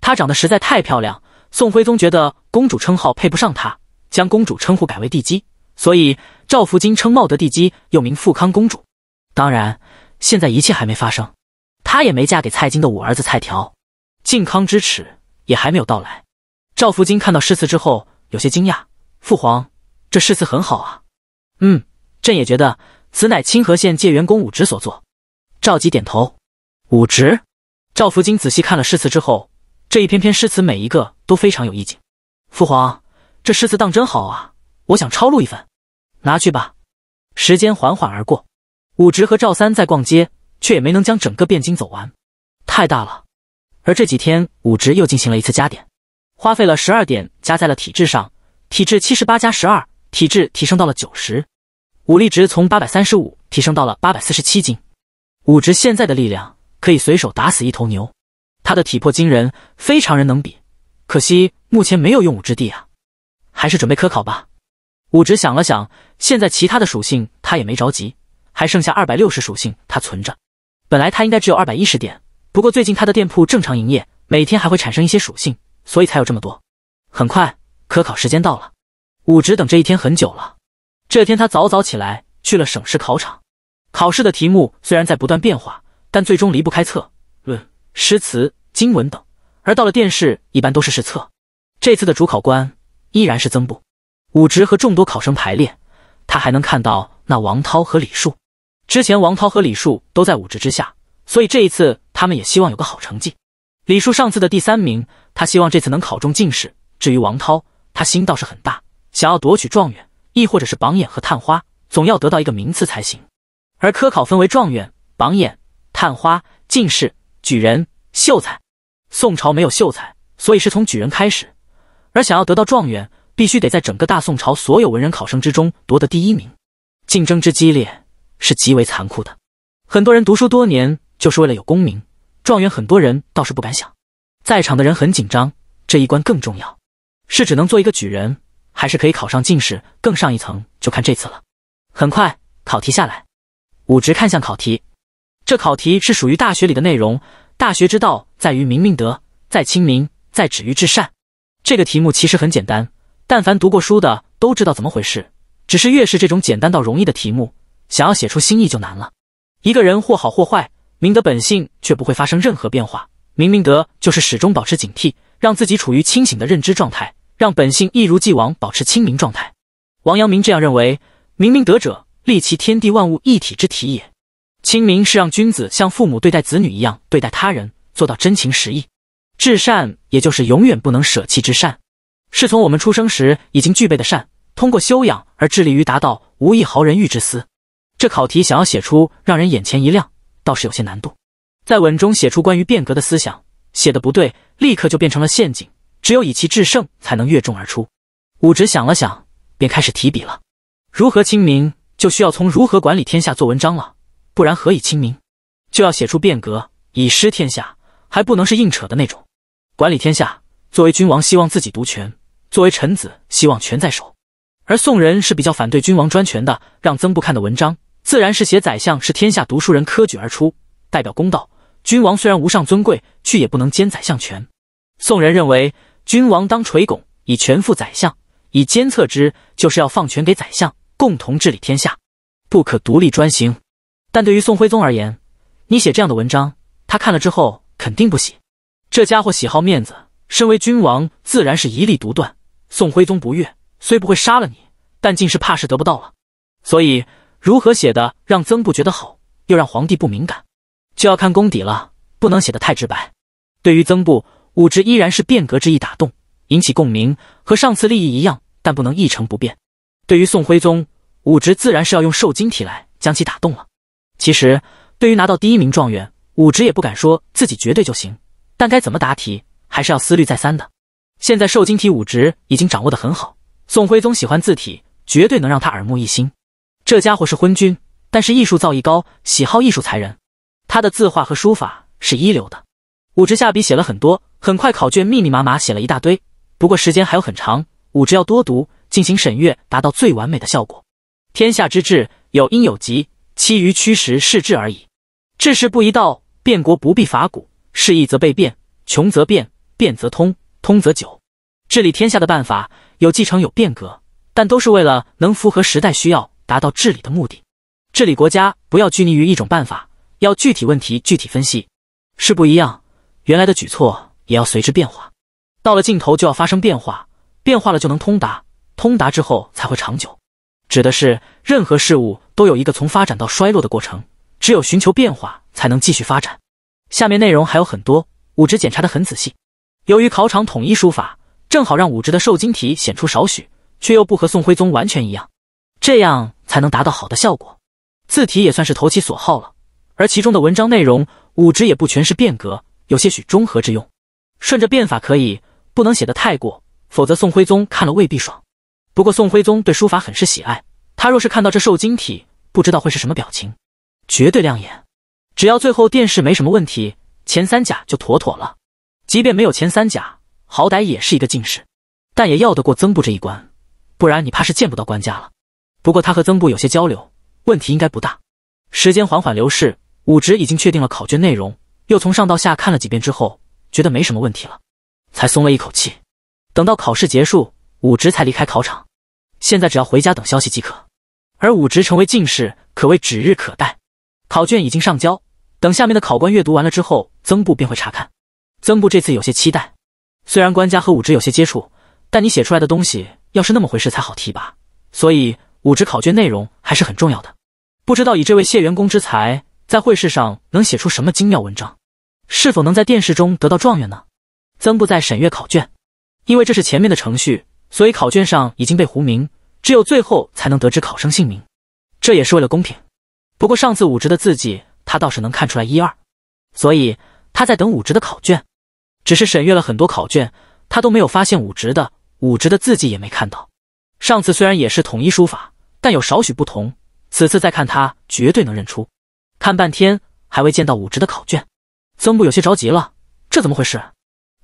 她长得实在太漂亮，宋徽宗觉得公主称号配不上她，将公主称呼改为帝姬，所以赵福金称茂德帝姬，又名富康公主。当然，现在一切还没发生，她也没嫁给蔡京的五儿子蔡条，靖康之耻也还没有到来。赵福金看到诗词之后，有些惊讶，父皇。这诗词很好啊，嗯，朕也觉得此乃清河县界员工武直所作。赵吉点头。武直，赵福金仔细看了诗词之后，这一篇篇诗词每一个都非常有意境。父皇，这诗词当真好啊，我想抄录一份，拿去吧。时间缓缓而过，武直和赵三在逛街，却也没能将整个汴京走完，太大了。而这几天，武直又进行了一次加点，花费了十二点加在了体质上，体质七十八加十二。体质提升到了九十，武力值从八百三十五提升到了八百四十七斤。武直现在的力量可以随手打死一头牛，他的体魄惊人，非常人能比。可惜目前没有用武之地啊，还是准备科考吧。武直想了想，现在其他的属性他也没着急，还剩下二百六十属性他存着。本来他应该只有二百一十点，不过最近他的店铺正常营业，每天还会产生一些属性，所以才有这么多。很快，科考时间到了。武直等这一天很久了，这天他早早起来去了省市考场。考试的题目虽然在不断变化，但最终离不开策论、诗词、经文等。而到了殿试，一般都是试策。这次的主考官依然是曾布。武直和众多考生排列，他还能看到那王涛和李树。之前王涛和李树都在武直之下，所以这一次他们也希望有个好成绩。李树上次的第三名，他希望这次能考中进士。至于王涛，他心倒是很大。想要夺取状元，亦或者是榜眼和探花，总要得到一个名次才行。而科考分为状元、榜眼、探花、进士、举人、秀才。宋朝没有秀才，所以是从举人开始。而想要得到状元，必须得在整个大宋朝所有文人考生之中夺得第一名，竞争之激烈是极为残酷的。很多人读书多年就是为了有功名，状元很多人倒是不敢想。在场的人很紧张，这一关更重要，是只能做一个举人。还是可以考上进士，更上一层就看这次了。很快，考题下来，武直看向考题，这考题是属于大学里的内容。大学之道，在于明明德，在亲民，在止于至善。这个题目其实很简单，但凡读过书的都知道怎么回事。只是越是这种简单到容易的题目，想要写出新意就难了。一个人或好或坏，明德本性却不会发生任何变化。明明德就是始终保持警惕，让自己处于清醒的认知状态。让本性一如既往保持清明状态，王阳明这样认为。明明德者，立其天地万物一体之体也。清明是让君子像父母对待子女一样对待他人，做到真情实意。至善也就是永远不能舍弃之善，是从我们出生时已经具备的善，通过修养而致力于达到无一毫人欲之私。这考题想要写出让人眼前一亮，倒是有些难度。在文中写出关于变革的思想，写的不对，立刻就变成了陷阱。只有以其制胜，才能越众而出。武直想了想，便开始提笔了。如何清明，就需要从如何管理天下做文章了。不然何以清明？就要写出变革，以失天下。还不能是硬扯的那种。管理天下，作为君王希望自己独权，作为臣子希望权在手。而宋人是比较反对君王专权的。让曾布看的文章，自然是写宰相是天下读书人科举而出，代表公道。君王虽然无上尊贵，却也不能兼宰相权。宋人认为。君王当垂拱，以权付宰相，以监测之，就是要放权给宰相，共同治理天下，不可独立专行。但对于宋徽宗而言，你写这样的文章，他看了之后肯定不喜。这家伙喜好面子，身为君王，自然是一力独断。宋徽宗不悦，虽不会杀了你，但竟是怕是得不到了。所以，如何写的让曾布觉得好，又让皇帝不敏感，就要看功底了，不能写的太直白。对于曾布。武职依然是变革之意打动，引起共鸣，和上次利益一样，但不能一成不变。对于宋徽宗，武职自然是要用瘦金体来将其打动了。其实，对于拿到第一名状元，武职也不敢说自己绝对就行，但该怎么答题，还是要思虑再三的。现在瘦金体武职已经掌握得很好，宋徽宗喜欢字体，绝对能让他耳目一新。这家伙是昏君，但是艺术造诣高，喜好艺术才人，他的字画和书法是一流的。五直下笔写了很多，很快考卷密密麻麻写了一大堆。不过时间还有很长，五直要多读，进行审阅，达到最完美的效果。天下之治有因有极，其余趋时是治而已。治世不一道，变国不必法古。是易则被变，穷则变，变则通，通则久。治理天下的办法有继承有变革，但都是为了能符合时代需要，达到治理的目的。治理国家不要拘泥于一种办法，要具体问题具体分析，是不一样。原来的举措也要随之变化，到了尽头就要发生变化，变化了就能通达，通达之后才会长久。指的是任何事物都有一个从发展到衰落的过程，只有寻求变化才能继续发展。下面内容还有很多，武职检查的很仔细。由于考场统一书法，正好让武职的受精体显出少许，却又不和宋徽宗完全一样，这样才能达到好的效果。字体也算是投其所好了。而其中的文章内容，武职也不全是变革。有些许中和之用，顺着变法可以，不能写的太过，否则宋徽宗看了未必爽。不过宋徽宗对书法很是喜爱，他若是看到这瘦金体，不知道会是什么表情，绝对亮眼。只要最后殿试没什么问题，前三甲就妥妥了。即便没有前三甲，好歹也是一个进士，但也要得过曾布这一关，不然你怕是见不到官家了。不过他和曾布有些交流，问题应该不大。时间缓缓流逝，武职已经确定了考卷内容。又从上到下看了几遍之后，觉得没什么问题了，才松了一口气。等到考试结束，武直才离开考场。现在只要回家等消息即可。而武直成为进士，可谓指日可待。考卷已经上交，等下面的考官阅读完了之后，曾布便会查看。曾布这次有些期待。虽然官家和武直有些接触，但你写出来的东西要是那么回事才好提拔。所以武职考卷内容还是很重要的。不知道以这位谢元公之才。在会试上能写出什么精妙文章？是否能在殿试中得到状元呢？曾布在审阅考卷，因为这是前面的程序，所以考卷上已经被糊名，只有最后才能得知考生姓名，这也是为了公平。不过上次武职的字迹他倒是能看出来一二，所以他在等武职的考卷。只是审阅了很多考卷，他都没有发现武职的武职的字迹也没看到。上次虽然也是统一书法，但有少许不同，此次再看他绝对能认出。看半天还未见到武职的考卷，曾布有些着急了。这怎么回事？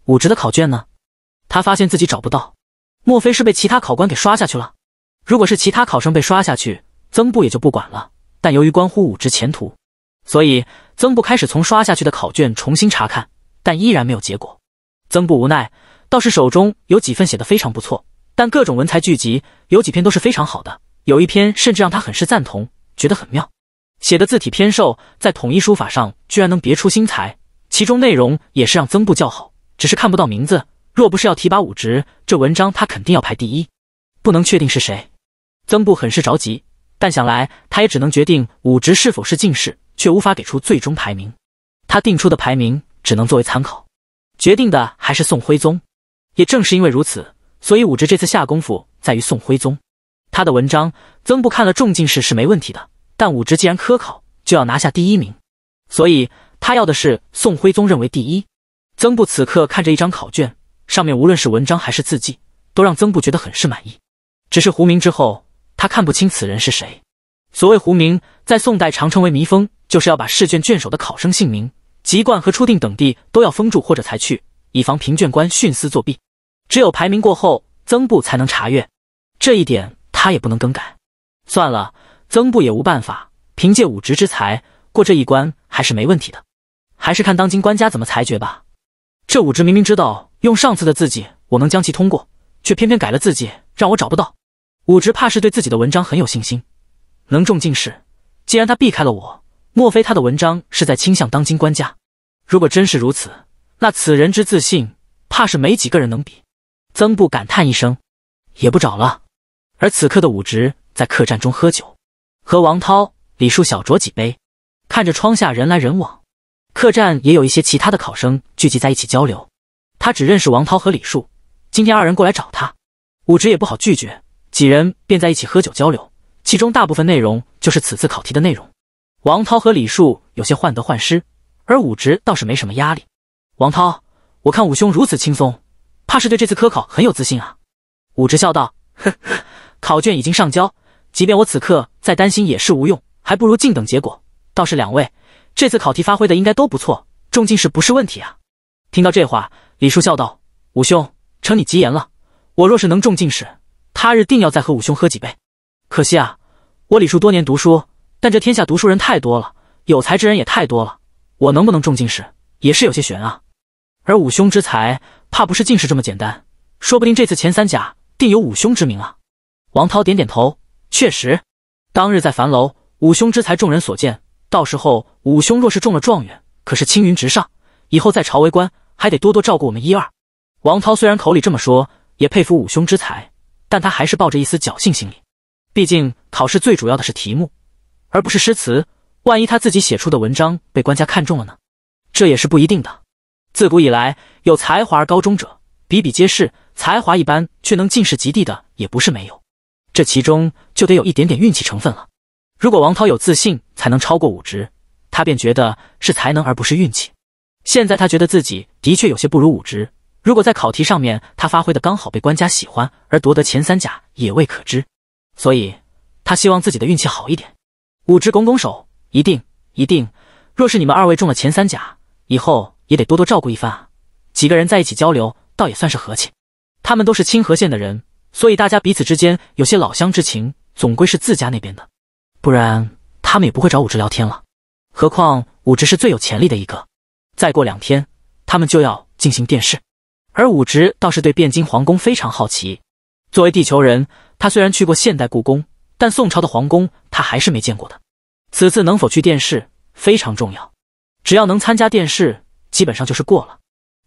武职的考卷呢？他发现自己找不到，莫非是被其他考官给刷下去了？如果是其他考生被刷下去，曾布也就不管了。但由于关乎武职前途，所以曾布开始从刷下去的考卷重新查看，但依然没有结果。曾布无奈，倒是手中有几份写得非常不错，但各种文才聚集，有几篇都是非常好的，有一篇甚至让他很是赞同，觉得很妙。写的字体偏瘦，在统一书法上居然能别出心裁，其中内容也是让曾布叫好。只是看不到名字，若不是要提拔武植，这文章他肯定要排第一。不能确定是谁，曾布很是着急，但想来他也只能决定武植是否是进士，却无法给出最终排名。他定出的排名只能作为参考，决定的还是宋徽宗。也正是因为如此，所以武植这次下功夫在于宋徽宗。他的文章，曾布看了中进士是没问题的。但武职既然科考，就要拿下第一名，所以他要的是宋徽宗认为第一。曾布此刻看着一张考卷，上面无论是文章还是字迹，都让曾布觉得很是满意。只是胡明之后，他看不清此人是谁。所谓胡明，在宋代常称为弥封，就是要把试卷卷首的考生姓名、籍贯和初定等地都要封住或者裁去，以防评卷官徇私作弊。只有排名过后，曾布才能查阅，这一点他也不能更改。算了。曾布也无办法，凭借武直之才过这一关还是没问题的，还是看当今官家怎么裁决吧。这武直明明知道用上次的字迹我能将其通过，却偏偏改了字迹让我找不到。武直怕是对自己的文章很有信心，能中进士。既然他避开了我，莫非他的文章是在倾向当今官家？如果真是如此，那此人之自信，怕是没几个人能比。曾布感叹一声，也不找了。而此刻的武直在客栈中喝酒。和王涛、李树小酌几杯，看着窗下人来人往，客栈也有一些其他的考生聚集在一起交流。他只认识王涛和李树，今天二人过来找他，武直也不好拒绝，几人便在一起喝酒交流。其中大部分内容就是此次考题的内容。王涛和李树有些患得患失，而武直倒是没什么压力。王涛，我看武兄如此轻松，怕是对这次科考很有自信啊。武直笑道：“呵呵，考卷已经上交。”即便我此刻再担心也是无用，还不如静等结果。倒是两位，这次考题发挥的应该都不错，中进士不是问题啊。听到这话，李叔笑道：“武兄，承你吉言了。我若是能中进士，他日定要再和武兄喝几杯。可惜啊，我李叔多年读书，但这天下读书人太多了，有才之人也太多了，我能不能中进士也是有些悬啊。而武兄之才，怕不是进士这么简单，说不定这次前三甲定有武兄之名啊。”王涛点点头。确实，当日在樊楼，五兄之才众人所见。到时候，五兄若是中了状元，可是青云直上。以后在朝为官，还得多多照顾我们一二。王涛虽然口里这么说，也佩服五兄之才，但他还是抱着一丝侥幸心理。毕竟考试最主要的是题目，而不是诗词。万一他自己写出的文章被官家看中了呢？这也是不一定的。自古以来，有才华而高中者比比皆是；才华一般却能进士及第的也不是没有。这其中就得有一点点运气成分了。如果王涛有自信才能超过武直，他便觉得是才能而不是运气。现在他觉得自己的确有些不如武直。如果在考题上面他发挥的刚好被官家喜欢而夺得前三甲也未可知，所以他希望自己的运气好一点。武直拱拱手，一定一定。若是你们二位中了前三甲，以后也得多多照顾一番啊。几个人在一起交流，倒也算是和气。他们都是清河县的人。所以大家彼此之间有些老乡之情，总归是自家那边的，不然他们也不会找武直聊天了。何况武直是最有潜力的一个。再过两天，他们就要进行殿试，而武直倒是对汴京皇宫非常好奇。作为地球人，他虽然去过现代故宫，但宋朝的皇宫他还是没见过的。此次能否去殿试非常重要，只要能参加殿试，基本上就是过了。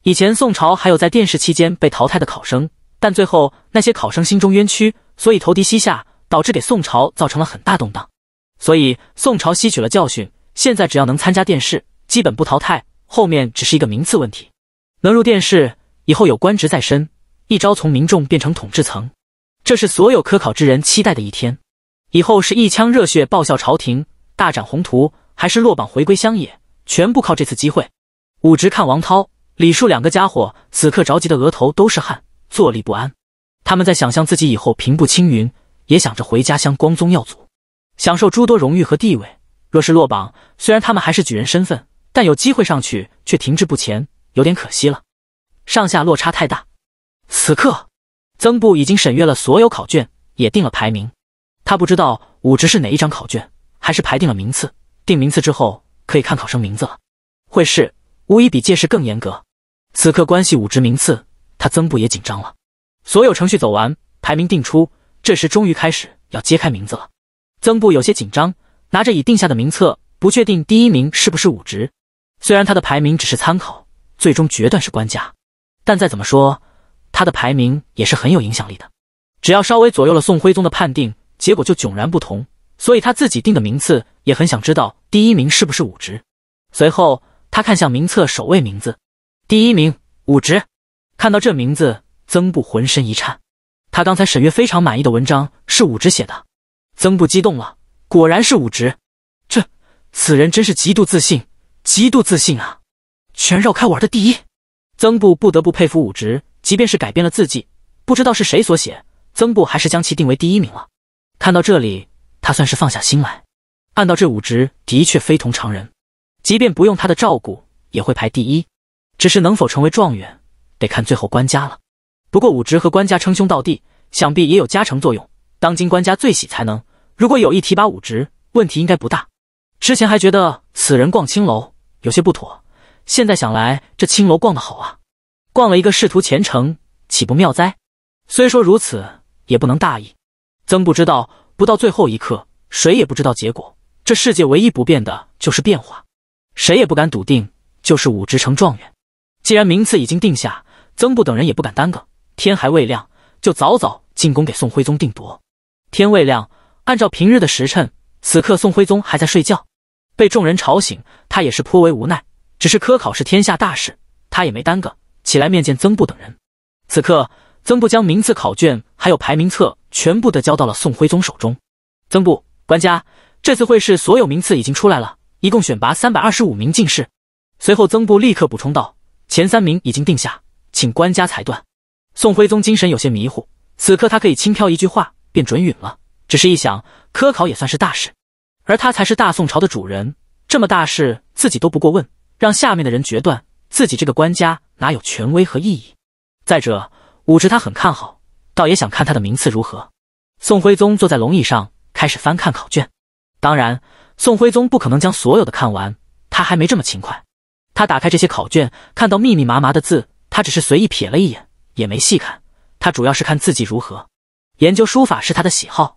以前宋朝还有在殿试期间被淘汰的考生。但最后那些考生心中冤屈，所以投敌西夏，导致给宋朝造成了很大动荡。所以宋朝吸取了教训，现在只要能参加殿试，基本不淘汰，后面只是一个名次问题。能入殿试以后有官职在身，一朝从民众变成统治层，这是所有科考之人期待的一天。以后是一腔热血报效朝廷，大展宏图，还是落榜回归乡野，全部靠这次机会。武直看王涛、李树两个家伙此刻着急的额头都是汗。坐立不安，他们在想象自己以后平步青云，也想着回家乡光宗耀祖，享受诸多荣誉和地位。若是落榜，虽然他们还是举人身份，但有机会上去却停滞不前，有点可惜了。上下落差太大。此刻，曾部已经审阅了所有考卷，也定了排名。他不知道武职是哪一张考卷，还是排定了名次。定名次之后，可以看考生名字了。会试无疑比届试更严格，此刻关系武职名次。他曾布也紧张了，所有程序走完，排名定出。这时终于开始要揭开名字了。曾布有些紧张，拿着已定下的名册，不确定第一名是不是武职。虽然他的排名只是参考，最终决断是官家，但再怎么说，他的排名也是很有影响力的。只要稍微左右了宋徽宗的判定，结果就迥然不同。所以他自己定的名次，也很想知道第一名是不是武职。随后，他看向名册首位名字，第一名武职。看到这名字，曾布浑身一颤。他刚才沈月非常满意的文章是武直写的，曾布激动了，果然是武直。这此人真是极度自信，极度自信啊！全绕开我儿的第一，曾布不得不佩服武直。即便是改变了字迹，不知道是谁所写，曾布还是将其定为第一名了。看到这里，他算是放下心来。按道这武直的确非同常人，即便不用他的照顾，也会排第一。只是能否成为状元？得看最后官家了。不过武直和官家称兄道弟，想必也有加成作用。当今官家最喜才能，如果有意提拔武直，问题应该不大。之前还觉得此人逛青楼有些不妥，现在想来，这青楼逛得好啊！逛了一个仕途前程，岂不妙哉？虽说如此，也不能大意。曾不知道，不到最后一刻，谁也不知道结果。这世界唯一不变的就是变化，谁也不敢笃定就是武直成状元。既然名次已经定下。曾布等人也不敢耽搁，天还未亮就早早进宫给宋徽宗定夺。天未亮，按照平日的时辰，此刻宋徽宗还在睡觉，被众人吵醒，他也是颇为无奈。只是科考是天下大事，他也没耽搁，起来面见曾布等人。此刻，曾布将名次、考卷还有排名册全部的交到了宋徽宗手中。曾布官家，这次会试所有名次已经出来了，一共选拔三百二十五名进士。随后，曾布立刻补充道：“前三名已经定下。”请官家裁断。宋徽宗精神有些迷糊，此刻他可以轻飘一句话便准允了。只是一想，科考也算是大事，而他才是大宋朝的主人，这么大事自己都不过问，让下面的人决断，自己这个官家哪有权威和意义？再者，武植他很看好，倒也想看他的名次如何。宋徽宗坐在龙椅上，开始翻看考卷。当然，宋徽宗不可能将所有的看完，他还没这么勤快。他打开这些考卷，看到密密麻麻的字。他只是随意瞥了一眼，也没细看。他主要是看自己如何研究书法是他的喜好，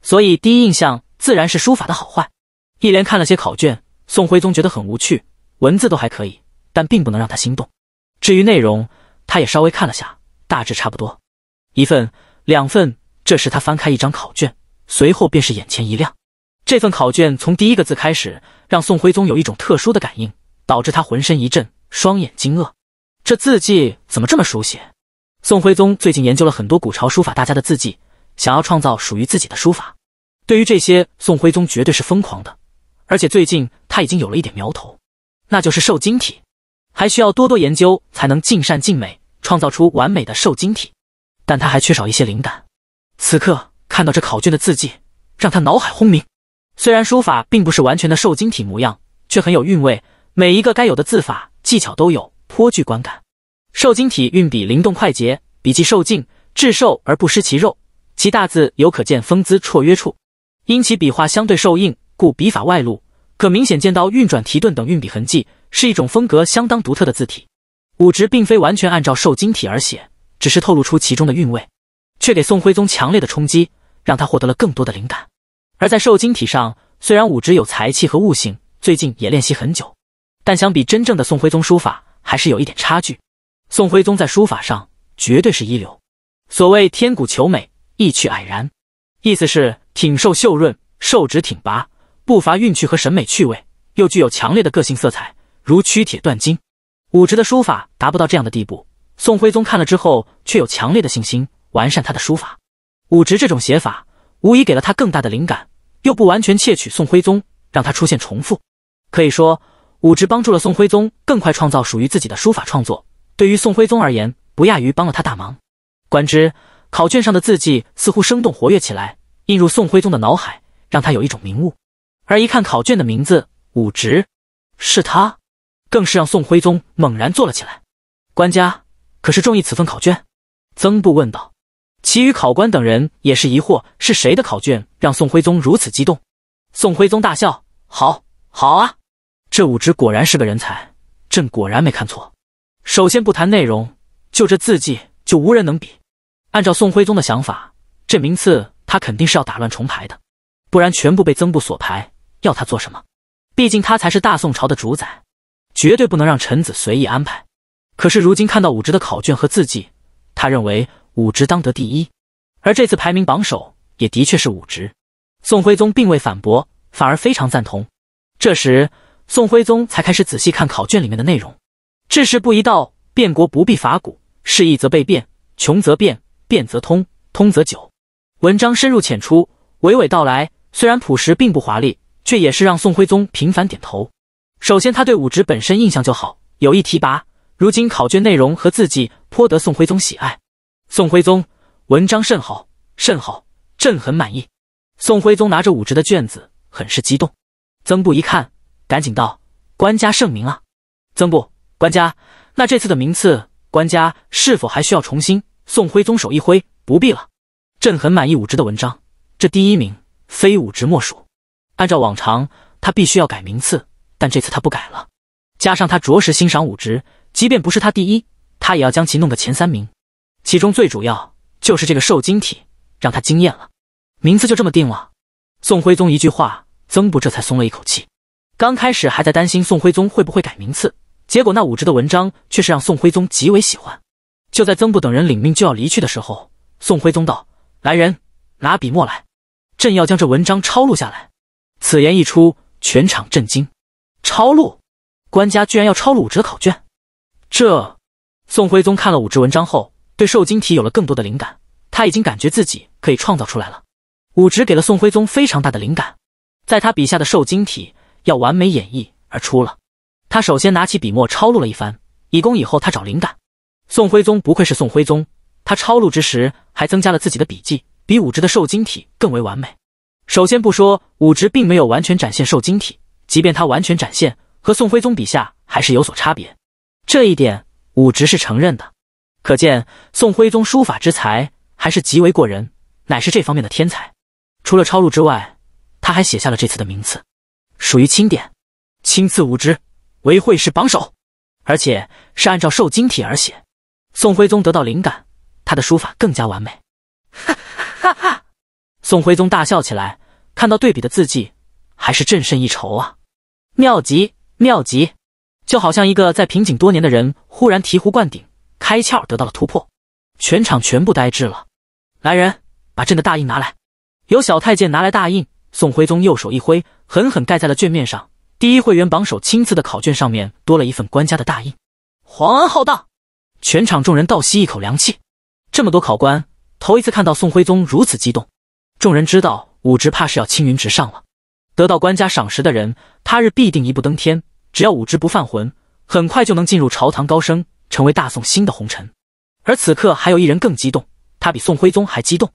所以第一印象自然是书法的好坏。一连看了些考卷，宋徽宗觉得很无趣，文字都还可以，但并不能让他心动。至于内容，他也稍微看了下，大致差不多。一份、两份。这时他翻开一张考卷，随后便是眼前一亮。这份考卷从第一个字开始，让宋徽宗有一种特殊的感应，导致他浑身一震，双眼惊愕。这字迹怎么这么熟悉？宋徽宗最近研究了很多古朝书法大家的字迹，想要创造属于自己的书法。对于这些，宋徽宗绝对是疯狂的。而且最近他已经有了一点苗头，那就是瘦金体，还需要多多研究才能尽善尽美，创造出完美的瘦金体。但他还缺少一些灵感。此刻看到这考卷的字迹，让他脑海轰鸣。虽然书法并不是完全的瘦金体模样，却很有韵味，每一个该有的字法技巧都有。颇具观感，瘦金体运笔灵动快捷，笔迹瘦劲，至瘦而不失其肉，其大字犹可见风姿绰约处。因其笔画相对瘦硬，故笔法外露，可明显见到运转提顿等运笔痕迹，是一种风格相当独特的字体。武植并非完全按照瘦金体而写，只是透露出其中的韵味，却给宋徽宗强烈的冲击，让他获得了更多的灵感。而在瘦金体上，虽然武植有才气和悟性，最近也练习很久，但相比真正的宋徽宗书法，还是有一点差距。宋徽宗在书法上绝对是一流。所谓“天古求美，意趣蔼然”，意思是挺瘦秀润，瘦直挺拔，不乏韵趣和审美趣味，又具有强烈的个性色彩，如屈铁断金。武植的书法达不到这样的地步。宋徽宗看了之后，却有强烈的信心完善他的书法。武植这种写法，无疑给了他更大的灵感，又不完全窃取宋徽宗，让他出现重复。可以说。武直帮助了宋徽宗更快创造属于自己的书法创作，对于宋徽宗而言，不亚于帮了他大忙。观之，考卷上的字迹似乎生动活跃起来，映入宋徽宗的脑海，让他有一种明悟。而一看考卷的名字，武直，是他，更是让宋徽宗猛然坐了起来。官家可是中意此份考卷？曾布问道。其余考官等人也是疑惑，是谁的考卷让宋徽宗如此激动？宋徽宗大笑：“好，好啊！”这武直果然是个人才，朕果然没看错。首先不谈内容，就这字迹就无人能比。按照宋徽宗的想法，这名次他肯定是要打乱重排的，不然全部被曾布所排，要他做什么？毕竟他才是大宋朝的主宰，绝对不能让臣子随意安排。可是如今看到武直的考卷和字迹，他认为武直当得第一，而这次排名榜首也的确是武直。宋徽宗并未反驳，反而非常赞同。这时。宋徽宗才开始仔细看考卷里面的内容，治世不一道，变国不必法古。是易则被变，穷则变，变则通，通则久。文章深入浅出，娓娓道来。虽然朴实，并不华丽，却也是让宋徽宗频繁点头。首先，他对武职本身印象就好，有意提拔。如今考卷内容和字迹颇得宋徽宗喜爱。宋徽宗，文章甚好，甚好，朕很满意。宋徽宗拿着武职的卷子，很是激动。曾布一看。赶紧道：“官家圣明啊，曾部官家，那这次的名次，官家是否还需要重新？”宋徽宗手一挥：“不必了，朕很满意武职的文章，这第一名非武职莫属。按照往常，他必须要改名次，但这次他不改了。加上他着实欣赏武职，即便不是他第一，他也要将其弄个前三名。其中最主要就是这个受精体，让他惊艳了。名次就这么定了。”宋徽宗一句话，曾部这才松了一口气。刚开始还在担心宋徽宗会不会改名次，结果那武直的文章却是让宋徽宗极为喜欢。就在曾布等人领命就要离去的时候，宋徽宗道：“来人，拿笔墨来，朕要将这文章抄录下来。”此言一出，全场震惊。抄录官家居然要抄录武直的考卷。这宋徽宗看了武直文章后，对瘦金体有了更多的灵感。他已经感觉自己可以创造出来了。武直给了宋徽宗非常大的灵感，在他笔下的瘦金体。要完美演绎而出了，他首先拿起笔墨抄录了一番，以供以后他找灵感。宋徽宗不愧是宋徽宗，他抄录之时还增加了自己的笔迹，比武直的瘦金体更为完美。首先不说武直并没有完全展现瘦金体，即便他完全展现，和宋徽宗笔下还是有所差别。这一点武直是承认的，可见宋徽宗书法之才还是极为过人，乃是这方面的天才。除了抄录之外，他还写下了这次的名次。属于钦点，钦赐五知，为会试榜首，而且是按照瘦金体而写。宋徽宗得到灵感，他的书法更加完美。哈哈哈！宋徽宗大笑起来，看到对比的字迹，还是朕胜一筹啊！妙极，妙极！就好像一个在瓶颈多年的人，忽然醍醐灌顶，开窍得到了突破。全场全部呆滞了。来人，把朕的大印拿来。有小太监拿来大印。宋徽宗右手一挥，狠狠盖在了卷面上。第一会员榜首亲赐的考卷上面多了一份官家的大印。皇恩浩荡，全场众人倒吸一口凉气。这么多考官头一次看到宋徽宗如此激动，众人知道武职怕是要青云直上了。得到官家赏识的人，他日必定一步登天。只要武职不犯浑，很快就能进入朝堂高升，成为大宋新的红尘。而此刻还有一人更激动，他比宋徽宗还激动，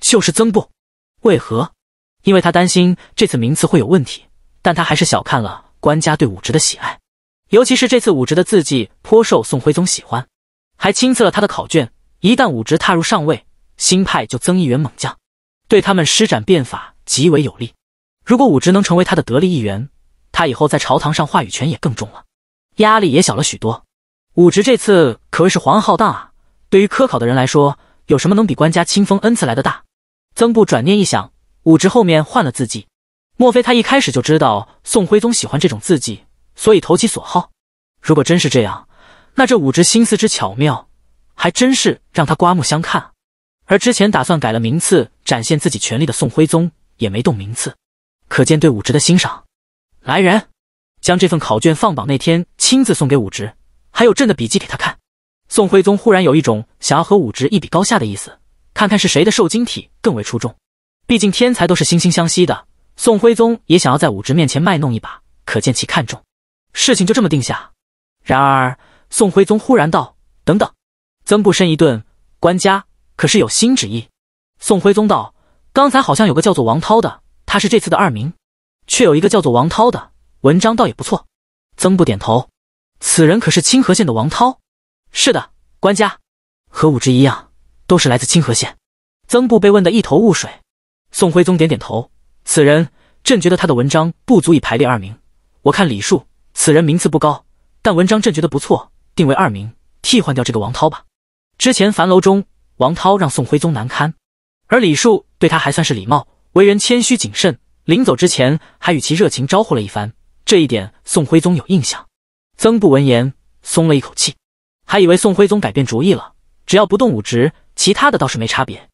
就是曾布。为何？因为他担心这次名次会有问题，但他还是小看了官家对武直的喜爱，尤其是这次武直的字迹颇受宋徽宗喜欢，还亲赐了他的考卷。一旦武直踏入上位，新派就增一员猛将，对他们施展变法极为有利。如果武直能成为他的得力一员，他以后在朝堂上话语权也更重了，压力也小了许多。武直这次可谓是皇恩浩荡啊！对于科考的人来说，有什么能比官家清风恩赐来的大？曾布转念一想。武直后面换了字迹，莫非他一开始就知道宋徽宗喜欢这种字迹，所以投其所好？如果真是这样，那这武直心思之巧妙，还真是让他刮目相看。而之前打算改了名次展现自己权力的宋徽宗也没动名次，可见对武直的欣赏。来人，将这份考卷放榜那天亲自送给武直，还有朕的笔记给他看。宋徽宗忽然有一种想要和武直一比高下的意思，看看是谁的受精体更为出众。毕竟天才都是惺惺相惜的，宋徽宗也想要在武直面前卖弄一把，可见其看重。事情就这么定下。然而宋徽宗忽然道：“等等。”曾布身一顿，官家可是有新旨意？宋徽宗道：“刚才好像有个叫做王涛的，他是这次的二名，却有一个叫做王涛的文章，倒也不错。”曾布点头。此人可是清河县的王涛？是的，官家，和武直一样，都是来自清河县。曾布被问得一头雾水。宋徽宗点点头，此人，朕觉得他的文章不足以排列二名。我看李恕，此人名次不高，但文章朕觉得不错，定为二名，替换掉这个王涛吧。之前樊楼中，王涛让宋徽宗难堪，而李恕对他还算是礼貌，为人谦虚谨慎，临走之前还与其热情招呼了一番，这一点宋徽宗有印象。曾布闻言松了一口气，还以为宋徽宗改变主意了，只要不动武职，其他的倒是没差别。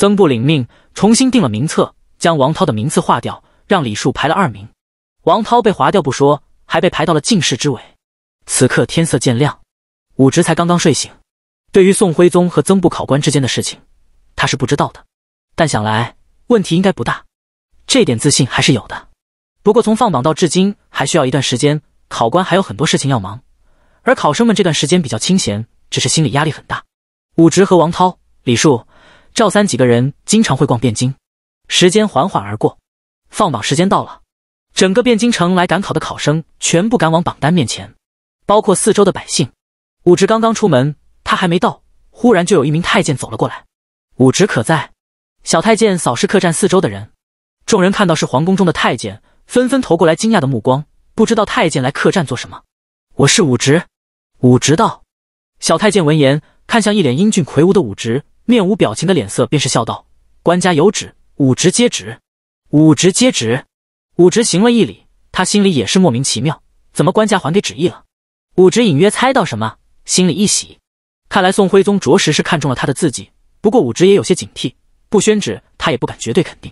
曾布领命，重新定了名册，将王涛的名次划掉，让李树排了二名。王涛被划掉不说，还被排到了进士之尾。此刻天色渐亮，武植才刚刚睡醒。对于宋徽宗和曾布考官之间的事情，他是不知道的。但想来问题应该不大，这点自信还是有的。不过从放榜到至今还需要一段时间，考官还有很多事情要忙，而考生们这段时间比较清闲，只是心理压力很大。武植和王涛、李树。赵三几个人经常会逛汴京。时间缓缓而过，放榜时间到了，整个汴京城来赶考的考生全部赶往榜单面前，包括四周的百姓。武直刚刚出门，他还没到，忽然就有一名太监走了过来。武直可在？小太监扫视客栈四周的人，众人看到是皇宫中的太监，纷纷投过来惊讶的目光，不知道太监来客栈做什么。我是武直。武直道。小太监闻言，看向一脸英俊魁梧的武直。面无表情的脸色，便是笑道：“官家有旨，武直接职，武直接职。”武直行了一礼。他心里也是莫名其妙，怎么官家还给旨意了？武直隐约猜到什么，心里一喜，看来宋徽宗着实是看中了他的字迹。不过武直也有些警惕，不宣旨，他也不敢绝对肯定。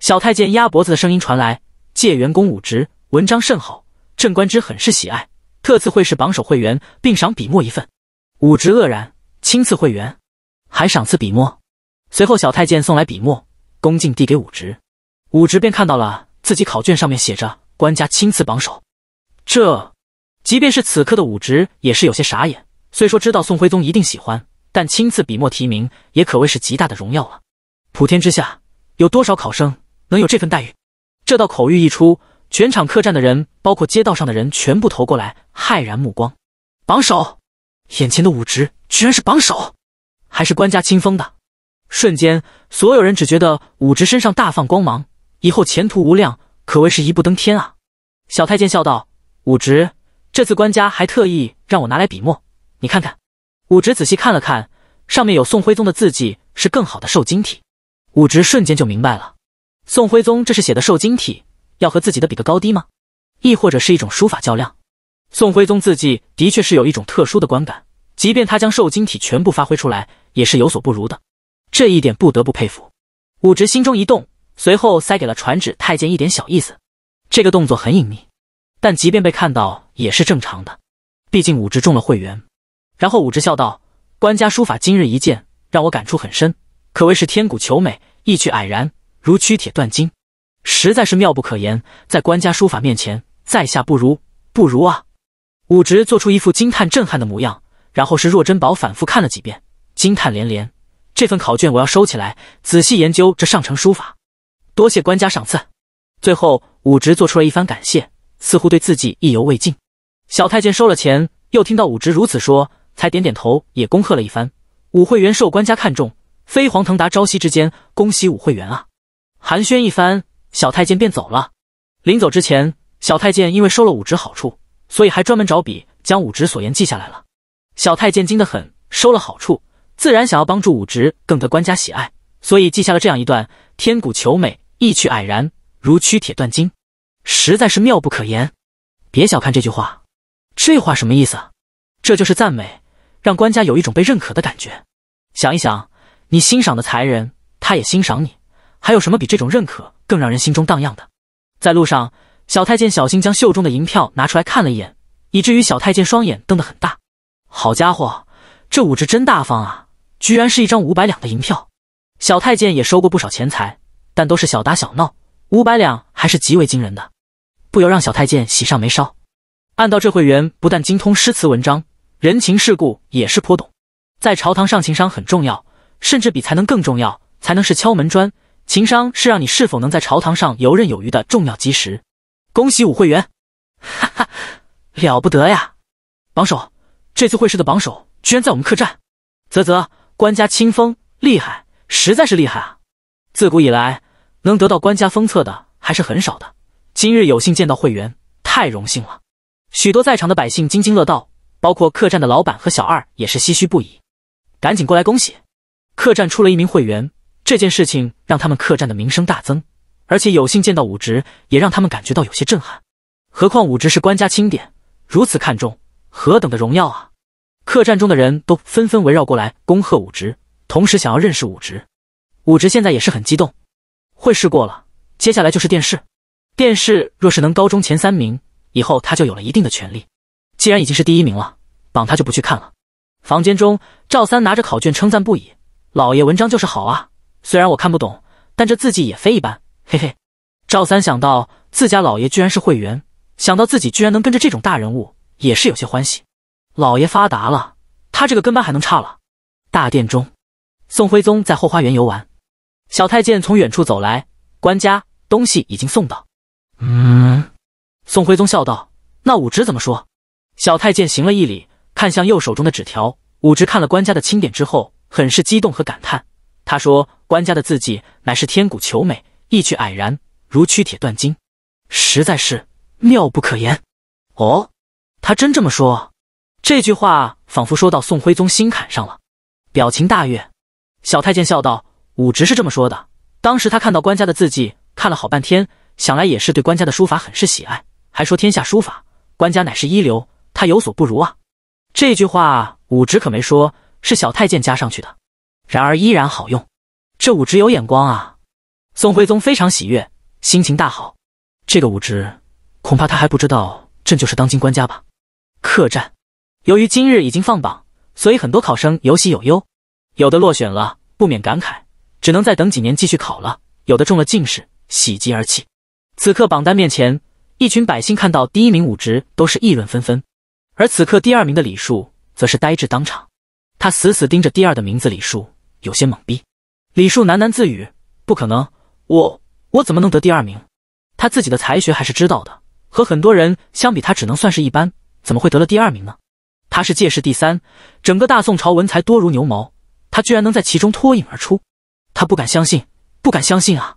小太监鸭脖子的声音传来：“借员工武直文章甚好，镇官之很是喜爱，特赐会试榜首会员，并赏笔墨一份。”武直愕然，亲赐会员。还赏赐笔墨，随后小太监送来笔墨，恭敬递给武直。武直便看到了自己考卷上面写着“官家亲赐榜首”，这，即便是此刻的武直也是有些傻眼。虽说知道宋徽宗一定喜欢，但亲赐笔墨提名也可谓是极大的荣耀了。普天之下有多少考生能有这份待遇？这道口谕一出，全场客栈的人，包括街道上的人，全部投过来骇然目光。榜首，眼前的武直居然是榜首。还是官家亲封的，瞬间，所有人只觉得武植身上大放光芒，以后前途无量，可谓是一步登天啊！小太监笑道：“武植，这次官家还特意让我拿来笔墨，你看看。”武植仔细看了看，上面有宋徽宗的字迹，是更好的瘦金体。武植瞬间就明白了，宋徽宗这是写的瘦金体，要和自己的比个高低吗？亦或者是一种书法较量？宋徽宗字迹的确是有一种特殊的观感，即便他将瘦金体全部发挥出来。也是有所不如的，这一点不得不佩服。武直心中一动，随后塞给了传旨太监一点小意思。这个动作很隐秘，但即便被看到也是正常的。毕竟武直中了会员。然后武直笑道：“官家书法今日一见，让我感触很深，可谓是天古求美，意趣蔼然，如屈铁断金，实在是妙不可言。在官家书法面前，在下不如不如啊！”武直做出一副惊叹震撼的模样，然后是若珍宝反复看了几遍。惊叹连连，这份考卷我要收起来，仔细研究这上乘书法。多谢官家赏赐。最后，武直做出了一番感谢，似乎对自己意犹未尽。小太监收了钱，又听到武直如此说，才点点头，也恭贺了一番。武会元受官家看重，飞黄腾达，朝夕之间。恭喜武会元啊！寒暄一番，小太监便走了。临走之前，小太监因为收了武直好处，所以还专门找笔将武直所言记下来了。小太监惊得很，收了好处。自然想要帮助武直，更得官家喜爱，所以记下了这样一段：“天古求美，意趣蔼然，如屈铁断金，实在是妙不可言。”别小看这句话，这话什么意思？这就是赞美，让官家有一种被认可的感觉。想一想，你欣赏的才人，他也欣赏你，还有什么比这种认可更让人心中荡漾的？在路上，小太监小心将袖中的银票拿出来看了一眼，以至于小太监双眼瞪得很大。好家伙！这武值真大方啊，居然是一张五百两的银票。小太监也收过不少钱财，但都是小打小闹，五百两还是极为惊人的，不由让小太监喜上眉梢。按道，这会员不但精通诗词文章，人情世故也是颇懂，在朝堂上情商很重要，甚至比才能更重要。才能是敲门砖，情商是让你是否能在朝堂上游刃有余的重要基石。恭喜武会员，哈哈，了不得呀！榜首，这次会试的榜首。居然在我们客栈，啧啧，官家清风厉害，实在是厉害啊！自古以来，能得到官家封册的还是很少的。今日有幸见到会员，太荣幸了。许多在场的百姓津津乐道，包括客栈的老板和小二也是唏嘘不已。赶紧过来恭喜！客栈出了一名会员，这件事情让他们客栈的名声大增，而且有幸见到武直，也让他们感觉到有些震撼。何况武直是官家钦点，如此看重，何等的荣耀啊！客栈中的人都纷纷围绕过来恭贺武直，同时想要认识武直。武直现在也是很激动。会试过了，接下来就是殿试。殿试若是能高中前三名，以后他就有了一定的权利。既然已经是第一名了，榜他就不去看了。房间中，赵三拿着考卷称赞不已：“老爷文章就是好啊，虽然我看不懂，但这字迹也非一般。”嘿嘿，赵三想到自家老爷居然是会员，想到自己居然能跟着这种大人物，也是有些欢喜。老爷发达了，他这个跟班还能差了？大殿中，宋徽宗在后花园游玩，小太监从远处走来，官家东西已经送到。嗯，宋徽宗笑道：“那武直怎么说？”小太监行了一礼，看向右手中的纸条。武直看了官家的清点之后，很是激动和感叹。他说：“官家的字迹乃是天古求美，意趣蔼然，如屈铁断金，实在是妙不可言。”哦，他真这么说？这句话仿佛说到宋徽宗心坎上了，表情大悦。小太监笑道：“武直是这么说的。当时他看到官家的字迹，看了好半天，想来也是对官家的书法很是喜爱，还说天下书法，官家乃是一流，他有所不如啊。”这句话武直可没说，是小太监加上去的。然而依然好用，这武直有眼光啊！宋徽宗非常喜悦，心情大好。这个武直，恐怕他还不知道朕就是当今官家吧？客栈。由于今日已经放榜，所以很多考生有喜有忧，有的落选了，不免感慨，只能再等几年继续考了；有的中了进士，喜极而泣。此刻榜单面前，一群百姓看到第一名武职，都是议论纷纷；而此刻第二名的李树，则是呆滞当场，他死死盯着第二的名字李树，有些懵逼。李树喃喃自语：“不可能，我我怎么能得第二名？他自己的才学还是知道的，和很多人相比，他只能算是一般，怎么会得了第二名呢？”他是借势第三，整个大宋朝文才多如牛毛，他居然能在其中脱颖而出，他不敢相信，不敢相信啊！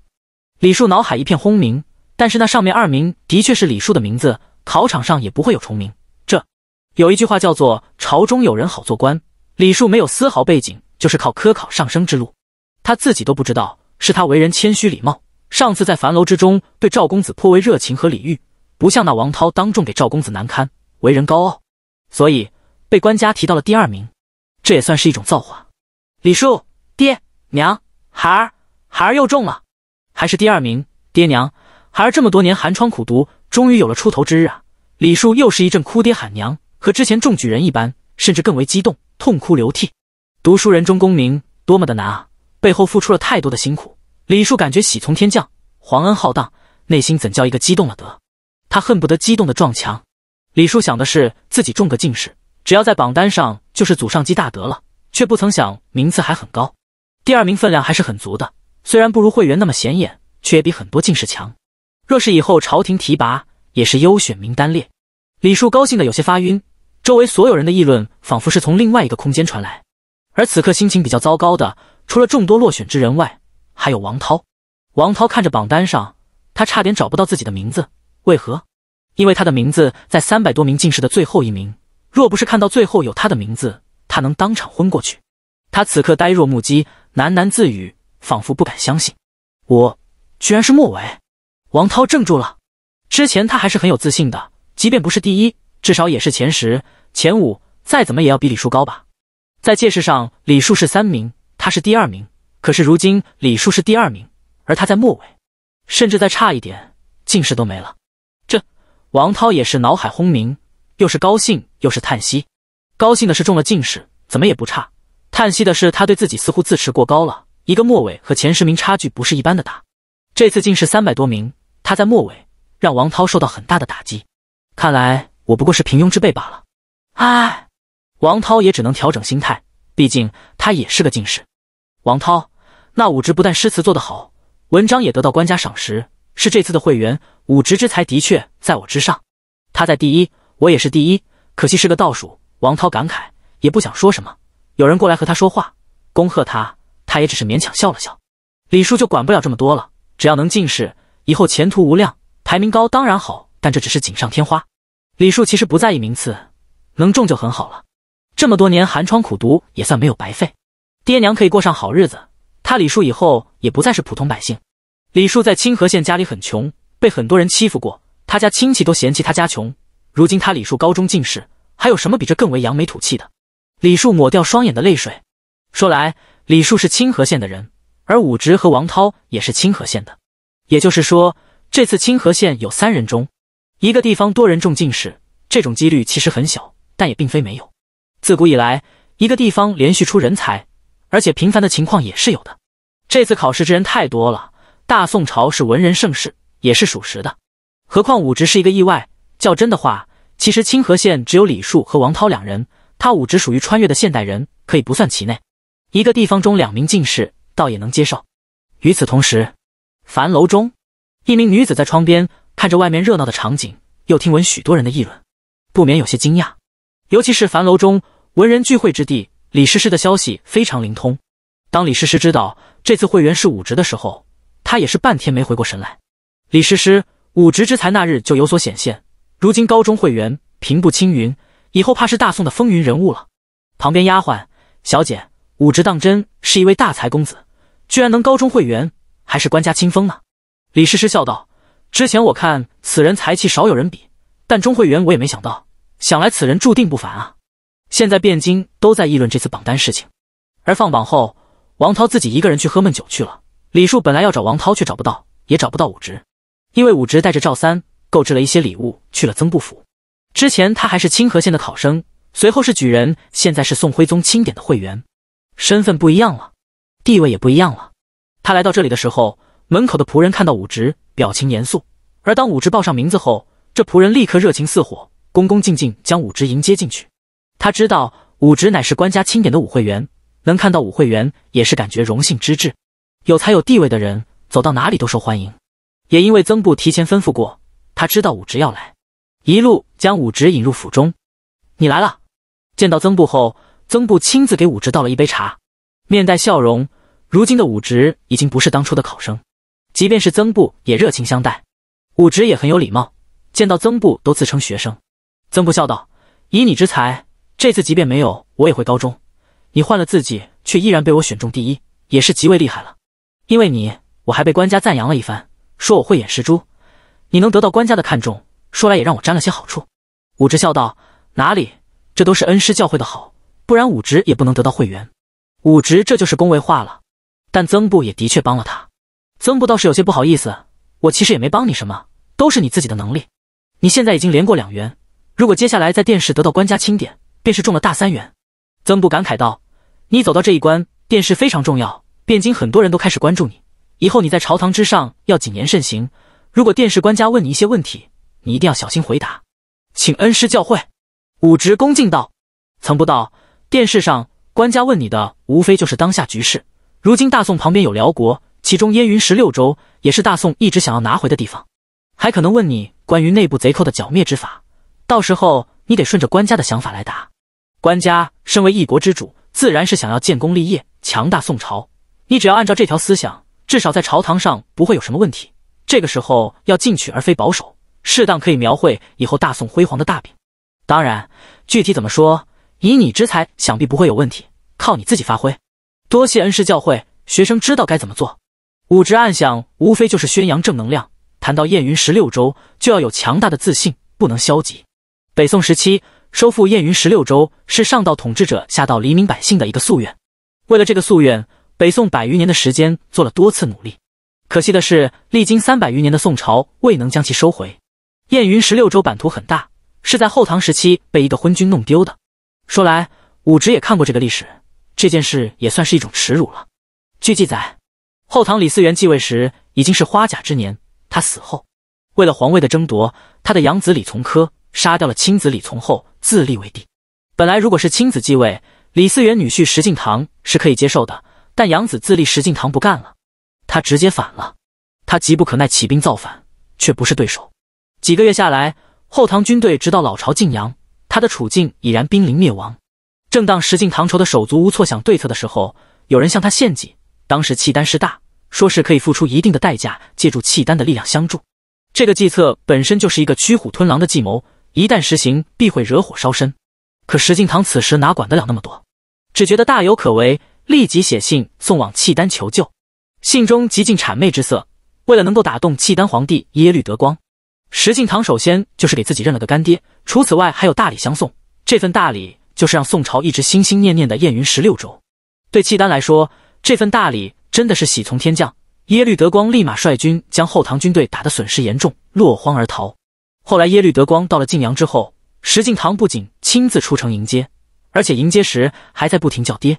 李树脑海一片轰鸣，但是那上面二名的确是李树的名字，考场上也不会有重名。这有一句话叫做“朝中有人好做官”，李树没有丝毫背景，就是靠科考上升之路。他自己都不知道，是他为人谦虚礼貌，上次在樊楼之中对赵公子颇为热情和礼遇，不像那王涛当众给赵公子难堪，为人高傲，所以。被官家提到了第二名，这也算是一种造化。李叔，爹娘，孩儿，孩儿又中了，还是第二名。爹娘，孩儿这么多年寒窗苦读，终于有了出头之日啊！李叔又是一阵哭爹喊娘，和之前中举人一般，甚至更为激动，痛哭流涕。读书人中功名，多么的难啊！背后付出了太多的辛苦。李叔感觉喜从天降，皇恩浩荡，内心怎叫一个激动了得！他恨不得激动的撞墙。李叔想的是自己中个进士。只要在榜单上，就是祖上积大德了，却不曾想名次还很高，第二名分量还是很足的。虽然不如会员那么显眼，却也比很多进士强。若是以后朝廷提拔，也是优选名单列。李树高兴的有些发晕，周围所有人的议论仿佛是从另外一个空间传来。而此刻心情比较糟糕的，除了众多落选之人外，还有王涛。王涛看着榜单上，他差点找不到自己的名字，为何？因为他的名字在三百多名进士的最后一名。若不是看到最后有他的名字，他能当场昏过去。他此刻呆若木鸡，喃喃自语，仿佛不敢相信，我居然是末尾。王涛怔住了。之前他还是很有自信的，即便不是第一，至少也是前十、前五，再怎么也要比李树高吧。在进士上，李树是三名，他是第二名。可是如今李树是第二名，而他在末尾，甚至再差一点，进士都没了。这，王涛也是脑海轰鸣。又是高兴又是叹息，高兴的是中了进士，怎么也不差；叹息的是他对自己似乎自持过高了，一个末尾和前十名差距不是一般的大。这次进士三百多名，他在末尾，让王涛受到很大的打击。看来我不过是平庸之辈罢了。唉，王涛也只能调整心态，毕竟他也是个进士。王涛，那武职不但诗词做得好，文章也得到官家赏识，是这次的会员。武职之才的确在我之上，他在第一。我也是第一，可惜是个倒数。王涛感慨，也不想说什么。有人过来和他说话，恭贺他，他也只是勉强笑了笑。李叔就管不了这么多了，只要能进士，以后前途无量。排名高当然好，但这只是锦上添花。李叔其实不在意名次，能中就很好了。这么多年寒窗苦读，也算没有白费，爹娘可以过上好日子，他李叔以后也不再是普通百姓。李叔在清河县家里很穷，被很多人欺负过，他家亲戚都嫌弃他家穷。如今他李树高中进士，还有什么比这更为扬眉吐气的？李树抹掉双眼的泪水，说来，李树是清河县的人，而武植和王涛也是清河县的。也就是说，这次清河县有三人中，一个地方多人中进士，这种几率其实很小，但也并非没有。自古以来，一个地方连续出人才，而且频繁的情况也是有的。这次考试之人太多了，大宋朝是文人盛世，也是属实的。何况武植是一个意外，较真的话。其实清河县只有李树和王涛两人，他武职属于穿越的现代人，可以不算其内。一个地方中两名进士，倒也能接受。与此同时，樊楼中，一名女子在窗边看着外面热闹的场景，又听闻许多人的议论，不免有些惊讶。尤其是樊楼中文人聚会之地，李师师的消息非常灵通。当李师师知道这次会员是武职的时候，她也是半天没回过神来。李师师武职之才那日就有所显现。如今高中会员平步青云，以后怕是大宋的风云人物了。旁边丫鬟小姐武直当真是一位大才公子，居然能高中会员，还是官家亲封呢。李师师笑道：“之前我看此人才气少有人比，但中会员我也没想到，想来此人注定不凡啊。”现在汴京都在议论这次榜单事情，而放榜后，王涛自己一个人去喝闷酒去了。李树本来要找王涛，却找不到，也找不到武直，因为武直带着赵三。购置了一些礼物，去了曾部府。之前他还是清河县的考生，随后是举人，现在是宋徽宗钦点的会员，身份不一样了，地位也不一样了。他来到这里的时候，门口的仆人看到武直，表情严肃；而当武直报上名字后，这仆人立刻热情似火，恭恭敬敬将武直迎接进去。他知道武直乃是官家钦点的武会员，能看到武会员也是感觉荣幸之至。有才有地位的人，走到哪里都受欢迎。也因为曾部提前吩咐过。他知道武直要来，一路将武直引入府中。你来了，见到曾布后，曾布亲自给武直倒了一杯茶，面带笑容。如今的武直已经不是当初的考生，即便是曾布也热情相待。武直也很有礼貌，见到曾布都自称学生。曾布笑道：“以你之才，这次即便没有我也会高中。你换了自己，却依然被我选中第一，也是极为厉害了。因为你，我还被官家赞扬了一番，说我慧眼识珠。”你能得到官家的看重，说来也让我沾了些好处。武直笑道：“哪里，这都是恩师教会的好，不然武直也不能得到会员。”武直这就是恭维话了。但曾布也的确帮了他。曾布倒是有些不好意思：“我其实也没帮你什么，都是你自己的能力。你现在已经连过两元，如果接下来在殿试得到官家钦点，便是中了大三元。”曾布感慨道：“你走到这一关，殿试非常重要。汴京很多人都开始关注你，以后你在朝堂之上要谨言慎行。”如果电视官家问你一些问题，你一定要小心回答。请恩师教诲，武直恭敬道。曾不到电视上官家问你的，无非就是当下局势。如今大宋旁边有辽国，其中燕云十六州也是大宋一直想要拿回的地方，还可能问你关于内部贼寇的剿灭之法。到时候你得顺着官家的想法来答。官家身为一国之主，自然是想要建功立业，强大宋朝。你只要按照这条思想，至少在朝堂上不会有什么问题。这个时候要进取而非保守，适当可以描绘以后大宋辉煌的大饼。当然，具体怎么说，以你之才，想必不会有问题，靠你自己发挥。多谢恩师教诲，学生知道该怎么做。武直暗想，无非就是宣扬正能量。谈到燕云十六州，就要有强大的自信，不能消极。北宋时期收复燕云十六州，是上到统治者，下到黎民百姓的一个夙愿。为了这个夙愿，北宋百余年的时间做了多次努力。可惜的是，历经三百余年的宋朝未能将其收回。燕云十六州版图很大，是在后唐时期被一个昏君弄丢的。说来，武植也看过这个历史，这件事也算是一种耻辱了。据记载，后唐李嗣源继位时已经是花甲之年，他死后，为了皇位的争夺，他的养子李从珂杀掉了亲子李从厚，自立为帝。本来如果是亲子继位，李嗣源女婿石敬瑭是可以接受的，但养子自立，石敬瑭不干了。他直接反了，他急不可耐起兵造反，却不是对手。几个月下来，后唐军队直到老巢晋阳，他的处境已然濒临灭亡。正当石敬瑭愁的手足无措、想对策的时候，有人向他献计。当时契丹势大，说是可以付出一定的代价，借助契丹的力量相助。这个计策本身就是一个驱虎吞狼的计谋，一旦实行，必会惹火烧身。可石敬瑭此时哪管得了那么多，只觉得大有可为，立即写信送往契丹求救。信中极尽谄媚之色，为了能够打动契丹皇帝耶律德光，石敬瑭首先就是给自己认了个干爹，除此外还有大礼相送，这份大礼就是让宋朝一直心心念念的燕云十六州。对契丹来说，这份大礼真的是喜从天降，耶律德光立马率军将后唐军队打得损失严重，落荒而逃。后来耶律德光到了晋阳之后，石敬瑭不仅亲自出城迎接，而且迎接时还在不停叫爹。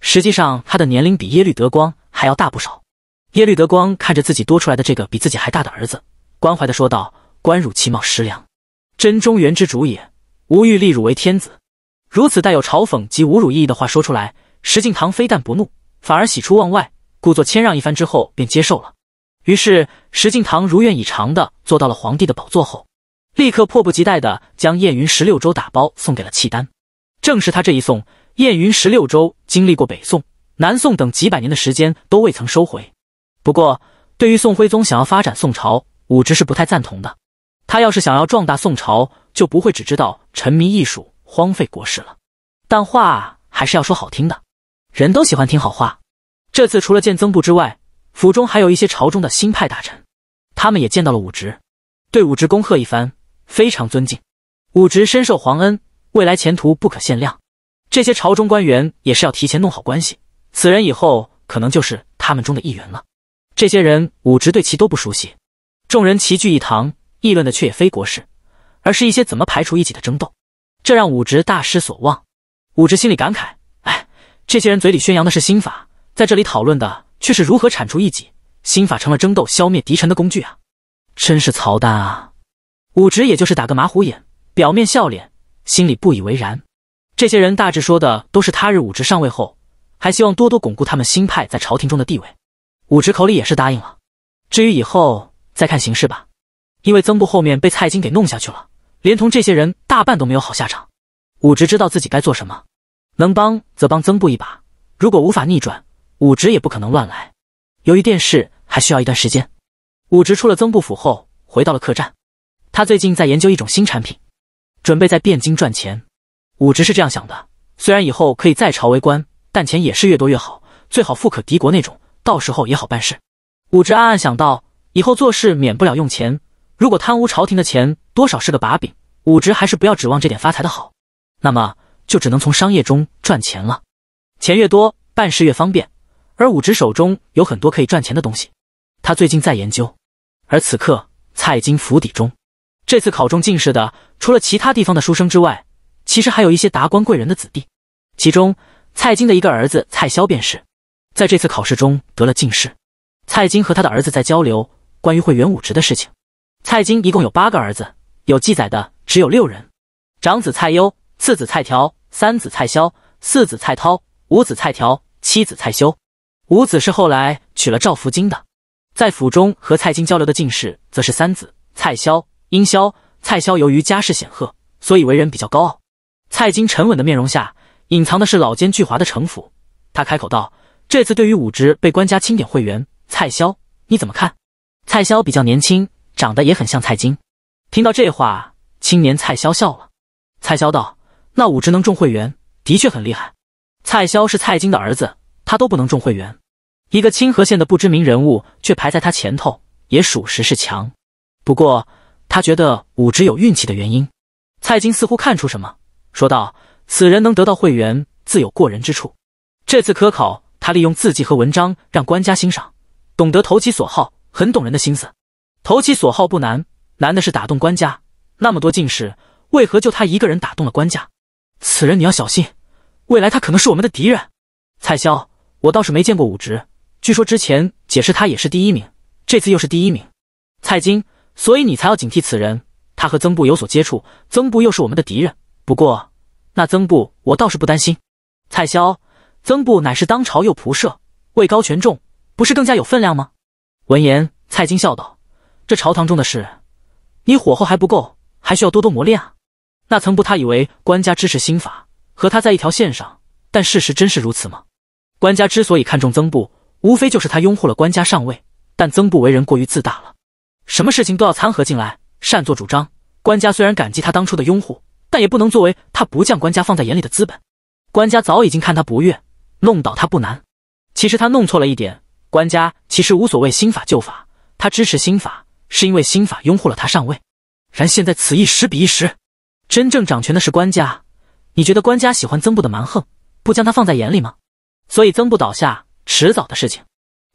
实际上他的年龄比耶律德光还要大不少。耶律德光看着自己多出来的这个比自己还大的儿子，关怀的说道：“官汝其貌食良，真中原之主也。吾欲立汝为天子。”如此带有嘲讽及侮辱意义的话说出来，石敬瑭非但不怒，反而喜出望外，故作谦让一番之后便接受了。于是石敬瑭如愿以偿的坐到了皇帝的宝座后，立刻迫不及待地将燕云十六州打包送给了契丹。正是他这一送，燕云十六州经历过北宋、南宋等几百年的时间都未曾收回。不过，对于宋徽宗想要发展宋朝，武直是不太赞同的。他要是想要壮大宋朝，就不会只知道沉迷艺术、荒废国事了。但话还是要说好听的，人都喜欢听好话。这次除了见曾布之外，府中还有一些朝中的新派大臣，他们也见到了武直，对武直恭贺一番，非常尊敬。武直深受皇恩，未来前途不可限量。这些朝中官员也是要提前弄好关系，此人以后可能就是他们中的一员了。这些人，武直对其都不熟悉。众人齐聚一堂，议论的却也非国事，而是一些怎么排除异己的争斗。这让武直大失所望。武直心里感慨：哎，这些人嘴里宣扬的是心法，在这里讨论的却是如何铲除异己。心法成了争斗、消灭敌臣的工具啊！真是曹丹啊！武直也就是打个马虎眼，表面笑脸，心里不以为然。这些人大致说的都是，他日武直上位后，还希望多多巩固他们新派在朝廷中的地位。武直口里也是答应了，至于以后再看形势吧。因为曾布后面被蔡京给弄下去了，连同这些人大半都没有好下场。武直知道自己该做什么，能帮则帮曾布一把。如果无法逆转，武直也不可能乱来。由于电视还需要一段时间，武直出了曾布府后回到了客栈。他最近在研究一种新产品，准备在汴京赚钱。武直是这样想的：虽然以后可以再朝为官，但钱也是越多越好，最好富可敌国那种。到时候也好办事，武直暗暗想到，以后做事免不了用钱，如果贪污朝廷的钱，多少是个把柄。武直还是不要指望这点发财的好，那么就只能从商业中赚钱了。钱越多，办事越方便。而武直手中有很多可以赚钱的东西，他最近在研究。而此刻，蔡京府邸中，这次考中进士的，除了其他地方的书生之外，其实还有一些达官贵人的子弟，其中蔡京的一个儿子蔡萧便是。在这次考试中得了进士，蔡京和他的儿子在交流关于会元武职的事情。蔡京一共有八个儿子，有记载的只有六人：长子蔡攸，次子蔡条，三子蔡萧，四子蔡涛，五子蔡条，七子蔡修。五子是后来娶了赵福金的。在府中和蔡京交流的进士，则是三子蔡萧、殷萧。蔡萧由于家世显赫，所以为人比较高傲。蔡京沉稳的面容下隐藏的是老奸巨猾的城府。他开口道。这次对于武直被官家钦点会员，蔡潇你怎么看？蔡潇比较年轻，长得也很像蔡京。听到这话，青年蔡潇笑了。蔡潇道：“那武直能中会员，的确很厉害。”蔡潇是蔡京的儿子，他都不能中会员，一个清河县的不知名人物却排在他前头，也属实是强。不过他觉得武直有运气的原因。蔡京似乎看出什么，说道：“此人能得到会员，自有过人之处。”这次科考。他利用字迹和文章让官家欣赏，懂得投其所好，很懂人的心思。投其所好不难，难的是打动官家。那么多进士，为何就他一个人打动了官家？此人你要小心，未来他可能是我们的敌人。蔡萧，我倒是没见过武职，据说之前解释他也是第一名，这次又是第一名。蔡京，所以你才要警惕此人。他和曾布有所接触，曾布又是我们的敌人。不过，那曾布我倒是不担心。蔡萧。曾布乃是当朝右仆射，位高权重，不是更加有分量吗？闻言，蔡京笑道：“这朝堂中的事，你火候还不够，还需要多多磨练啊。”那曾布他以为官家支持新法，和他在一条线上，但事实真是如此吗？官家之所以看重曾布，无非就是他拥护了官家上位，但曾布为人过于自大了，什么事情都要掺和进来，擅作主张。官家虽然感激他当初的拥护，但也不能作为他不将官家放在眼里的资本。官家早已经看他不悦。弄倒他不难，其实他弄错了一点。官家其实无所谓新法旧法，他支持新法是因为新法拥护了他上位。然现在此一时彼一时，真正掌权的是官家。你觉得官家喜欢曾布的蛮横，不将他放在眼里吗？所以曾部倒下迟早的事情。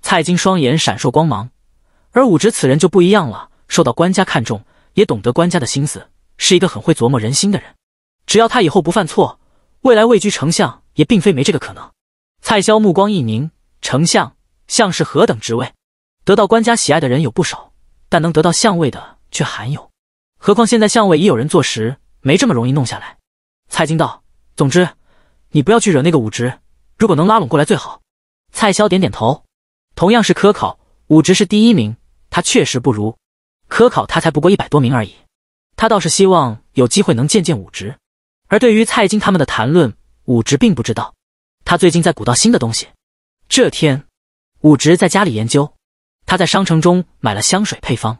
蔡京双眼闪烁光芒，而武植此人就不一样了，受到官家看重，也懂得官家的心思，是一个很会琢磨人心的人。只要他以后不犯错，未来位居丞相也并非没这个可能。蔡萧目光一凝：“丞相，相是何等职位？得到官家喜爱的人有不少，但能得到相位的却罕有。何况现在相位已有人坐实，没这么容易弄下来。”蔡京道：“总之，你不要去惹那个武职，如果能拉拢过来最好。”蔡萧点点头：“同样是科考，武职是第一名，他确实不如。科考他才不过一百多名而已。他倒是希望有机会能见见武职。而对于蔡京他们的谈论，武职并不知道。”他最近在鼓捣新的东西。这天，武直在家里研究。他在商城中买了香水配方，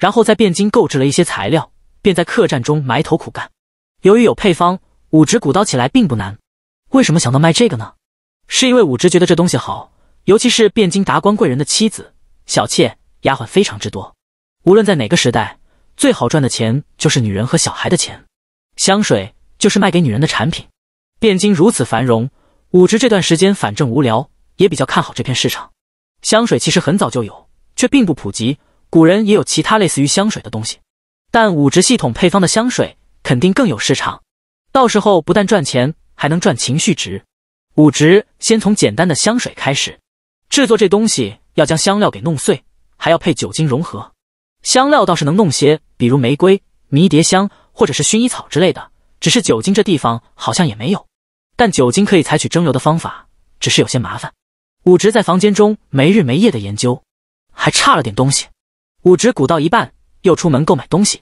然后在汴京购置了一些材料，便在客栈中埋头苦干。由于有配方，武直鼓捣起来并不难。为什么想到卖这个呢？是因为武直觉得这东西好，尤其是汴京达官贵人的妻子、小妾、丫鬟非常之多。无论在哪个时代，最好赚的钱就是女人和小孩的钱。香水就是卖给女人的产品。汴京如此繁荣。武植这段时间反正无聊，也比较看好这片市场。香水其实很早就有，却并不普及。古人也有其他类似于香水的东西，但武植系统配方的香水肯定更有市场。到时候不但赚钱，还能赚情绪值。武直先从简单的香水开始。制作这东西要将香料给弄碎，还要配酒精融合。香料倒是能弄些，比如玫瑰、迷迭香或者是薰衣草之类的，只是酒精这地方好像也没有。但酒精可以采取蒸馏的方法，只是有些麻烦。武直在房间中没日没夜的研究，还差了点东西。武直鼓捣一半，又出门购买东西。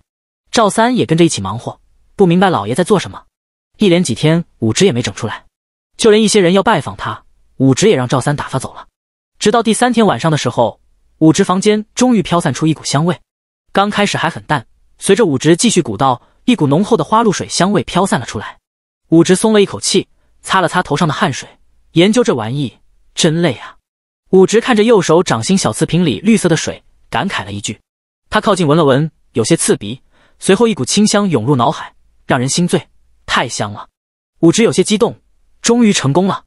赵三也跟着一起忙活，不明白老爷在做什么。一连几天，武直也没整出来。就连一些人要拜访他，武直也让赵三打发走了。直到第三天晚上的时候，武直房间终于飘散出一股香味。刚开始还很淡，随着武直继续鼓捣，一股浓厚的花露水香味飘散了出来。武直松了一口气。擦了擦头上的汗水，研究这玩意真累啊！武直看着右手掌心小瓷瓶里绿色的水，感慨了一句。他靠近闻了闻，有些刺鼻，随后一股清香涌入脑海，让人心醉，太香了！武直有些激动，终于成功了。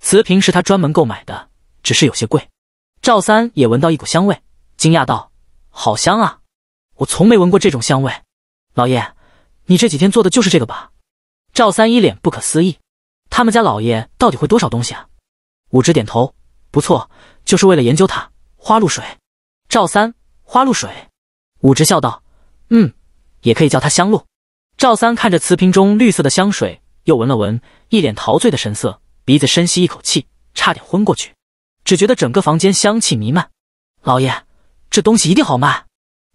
瓷瓶是他专门购买的，只是有些贵。赵三也闻到一股香味，惊讶道：“好香啊！我从没闻过这种香味。”老爷，你这几天做的就是这个吧？赵三一脸不可思议。他们家老爷到底会多少东西啊？武直点头，不错，就是为了研究它。花露水，赵三，花露水。武直笑道：“嗯，也可以叫它香露。”赵三看着瓷瓶中绿色的香水，又闻了闻，一脸陶醉的神色，鼻子深吸一口气，差点昏过去，只觉得整个房间香气弥漫。老爷，这东西一定好卖。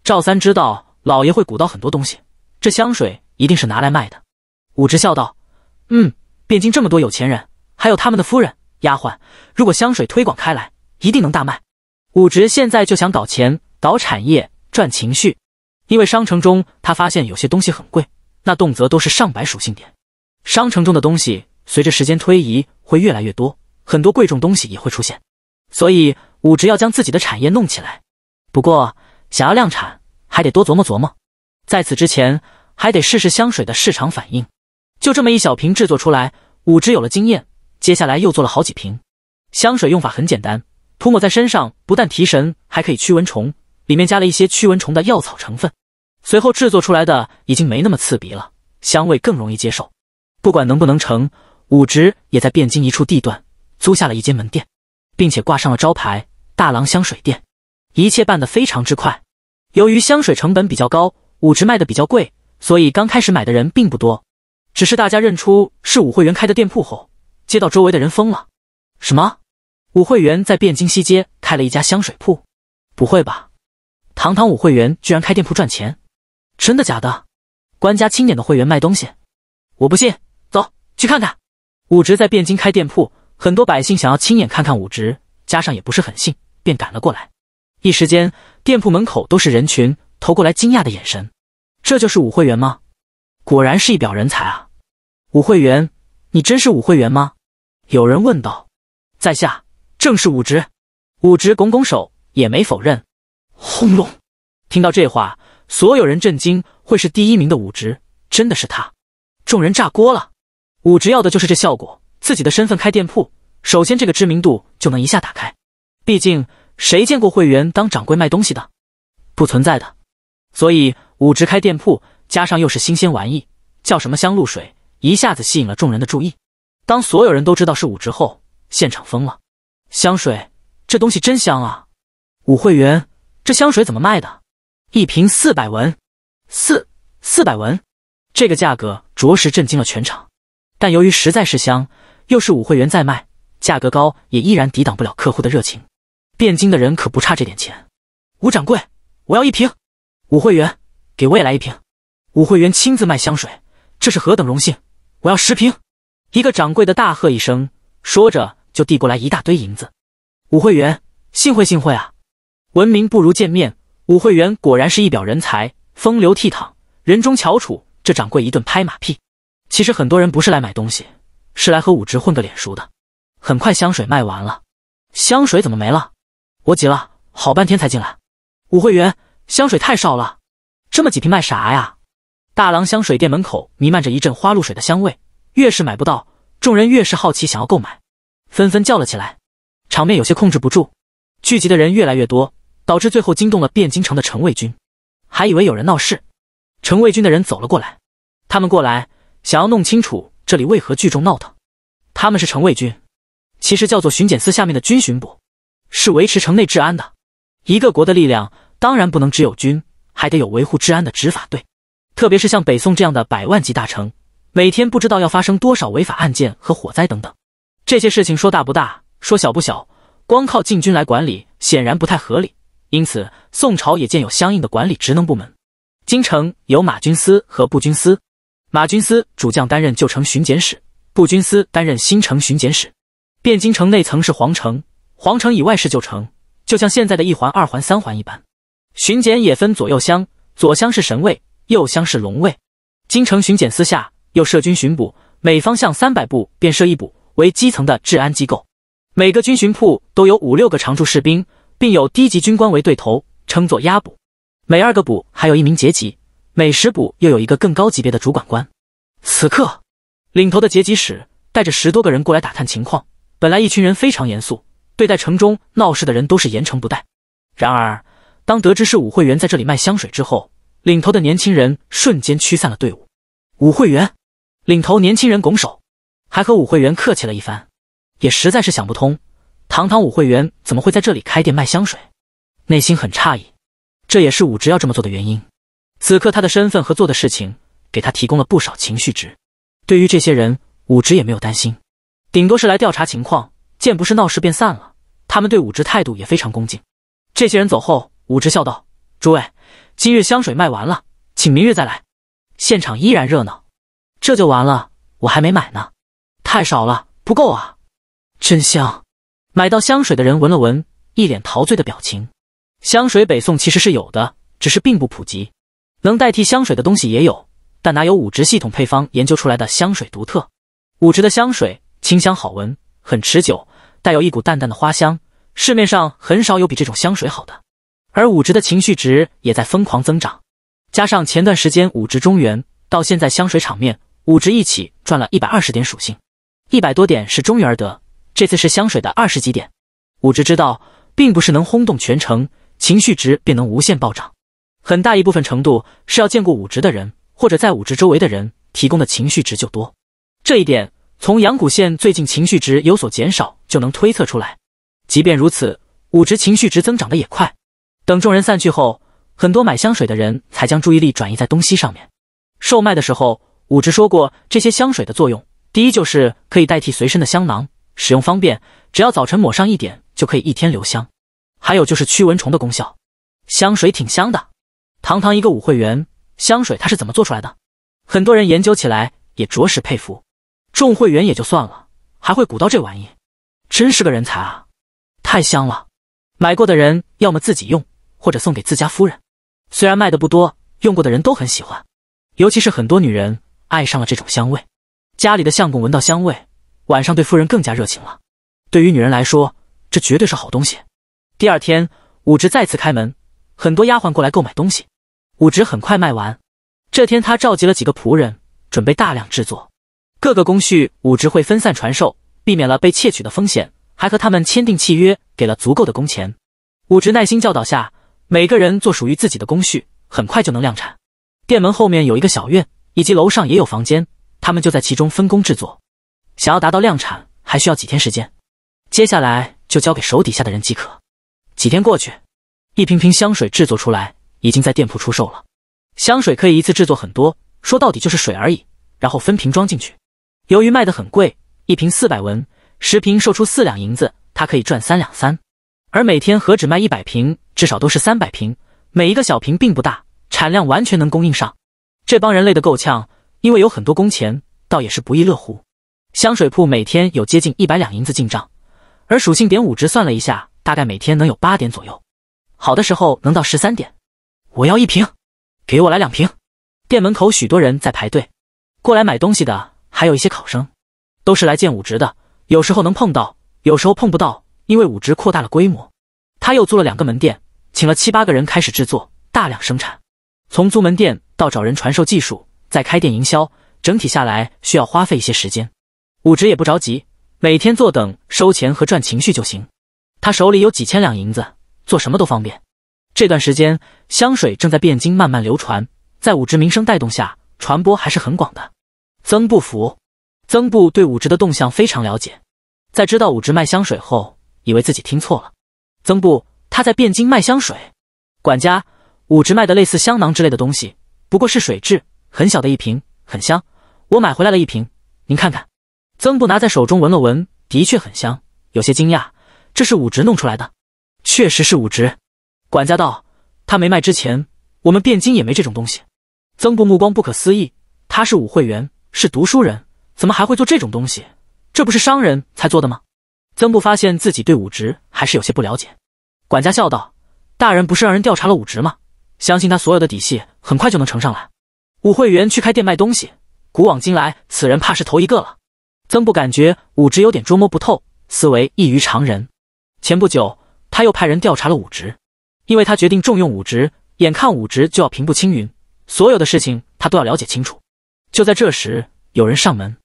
赵三知道老爷会鼓捣很多东西，这香水一定是拿来卖的。武直笑道：“嗯。”汴京这么多有钱人，还有他们的夫人、丫鬟，如果香水推广开来，一定能大卖。武直现在就想搞钱、搞产业、赚情绪，因为商城中他发现有些东西很贵，那动辄都是上百属性点。商城中的东西随着时间推移会越来越多，很多贵重东西也会出现，所以武直要将自己的产业弄起来。不过想要量产，还得多琢磨琢磨，在此之前还得试试香水的市场反应。就这么一小瓶制作出来，武直有了经验，接下来又做了好几瓶。香水用法很简单，涂抹在身上不但提神，还可以驱蚊虫。里面加了一些驱蚊虫的药草成分。随后制作出来的已经没那么刺鼻了，香味更容易接受。不管能不能成，武直也在汴京一处地段租下了一间门店，并且挂上了招牌“大郎香水店”。一切办得非常之快。由于香水成本比较高，武直卖的比较贵，所以刚开始买的人并不多。只是大家认出是武会员开的店铺后，街道周围的人疯了。什么？武会员在汴京西街开了一家香水铺？不会吧！堂堂武会员居然开店铺赚钱？真的假的？官家钦点的会员卖东西？我不信！走去看看。武植在汴京开店铺，很多百姓想要亲眼看看武植，加上也不是很信，便赶了过来。一时间，店铺门口都是人群，投过来惊讶的眼神。这就是武会员吗？果然是一表人才啊，武会员，你真是武会员吗？有人问道。在下正是武直，武直拱拱手，也没否认。轰隆！听到这话，所有人震惊，会是第一名的武直，真的是他？众人炸锅了。武直要的就是这效果，自己的身份开店铺，首先这个知名度就能一下打开。毕竟谁见过会员当掌柜卖东西的？不存在的。所以武直开店铺。加上又是新鲜玩意，叫什么香露水，一下子吸引了众人的注意。当所有人都知道是武折后，现场疯了。香水这东西真香啊！武会员，这香水怎么卖的？一瓶四百文，四四百文，这个价格着实震惊了全场。但由于实在是香，又是武会员在卖，价格高也依然抵挡不了客户的热情。汴京的人可不差这点钱。吴掌柜，我要一瓶。武会员，给我也来一瓶。武会员亲自卖香水，这是何等荣幸！我要十瓶。一个掌柜的大喝一声，说着就递过来一大堆银子。武会员，幸会幸会啊！闻名不如见面，武会员果然是一表人才，风流倜傥，人中翘楚。这掌柜一顿拍马屁。其实很多人不是来买东西，是来和武直混个脸熟的。很快香水卖完了，香水怎么没了？我急了，好半天才进来。武会员，香水太少了，这么几瓶卖啥呀？大郎香水店门口弥漫着一阵花露水的香味，越是买不到，众人越是好奇，想要购买，纷纷叫了起来，场面有些控制不住，聚集的人越来越多，导致最后惊动了汴京城的城卫军，还以为有人闹事，城卫军的人走了过来，他们过来想要弄清楚这里为何聚众闹腾，他们是城卫军，其实叫做巡检司下面的军巡捕，是维持城内治安的，一个国的力量当然不能只有军，还得有维护治安的执法队。特别是像北宋这样的百万级大城，每天不知道要发生多少违法案件和火灾等等，这些事情说大不大，说小不小，光靠禁军来管理显然不太合理。因此，宋朝也建有相应的管理职能部门。京城有马军司和步军司，马军司主将担任旧城巡检使，步军司担任新城巡检使。汴京城内层是皇城，皇城以外是旧城，就像现在的一环、二环、三环一般。巡检也分左右厢，左厢是神卫。右厢是龙卫，京城巡检司下又设军巡捕，每方向三百步便设一捕，为基层的治安机构。每个军巡铺都有五六个常驻士兵，并有低级军官为对头，称作押捕。每二个捕还有一名节级，每十捕又有一个更高级别的主管官。此刻，领头的结级使带着十多个人过来打探情况。本来一群人非常严肃，对待城中闹事的人都是严惩不贷。然而，当得知是武会员在这里卖香水之后，领头的年轻人瞬间驱散了队伍。武会员，领头年轻人拱手，还和武会员客气了一番，也实在是想不通，堂堂武会员怎么会在这里开店卖香水，内心很诧异。这也是武职要这么做的原因。此刻他的身份和做的事情，给他提供了不少情绪值。对于这些人，武职也没有担心，顶多是来调查情况，见不是闹事便散了。他们对武职态度也非常恭敬。这些人走后，武职笑道：“诸位。”今日香水卖完了，请明日再来。现场依然热闹，这就完了，我还没买呢，太少了，不够啊！真香，买到香水的人闻了闻，一脸陶醉的表情。香水，北宋其实是有，的，只是并不普及。能代替香水的东西也有，但哪有武植系统配方研究出来的香水独特？武植的香水清香好闻，很持久，带有一股淡淡的花香，市面上很少有比这种香水好的。而武直的情绪值也在疯狂增长，加上前段时间武直中原到现在香水场面，武直一起赚了一百二十点属性，一百多点是中原而得，这次是香水的二十几点。武直知道，并不是能轰动全城，情绪值便能无限暴涨，很大一部分程度是要见过武直的人或者在武直周围的人提供的情绪值就多，这一点从阳谷县最近情绪值有所减少就能推测出来。即便如此，武直情绪值增长的也快。等众人散去后，很多买香水的人才将注意力转移在东西上面。售卖的时候，武直说过这些香水的作用：第一就是可以代替随身的香囊，使用方便，只要早晨抹上一点就可以一天留香；还有就是驱蚊虫的功效。香水挺香的，堂堂一个武会员，香水它是怎么做出来的？很多人研究起来也着实佩服。众会员也就算了，还会鼓捣这玩意，真是个人才啊！太香了，买过的人要么自己用。或者送给自家夫人，虽然卖的不多，用过的人都很喜欢，尤其是很多女人爱上了这种香味。家里的相公闻到香味，晚上对夫人更加热情了。对于女人来说，这绝对是好东西。第二天，武直再次开门，很多丫鬟过来购买东西，武直很快卖完。这天，他召集了几个仆人，准备大量制作。各个工序，武直会分散传授，避免了被窃取的风险，还和他们签订契约，给了足够的工钱。武直耐心教导下。每个人做属于自己的工序，很快就能量产。店门后面有一个小院，以及楼上也有房间，他们就在其中分工制作。想要达到量产，还需要几天时间。接下来就交给手底下的人即可。几天过去，一瓶瓶香水制作出来，已经在店铺出售了。香水可以一次制作很多，说到底就是水而已，然后分瓶装进去。由于卖得很贵，一瓶四百文，十瓶售出四两银子，他可以赚三两三。而每天何止卖一百瓶，至少都是三百瓶。每一个小瓶并不大，产量完全能供应上。这帮人累得够呛，因为有很多工钱，倒也是不亦乐乎。香水铺每天有接近一百两银子进账，而属性点五值算了一下，大概每天能有八点左右，好的时候能到十三点。我要一瓶，给我来两瓶。店门口许多人在排队，过来买东西的还有一些考生，都是来见武值的。有时候能碰到，有时候碰不到。因为武直扩大了规模，他又租了两个门店，请了七八个人开始制作，大量生产。从租门店到找人传授技术，再开店营销，整体下来需要花费一些时间。武直也不着急，每天坐等收钱和赚情绪就行。他手里有几千两银子，做什么都方便。这段时间香水正在汴京慢慢流传，在武直名声带动下，传播还是很广的。曾布福，曾布对武直的动向非常了解，在知道武直卖香水后。以为自己听错了，曾布，他在汴京卖香水。管家武值卖的类似香囊之类的东西，不过是水质，很小的一瓶，很香。我买回来了一瓶，您看看。曾布拿在手中闻了闻，的确很香，有些惊讶。这是武值弄出来的？确实是武值。管家道，他没卖之前，我们汴京也没这种东西。曾布目光不可思议，他是武会员，是读书人，怎么还会做这种东西？这不是商人才做的吗？曾布发现自己对武植还是有些不了解。管家笑道：“大人不是让人调查了武植吗？相信他所有的底细很快就能呈上来。”武会员去开店卖东西，古往今来此人怕是头一个了。曾布感觉武植有点捉摸不透，思维异于常人。前不久他又派人调查了武植，因为他决定重用武植，眼看武植就要平步青云，所有的事情他都要了解清楚。就在这时，有人上门。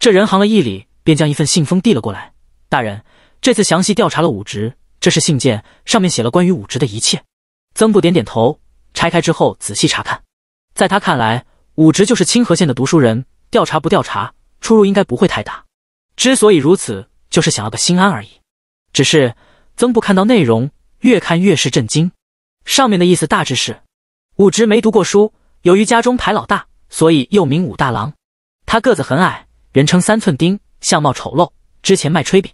这人行了一礼，便将一份信封递了过来。大人，这次详细调查了武职，这是信件，上面写了关于武职的一切。曾布点点头，拆开之后仔细查看。在他看来，武职就是清河县的读书人，调查不调查，出入应该不会太大。之所以如此，就是想要个心安而已。只是曾布看到内容，越看越是震惊。上面的意思大致是：武职没读过书，由于家中排老大，所以又名武大郎。他个子很矮，人称三寸丁，相貌丑陋。之前卖炊饼。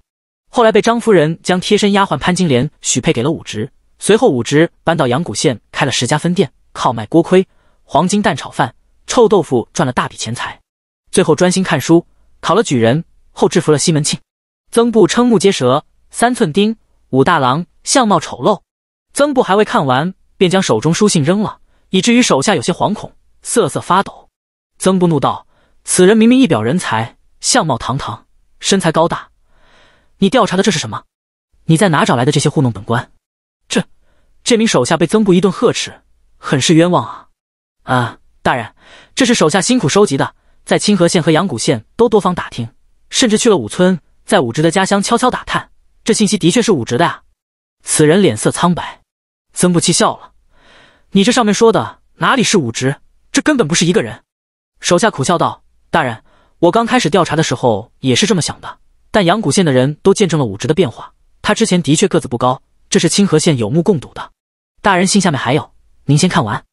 后来被张夫人将贴身丫鬟潘金莲许配给了武植，随后武植搬到阳谷县开了十家分店，靠卖锅盔、黄金蛋炒饭、臭豆腐赚了大笔钱财，最后专心看书，考了举人，后制服了西门庆。曾布瞠目结舌：“三寸丁武大郎，相貌丑陋。”曾布还未看完，便将手中书信扔了，以至于手下有些惶恐，瑟瑟发抖。曾布怒道：“此人明明一表人才，相貌堂堂，身材高大。”你调查的这是什么？你在哪找来的这些糊弄本官？这这名手下被曾布一顿呵斥，很是冤枉啊！啊，大人，这是手下辛苦收集的，在清河县和阳谷县都多方打听，甚至去了武村，在武直的家乡悄悄打探。这信息的确是武直的啊！此人脸色苍白。曾布气笑了：“你这上面说的哪里是武直？这根本不是一个人。”手下苦笑道：“大人，我刚开始调查的时候也是这么想的。”但阳谷县的人都见证了武直的变化。他之前的确个子不高，这是清河县有目共睹的。大人信下面还有，您先看完。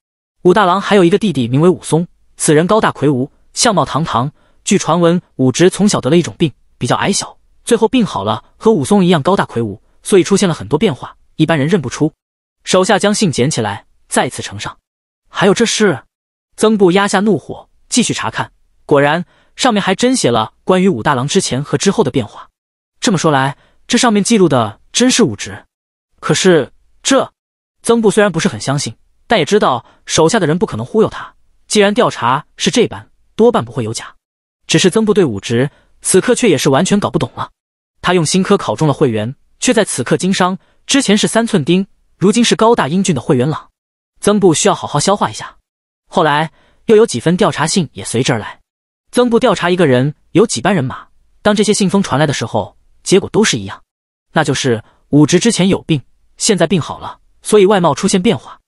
武大郎还有一个弟弟，名为武松，此人高大魁梧，相貌堂堂。据传闻，武直从小得了一种病，比较矮小，最后病好了，和武松一样高大魁梧，所以出现了很多变化，一般人认不出。手下将信捡起来，再次呈上。还有这事？曾布压下怒火，继续查看，果然。上面还真写了关于武大郎之前和之后的变化。这么说来，这上面记录的真是武职。可是这曾布虽然不是很相信，但也知道手下的人不可能忽悠他。既然调查是这般，多半不会有假。只是曾布对武职此刻却也是完全搞不懂了。他用新科考中了会员，却在此刻经商。之前是三寸钉，如今是高大英俊的会员郎。曾布需要好好消化一下。后来又有几分调查信也随之而来。曾布调查一个人有几班人马，当这些信封传来的时候，结果都是一样，那就是武植之前有病，现在病好了，所以外貌出现变化。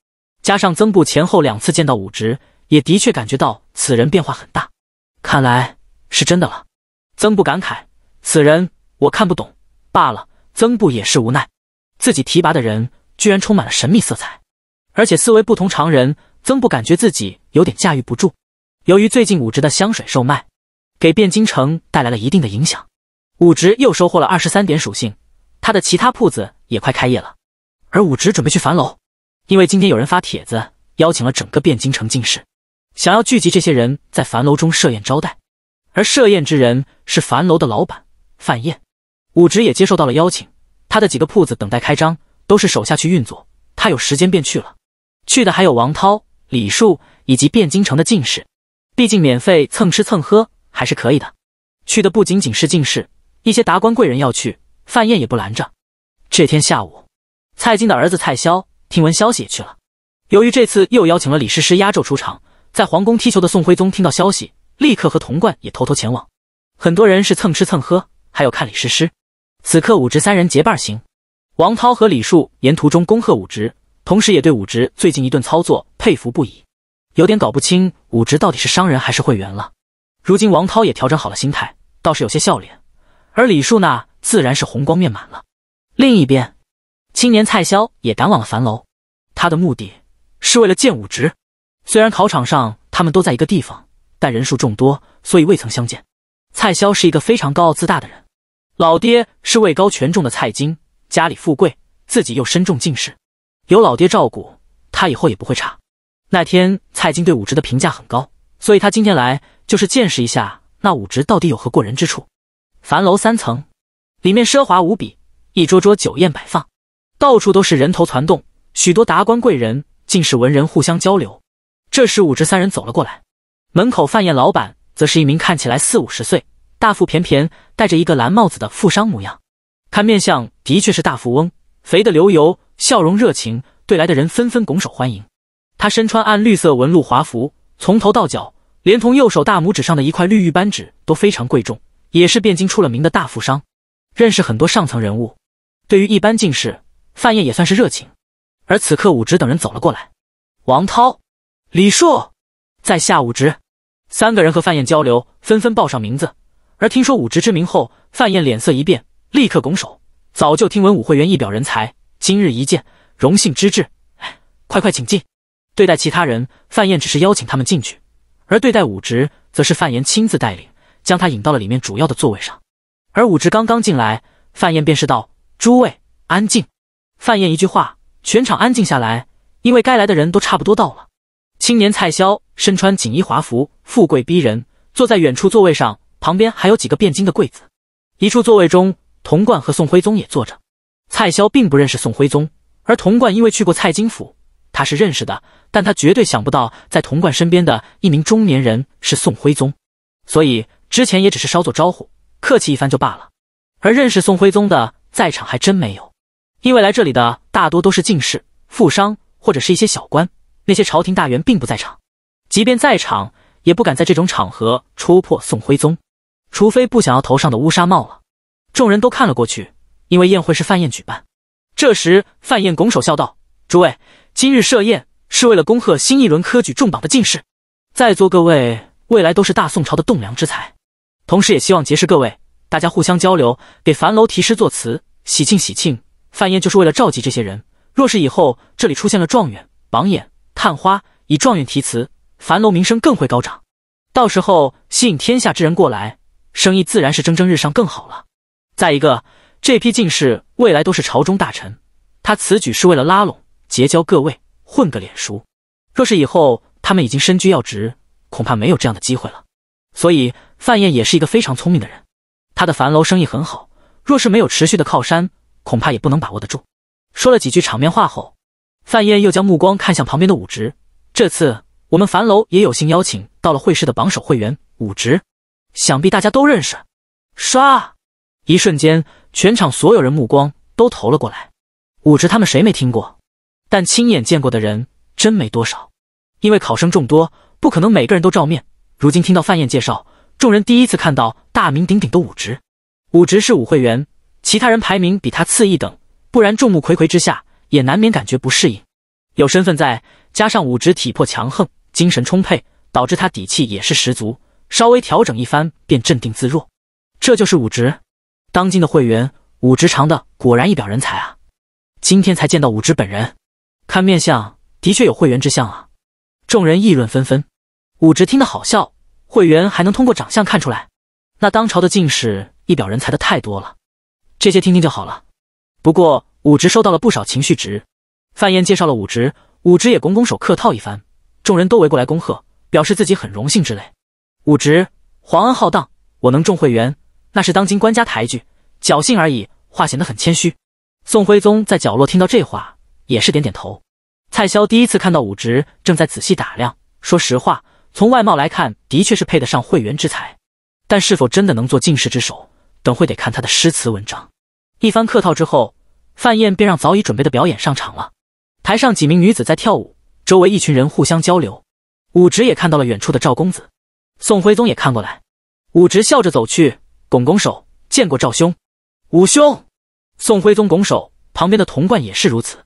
加上曾布前后两次见到武植，也的确感觉到此人变化很大，看来是真的了。曾布感慨：此人我看不懂罢了。曾布也是无奈，自己提拔的人居然充满了神秘色彩，而且思维不同常人。曾布感觉自己有点驾驭不住。由于最近武植的香水售卖，给汴京城带来了一定的影响。武植又收获了二十三点属性，他的其他铺子也快开业了。而武植准备去樊楼，因为今天有人发帖子邀请了整个汴京城进士，想要聚集这些人在樊楼中设宴招待。而设宴之人是樊楼的老板范燕。武植也接受到了邀请，他的几个铺子等待开张，都是手下去运作。他有时间便去了，去的还有王涛、李树以及汴京城的进士。毕竟免费蹭吃蹭喝还是可以的，去的不仅仅是进士，一些达官贵人要去，范宴也不拦着。这天下午，蔡京的儿子蔡萧听闻消息也去了。由于这次又邀请了李师师压轴出场，在皇宫踢球的宋徽宗听到消息，立刻和童贯也偷偷前往。很多人是蹭吃蹭喝，还有看李师师。此刻武植三人结伴行，王涛和李树沿途中恭贺武植，同时也对武植最近一顿操作佩服不已。有点搞不清武直到底是商人还是会员了。如今王涛也调整好了心态，倒是有些笑脸；而李树呢，自然是红光面满了。另一边，青年蔡潇也赶往了樊楼，他的目的是为了见武直。虽然考场上他们都在一个地方，但人数众多，所以未曾相见。蔡潇是一个非常高傲自大的人，老爹是位高权重的蔡京，家里富贵，自己又身中进士，有老爹照顾，他以后也不会差。那天蔡京对武植的评价很高，所以他今天来就是见识一下那武植到底有何过人之处。樊楼三层里面奢华无比，一桌桌酒宴摆放，到处都是人头攒动，许多达官贵人竟是文人互相交流。这时武直三人走了过来，门口饭宴老板则是一名看起来四五十岁、大腹便便、戴着一个蓝帽子的富商模样，看面相的确是大富翁，肥的流油，笑容热情，对来的人纷纷拱手欢迎。他身穿暗绿色纹路华服，从头到脚，连同右手大拇指上的一块绿玉扳指都非常贵重，也是汴京出了名的大富商，认识很多上层人物。对于一般进士，范燕也算是热情。而此刻，武直等人走了过来。王涛、李硕，在下武直，三个人和范燕交流，纷纷报上名字。而听说武直之名后，范燕脸色一变，立刻拱手：“早就听闻武会员一表人才，今日一见，荣幸之至。快快请进。”对待其他人，范燕只是邀请他们进去，而对待武植，则是范延亲自带领，将他引到了里面主要的座位上。而武植刚刚进来，范燕便是道：“诸位安静。”范燕一句话，全场安静下来，因为该来的人都差不多到了。青年蔡萧身穿锦衣华服，富贵逼人，坐在远处座位上，旁边还有几个汴京的贵子。一处座位中，童贯和宋徽宗也坐着。蔡萧并不认识宋徽宗，而童贯因为去过蔡京府。他是认识的，但他绝对想不到，在童贯身边的一名中年人是宋徽宗，所以之前也只是稍作招呼，客气一番就罢了。而认识宋徽宗的在场还真没有，因为来这里的大多都是进士、富商或者是一些小官，那些朝廷大员并不在场，即便在场也不敢在这种场合戳破宋徽宗，除非不想要头上的乌纱帽了。众人都看了过去，因为宴会是范燕举办。这时，范燕拱手笑道：“诸位。”今日设宴是为了恭贺新一轮科举重榜的进士，在座各位未来都是大宋朝的栋梁之才，同时也希望结识各位，大家互相交流，给樊楼题诗作词，喜庆喜庆。范宴就是为了召集这些人，若是以后这里出现了状元、榜眼、探花，以状元题词，樊楼名声更会高涨，到时候吸引天下之人过来，生意自然是蒸蒸日上，更好了。再一个，这批进士未来都是朝中大臣，他此举是为了拉拢。结交各位，混个脸熟。若是以后他们已经身居要职，恐怕没有这样的机会了。所以范燕也是一个非常聪明的人。他的樊楼生意很好，若是没有持续的靠山，恐怕也不能把握得住。说了几句场面话后，范燕又将目光看向旁边的武直。这次我们樊楼也有幸邀请到了会试的榜首会员武直，想必大家都认识。刷！一瞬间，全场所有人目光都投了过来。武直，他们谁没听过？但亲眼见过的人真没多少，因为考生众多，不可能每个人都照面。如今听到范燕介绍，众人第一次看到大名鼎鼎的武直。武直是武会员，其他人排名比他次一等，不然众目睽睽之下，也难免感觉不适应。有身份在，加上武直体魄强横，精神充沛，导致他底气也是十足。稍微调整一番，便镇定自若。这就是武直，当今的会员，武直长的果然一表人才啊！今天才见到武直本人。看面相，的确有会员之相啊！众人议论纷纷，武植听得好笑，会员还能通过长相看出来？那当朝的进士一表人才的太多了，这些听听就好了。不过武植收到了不少情绪值。范燕介绍了武植，武植也拱拱手客套一番。众人都围过来恭贺，表示自己很荣幸之类。武植，皇恩浩荡，我能中会员，那是当今官家抬举，侥幸而已。话显得很谦虚。宋徽宗在角落听到这话，也是点点头。蔡萧第一次看到武直正在仔细打量。说实话，从外貌来看，的确是配得上会员之才，但是否真的能做进士之手，等会得看他的诗词文章。一番客套之后，范燕便让早已准备的表演上场了。台上几名女子在跳舞，周围一群人互相交流。武直也看到了远处的赵公子，宋徽宗也看过来。武直笑着走去，拱拱手，见过赵兄，武兄。宋徽宗拱手，旁边的童贯也是如此。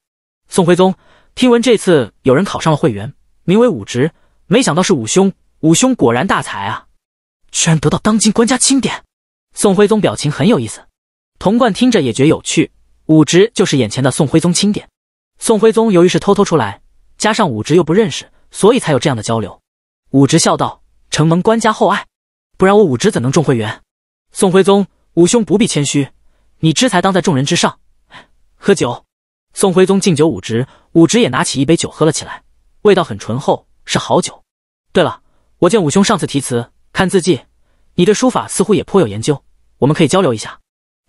宋徽宗。听闻这次有人考上了会员，名为武直，没想到是武兄。武兄果然大才啊，居然得到当今官家钦点。宋徽宗表情很有意思，童贯听着也觉有趣。武直就是眼前的宋徽宗钦点。宋徽宗由于是偷偷出来，加上武直又不认识，所以才有这样的交流。武直笑道：“承蒙官家厚爱，不然我武直怎能中会员？”宋徽宗：“武兄不必谦虚，你之才当在众人之上。”喝酒。宋徽宗敬酒武直，武直也拿起一杯酒喝了起来，味道很醇厚，是好酒。对了，我见武兄上次题词，看字迹，你对书法似乎也颇有研究，我们可以交流一下。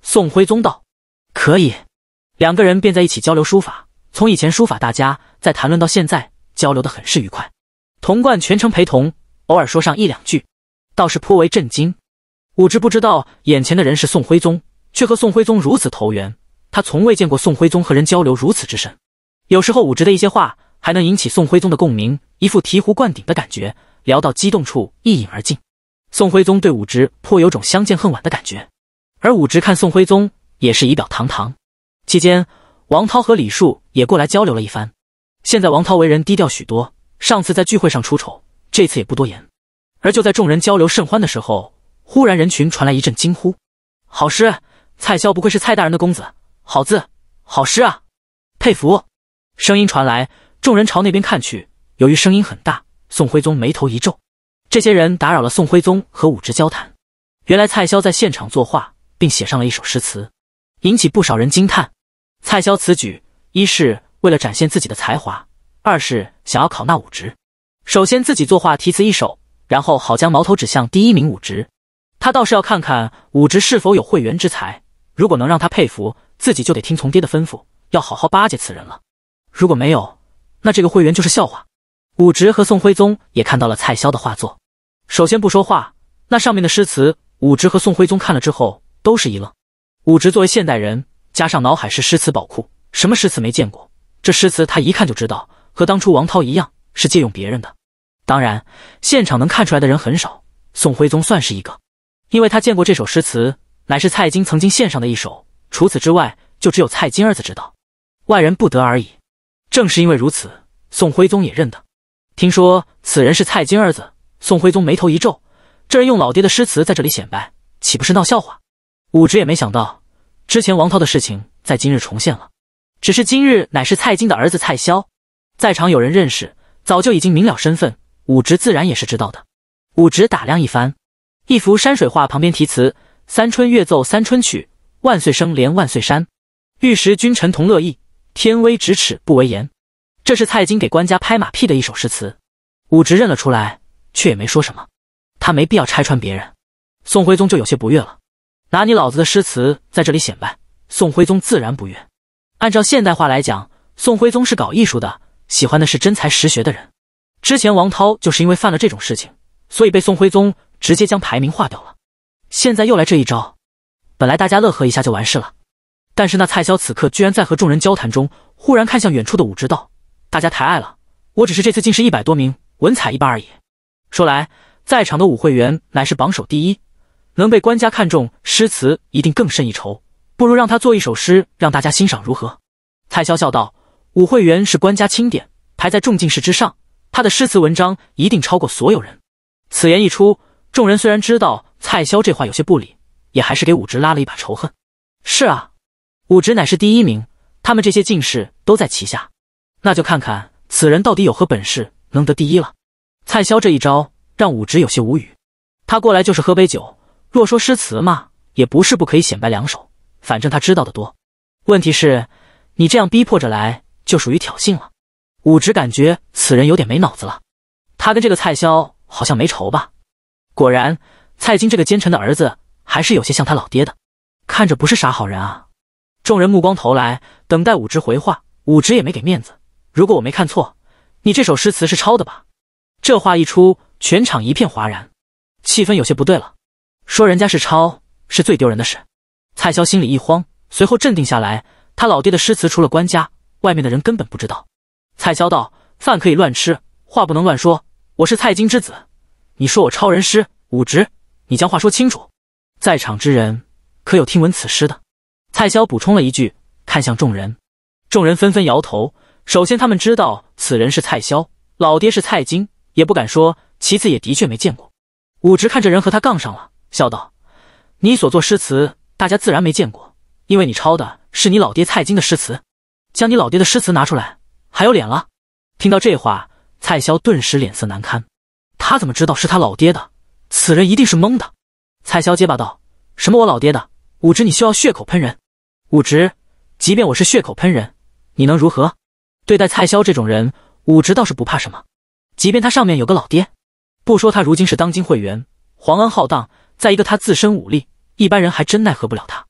宋徽宗道：“可以。”两个人便在一起交流书法，从以前书法大家在谈论到现在，交流的很是愉快。童贯全程陪同，偶尔说上一两句，倒是颇为震惊。武直不知道眼前的人是宋徽宗，却和宋徽宗如此投缘。他从未见过宋徽宗和人交流如此之深，有时候武植的一些话还能引起宋徽宗的共鸣，一副醍醐灌顶的感觉。聊到激动处，一饮而尽。宋徽宗对武植颇有种相见恨晚的感觉，而武植看宋徽宗也是仪表堂堂。期间，王涛和李树也过来交流了一番。现在王涛为人低调许多，上次在聚会上出丑，这次也不多言。而就在众人交流甚欢的时候，忽然人群传来一阵惊呼：“好诗！蔡萧不愧是蔡大人的公子。”好字，好诗啊！佩服。声音传来，众人朝那边看去。由于声音很大，宋徽宗眉头一皱。这些人打扰了宋徽宗和武直交谈。原来蔡潇在现场作画，并写上了一首诗词，引起不少人惊叹。蔡潇此举，一是为了展现自己的才华，二是想要考那武直。首先自己作画题词一首，然后好将矛头指向第一名武直。他倒是要看看武直是否有会员之才。如果能让他佩服。自己就得听从爹的吩咐，要好好巴结此人了。如果没有，那这个会员就是笑话。武植和宋徽宗也看到了蔡萧的画作，首先不说话。那上面的诗词，武植和宋徽宗看了之后都是一愣。武植作为现代人，加上脑海是诗词宝库，什么诗词没见过？这诗词他一看就知道，和当初王涛一样是借用别人的。当然，现场能看出来的人很少，宋徽宗算是一个，因为他见过这首诗词，乃是蔡京曾经献上的一首。除此之外，就只有蔡京儿子知道，外人不得而已。正是因为如此，宋徽宗也认得。听说此人是蔡京儿子，宋徽宗眉头一皱：这人用老爹的诗词在这里显摆，岂不是闹笑话？武直也没想到，之前王涛的事情在今日重现了。只是今日乃是蔡京的儿子蔡萧，在场有人认识，早就已经明了身份，武直自然也是知道的。武直打量一番，一幅山水画旁边题词：“三春月奏三春曲。”万岁生连万岁山，玉石君臣同乐意，天威咫尺不为言。这是蔡京给官家拍马屁的一首诗词。武植认了出来，却也没说什么，他没必要拆穿别人。宋徽宗就有些不悦了，拿你老子的诗词在这里显摆，宋徽宗自然不悦。按照现代化来讲，宋徽宗是搞艺术的，喜欢的是真才实学的人。之前王涛就是因为犯了这种事情，所以被宋徽宗直接将排名划掉了。现在又来这一招。本来大家乐呵一下就完事了，但是那蔡萧此刻居然在和众人交谈中，忽然看向远处的武之道，大家抬爱了，我只是这次进是一百多名，文采一般而已。说来，在场的武会员乃是榜首第一，能被官家看中，诗词一定更胜一筹，不如让他做一首诗让大家欣赏如何？蔡萧笑道：“武会员是官家钦点，排在重进士之上，他的诗词文章一定超过所有人。”此言一出，众人虽然知道蔡萧这话有些不礼。也还是给武直拉了一把仇恨。是啊，武直乃是第一名，他们这些进士都在旗下。那就看看此人到底有何本事，能得第一了。蔡萧这一招让武直有些无语。他过来就是喝杯酒，若说诗词嘛，也不是不可以显摆两手，反正他知道的多。问题是，你这样逼迫着来，就属于挑衅了。武直感觉此人有点没脑子了。他跟这个蔡萧好像没仇吧？果然，蔡京这个奸臣的儿子。还是有些像他老爹的，看着不是啥好人啊！众人目光投来，等待武直回话。武直也没给面子。如果我没看错，你这首诗词是抄的吧？这话一出，全场一片哗然，气氛有些不对了。说人家是抄，是最丢人的事。蔡潇心里一慌，随后镇定下来。他老爹的诗词除了官家，外面的人根本不知道。蔡潇道：“饭可以乱吃，话不能乱说。我是蔡京之子，你说我抄人诗，武直，你将话说清楚。”在场之人可有听闻此诗的？蔡萧补充了一句，看向众人。众人纷纷摇头。首先，他们知道此人是蔡萧，老爹是蔡京，也不敢说；其次，也的确没见过。武直看着人和他杠上了，笑道：“你所作诗词，大家自然没见过，因为你抄的是你老爹蔡京的诗词。将你老爹的诗词拿出来，还有脸了？”听到这话，蔡潇顿时脸色难堪。他怎么知道是他老爹的？此人一定是蒙的。蔡萧结巴道：“什么我老爹的武直，你休要血口喷人。武直，即便我是血口喷人，你能如何？对待蔡萧这种人，武直倒是不怕什么。即便他上面有个老爹，不说他如今是当今会员，皇恩浩荡，在一个他自身武力，一般人还真奈何不了他。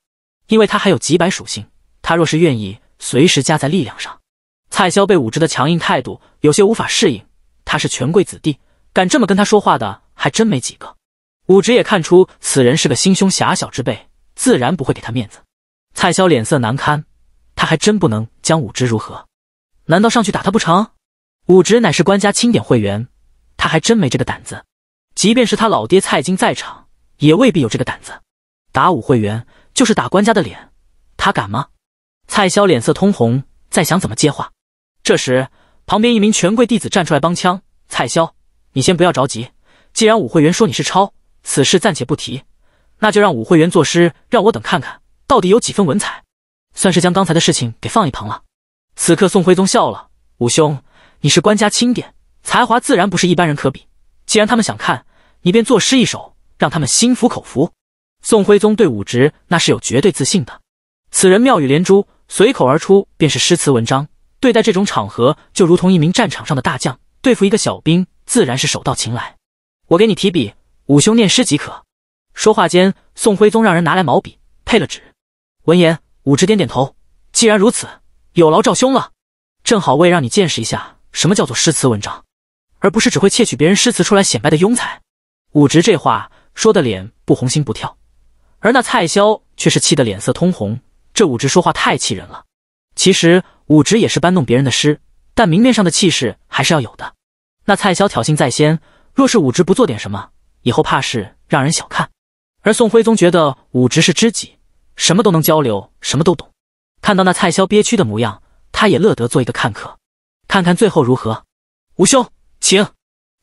因为他还有几百属性，他若是愿意，随时加在力量上。”蔡萧被武直的强硬态度有些无法适应。他是权贵子弟，敢这么跟他说话的还真没几个。武直也看出此人是个心胸狭小之辈，自然不会给他面子。蔡萧脸色难堪，他还真不能将武直如何？难道上去打他不成？武直乃是官家钦点会员，他还真没这个胆子。即便是他老爹蔡京在场，也未必有这个胆子。打武会员就是打官家的脸，他敢吗？蔡萧脸色通红，在想怎么接话。这时，旁边一名权贵弟子站出来帮腔：“蔡萧，你先不要着急，既然武会员说你是抄。”此事暂且不提，那就让武会元作诗，让我等看看到底有几分文采，算是将刚才的事情给放一旁了。此刻宋徽宗笑了：“武兄，你是官家钦点，才华自然不是一般人可比。既然他们想看，你便作诗一首，让他们心服口服。”宋徽宗对武职那是有绝对自信的。此人妙语连珠，随口而出便是诗词文章。对待这种场合，就如同一名战场上的大将对付一个小兵，自然是手到擒来。我给你提笔。武兄念诗即可。说话间，宋徽宗让人拿来毛笔，配了纸。闻言，武直点点头。既然如此，有劳赵兄了。正好我也让你见识一下什么叫做诗词文章，而不是只会窃取别人诗词出来显摆的庸才。武直这话说的脸不红心不跳，而那蔡萧却是气得脸色通红。这武直说话太气人了。其实武直也是搬弄别人的诗，但明面上的气势还是要有的。那蔡萧挑衅在先，若是武直不做点什么。以后怕是让人小看，而宋徽宗觉得武直是知己，什么都能交流，什么都懂。看到那蔡萧憋屈的模样，他也乐得做一个看客，看看最后如何。武兄，请。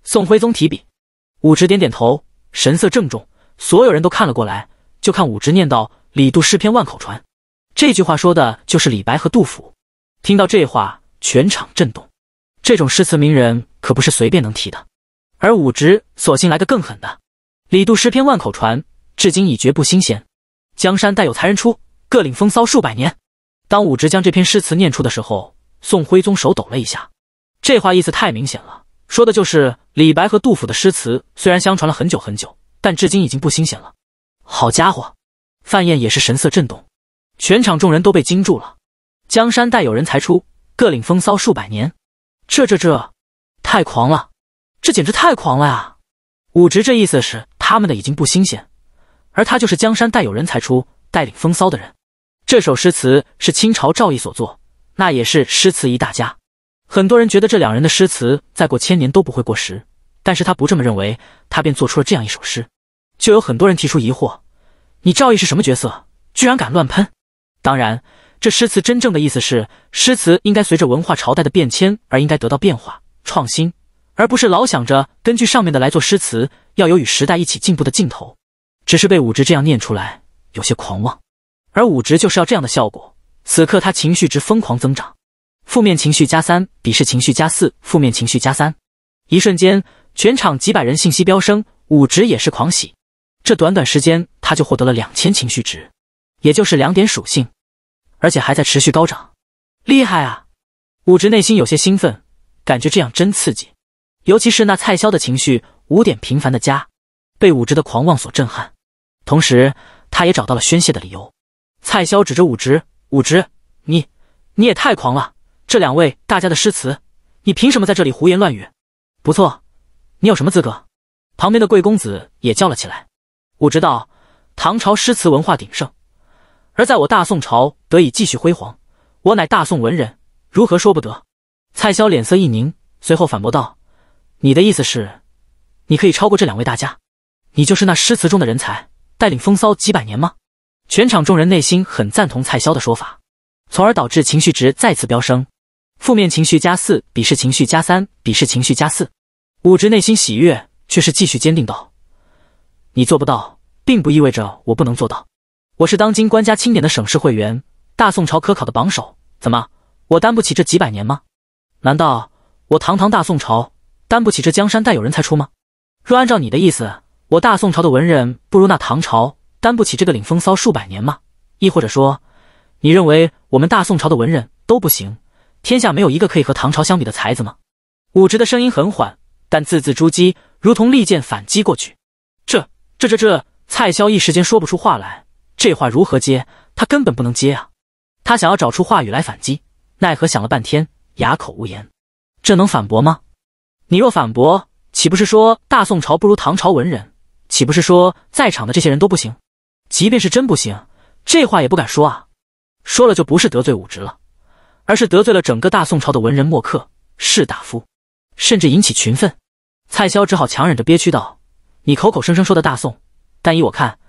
宋徽宗提笔，武直点点头，神色郑重。所有人都看了过来，就看武直念道：“李杜诗篇万口传。”这句话说的就是李白和杜甫。听到这话，全场震动。这种诗词名人可不是随便能提的。而武直索性来个更狠的：“李杜诗篇万口传，至今已绝不新鲜。江山代有才人出，各领风骚数百年。”当武直将这篇诗词念出的时候，宋徽宗手抖了一下。这话意思太明显了，说的就是李白和杜甫的诗词，虽然相传了很久很久，但至今已经不新鲜了。好家伙，范晏也是神色震动，全场众人都被惊住了。“江山代有人才出，各领风骚数百年。”这这这，太狂了！这简直太狂了呀！武直这意思是他们的已经不新鲜，而他就是江山代有人才出，带领风骚的人。这首诗词是清朝赵毅所作，那也是诗词一大家。很多人觉得这两人的诗词再过千年都不会过时，但是他不这么认为，他便做出了这样一首诗。就有很多人提出疑惑：你赵毅是什么角色，居然敢乱喷？当然，这诗词真正的意思是，诗词应该随着文化朝代的变迁而应该得到变化创新。而不是老想着根据上面的来做诗词，要有与时代一起进步的劲头。只是被武直这样念出来，有些狂妄。而武直就是要这样的效果。此刻他情绪值疯狂增长，负面情绪加三，鄙视情绪加四，负面情绪加三。一瞬间，全场几百人信息飙升，武直也是狂喜。这短短时间，他就获得了两千情绪值，也就是两点属性，而且还在持续高涨。厉害啊！武直内心有些兴奋，感觉这样真刺激。尤其是那蔡萧的情绪，五点平凡的家，被武直的狂妄所震撼，同时他也找到了宣泄的理由。蔡萧指着武直：“武直，你你也太狂了！这两位大家的诗词，你凭什么在这里胡言乱语？”“不错，你有什么资格？”旁边的贵公子也叫了起来。武直道：“唐朝诗词文化鼎盛，而在我大宋朝得以继续辉煌。我乃大宋文人，如何说不得？”蔡萧脸色一凝，随后反驳道。你的意思是，你可以超过这两位大家，你就是那诗词中的人才，带领风骚几百年吗？全场众人内心很赞同蔡潇的说法，从而导致情绪值再次飙升，负面情绪加四，鄙视情绪加三，鄙视情绪加四。武直内心喜悦，却是继续坚定道：“你做不到，并不意味着我不能做到。我是当今官家钦点的省市会员，大宋朝科考的榜首，怎么我担不起这几百年吗？难道我堂堂大宋朝？”担不起这江山代有人才出吗？若按照你的意思，我大宋朝的文人不如那唐朝，担不起这个领风骚数百年吗？亦或者说，你认为我们大宋朝的文人都不行，天下没有一个可以和唐朝相比的才子吗？武直的声音很缓，但字字珠玑，如同利剑反击过去。这、这、这、这……蔡萧一时间说不出话来。这话如何接？他根本不能接啊！他想要找出话语来反击，奈何想了半天，哑口无言。这能反驳吗？你若反驳，岂不是说大宋朝不如唐朝文人？岂不是说在场的这些人都不行？即便是真不行，这话也不敢说啊！说了就不是得罪武直了，而是得罪了整个大宋朝的文人墨客、士大夫，甚至引起群愤。蔡萧只好强忍着憋屈道：“你口口声声说的大宋，但依我看，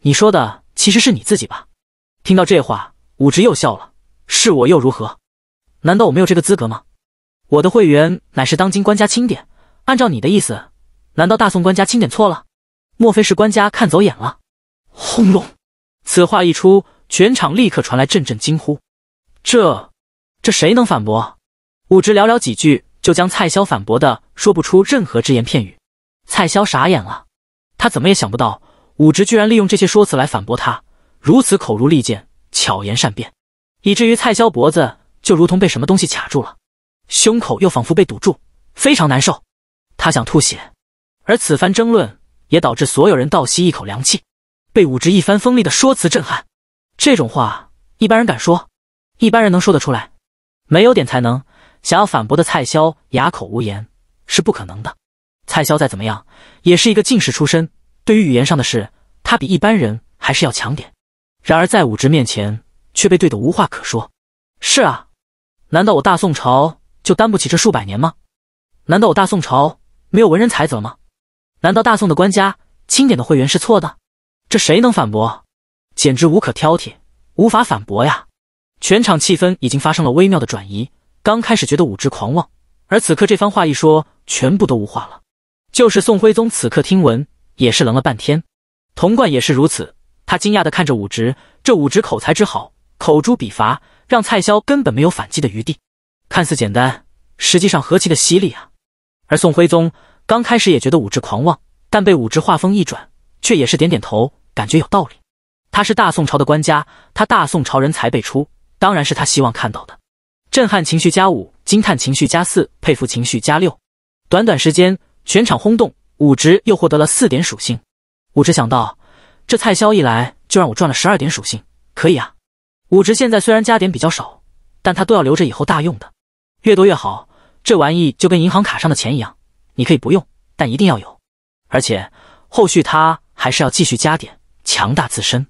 你说的其实是你自己吧？”听到这话，武直又笑了：“是我又如何？难道我没有这个资格吗？”我的会员乃是当今官家钦点，按照你的意思，难道大宋官家钦点错了？莫非是官家看走眼了？轰隆！此话一出，全场立刻传来阵阵惊呼。这……这谁能反驳？武直寥寥几句，就将蔡萧反驳的说不出任何只言片语。蔡萧傻眼了，他怎么也想不到武直居然利用这些说辞来反驳他，如此口如利剑，巧言善辩，以至于蔡萧脖子就如同被什么东西卡住了。胸口又仿佛被堵住，非常难受。他想吐血。而此番争论也导致所有人倒吸一口凉气，被武直一番锋利的说辞震撼。这种话一般人敢说，一般人能说得出来？没有点才能，想要反驳的蔡萧哑口无言，是不可能的。蔡萧再怎么样，也是一个进士出身，对于语言上的事，他比一般人还是要强点。然而在武直面前，却被怼得无话可说。是啊，难道我大宋朝？就担不起这数百年吗？难道我大宋朝没有文人才子了吗？难道大宋的官家钦点的会员是错的？这谁能反驳？简直无可挑剔，无法反驳呀！全场气氛已经发生了微妙的转移，刚开始觉得武直狂妄，而此刻这番话一说，全部都无话了。就是宋徽宗此刻听闻，也是愣了半天。童贯也是如此，他惊讶的看着武直，这武直口才之好，口诛笔伐，让蔡萧根本没有反击的余地。看似简单，实际上何其的犀利啊！而宋徽宗刚开始也觉得武直狂妄，但被武直话锋一转，却也是点点头，感觉有道理。他是大宋朝的官家，他大宋朝人才辈出，当然是他希望看到的。震撼情绪加五，惊叹情绪加四，佩服情绪加六，短短时间，全场轰动。武直又获得了四点属性。武直想到，这蔡萧一来就让我赚了十二点属性，可以啊！武直现在虽然加点比较少，但他都要留着以后大用的。越多越好，这玩意就跟银行卡上的钱一样，你可以不用，但一定要有。而且后续他还是要继续加点，强大自身。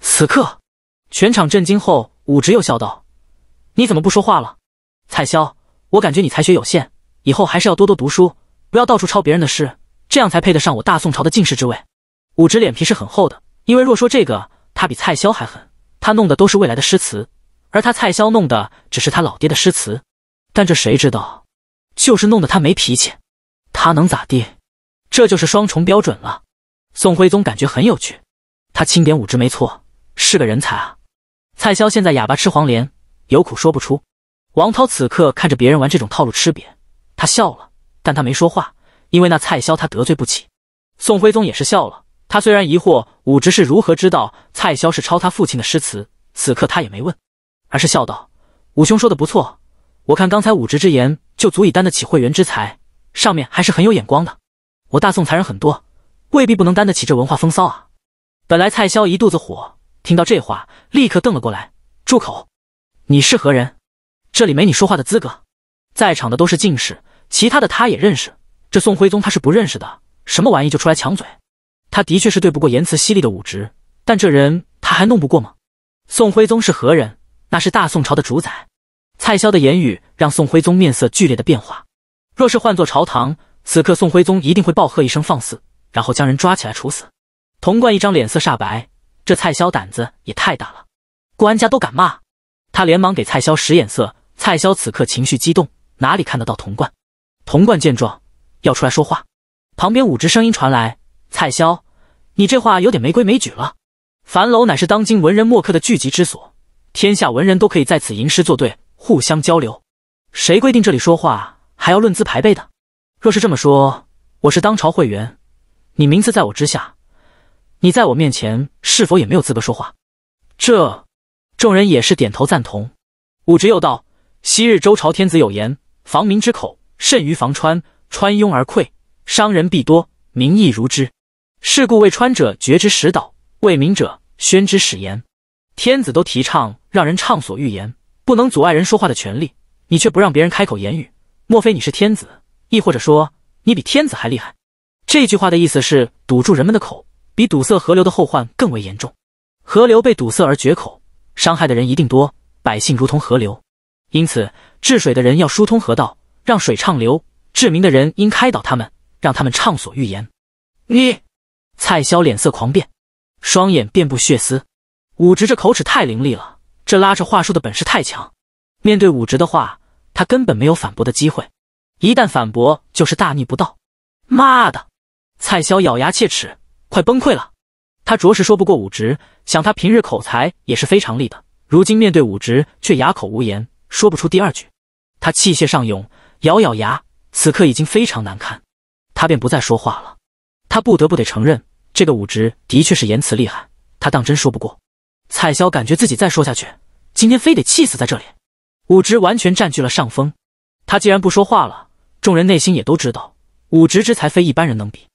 此刻全场震惊后，武直又笑道：“你怎么不说话了，蔡潇，我感觉你才学有限，以后还是要多多读书，不要到处抄别人的诗，这样才配得上我大宋朝的进士之位。”武直脸皮是很厚的，因为若说这个，他比蔡潇还狠。他弄的都是未来的诗词，而他蔡潇弄的只是他老爹的诗词。但这谁知道，就是弄得他没脾气，他能咋地？这就是双重标准了。宋徽宗感觉很有趣，他钦点武直没错，是个人才啊。蔡潇现在哑巴吃黄连，有苦说不出。王涛此刻看着别人玩这种套路吃瘪，他笑了，但他没说话，因为那蔡潇他得罪不起。宋徽宗也是笑了，他虽然疑惑武直是如何知道蔡潇是抄他父亲的诗词，此刻他也没问，而是笑道：“武兄说的不错。”我看刚才武直之言就足以担得起会员之才，上面还是很有眼光的。我大宋才人很多，未必不能担得起这文化风骚啊！本来蔡萧一肚子火，听到这话立刻瞪了过来：“住口！你是何人？这里没你说话的资格。在场的都是进士，其他的他也认识，这宋徽宗他是不认识的。什么玩意就出来抢嘴？他的确是对不过言辞犀利的武直，但这人他还弄不过吗？宋徽宗是何人？那是大宋朝的主宰。”蔡萧的言语让宋徽宗面色剧烈的变化。若是换做朝堂，此刻宋徽宗一定会暴喝一声“放肆”，然后将人抓起来处死。童贯一张脸色煞白，这蔡萧胆子也太大了，官家都敢骂他，连忙给蔡萧使眼色。蔡萧此刻情绪激动，哪里看得到童贯？童贯见状要出来说话，旁边武直声音传来：“蔡萧，你这话有点没规没矩了。樊楼乃是当今文人墨客的聚集之所，天下文人都可以在此吟诗作对。”互相交流，谁规定这里说话还要论资排辈的？若是这么说，我是当朝会员，你名字在我之下，你在我面前是否也没有资格说话？这众人也是点头赞同。武直又道：“昔日周朝天子有言，防民之口甚于防川，川拥而溃，伤人必多。民意如之，是故为川者绝之使导，为民者宣之使言。天子都提倡让人畅所欲言。”不能阻碍人说话的权利，你却不让别人开口言语，莫非你是天子？亦或者说你比天子还厉害？这句话的意思是堵住人们的口，比堵塞河流的后患更为严重。河流被堵塞而绝口，伤害的人一定多。百姓如同河流，因此治水的人要疏通河道，让水畅流；治民的人应开导他们，让他们畅所欲言。你，蔡萧脸色狂变，双眼遍布血丝。武直这口齿太凌厉了。这拉着话术的本事太强，面对武直的话，他根本没有反驳的机会。一旦反驳，就是大逆不道。妈的！蔡潇咬牙切齿，快崩溃了。他着实说不过武直，想他平日口才也是非常厉的，如今面对武直却哑口无言，说不出第二句。他气血上涌，咬咬牙，此刻已经非常难堪，他便不再说话了。他不得不得承认，这个武直的确是言辞厉害，他当真说不过。蔡潇感觉自己再说下去，今天非得气死在这里。武直完全占据了上风，他既然不说话了，众人内心也都知道，武直之才非一般人能比。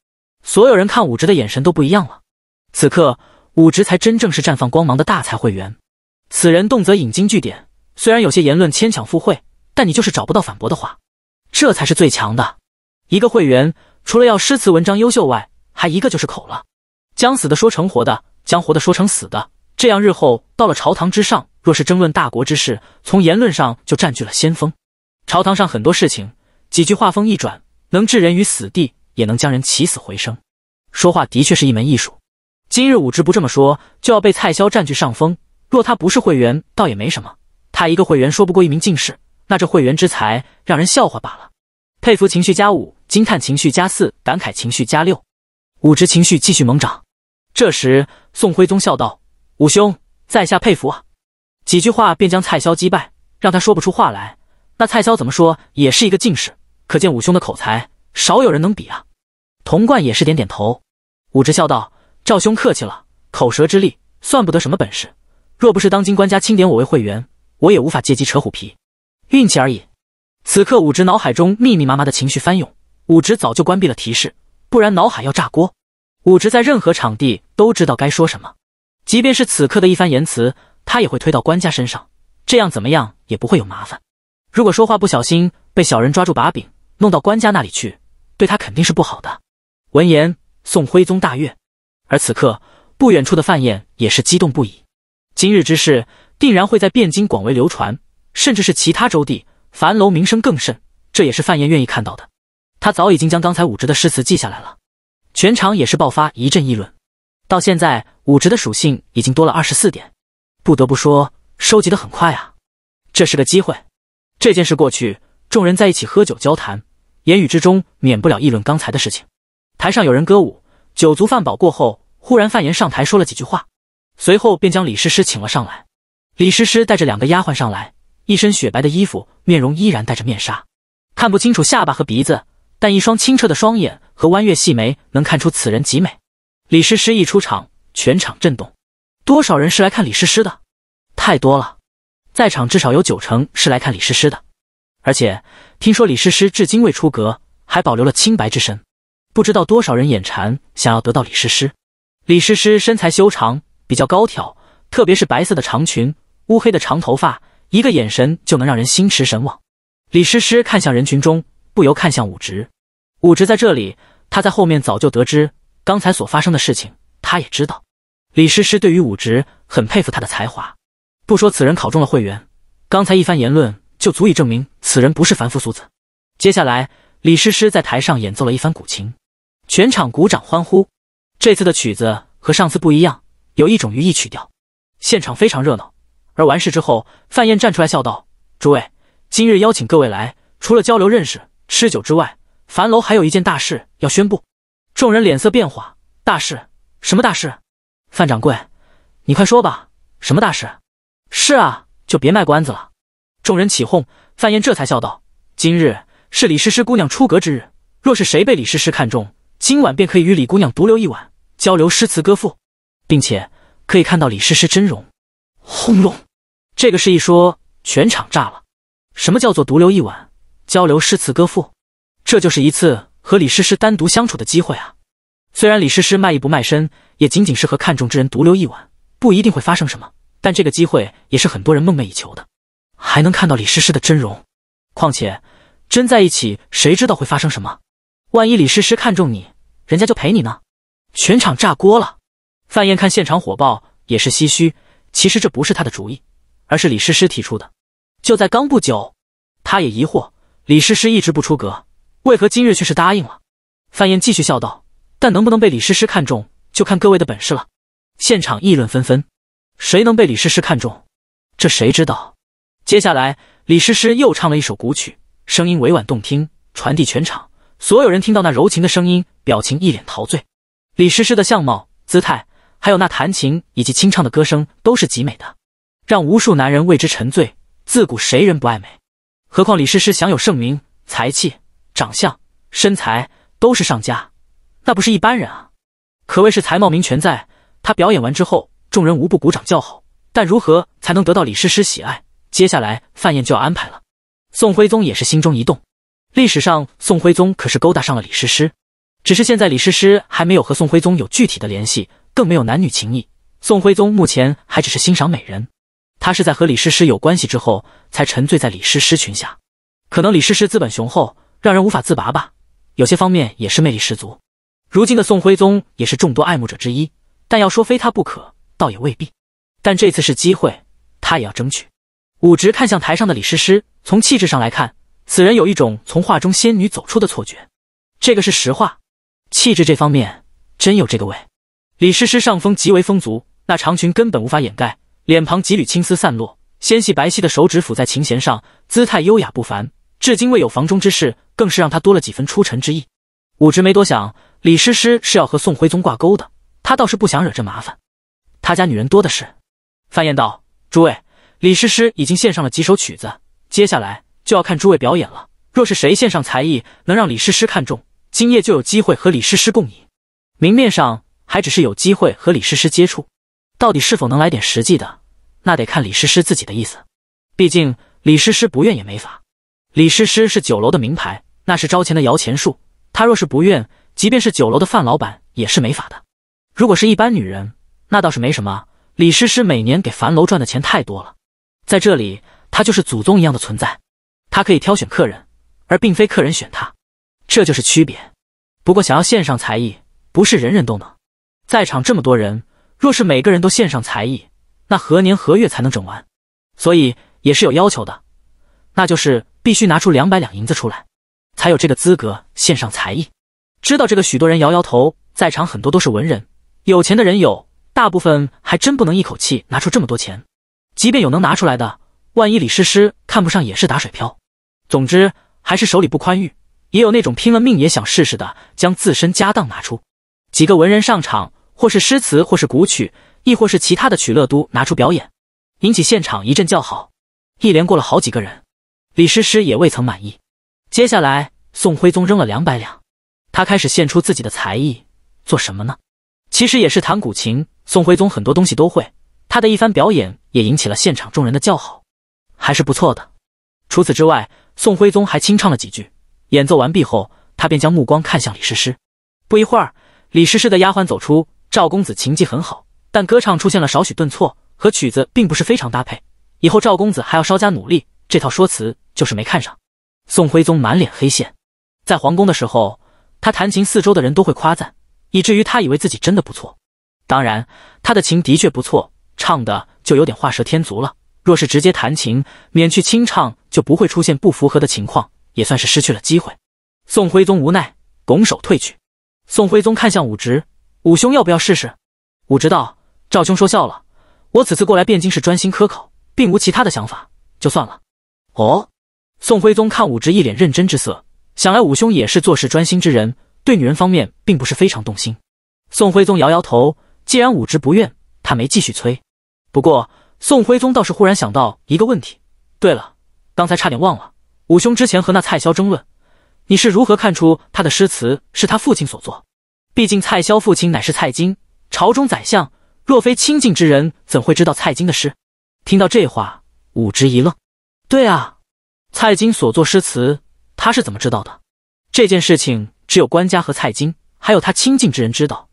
所有人看武直的眼神都不一样了。此刻，武直才真正是绽放光芒的大才会员。此人动则引经据典，虽然有些言论牵强附会，但你就是找不到反驳的话，这才是最强的。一个会员除了要诗词文章优秀外，还一个就是口了，将死的说成活的，将活的说成死的。这样日后到了朝堂之上，若是争论大国之事，从言论上就占据了先锋。朝堂上很多事情，几句话锋一转，能置人于死地，也能将人起死回生。说话的确是一门艺术。今日武直不这么说，就要被蔡萧占据上风。若他不是会员，倒也没什么。他一个会员说不过一名进士，那这会员之才让人笑话罢了。佩服情绪加五，惊叹情绪加四，感慨情绪加六，武直情绪继续猛涨。这时宋徽宗笑道。武兄，在下佩服啊！几句话便将蔡萧击败，让他说不出话来。那蔡萧怎么说也是一个进士，可见武兄的口才，少有人能比啊！童贯也是点点头。武直笑道：“赵兄客气了，口舌之力算不得什么本事。若不是当今官家钦点我为会员，我也无法借机扯虎皮，运气而已。”此刻，武直脑海中密密麻麻的情绪翻涌。武直早就关闭了提示，不然脑海要炸锅。武直在任何场地都知道该说什么。即便是此刻的一番言辞，他也会推到官家身上，这样怎么样也不会有麻烦。如果说话不小心被小人抓住把柄，弄到官家那里去，对他肯定是不好的。闻言，宋徽宗大悦。而此刻，不远处的范燕也是激动不已。今日之事，定然会在汴京广为流传，甚至是其他州地，樊楼名声更甚。这也是范燕愿意看到的。他早已经将刚才武植的诗词记下来了。全场也是爆发一阵议论。到现在，武值的属性已经多了二十四点，不得不说，收集的很快啊。这是个机会。这件事过去，众人在一起喝酒交谈，言语之中免不了议论刚才的事情。台上有人歌舞，酒足饭饱过后，忽然范言上台说了几句话，随后便将李诗诗请了上来。李诗诗带着两个丫鬟上来，一身雪白的衣服，面容依然带着面纱，看不清楚下巴和鼻子，但一双清澈的双眼和弯月细眉能看出此人极美。李诗诗一出场，全场震动。多少人是来看李诗诗的？太多了，在场至少有九成是来看李诗诗的。而且听说李诗诗至今未出阁，还保留了清白之身。不知道多少人眼馋，想要得到李诗诗。李诗诗身材修长，比较高挑，特别是白色的长裙，乌黑的长头发，一个眼神就能让人心驰神往。李诗诗看向人群中，不由看向武直。武直在这里，他在后面早就得知。刚才所发生的事情，他也知道。李诗诗对于武职很佩服，他的才华，不说此人考中了会员，刚才一番言论就足以证明此人不是凡夫俗子。接下来，李诗诗在台上演奏了一番古琴，全场鼓掌欢呼。这次的曲子和上次不一样，有一种寓意曲调，现场非常热闹。而完事之后，范燕站出来笑道：“诸位，今日邀请各位来，除了交流认识、吃酒之外，樊楼还有一件大事要宣布。”众人脸色变化，大事？什么大事？范掌柜，你快说吧，什么大事？是啊，就别卖关子了。众人起哄，范燕这才笑道：“今日是李诗诗姑娘出阁之日，若是谁被李诗诗看中，今晚便可以与李姑娘独留一晚，交流诗词歌赋，并且可以看到李诗诗真容。”轰隆！这个事一说，全场炸了。什么叫做独留一晚，交流诗词歌赋？这就是一次。和李诗诗单独相处的机会啊，虽然李诗诗卖艺不卖身，也仅仅是和看中之人独留一晚，不一定会发生什么，但这个机会也是很多人梦寐以求的，还能看到李诗诗的真容。况且真在一起，谁知道会发生什么？万一李诗诗看中你，人家就陪你呢？全场炸锅了。范燕看现场火爆，也是唏嘘。其实这不是他的主意，而是李诗诗提出的。就在刚不久，他也疑惑李诗诗一直不出阁。为何今日却是答应了？范燕继续笑道：“但能不能被李诗诗看中，就看各位的本事了。”现场议论纷纷，谁能被李诗诗看中？这谁知道？接下来，李诗诗又唱了一首古曲，声音委婉动听，传递全场。所有人听到那柔情的声音，表情一脸陶醉。李诗诗的相貌、姿态，还有那弹琴以及清唱的歌声，都是极美的，让无数男人为之沉醉。自古谁人不爱美？何况李诗诗享有盛名，才气。长相、身材都是上佳，那不是一般人啊，可谓是才貌名全在。他表演完之后，众人无不鼓掌叫好。但如何才能得到李师师喜爱？接下来范燕就要安排了。宋徽宗也是心中一动，历史上宋徽宗可是勾搭上了李师师，只是现在李师师还没有和宋徽宗有具体的联系，更没有男女情谊。宋徽宗目前还只是欣赏美人，他是在和李师师有关系之后，才沉醉在李师师裙下。可能李师师资本雄厚。让人无法自拔吧，有些方面也是魅力十足。如今的宋徽宗也是众多爱慕者之一，但要说非他不可，倒也未必。但这次是机会，他也要争取。武植看向台上的李师师，从气质上来看，此人有一种从画中仙女走出的错觉，这个是实话。气质这方面真有这个味。李师师上风极为风足，那长裙根本无法掩盖，脸庞几缕青丝散落，纤细白皙的手指抚在琴弦上，姿态优雅不凡。至今未有房中之事，更是让他多了几分出尘之意。武直没多想，李师师是要和宋徽宗挂钩的，他倒是不想惹这麻烦。他家女人多的是。范燕道：“诸位，李师师已经献上了几首曲子，接下来就要看诸位表演了。若是谁献上才艺，能让李师师看中，今夜就有机会和李师师共饮。明面上还只是有机会和李师师接触，到底是否能来点实际的，那得看李师师自己的意思。毕竟李师师不愿也没法。”李诗诗是酒楼的名牌，那是招钱的摇钱树。她若是不愿，即便是酒楼的范老板也是没法的。如果是一般女人，那倒是没什么。李诗诗每年给樊楼赚的钱太多了，在这里她就是祖宗一样的存在。她可以挑选客人，而并非客人选她，这就是区别。不过想要献上才艺，不是人人都能。在场这么多人，若是每个人都献上才艺，那何年何月才能整完？所以也是有要求的。那就是必须拿出两百两银子出来，才有这个资格献上才艺。知道这个，许多人摇摇头。在场很多都是文人，有钱的人有，大部分还真不能一口气拿出这么多钱。即便有能拿出来的，万一李诗诗看不上，也是打水漂。总之，还是手里不宽裕。也有那种拼了命也想试试的，将自身家当拿出。几个文人上场，或是诗词，或是古曲，亦或是其他的曲乐，都拿出表演，引起现场一阵叫好。一连过了好几个人。李师师也未曾满意。接下来，宋徽宗扔了两百两，他开始献出自己的才艺，做什么呢？其实也是弹古琴。宋徽宗很多东西都会，他的一番表演也引起了现场众人的叫好，还是不错的。除此之外，宋徽宗还清唱了几句。演奏完毕后，他便将目光看向李师师。不一会儿，李师师的丫鬟走出。赵公子琴技很好，但歌唱出现了少许顿挫，和曲子并不是非常搭配。以后赵公子还要稍加努力。这套说辞就是没看上宋徽宗，满脸黑线。在皇宫的时候，他弹琴四周的人都会夸赞，以至于他以为自己真的不错。当然，他的琴的确不错，唱的就有点画蛇添足了。若是直接弹琴，免去清唱，就不会出现不符合的情况，也算是失去了机会。宋徽宗无奈，拱手退去。宋徽宗看向武直，武兄要不要试试？武直道：“赵兄说笑了，我此次过来汴京是专心科考，并无其他的想法，就算了。”哦，宋徽宗看武植一脸认真之色，想来武兄也是做事专心之人，对女人方面并不是非常动心。宋徽宗摇摇头，既然武植不愿，他没继续催。不过宋徽宗倒是忽然想到一个问题：，对了，刚才差点忘了，武兄之前和那蔡萧争论，你是如何看出他的诗词是他父亲所作？毕竟蔡萧父亲乃是蔡京，朝中宰相，若非亲近之人，怎会知道蔡京的诗？听到这话，武直一愣。对啊，蔡京所作诗词，他是怎么知道的？这件事情只有官家和蔡京，还有他亲近之人知道。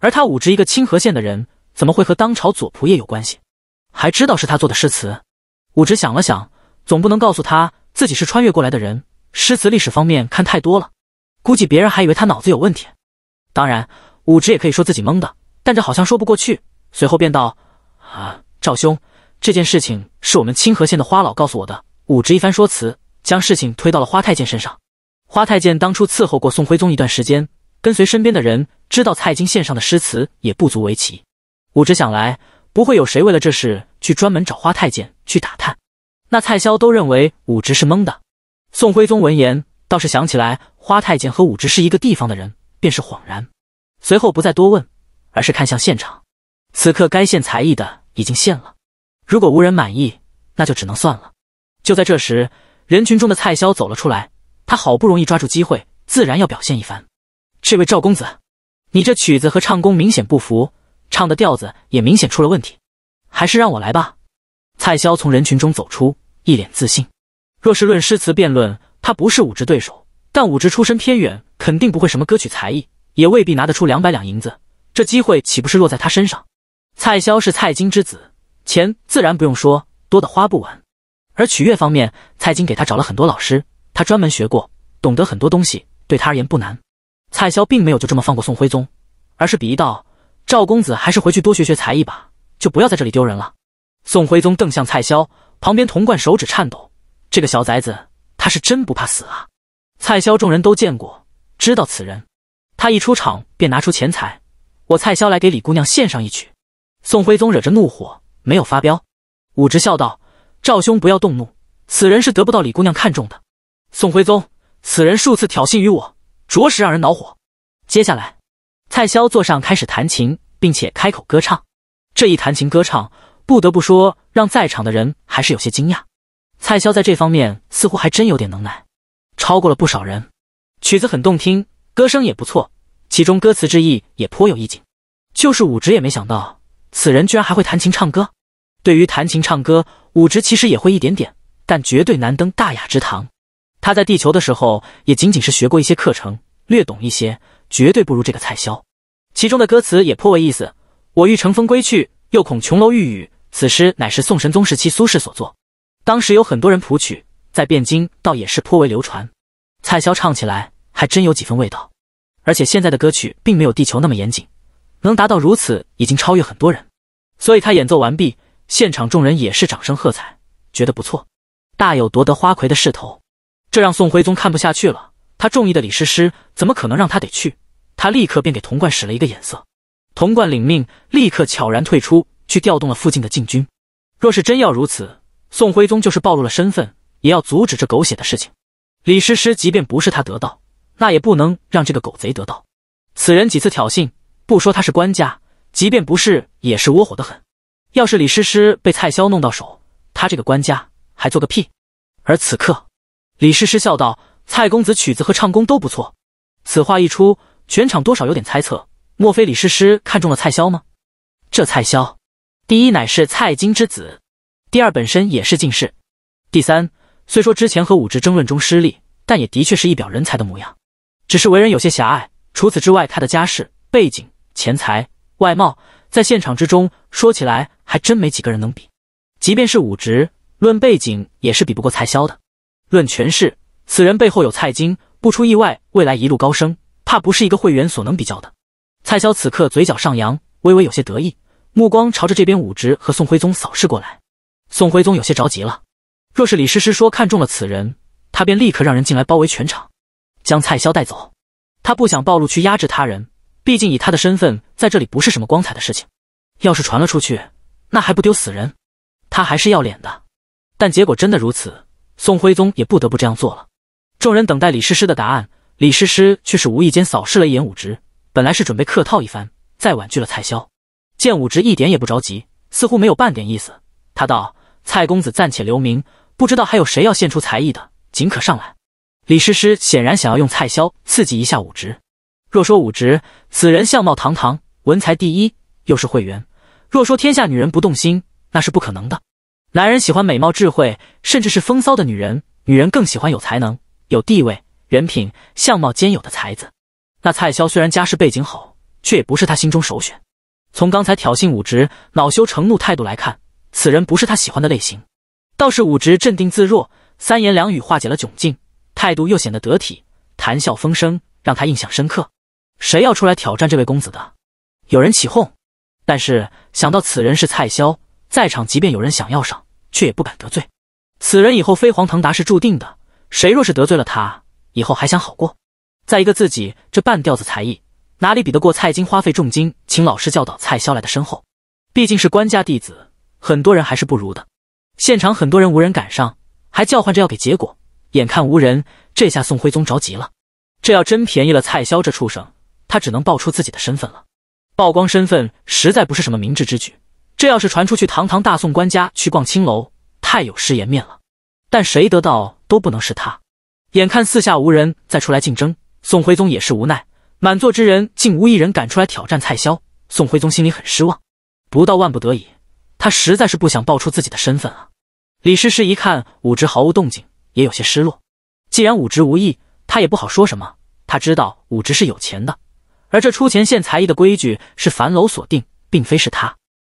而他武职一个清河县的人，怎么会和当朝左仆射有关系？还知道是他做的诗词？武职想了想，总不能告诉他自己是穿越过来的人，诗词历史方面看太多了，估计别人还以为他脑子有问题。当然，武职也可以说自己懵的，但这好像说不过去。随后便道：“啊，赵兄。”这件事情是我们清河县的花老告诉我的。武直一番说辞，将事情推到了花太监身上。花太监当初伺候过宋徽宗一段时间，跟随身边的人，知道蔡京献上的诗词也不足为奇。武直想来，不会有谁为了这事去专门找花太监去打探。那蔡萧都认为武直是蒙的。宋徽宗闻言，倒是想起来花太监和武直是一个地方的人，便是恍然，随后不再多问，而是看向现场。此刻该献才艺的已经献了。如果无人满意，那就只能算了。就在这时，人群中的蔡潇走了出来。他好不容易抓住机会，自然要表现一番。这位赵公子，你这曲子和唱功明显不符，唱的调子也明显出了问题。还是让我来吧。蔡潇从人群中走出，一脸自信。若是论诗词辩论，他不是武职对手。但武职出身偏远，肯定不会什么歌曲才艺，也未必拿得出两百两银子。这机会岂不是落在他身上？蔡潇是蔡京之子。钱自然不用说，多的花不完。而取悦方面，蔡京给他找了很多老师，他专门学过，懂得很多东西，对他而言不难。蔡萧并没有就这么放过宋徽宗，而是鄙夷道：“赵公子还是回去多学学才艺吧，就不要在这里丢人了。”宋徽宗瞪向蔡萧，旁边童贯手指颤抖：“这个小崽子，他是真不怕死啊！”蔡萧众人都见过，知道此人，他一出场便拿出钱财，我蔡萧来给李姑娘献上一曲。宋徽宗惹着怒火。没有发飙，武直笑道：“赵兄，不要动怒，此人是得不到李姑娘看重的。”宋徽宗，此人数次挑衅于我，着实让人恼火。接下来，蔡萧坐上开始弹琴，并且开口歌唱。这一弹琴歌唱，不得不说让在场的人还是有些惊讶。蔡萧在这方面似乎还真有点能耐，超过了不少人。曲子很动听，歌声也不错，其中歌词之意也颇有意境。就是武直也没想到，此人居然还会弹琴唱歌。对于弹琴、唱歌，武直其实也会一点点，但绝对难登大雅之堂。他在地球的时候也仅仅是学过一些课程，略懂一些，绝对不如这个蔡萧。其中的歌词也颇为意思：“我欲乘风归去，又恐琼楼玉宇。”此诗乃是宋神宗时期苏轼所作，当时有很多人谱曲，在汴京倒也是颇为流传。蔡萧唱起来还真有几分味道，而且现在的歌曲并没有地球那么严谨，能达到如此已经超越很多人。所以他演奏完毕。现场众人也是掌声喝彩，觉得不错，大有夺得花魁的势头。这让宋徽宗看不下去了，他中意的李师师怎么可能让他得去？他立刻便给童贯使了一个眼色，童贯领命，立刻悄然退出去，调动了附近的禁军。若是真要如此，宋徽宗就是暴露了身份，也要阻止这狗血的事情。李师师即便不是他得到，那也不能让这个狗贼得到。此人几次挑衅，不说他是官家，即便不是，也是窝火的很。要是李诗诗被蔡潇弄到手，他这个官家还做个屁？而此刻，李诗诗笑道：“蔡公子曲子和唱功都不错。”此话一出，全场多少有点猜测：莫非李诗诗看中了蔡潇吗？这蔡潇，第一乃是蔡京之子，第二本身也是进士，第三虽说之前和武直争论中失利，但也的确是一表人才的模样。只是为人有些狭隘。除此之外，他的家世、背景、钱财、外貌。在现场之中，说起来还真没几个人能比，即便是武职，论背景也是比不过蔡潇的。论权势，此人背后有蔡京，不出意外，未来一路高升，怕不是一个会员所能比较的。蔡潇此刻嘴角上扬，微微有些得意，目光朝着这边武职和宋徽宗扫视过来。宋徽宗有些着急了，若是李师师说看中了此人，他便立刻让人进来包围全场，将蔡潇带走。他不想暴露去压制他人。毕竟以他的身份在这里不是什么光彩的事情，要是传了出去，那还不丢死人？他还是要脸的。但结果真的如此，宋徽宗也不得不这样做了。众人等待李师师的答案，李师师却是无意间扫视了一眼武植，本来是准备客套一番，再婉拒了蔡萧。见武植一点也不着急，似乎没有半点意思，他道：“蔡公子暂且留名，不知道还有谁要献出才艺的，尽可上来。”李师师显然想要用蔡萧刺激一下武植。若说武直此人相貌堂堂，文才第一，又是会员，若说天下女人不动心，那是不可能的。男人喜欢美貌、智慧，甚至是风骚的女人；女人更喜欢有才能、有地位、人品、相貌兼有的才子。那蔡潇虽然家世背景好，却也不是他心中首选。从刚才挑衅武直、恼羞成怒态度来看，此人不是他喜欢的类型。倒是武直镇定自若，三言两语化解了窘境，态度又显得得体，谈笑风生，让他印象深刻。谁要出来挑战这位公子的？有人起哄，但是想到此人是蔡萧，在场即便有人想要上，却也不敢得罪此人。以后飞黄腾达是注定的，谁若是得罪了他，以后还想好过？再一个，自己这半吊子才艺，哪里比得过蔡京花费重金请老师教导蔡萧来的深厚？毕竟是官家弟子，很多人还是不如的。现场很多人无人赶上，还叫唤着要给结果。眼看无人，这下宋徽宗着急了。这要真便宜了蔡萧这畜生！他只能报出自己的身份了，曝光身份实在不是什么明智之举。这要是传出去，堂堂大宋官家去逛青楼，太有失颜面了。但谁得到都不能是他。眼看四下无人再出来竞争，宋徽宗也是无奈，满座之人竟无一人敢出来挑战蔡萧。宋徽宗心里很失望，不到万不得已，他实在是不想报出自己的身份啊。李师师一看武直毫无动静，也有些失落。既然武直无意，他也不好说什么。他知道武直是有钱的。而这出钱献才艺的规矩是樊楼所定，并非是他。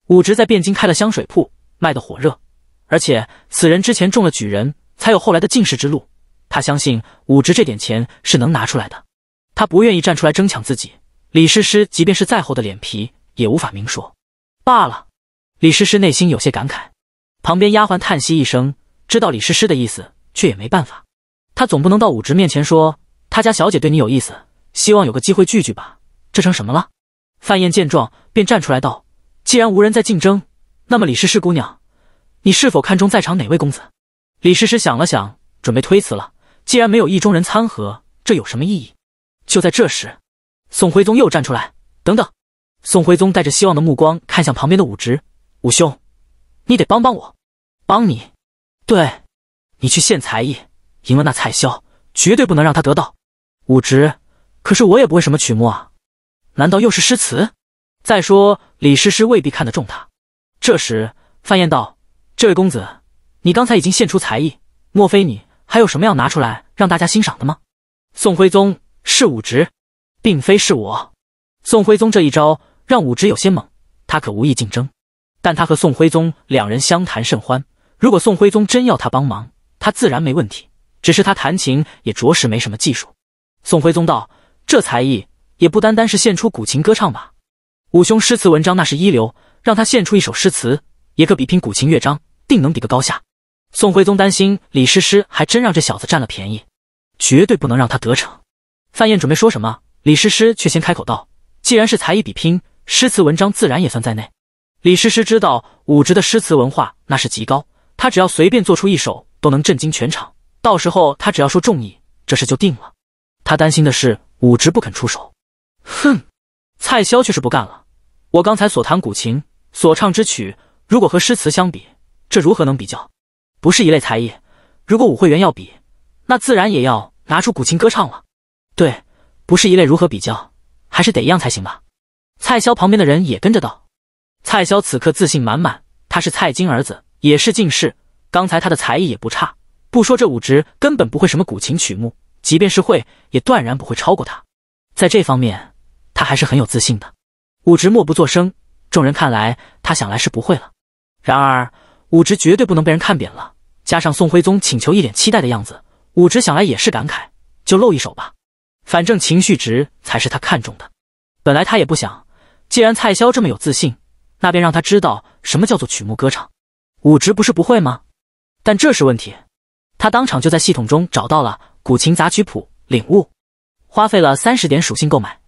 武植在汴京开了香水铺，卖得火热，而且此人之前中了举人，才有后来的进士之路。他相信武植这点钱是能拿出来的。他不愿意站出来争抢自己。李师师即便是再厚的脸皮，也无法明说。罢了。李师师内心有些感慨。旁边丫鬟叹息一声，知道李师师的意思，却也没办法。她总不能到武植面前说，她家小姐对你有意思。希望有个机会聚聚吧，这成什么了？范燕见状便站出来道：“既然无人在竞争，那么李师师姑娘，你是否看中在场哪位公子？”李师师想了想，准备推辞了。既然没有意中人参合，这有什么意义？就在这时，宋徽宗又站出来：“等等！”宋徽宗带着希望的目光看向旁边的武植：“武兄，你得帮帮我，帮你，对，你去献才艺，赢了那蔡潇，绝对不能让他得到。”武植。可是我也不会什么曲目啊，难道又是诗词？再说李诗诗未必看得中他。这时范燕道：“这位公子，你刚才已经献出才艺，莫非你还有什么要拿出来让大家欣赏的吗？”宋徽宗是武职，并非是我。宋徽宗这一招让武职有些猛，他可无意竞争，但他和宋徽宗两人相谈甚欢。如果宋徽宗真要他帮忙，他自然没问题。只是他弹琴也着实没什么技术。宋徽宗道。这才艺也不单单是献出古琴歌唱吧，武兄诗词文章那是一流，让他献出一首诗词，也可比拼古琴乐章，定能比个高下。宋徽宗担心李师师还真让这小子占了便宜，绝对不能让他得逞。范燕准备说什么，李师师却先开口道：“既然是才艺比拼，诗词文章自然也算在内。”李师师知道武直的诗词文化那是极高，他只要随便做出一首，都能震惊全场。到时候他只要说中意，这事就定了。他担心的是武直不肯出手。哼，蔡潇却是不干了。我刚才所弹古琴，所唱之曲，如果和诗词相比，这如何能比较？不是一类才艺。如果武会员要比，那自然也要拿出古琴歌唱了。对，不是一类，如何比较？还是得一样才行吧。蔡潇旁边的人也跟着道。蔡潇此刻自信满满，他是蔡京儿子，也是进士。刚才他的才艺也不差，不说这武直根本不会什么古琴曲目。即便是会，也断然不会超过他。在这方面，他还是很有自信的。武植默不作声，众人看来他想来是不会了。然而武植绝对不能被人看扁了。加上宋徽宗请求，一脸期待的样子，武植想来也是感慨，就露一手吧。反正情绪值才是他看重的。本来他也不想，既然蔡枭这么有自信，那便让他知道什么叫做曲目歌唱。武植不是不会吗？但这是问题，他当场就在系统中找到了。古琴杂曲谱领悟，花费了三十点属性购买，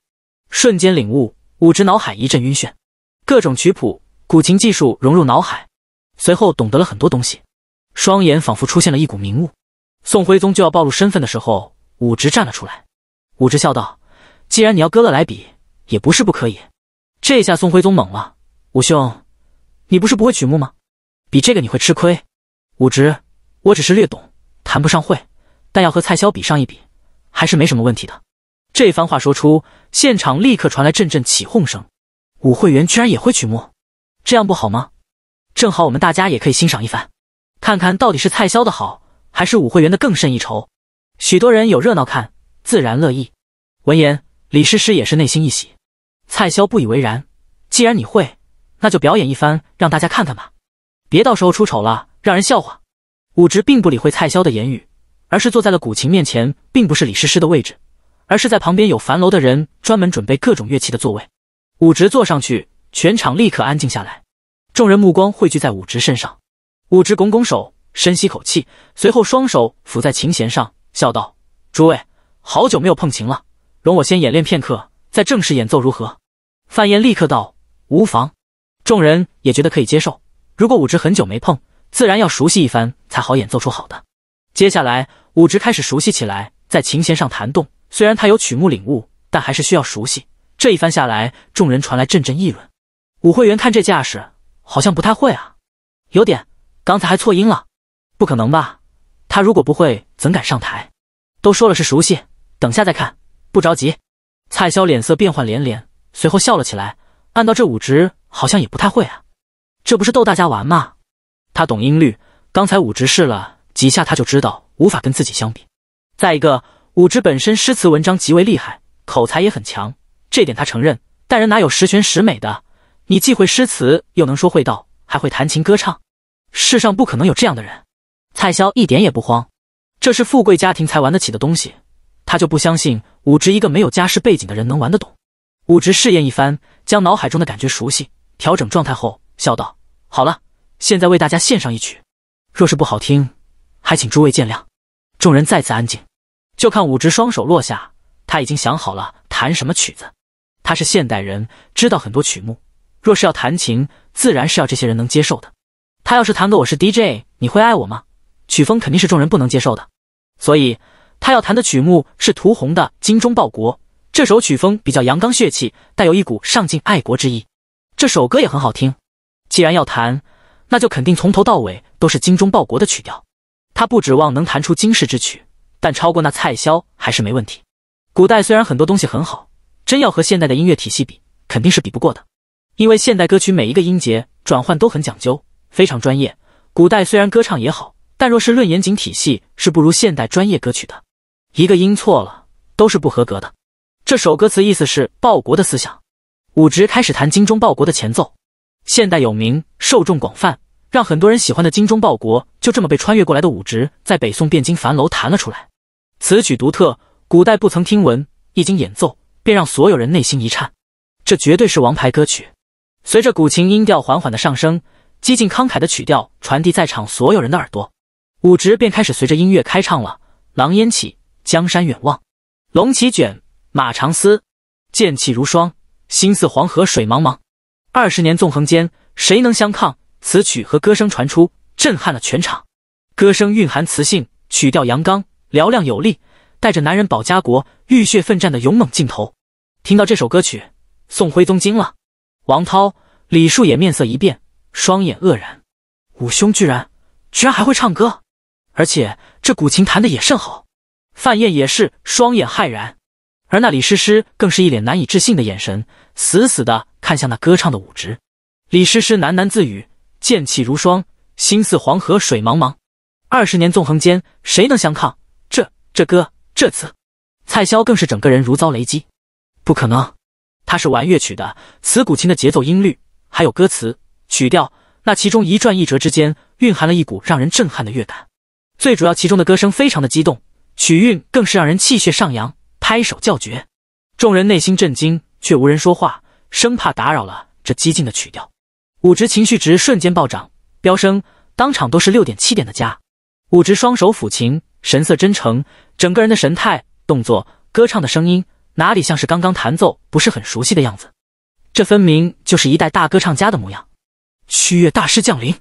瞬间领悟。武直脑海一阵晕眩，各种曲谱、古琴技术融入脑海，随后懂得了很多东西。双眼仿佛出现了一股明雾。宋徽宗就要暴露身份的时候，武直站了出来。武直笑道：“既然你要哥哥来比，也不是不可以。”这下宋徽宗懵了：“武兄，你不是不会曲目吗？比这个你会吃亏。”武直：“我只是略懂，谈不上会。”但要和蔡潇比上一比，还是没什么问题的。这番话说出，现场立刻传来阵阵起哄声。武会员居然也会曲目，这样不好吗？正好我们大家也可以欣赏一番，看看到底是蔡潇的好，还是武会员的更胜一筹。许多人有热闹看，自然乐意。闻言，李诗诗也是内心一喜。蔡潇不以为然：“既然你会，那就表演一番，让大家看看吧。别到时候出丑了，让人笑话。”武直并不理会蔡潇的言语。而是坐在了古琴面前，并不是李诗诗的位置，而是在旁边有樊楼的人专门准备各种乐器的座位。武直坐上去，全场立刻安静下来，众人目光汇聚在武直身上。武直拱拱手，深吸口气，随后双手抚在琴弦上，笑道：“诸位，好久没有碰琴了，容我先演练片刻，再正式演奏如何？”范燕立刻道：“无妨。”众人也觉得可以接受。如果武直很久没碰，自然要熟悉一番才好演奏出好的。接下来，武直开始熟悉起来，在琴弦上弹动。虽然他有曲目领悟，但还是需要熟悉。这一番下来，众人传来阵阵议论。武会员看这架势，好像不太会啊，有点。刚才还错音了，不可能吧？他如果不会，怎敢上台？都说了是熟悉，等下再看，不着急。蔡潇脸色变幻连连，随后笑了起来。按到这武直好像也不太会啊，这不是逗大家玩吗？他懂音律，刚才武直试了。几下他就知道无法跟自己相比。再一个，武直本身诗词文章极为厉害，口才也很强，这点他承认。但人哪有十全十美的？你既会诗词，又能说会道，还会弹琴歌唱，世上不可能有这样的人。蔡潇一点也不慌，这是富贵家庭才玩得起的东西，他就不相信武直一个没有家世背景的人能玩得懂。武直试验一番，将脑海中的感觉熟悉，调整状态后，笑道：“好了，现在为大家献上一曲，若是不好听。”还请诸位见谅。众人再次安静，就看武直双手落下。他已经想好了弹什么曲子。他是现代人，知道很多曲目。若是要弹琴，自然是要这些人能接受的。他要是弹个《我是 DJ》，你会爱我吗？曲风肯定是众人不能接受的。所以他要弹的曲目是屠洪的《精忠报国》。这首曲风比较阳刚血气，带有一股上进爱国之意。这首歌也很好听。既然要弹，那就肯定从头到尾都是《精忠报国》的曲调。他不指望能弹出惊世之曲，但超过那蔡萧还是没问题。古代虽然很多东西很好，真要和现代的音乐体系比，肯定是比不过的。因为现代歌曲每一个音节转换都很讲究，非常专业。古代虽然歌唱也好，但若是论严谨体系，是不如现代专业歌曲的。一个音错了，都是不合格的。这首歌词意思是报国的思想。武直开始弹《精忠报国》的前奏，现代有名，受众广泛。让很多人喜欢的“精忠报国”就这么被穿越过来的武职在北宋汴京樊楼弹了出来。此曲独特，古代不曾听闻，一经演奏，便让所有人内心一颤。这绝对是王牌歌曲。随着古琴音调缓缓的上升，激进慷慨的曲调传递在场所有人的耳朵，武职便开始随着音乐开唱了：“狼烟起，江山远望，龙旗卷，马长嘶，剑气如霜，心似黄河水茫茫。二十年纵横间，谁能相抗？”此曲和歌声传出，震撼了全场。歌声蕴含磁性，曲调阳刚，嘹亮有力，带着男人保家国、浴血奋战的勇猛劲头。听到这首歌曲，宋徽宗惊了，王涛、李树也面色一变，双眼愕然。武兄居然居然还会唱歌，而且这古琴弹的也甚好。范燕也是双眼骇然，而那李师师更是一脸难以置信的眼神，死死的看向那歌唱的武直。李师师喃喃自语。剑气如霜，心似黄河水茫茫。二十年纵横间，谁能相抗？这这歌这词，蔡潇更是整个人如遭雷击。不可能，他是玩乐曲的，此古琴的节奏、音律，还有歌词、曲调，那其中一转一折之间，蕴含了一股让人震撼的乐感。最主要，其中的歌声非常的激动，曲韵更是让人气血上扬，拍手叫绝。众人内心震惊，却无人说话，生怕打扰了这激进的曲调。武直情绪值瞬间暴涨飙升，当场都是六点七点的加。武直双手抚琴，神色真诚，整个人的神态、动作、歌唱的声音，哪里像是刚刚弹奏不是很熟悉的样子？这分明就是一代大歌唱家的模样。曲乐大师降临，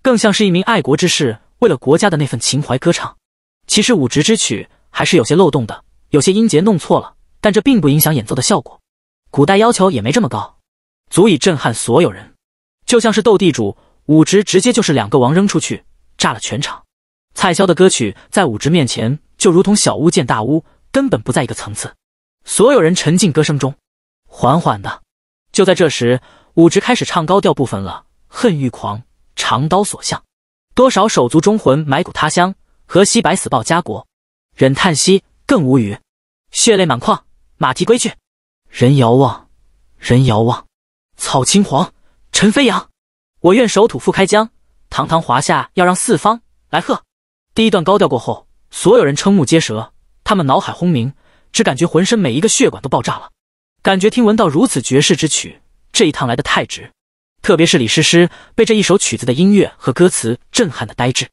更像是一名爱国之士为了国家的那份情怀歌唱。其实武直之曲还是有些漏洞的，有些音节弄错了，但这并不影响演奏的效果。古代要求也没这么高，足以震撼所有人。就像是斗地主，武直直接就是两个王扔出去，炸了全场。蔡潇的歌曲在武直面前就如同小巫见大巫，根本不在一个层次。所有人沉浸歌声中，缓缓的。就在这时，武直开始唱高调部分了：恨欲狂，长刀所向，多少手足忠魂埋骨他乡，何惜百死报家国？忍叹息，更无语，血泪满眶，马蹄归去，人遥望，人遥望，草青黄。陈飞扬，我愿守土复开疆，堂堂华夏要让四方来贺。第一段高调过后，所有人瞠目结舌，他们脑海轰鸣，只感觉浑身每一个血管都爆炸了，感觉听闻到如此绝世之曲，这一趟来的太值。特别是李诗诗被这一首曲子的音乐和歌词震撼的呆滞，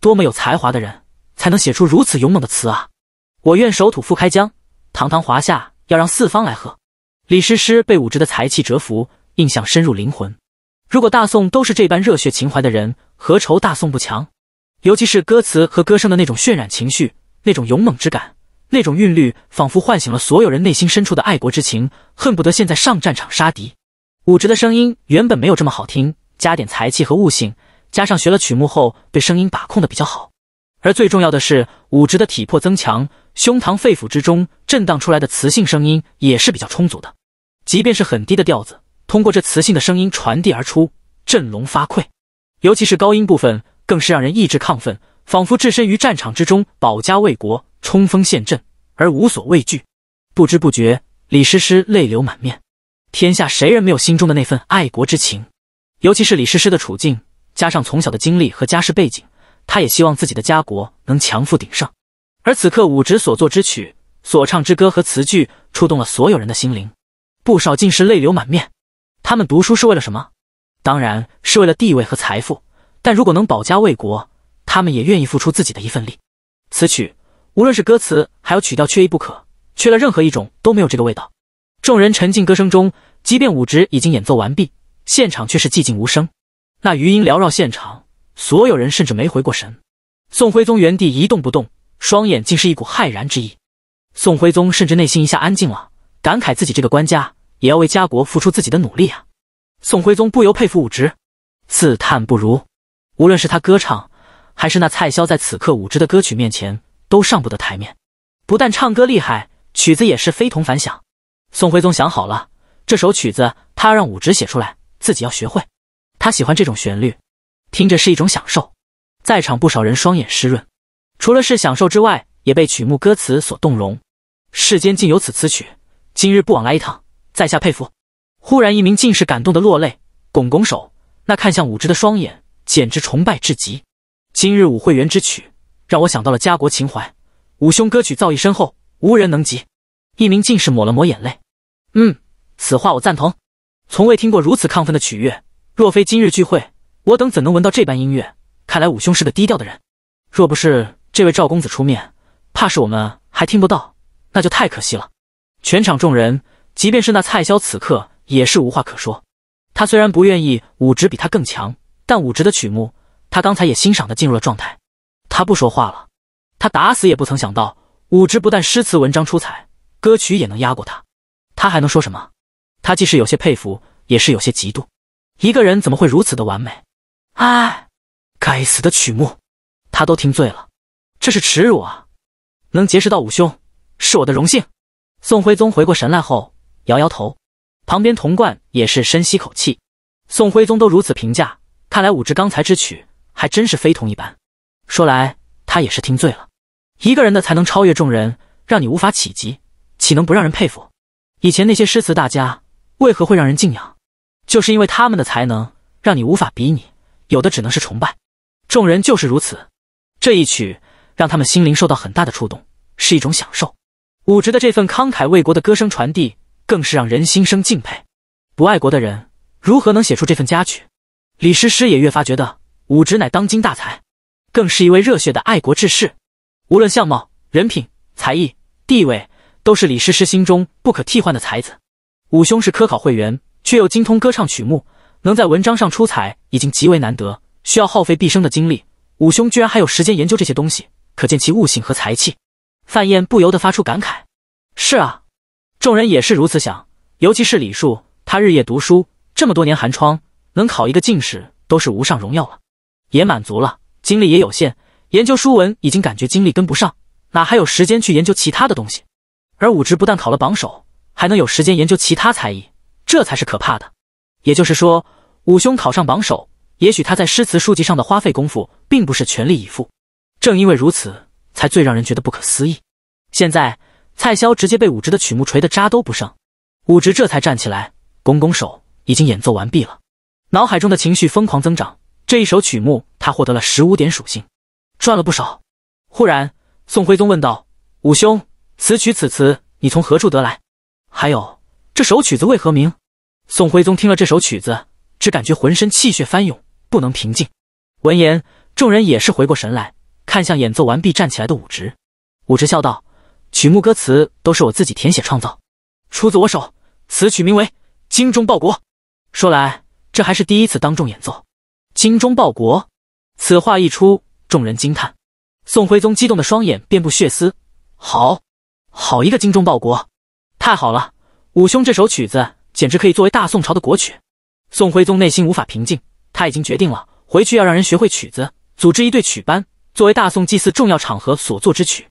多么有才华的人才能写出如此勇猛的词啊！我愿守土复开疆，堂堂华夏要让四方来贺。李诗诗被武直的才气折服。印象深入灵魂。如果大宋都是这般热血情怀的人，何愁大宋不强？尤其是歌词和歌声的那种渲染情绪，那种勇猛之感，那种韵律，仿佛唤醒了所有人内心深处的爱国之情，恨不得现在上战场杀敌。武直的声音原本没有这么好听，加点才气和悟性，加上学了曲目后对声音把控的比较好。而最重要的是，武直的体魄增强，胸膛肺腑之中震荡出来的磁性声音也是比较充足的，即便是很低的调子。通过这磁性的声音传递而出，振聋发聩，尤其是高音部分，更是让人意志亢奋，仿佛置身于战场之中，保家卫国，冲锋陷阵而无所畏惧。不知不觉，李师师泪流满面。天下谁人没有心中的那份爱国之情？尤其是李师师的处境，加上从小的经历和家世背景，他也希望自己的家国能强富鼎盛。而此刻武直所作之曲、所唱之歌和词句，触动了所有人的心灵，不少竟是泪流满面。他们读书是为了什么？当然是为了地位和财富。但如果能保家卫国，他们也愿意付出自己的一份力。此曲无论是歌词还有曲调缺一不可，缺了任何一种都没有这个味道。众人沉浸歌声中，即便舞直已经演奏完毕，现场却是寂静无声。那余音缭绕现场，所有人甚至没回过神。宋徽宗原地一动不动，双眼竟是一股骇然之意。宋徽宗甚至内心一下安静了，感慨自己这个官家。也要为家国付出自己的努力啊！宋徽宗不由佩服武植，自叹不如。无论是他歌唱，还是那蔡萧在此刻武植的歌曲面前都上不得台面。不但唱歌厉害，曲子也是非同凡响。宋徽宗想好了，这首曲子他要让武植写出来，自己要学会。他喜欢这种旋律，听着是一种享受。在场不少人双眼湿润，除了是享受之外，也被曲目歌词所动容。世间竟有此词曲，今日不枉来一趟。在下佩服。忽然，一名进士感动的落泪，拱拱手。那看向武直的双眼，简直崇拜至极。今日武会员之曲，让我想到了家国情怀。武兄歌曲造诣深厚，无人能及。一名进士抹了抹眼泪，嗯，此话我赞同。从未听过如此亢奋的曲乐，若非今日聚会，我等怎能闻到这般音乐？看来武兄是个低调的人。若不是这位赵公子出面，怕是我们还听不到，那就太可惜了。全场众人。即便是那蔡萧，此刻也是无话可说。他虽然不愿意武直比他更强，但武直的曲目，他刚才也欣赏的进入了状态。他不说话了，他打死也不曾想到，武直不但诗词文章出彩，歌曲也能压过他。他还能说什么？他既是有些佩服，也是有些嫉妒。一个人怎么会如此的完美？哎，该死的曲目，他都听醉了，这是耻辱啊！能结识到武兄是我的荣幸。宋徽宗回过神来后。摇摇头，旁边童贯也是深吸口气。宋徽宗都如此评价，看来武直刚才之曲还真是非同一般。说来，他也是听醉了。一个人的才能超越众人，让你无法企及，岂能不让人佩服？以前那些诗词大家为何会让人敬仰？就是因为他们的才能让你无法比拟，有的只能是崇拜。众人就是如此。这一曲让他们心灵受到很大的触动，是一种享受。武直的这份慷慨为国的歌声传递。更是让人心生敬佩，不爱国的人如何能写出这份佳曲？李师师也越发觉得武直乃当今大才，更是一位热血的爱国志士。无论相貌、人品、才艺、地位，都是李师师心中不可替换的才子。武兄是科考会员，却又精通歌唱曲目，能在文章上出彩已经极为难得，需要耗费毕生的精力。武兄居然还有时间研究这些东西，可见其悟性和才气。范燕不由得发出感慨：“是啊。”众人也是如此想，尤其是李树，他日夜读书这么多年寒窗，能考一个进士都是无上荣耀了，也满足了，精力也有限，研究书文已经感觉精力跟不上，哪还有时间去研究其他的东西？而武直不但考了榜首，还能有时间研究其他才艺，这才是可怕的。也就是说，武兄考上榜首，也许他在诗词书籍上的花费功夫并不是全力以赴，正因为如此，才最让人觉得不可思议。现在。蔡萧直接被武直的曲目锤的渣都不剩，武直这才站起来，拱拱手，已经演奏完毕了。脑海中的情绪疯狂增长，这一首曲目他获得了十五点属性，赚了不少。忽然，宋徽宗问道：“武兄，此曲此词你从何处得来？还有这首曲子为何名？”宋徽宗听了这首曲子，只感觉浑身气血翻涌，不能平静。闻言，众人也是回过神来，看向演奏完毕站起来的武直。武直笑道。曲目歌词都是我自己填写创造，出自我手。此曲名为《精忠报国》。说来，这还是第一次当众演奏《精忠报国》。此话一出，众人惊叹。宋徽宗激动的双眼遍布血丝。好，好一个精忠报国！太好了，武兄这首曲子简直可以作为大宋朝的国曲。宋徽宗内心无法平静，他已经决定了，回去要让人学会曲子，组织一队曲班，作为大宋祭祀重要场合所作之曲。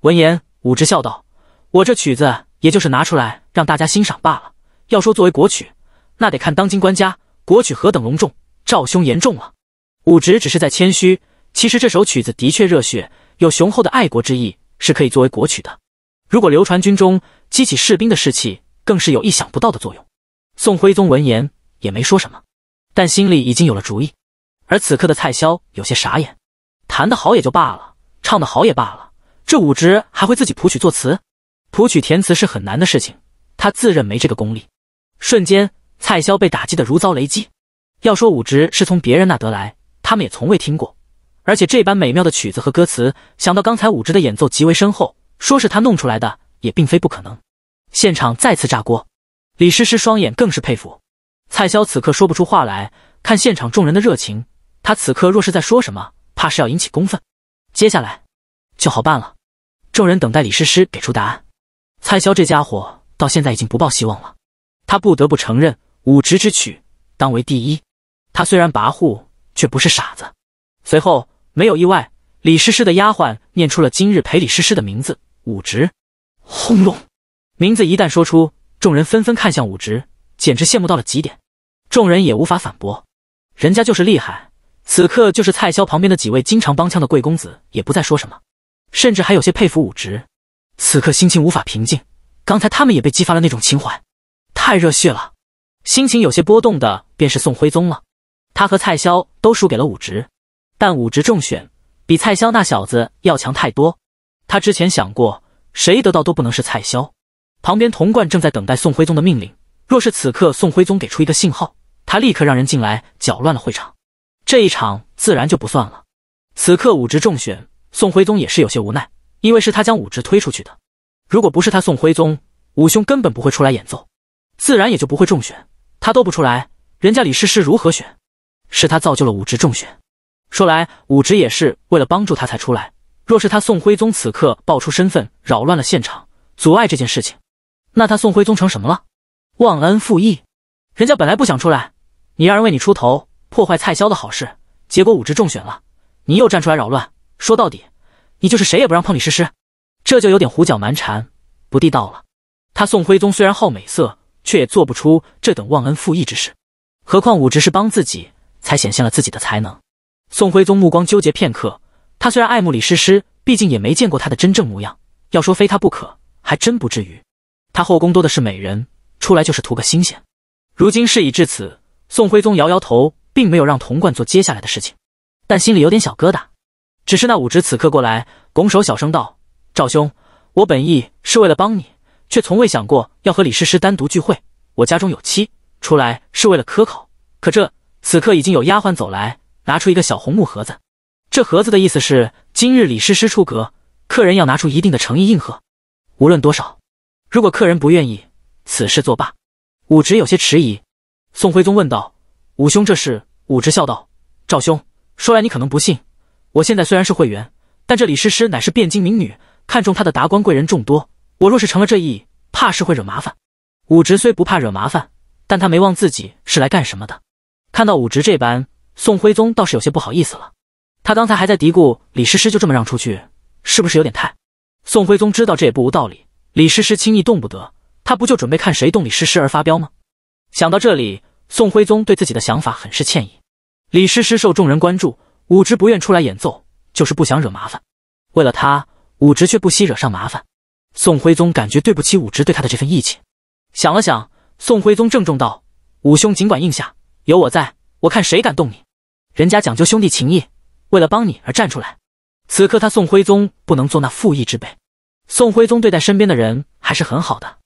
闻言。武直笑道：“我这曲子也就是拿出来让大家欣赏罢了。要说作为国曲，那得看当今官家。国曲何等隆重，赵兄言重了。”武直只是在谦虚，其实这首曲子的确热血，有雄厚的爱国之意，是可以作为国曲的。如果流传军中，激起士兵的士气，更是有意想不到的作用。宋徽宗闻言也没说什么，但心里已经有了主意。而此刻的蔡萧有些傻眼，弹得好也就罢了，唱得好也罢了。这武直还会自己谱曲作词，谱曲填词是很难的事情，他自认没这个功力。瞬间，蔡潇被打击得如遭雷击。要说武直是从别人那得来，他们也从未听过。而且这般美妙的曲子和歌词，想到刚才武直的演奏极为深厚，说是他弄出来的也并非不可能。现场再次炸锅，李诗诗双眼更是佩服。蔡潇此刻说不出话来，看现场众人的热情，他此刻若是在说什么，怕是要引起公愤。接下来就好办了。众人等待李诗诗给出答案。蔡潇这家伙到现在已经不抱希望了，他不得不承认武直之曲当为第一。他虽然跋扈，却不是傻子。随后没有意外，李诗诗的丫鬟念出了今日陪李诗诗的名字——武直。轰隆！名字一旦说出，众人纷纷看向武直，简直羡慕到了极点。众人也无法反驳，人家就是厉害。此刻就是蔡潇旁边的几位经常帮腔的贵公子，也不再说什么。甚至还有些佩服武直。此刻心情无法平静。刚才他们也被激发了那种情怀，太热血了。心情有些波动的便是宋徽宗了，他和蔡潇都输给了武直，但武直中选比蔡潇那小子要强太多。他之前想过，谁得到都不能是蔡潇。旁边童贯正在等待宋徽宗的命令，若是此刻宋徽宗给出一个信号，他立刻让人进来搅乱了会场，这一场自然就不算了。此刻武直中选。宋徽宗也是有些无奈，因为是他将武直推出去的。如果不是他宋徽宗，武兄根本不会出来演奏，自然也就不会中选。他都不出来，人家李师师如何选？是他造就了武直中选。说来，武直也是为了帮助他才出来。若是他宋徽宗此刻爆出身份，扰乱了现场，阻碍这件事情，那他宋徽宗成什么了？忘恩负义！人家本来不想出来，你让人为你出头，破坏蔡萧的好事，结果武直中选了，你又站出来扰乱。说到底，你就是谁也不让碰李师师，这就有点胡搅蛮缠、不地道了。他宋徽宗虽然好美色，却也做不出这等忘恩负义之事。何况武直是帮自己，才显现了自己的才能。宋徽宗目光纠结片刻，他虽然爱慕李师师，毕竟也没见过她的真正模样。要说非她不可，还真不至于。他后宫多的是美人，出来就是图个新鲜。如今事已至此，宋徽宗摇摇头，并没有让童贯做接下来的事情，但心里有点小疙瘩。只是那武直此刻过来，拱手小声道：“赵兄，我本意是为了帮你，却从未想过要和李师师单独聚会。我家中有妻，出来是为了科考。可这此刻已经有丫鬟走来，拿出一个小红木盒子。这盒子的意思是，今日李师师出阁，客人要拿出一定的诚意应和，无论多少。如果客人不愿意，此事作罢。”武直有些迟疑。宋徽宗问道：“武兄，这是？”武直笑道：“赵兄，说来你可能不信。”我现在虽然是会员，但这李诗诗乃是汴京名女，看中她的达官贵人众多。我若是成了这意，怕是会惹麻烦。武植虽不怕惹麻烦，但他没忘自己是来干什么的。看到武植这般，宋徽宗倒是有些不好意思了。他刚才还在嘀咕，李诗诗就这么让出去，是不是有点太……宋徽宗知道这也不无道理。李诗诗轻易动不得，他不就准备看谁动李诗诗而发飙吗？想到这里，宋徽宗对自己的想法很是歉意。李诗诗受众人关注。武直不愿出来演奏，就是不想惹麻烦。为了他，武直却不惜惹上麻烦。宋徽宗感觉对不起武直对他的这份义气，想了想，宋徽宗郑重道：“武兄尽管应下，有我在，我看谁敢动你。人家讲究兄弟情义，为了帮你而站出来。此刻他宋徽宗不能做那负义之辈。宋徽宗对待身边的人还是很好的。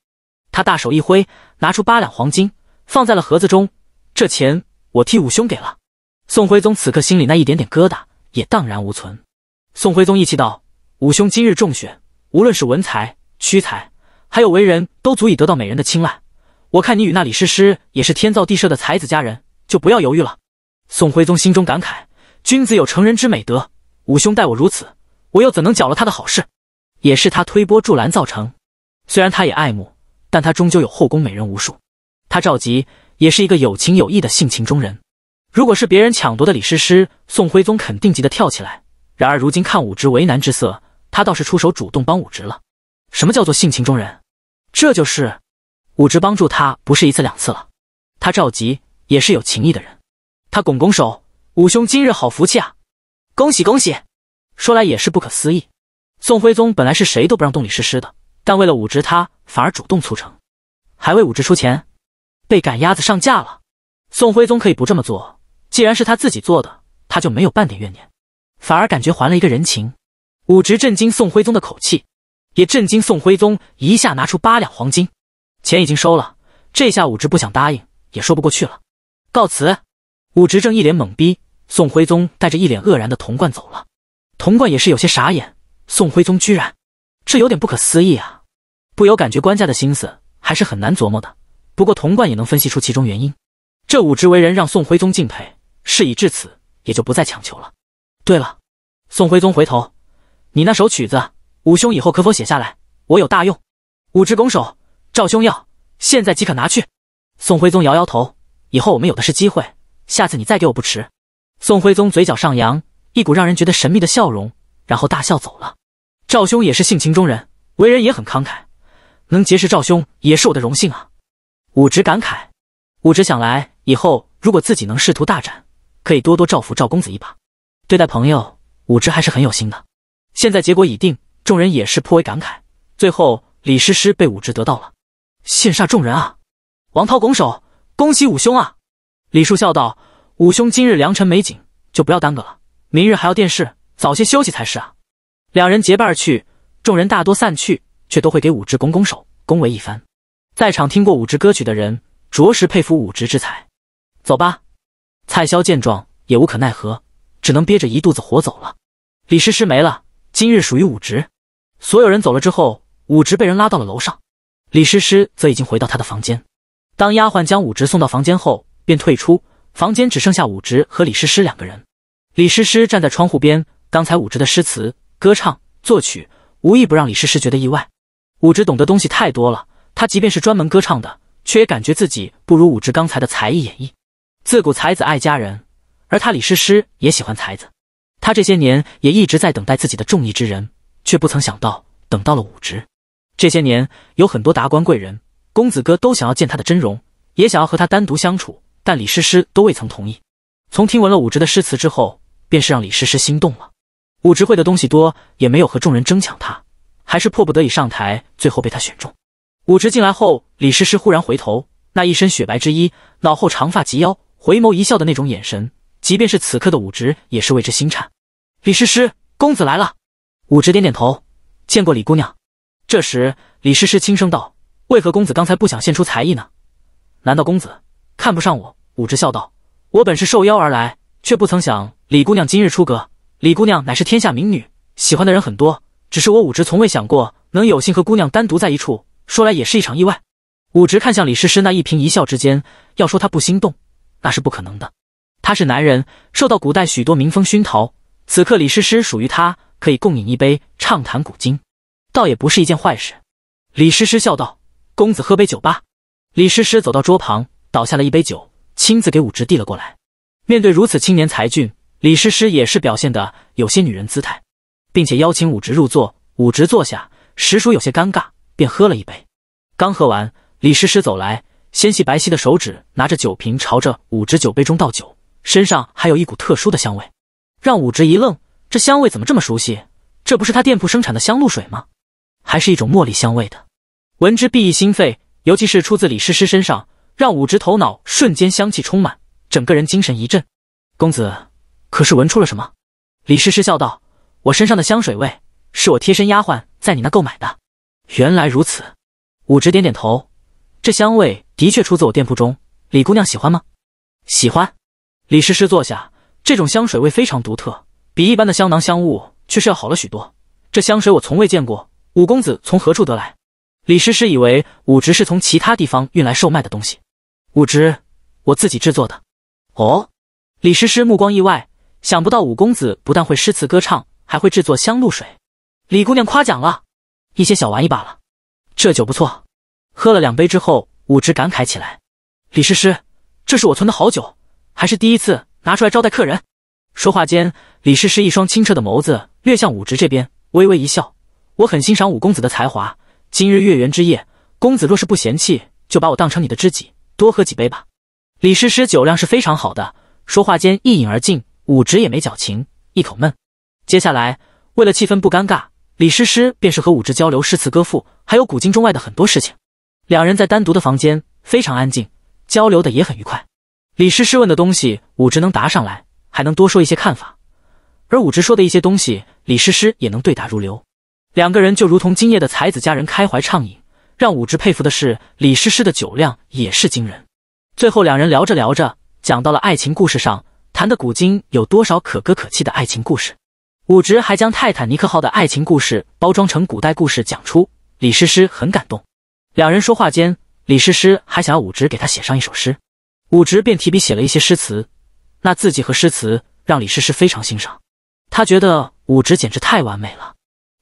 他大手一挥，拿出八两黄金，放在了盒子中。这钱我替武兄给了。”宋徽宗此刻心里那一点点疙瘩也荡然无存。宋徽宗意气道：“武兄今日中选，无论是文才、屈才，还有为人都足以得到美人的青睐。我看你与那李师师也是天造地设的才子佳人，就不要犹豫了。”宋徽宗心中感慨：“君子有成人之美德，武兄待我如此，我又怎能搅了他的好事？也是他推波助澜造成。虽然他也爱慕，但他终究有后宫美人无数。他赵佶也是一个有情有义的性情中人。”如果是别人抢夺的李师师，宋徽宗肯定急得跳起来。然而如今看武直为难之色，他倒是出手主动帮武直了。什么叫做性情中人？这就是武直帮助他，不是一次两次了。他赵佶也是有情义的人。他拱拱手：“武兄今日好福气啊，恭喜恭喜！”说来也是不可思议，宋徽宗本来是谁都不让动李师师的，但为了武直，他反而主动促成，还为武直出钱，被赶鸭子上架了。宋徽宗可以不这么做。既然是他自己做的，他就没有半点怨念，反而感觉还了一个人情。武直震惊宋徽宗的口气，也震惊宋徽宗一下拿出八两黄金，钱已经收了，这下武直不想答应也说不过去了。告辞。武直正一脸懵逼，宋徽宗带着一脸愕然的童贯走了。童贯也是有些傻眼，宋徽宗居然，这有点不可思议啊！不由感觉官家的心思还是很难琢磨的。不过童贯也能分析出其中原因，这武直为人让宋徽宗敬佩。事已至此，也就不再强求了。对了，宋徽宗回头，你那首曲子，武兄以后可否写下来？我有大用。武直拱手，赵兄要，现在即可拿去。宋徽宗摇摇头，以后我们有的是机会，下次你再给我不迟。宋徽宗嘴角上扬，一股让人觉得神秘的笑容，然后大笑走了。赵兄也是性情中人，为人也很慷慨，能结识赵兄也是我的荣幸啊。武直感慨，武直想来，以后如果自己能仕途大展。可以多多照拂赵公子一把，对待朋友，武植还是很有心的。现在结果已定，众人也是颇为感慨。最后，李诗诗被武植得到了，羡煞众人啊！王涛拱手，恭喜武兄啊！李树笑道：“武兄今日良辰美景，就不要耽搁了，明日还要殿试，早些休息才是啊！”两人结伴而去，众人大多散去，却都会给武植拱拱手，恭维一番。在场听过武植歌曲的人，着实佩服武植之才。走吧。蔡潇见状也无可奈何，只能憋着一肚子火走了。李诗诗没了，今日属于武职。所有人走了之后，武职被人拉到了楼上，李诗诗则已经回到他的房间。当丫鬟将武职送到房间后，便退出。房间只剩下武职和李诗诗两个人。李诗诗站在窗户边，刚才武职的诗词、歌唱、作曲，无一不让李诗诗觉得意外。武职懂得东西太多了，他即便是专门歌唱的，却也感觉自己不如武职刚才的才艺演绎。自古才子爱佳人，而他李师师也喜欢才子。他这些年也一直在等待自己的中意之人，却不曾想到等到了武植。这些年有很多达官贵人、公子哥都想要见他的真容，也想要和他单独相处，但李师师都未曾同意。从听闻了武植的诗词之后，便是让李师师心动了。武植会的东西多，也没有和众人争抢，他还是迫不得已上台，最后被他选中。武植进来后，李师师忽然回头，那一身雪白之衣，脑后长发及腰。回眸一笑的那种眼神，即便是此刻的武植也是为之心颤。李师师，公子来了。武植点点头，见过李姑娘。这时，李师师轻声道：“为何公子刚才不想献出才艺呢？难道公子看不上我？”武直笑道：“我本是受邀而来，却不曾想李姑娘今日出阁。李姑娘乃是天下名女，喜欢的人很多。只是我武直从未想过能有幸和姑娘单独在一处，说来也是一场意外。”武直看向李师师那一颦一笑之间，要说他不心动。那是不可能的，他是男人，受到古代许多民风熏陶。此刻李师师属于他，可以共饮一杯，畅谈古今，倒也不是一件坏事。李师师笑道：“公子喝杯酒吧。”李师师走到桌旁，倒下了一杯酒，亲自给武植递了过来。面对如此青年才俊，李师师也是表现的有些女人姿态，并且邀请武植入座。武植坐下，实属有些尴尬，便喝了一杯。刚喝完，李师师走来。纤细白皙的手指拿着酒瓶，朝着武植酒杯中倒酒，身上还有一股特殊的香味，让武植一愣：这香味怎么这么熟悉？这不是他店铺生产的香露水吗？还是一种茉莉香味的，闻之必益心肺，尤其是出自李诗诗身上，让武植头脑瞬间香气充满，整个人精神一振。公子可是闻出了什么？李诗诗笑道：“我身上的香水味，是我贴身丫鬟在你那购买的。”原来如此，武植点点头，这香味。的确出自我店铺中，李姑娘喜欢吗？喜欢。李诗诗坐下，这种香水味非常独特，比一般的香囊香物却是要好了许多。这香水我从未见过，五公子从何处得来？李诗诗以为五植是从其他地方运来售卖的东西。五植，我自己制作的。哦。李诗诗目光意外，想不到五公子不但会诗词歌唱，还会制作香露水。李姑娘夸奖了，一些小玩意罢了。这酒不错，喝了两杯之后。武直感慨起来：“李诗诗，这是我存的好酒，还是第一次拿出来招待客人。”说话间，李诗诗一双清澈的眸子略向武直这边微微一笑：“我很欣赏武公子的才华，今日月圆之夜，公子若是不嫌弃，就把我当成你的知己，多喝几杯吧。”李诗诗酒量是非常好的，说话间一饮而尽。武直也没矫情，一口闷。接下来，为了气氛不尴尬，李诗诗便是和武直交流诗词歌赋，还有古今中外的很多事情。两人在单独的房间，非常安静，交流的也很愉快。李诗诗问的东西，武直能答上来，还能多说一些看法；而武直说的一些东西，李诗诗也能对答如流。两个人就如同今夜的才子佳人，开怀畅饮。让武直佩服的是，李诗诗的酒量也是惊人。最后，两人聊着聊着，讲到了爱情故事上，谈的古今有多少可歌可泣的爱情故事。武直还将泰坦尼克号的爱情故事包装成古代故事讲出，李诗诗很感动。两人说话间，李师师还想要武植给他写上一首诗，武植便提笔写了一些诗词。那字迹和诗词让李师师非常欣赏，他觉得武植简直太完美了。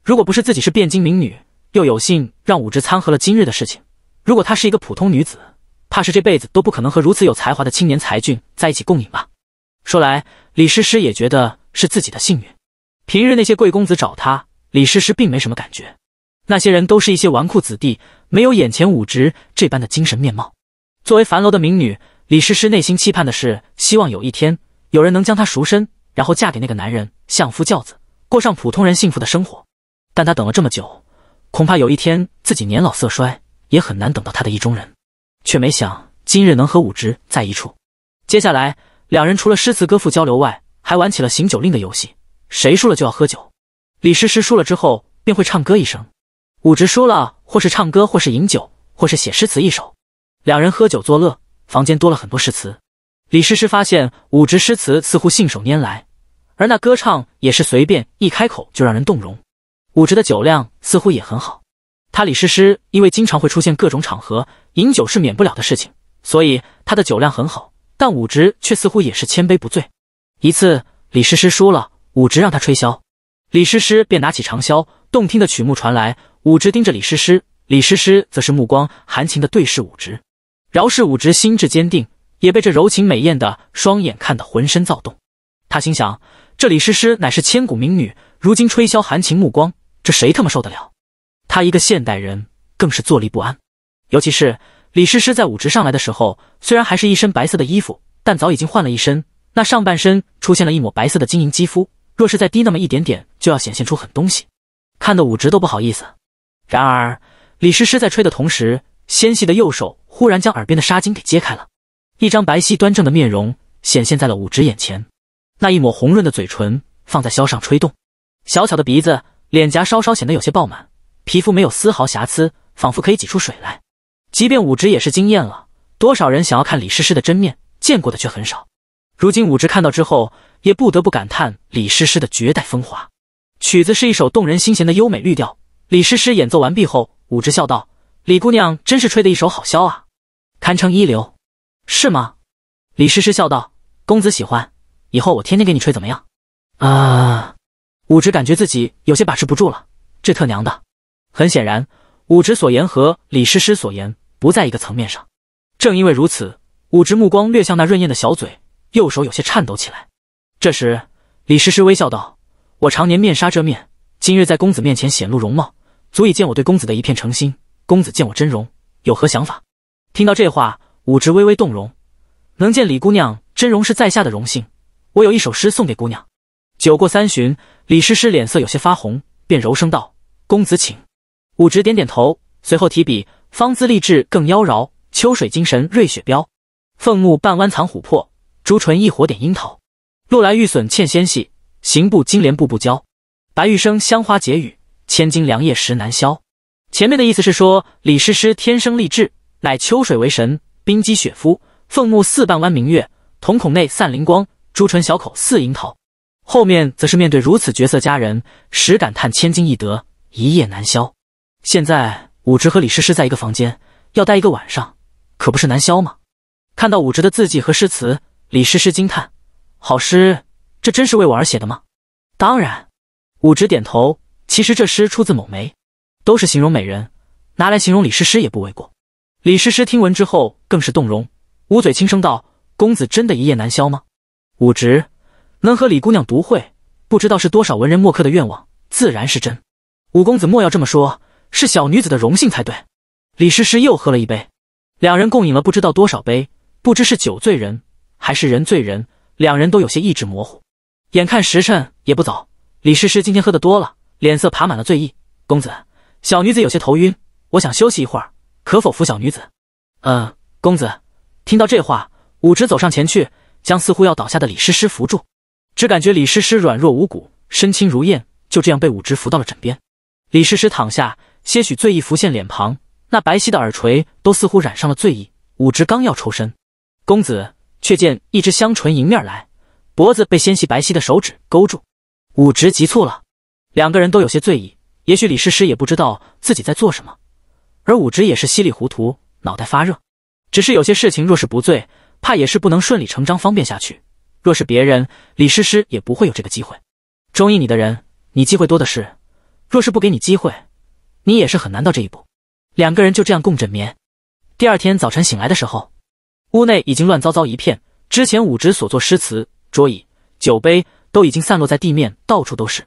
如果不是自己是汴京名女，又有幸让武植参合了今日的事情，如果她是一个普通女子，怕是这辈子都不可能和如此有才华的青年才俊在一起共饮吧。说来，李师师也觉得是自己的幸运。平日那些贵公子找她，李师师并没什么感觉。那些人都是一些纨绔子弟，没有眼前武职这般的精神面貌。作为樊楼的民女，李诗诗内心期盼的是，希望有一天有人能将她赎身，然后嫁给那个男人，相夫教子，过上普通人幸福的生活。但她等了这么久，恐怕有一天自己年老色衰，也很难等到她的意中人。却没想今日能和武植在一处。接下来，两人除了诗词歌赋交流外，还玩起了行酒令的游戏，谁输了就要喝酒。李诗诗输了之后，便会唱歌一声。武直输了，或是唱歌，或是饮酒，或是写诗词一首。两人喝酒作乐，房间多了很多诗词。李诗诗发现武直诗词似乎信手拈来，而那歌唱也是随便一开口就让人动容。武直的酒量似乎也很好。他李诗诗因为经常会出现各种场合，饮酒是免不了的事情，所以他的酒量很好。但武直却似乎也是千杯不醉。一次，李诗诗输了，武直让他吹箫，李诗诗便拿起长箫，动听的曲目传来。武直盯着李诗诗，李诗诗则是目光含情的对视武直。饶是武直心智坚定，也被这柔情美艳的双眼看得浑身躁动。他心想，这李诗诗乃是千古名女，如今吹箫含情目光，这谁他妈受得了？他一个现代人更是坐立不安。尤其是李诗诗在武直上来的时候，虽然还是一身白色的衣服，但早已经换了一身，那上半身出现了一抹白色的晶莹肌肤，若是再低那么一点点，就要显现出狠东西，看的武直都不好意思。然而，李诗诗在吹的同时，纤细的右手忽然将耳边的纱巾给揭开了，一张白皙端正的面容显现在了武直眼前。那一抹红润的嘴唇放在箫上吹动，小巧的鼻子，脸颊稍稍显得有些爆满，皮肤没有丝毫瑕疵，仿佛可以挤出水来。即便武直也是惊艳了，多少人想要看李诗诗的真面，见过的却很少。如今武直看到之后，也不得不感叹李诗诗的绝代风华。曲子是一首动人心弦的优美律调。李诗诗演奏完毕后，武直笑道：“李姑娘真是吹的一手好箫啊，堪称一流，是吗？”李诗诗笑道：“公子喜欢，以后我天天给你吹，怎么样？”啊！武直感觉自己有些把持不住了，这特娘的！很显然，武直所言和李诗诗所言不在一个层面上。正因为如此，武直目光略向那润艳的小嘴，右手有些颤抖起来。这时，李诗诗微笑道：“我常年面纱遮面，今日在公子面前显露容貌。”足以见我对公子的一片诚心，公子见我真容有何想法？听到这话，武直微微动容，能见李姑娘真容是在下的荣幸。我有一首诗送给姑娘。酒过三巡，李诗诗脸色有些发红，便柔声道：“公子请。”武直点点头，随后提笔：“方姿丽质更妖娆，秋水精神瑞雪标。凤目半弯藏琥珀，朱唇一火点樱桃。露来玉笋嵌纤细，行步金莲步步娇。白玉生香花解语。”千金良夜实难消。前面的意思是说，李师师天生丽质，乃秋水为神，冰肌雪肤，凤目似半弯明月，瞳孔内散灵光，朱唇小口似樱桃。后面则是面对如此绝色佳人，实感叹千金易得，一夜难消。现在武直和李师师在一个房间，要待一个晚上，可不是难消吗？看到武直的字迹和诗词，李师师惊叹：好诗！这真是为我而写的吗？当然，武直点头。其实这诗出自某梅，都是形容美人，拿来形容李诗诗也不为过。李诗诗听闻之后，更是动容，捂嘴轻声道：“公子真的一夜难消吗？”武直能和李姑娘独会，不知道是多少文人墨客的愿望，自然是真。五公子莫要这么说，是小女子的荣幸才对。李诗诗又喝了一杯，两人共饮了不知道多少杯，不知是酒醉人还是人醉人，两人都有些意志模糊。眼看时辰也不早，李诗诗今天喝的多了。脸色爬满了醉意，公子，小女子有些头晕，我想休息一会儿，可否扶小女子？嗯，公子。听到这话，武直走上前去，将似乎要倒下的李诗诗扶住，只感觉李诗诗软弱无骨，身轻如燕，就这样被武直扶到了枕边。李诗诗躺下，些许醉意浮现脸庞，那白皙的耳垂都似乎染上了醉意。武直刚要抽身，公子却见一只香唇迎面来，脖子被纤细白皙的手指勾住，武直急促了。两个人都有些醉意，也许李诗诗也不知道自己在做什么，而武植也是稀里糊涂，脑袋发热。只是有些事情，若是不醉，怕也是不能顺理成章、方便下去。若是别人，李诗诗也不会有这个机会。中意你的人，你机会多的是；若是不给你机会，你也是很难到这一步。两个人就这样共枕眠。第二天早晨醒来的时候，屋内已经乱糟糟一片，之前武植所做诗词、桌椅、酒杯都已经散落在地面，到处都是。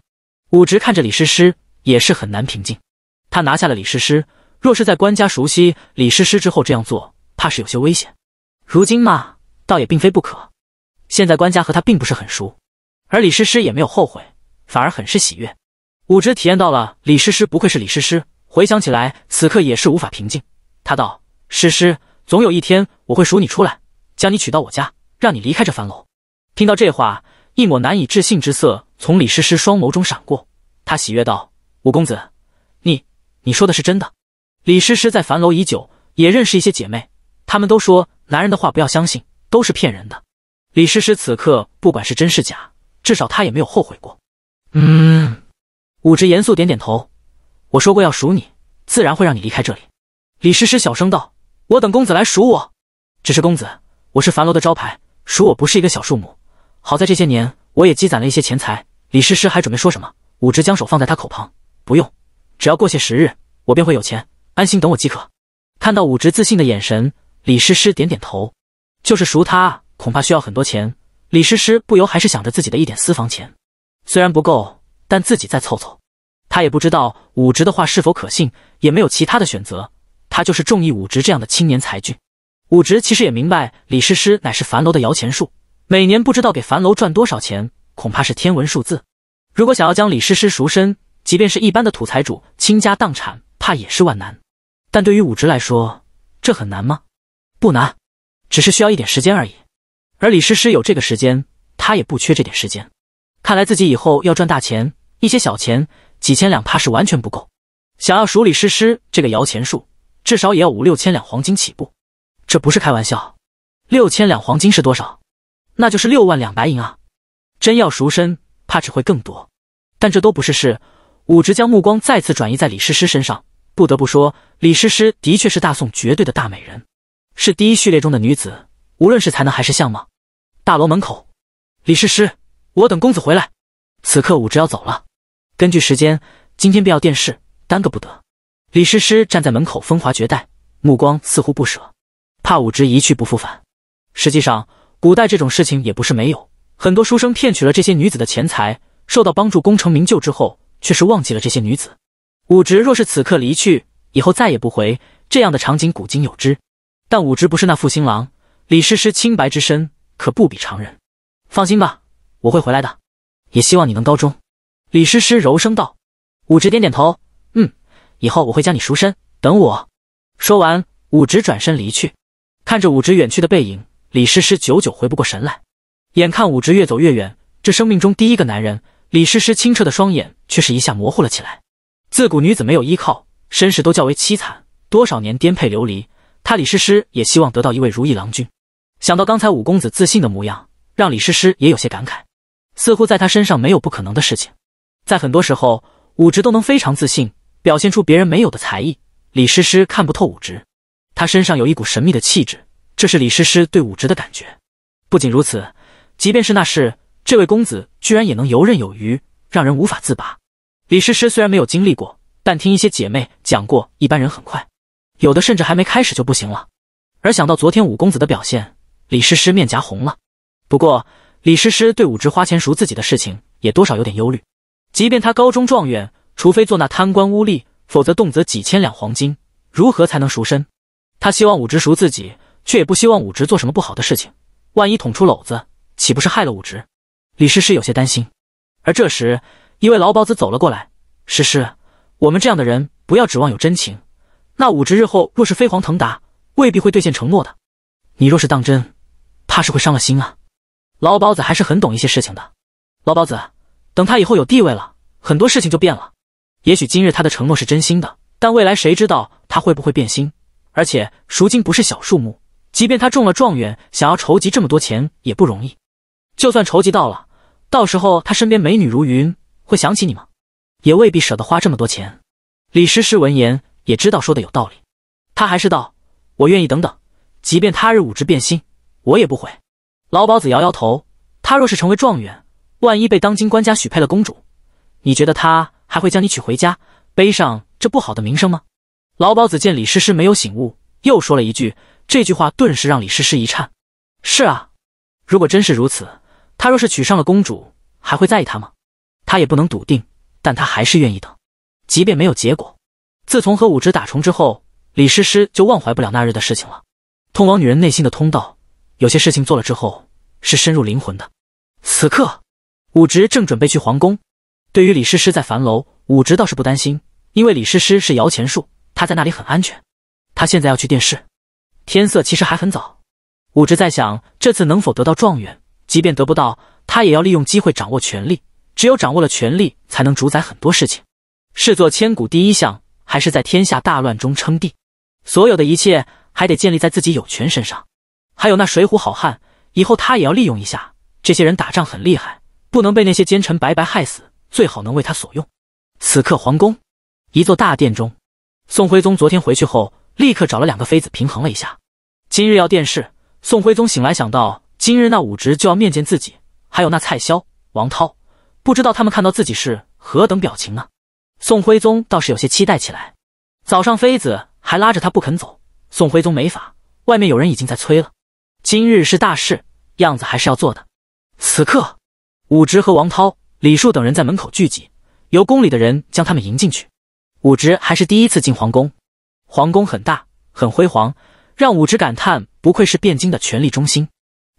武直看着李师师，也是很难平静。他拿下了李师师，若是在官家熟悉李师师之后这样做，怕是有些危险。如今嘛，倒也并非不可。现在官家和他并不是很熟，而李师师也没有后悔，反而很是喜悦。武直体验到了李师师不愧是李师师，回想起来，此刻也是无法平静。他道：“师师，总有一天我会赎你出来，将你娶到我家，让你离开这樊楼。”听到这话。一抹难以置信之色从李诗诗双眸中闪过，她喜悦道：“五公子，你你说的是真的？”李诗诗在樊楼已久，也认识一些姐妹，她们都说男人的话不要相信，都是骗人的。李诗诗此刻不管是真是假，至少她也没有后悔过。嗯，武直严肃点点头：“我说过要赎你，自然会让你离开这里。”李诗诗小声道：“我等公子来赎我，只是公子，我是樊楼的招牌，赎我不是一个小数目。”好在这些年我也积攒了一些钱财。李师师还准备说什么，武直将手放在他口旁，不用，只要过些时日，我便会有钱，安心等我即可。看到武直自信的眼神，李师师点点头。就是赎他，恐怕需要很多钱。李师师不由还是想着自己的一点私房钱，虽然不够，但自己再凑凑。他也不知道武直的话是否可信，也没有其他的选择，他就是中意武直这样的青年才俊。武直其实也明白，李师师乃是樊楼的摇钱树。每年不知道给樊楼赚多少钱，恐怕是天文数字。如果想要将李诗诗赎身，即便是一般的土财主倾家荡产，怕也是万难。但对于武直来说，这很难吗？不难，只是需要一点时间而已。而李诗诗有这个时间，他也不缺这点时间。看来自己以后要赚大钱，一些小钱几千两怕是完全不够。想要赎李诗诗这个摇钱树，至少也要五六千两黄金起步。这不是开玩笑，六千两黄金是多少？那就是六万两白银啊！真要赎身，怕只会更多。但这都不是事。武直将目光再次转移在李诗诗身上，不得不说，李诗诗的确是大宋绝对的大美人，是第一序列中的女子。无论是才能还是相貌。大楼门口，李诗诗，我等公子回来。此刻武直要走了，根据时间，今天便要殿试，耽搁不得。李诗诗站在门口，风华绝代，目光似乎不舍，怕武直一去不复返。实际上。古代这种事情也不是没有，很多书生骗取了这些女子的钱财，受到帮助，功成名就之后，却是忘记了这些女子。武直若是此刻离去，以后再也不回，这样的场景古今有之。但武直不是那负心郎，李师师清白之身可不比常人。放心吧，我会回来的，也希望你能高中。李师师柔声道。武植点点头，嗯，以后我会将你赎身。等我说完，武直转身离去，看着武直远去的背影。李诗诗久久回不过神来，眼看武直越走越远，这生命中第一个男人，李诗诗清澈的双眼却是一下模糊了起来。自古女子没有依靠，身世都较为凄惨，多少年颠沛流离，她李诗诗也希望得到一位如意郎君。想到刚才五公子自信的模样，让李诗诗也有些感慨，似乎在他身上没有不可能的事情。在很多时候，武直都能非常自信，表现出别人没有的才艺。李诗诗看不透武直，他身上有一股神秘的气质。这是李诗诗对武直的感觉。不仅如此，即便是那事，这位公子居然也能游刃有余，让人无法自拔。李诗诗虽然没有经历过，但听一些姐妹讲过，一般人很快，有的甚至还没开始就不行了。而想到昨天武公子的表现，李诗诗面颊红了。不过，李诗诗对武直花钱赎自己的事情也多少有点忧虑。即便他高中状元，除非做那贪官污吏，否则动辄几千两黄金，如何才能赎身？他希望武直赎自己。却也不希望武直做什么不好的事情，万一捅出篓子，岂不是害了武直？李诗诗有些担心。而这时，一位老鸨子走了过来：“诗诗，我们这样的人不要指望有真情。那武直日后若是飞黄腾达，未必会兑现承诺的。你若是当真，怕是会伤了心啊。”老鸨子还是很懂一些事情的。老鸨子，等他以后有地位了，很多事情就变了。也许今日他的承诺是真心的，但未来谁知道他会不会变心？而且赎金不是小数目。即便他中了状元，想要筹集这么多钱也不容易。就算筹集到了，到时候他身边美女如云，会想起你吗？也未必舍得花这么多钱。李师师闻言也知道说的有道理，他还是道：“我愿意等等，即便他日武之变心，我也不悔。”老鸨子摇摇头：“他若是成为状元，万一被当今官家许配了公主，你觉得他还会将你娶回家，背上这不好的名声吗？”老鸨子见李师师没有醒悟，又说了一句。这句话顿时让李诗诗一颤。是啊，如果真是如此，他若是娶上了公主，还会在意他吗？他也不能笃定，但他还是愿意等，即便没有结果。自从和武植打虫之后，李诗诗就忘怀不了那日的事情了。通往女人内心的通道，有些事情做了之后是深入灵魂的。此刻，武植正准备去皇宫。对于李诗诗在樊楼，武植倒是不担心，因为李诗诗是摇钱树，他在那里很安全。他现在要去殿试。天色其实还很早，武直在想这次能否得到状元，即便得不到，他也要利用机会掌握权力。只有掌握了权力，才能主宰很多事情。是做千古第一相，还是在天下大乱中称帝？所有的一切还得建立在自己有权身上。还有那水浒好汉，以后他也要利用一下。这些人打仗很厉害，不能被那些奸臣白白害死，最好能为他所用。此刻皇宫一座大殿中，宋徽宗昨天回去后。立刻找了两个妃子平衡了一下。今日要殿试，宋徽宗醒来想到今日那武植就要面见自己，还有那蔡萧、王涛，不知道他们看到自己是何等表情呢？宋徽宗倒是有些期待起来。早上妃子还拉着他不肯走，宋徽宗没法，外面有人已经在催了。今日是大事，样子还是要做的。此刻，武植和王涛、李树等人在门口聚集，由宫里的人将他们迎进去。武植还是第一次进皇宫。皇宫很大，很辉煌，让武直感叹，不愧是汴京的权力中心。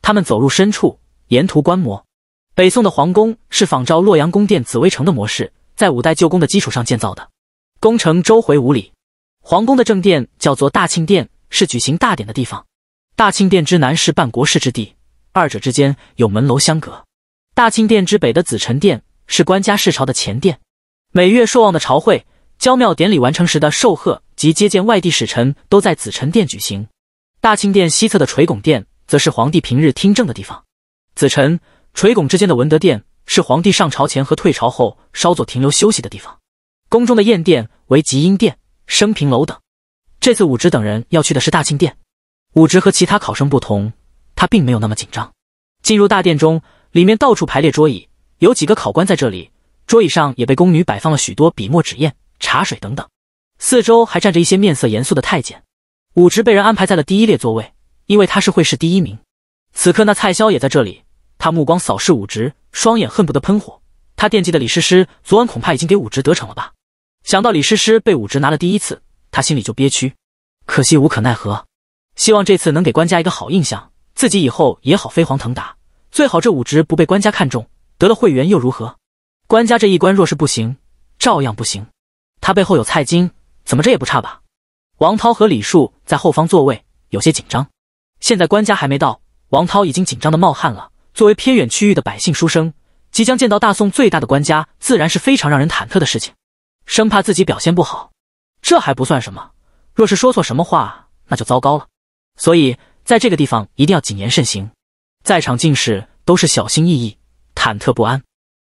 他们走入深处，沿途观摩。北宋的皇宫是仿照洛阳宫殿紫薇城的模式，在五代旧宫的基础上建造的，宫城周回五里。皇宫的正殿叫做大庆殿，是举行大典的地方。大庆殿之南是办国事之地，二者之间有门楼相隔。大庆殿之北的紫宸殿是官家世朝的前殿，每月朔望的朝会、郊庙典礼完成时的寿贺。及接见外地使臣都在紫宸殿举行，大庆殿西侧的垂拱殿则是皇帝平日听政的地方。紫宸、垂拱之间的文德殿是皇帝上朝前和退朝后稍作停留休息的地方。宫中的宴殿为集英殿、升平楼等。这次武直等人要去的是大庆殿。武直和其他考生不同，他并没有那么紧张。进入大殿中，里面到处排列桌椅，有几个考官在这里，桌椅上也被宫女摆放了许多笔墨纸砚、茶水等等。四周还站着一些面色严肃的太监，武直被人安排在了第一列座位，因为他是会试第一名。此刻那蔡萧也在这里，他目光扫视武直，双眼恨不得喷火。他惦记的李诗诗昨晚恐怕已经给武直得逞了吧？想到李诗诗被武直拿了第一次，他心里就憋屈。可惜无可奈何，希望这次能给官家一个好印象，自己以后也好飞黄腾达。最好这武职不被官家看中，得了会员又如何？官家这一关若是不行，照样不行。他背后有蔡京。怎么这也不差吧？王涛和李树在后方座位有些紧张。现在官家还没到，王涛已经紧张的冒汗了。作为偏远区域的百姓书生，即将见到大宋最大的官家，自然是非常让人忐忑的事情，生怕自己表现不好。这还不算什么，若是说错什么话，那就糟糕了。所以在这个地方一定要谨言慎行。在场进士都是小心翼翼、忐忑不安。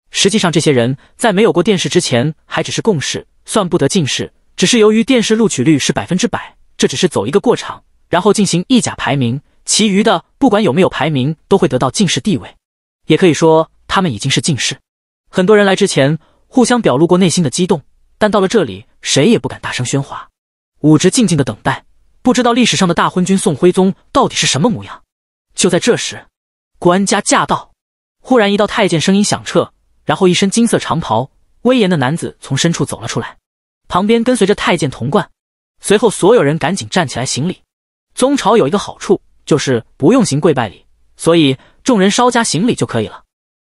实际上，这些人在没有过殿试之前，还只是贡士，算不得进士。只是由于电视录取率是百分之百，这只是走一个过场，然后进行意甲排名，其余的不管有没有排名，都会得到进士地位，也可以说他们已经是进士。很多人来之前互相表露过内心的激动，但到了这里，谁也不敢大声喧哗。武直静静的等待，不知道历史上的大昏君宋徽宗到底是什么模样。就在这时，官家驾到！忽然一道太监声音响彻，然后一身金色长袍、威严的男子从深处走了出来。旁边跟随着太监童贯，随后所有人赶紧站起来行礼。宗朝有一个好处，就是不用行跪拜礼，所以众人稍加行礼就可以了。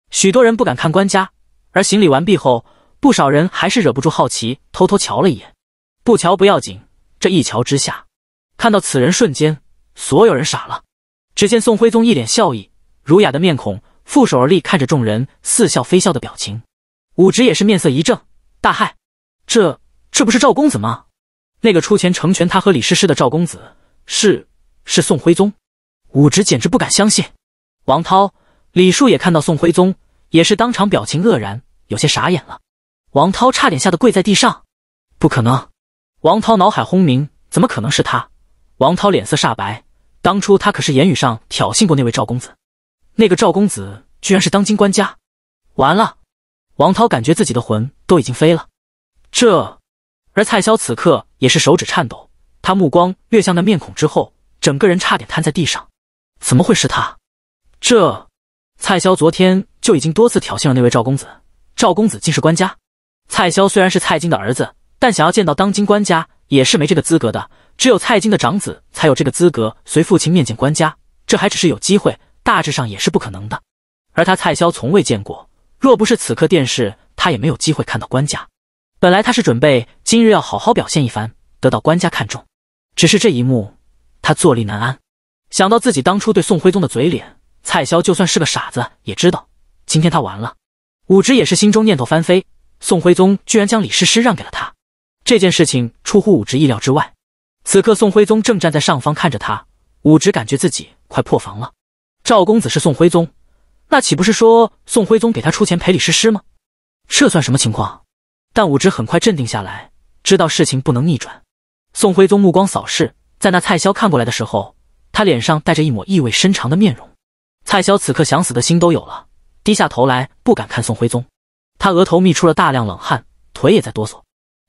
许多人不敢看官家，而行礼完毕后，不少人还是忍不住好奇，偷偷瞧了一眼。不瞧不要紧，这一瞧之下，看到此人瞬间所有人傻了。只见宋徽宗一脸笑意，儒雅的面孔，负手而立，看着众人似笑非笑的表情。武直也是面色一正，大骇，这。这不是赵公子吗？那个出钱成全他和李师师的赵公子，是是宋徽宗。武值简直不敢相信。王涛、李树也看到宋徽宗，也是当场表情愕然，有些傻眼了。王涛差点吓得跪在地上。不可能！王涛脑海轰鸣，怎么可能是他？王涛脸色煞白。当初他可是言语上挑衅过那位赵公子，那个赵公子居然是当今官家！完了！王涛感觉自己的魂都已经飞了。这。而蔡萧此刻也是手指颤抖，他目光掠向那面孔之后，整个人差点瘫在地上。怎么会是他？这蔡萧昨天就已经多次挑衅了那位赵公子，赵公子竟是官家。蔡萧虽然是蔡京的儿子，但想要见到当今官家也是没这个资格的。只有蔡京的长子才有这个资格随父亲面见官家，这还只是有机会，大致上也是不可能的。而他蔡萧从未见过，若不是此刻电视，他也没有机会看到官家。本来他是准备。今日要好好表现一番，得到官家看重。只是这一幕，他坐立难安，想到自己当初对宋徽宗的嘴脸，蔡萧就算是个傻子也知道，今天他完了。武直也是心中念头翻飞，宋徽宗居然将李师师让给了他，这件事情出乎武直意料之外。此刻宋徽宗正站在上方看着他，武直感觉自己快破防了。赵公子是宋徽宗，那岂不是说宋徽宗给他出钱赔李师师吗？这算什么情况？但武直很快镇定下来。知道事情不能逆转，宋徽宗目光扫视，在那蔡萧看过来的时候，他脸上带着一抹意味深长的面容。蔡萧此刻想死的心都有了，低下头来不敢看宋徽宗，他额头泌出了大量冷汗，腿也在哆嗦。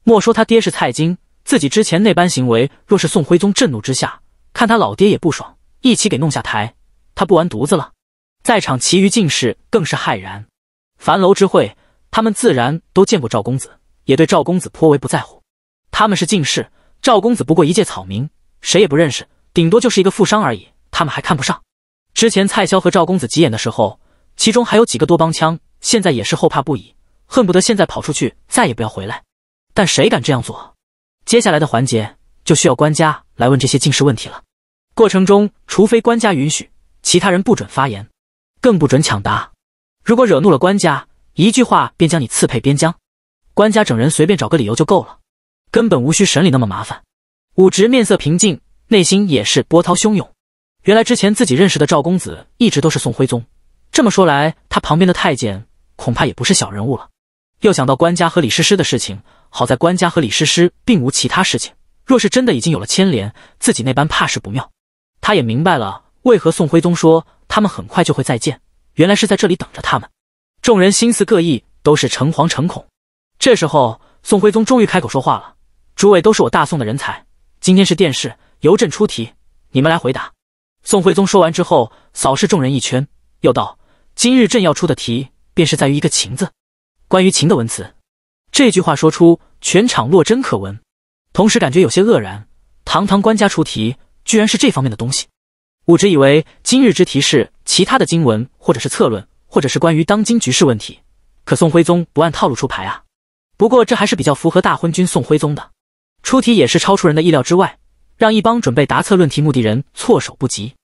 莫说他爹是蔡京，自己之前那般行为，若是宋徽宗震怒之下，看他老爹也不爽，一起给弄下台，他不完犊子了。在场其余进士更是骇然，樊楼之会，他们自然都见过赵公子，也对赵公子颇为不在乎。他们是进士，赵公子不过一介草民，谁也不认识，顶多就是一个富商而已，他们还看不上。之前蔡萧和赵公子急眼的时候，其中还有几个多帮腔，现在也是后怕不已，恨不得现在跑出去，再也不要回来。但谁敢这样做？接下来的环节就需要官家来问这些进士问题了。过程中，除非官家允许，其他人不准发言，更不准抢答。如果惹怒了官家，一句话便将你刺配边疆。官家整人随便找个理由就够了。根本无需审理那么麻烦，武直面色平静，内心也是波涛汹涌。原来之前自己认识的赵公子一直都是宋徽宗。这么说来，他旁边的太监恐怕也不是小人物了。又想到官家和李师师的事情，好在官家和李师师并无其他事情。若是真的已经有了牵连，自己那般怕是不妙。他也明白了为何宋徽宗说他们很快就会再见，原来是在这里等着他们。众人心思各异，都是诚惶诚恐。这时候，宋徽宗终于开口说话了。诸位都是我大宋的人才，今天是殿试，由朕出题，你们来回答。宋徽宗说完之后，扫视众人一圈，又道：“今日朕要出的题，便是在于一个‘情’字，关于情’的文词。”这句话说出，全场落针可闻，同时感觉有些愕然。堂堂官家出题，居然是这方面的东西。武直以为今日之题是其他的经文，或者是策论，或者是关于当今局势问题，可宋徽宗不按套路出牌啊。不过这还是比较符合大昏君宋徽宗的。出题也是超出人的意料之外，让一帮准备答策论题目的人措手不及。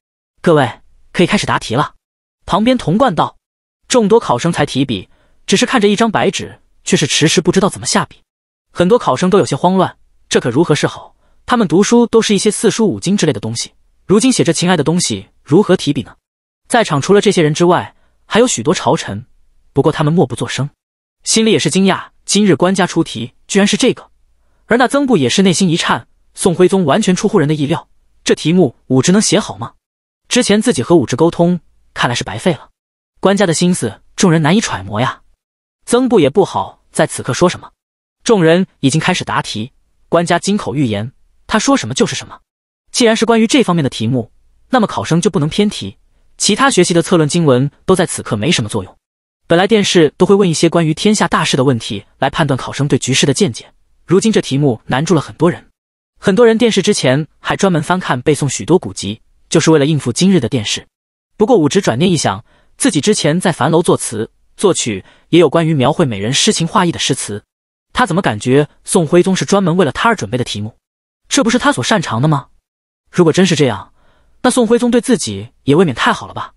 各位可以开始答题了。旁边童贯道，众多考生才提笔，只是看着一张白纸，却是迟迟不知道怎么下笔。很多考生都有些慌乱，这可如何是好？他们读书都是一些四书五经之类的东西，如今写着情爱的东西，如何提笔呢？在场除了这些人之外，还有许多朝臣，不过他们默不作声，心里也是惊讶，今日官家出题居然是这个。而那曾布也是内心一颤，宋徽宗完全出乎人的意料，这题目武直能写好吗？之前自己和武直沟通，看来是白费了。官家的心思，众人难以揣摩呀。曾布也不好在此刻说什么。众人已经开始答题，官家金口玉言，他说什么就是什么。既然是关于这方面的题目，那么考生就不能偏题，其他学习的策论经文都在此刻没什么作用。本来电视都会问一些关于天下大事的问题，来判断考生对局势的见解。如今这题目难住了很多人，很多人电视之前还专门翻看背诵许多古籍，就是为了应付今日的电视。不过武直转念一想，自己之前在樊楼作词作曲，也有关于描绘美人诗情画意的诗词，他怎么感觉宋徽宗是专门为了他而准备的题目？这不是他所擅长的吗？如果真是这样，那宋徽宗对自己也未免太好了吧？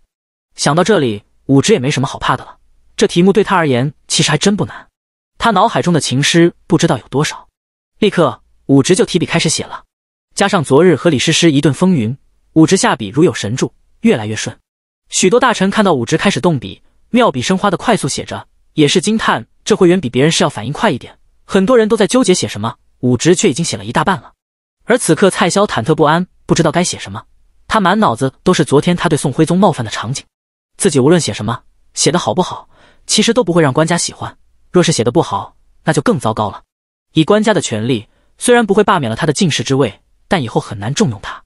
想到这里，武直也没什么好怕的了。这题目对他而言，其实还真不难。他脑海中的情诗不知道有多少，立刻武直就提笔开始写了。加上昨日和李师师一顿风云，武直下笔如有神助，越来越顺。许多大臣看到武直开始动笔，妙笔生花的快速写着，也是惊叹这会远比别人是要反应快一点。很多人都在纠结写什么，武直却已经写了一大半了。而此刻蔡萧忐忑不安，不知道该写什么。他满脑子都是昨天他对宋徽宗冒犯的场景，自己无论写什么，写的好不好，其实都不会让官家喜欢。若是写的不好，那就更糟糕了。以官家的权力，虽然不会罢免了他的进士之位，但以后很难重用他。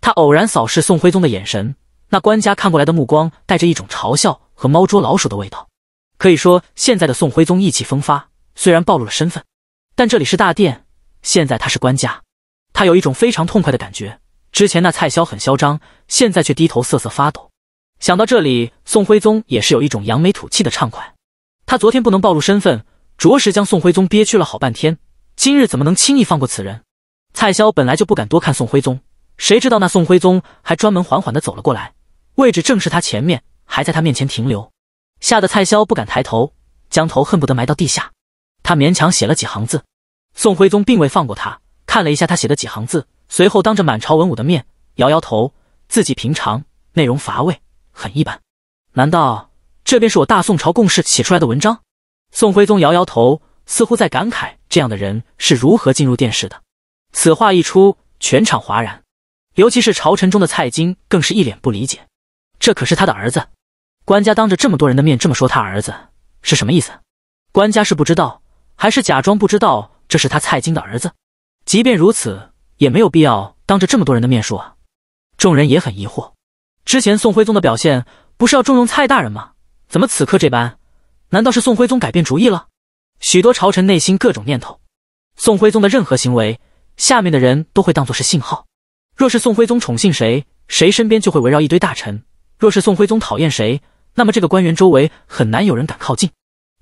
他偶然扫视宋徽宗的眼神，那官家看过来的目光带着一种嘲笑和猫捉老鼠的味道。可以说，现在的宋徽宗意气风发，虽然暴露了身份，但这里是大殿，现在他是官家，他有一种非常痛快的感觉。之前那蔡萧很嚣张，现在却低头瑟瑟发抖。想到这里，宋徽宗也是有一种扬眉吐气的畅快。他昨天不能暴露身份，着实将宋徽宗憋屈了好半天。今日怎么能轻易放过此人？蔡萧本来就不敢多看宋徽宗，谁知道那宋徽宗还专门缓缓地走了过来，位置正是他前面，还在他面前停留，吓得蔡萧不敢抬头，将头恨不得埋到地下。他勉强写了几行字，宋徽宗并未放过他，看了一下他写的几行字，随后当着满朝文武的面摇摇头，字迹平常，内容乏味，很一般。难道？这便是我大宋朝共事写出来的文章。宋徽宗摇摇头，似乎在感慨这样的人是如何进入殿试的。此话一出，全场哗然，尤其是朝臣中的蔡京，更是一脸不理解。这可是他的儿子，官家当着这么多人的面这么说他儿子，是什么意思？官家是不知道，还是假装不知道？这是他蔡京的儿子，即便如此，也没有必要当着这么多人的面说啊。众人也很疑惑，之前宋徽宗的表现不是要重用蔡大人吗？怎么此刻这般？难道是宋徽宗改变主意了？许多朝臣内心各种念头。宋徽宗的任何行为，下面的人都会当作是信号。若是宋徽宗宠幸谁，谁身边就会围绕一堆大臣；若是宋徽宗讨厌谁，那么这个官员周围很难有人敢靠近。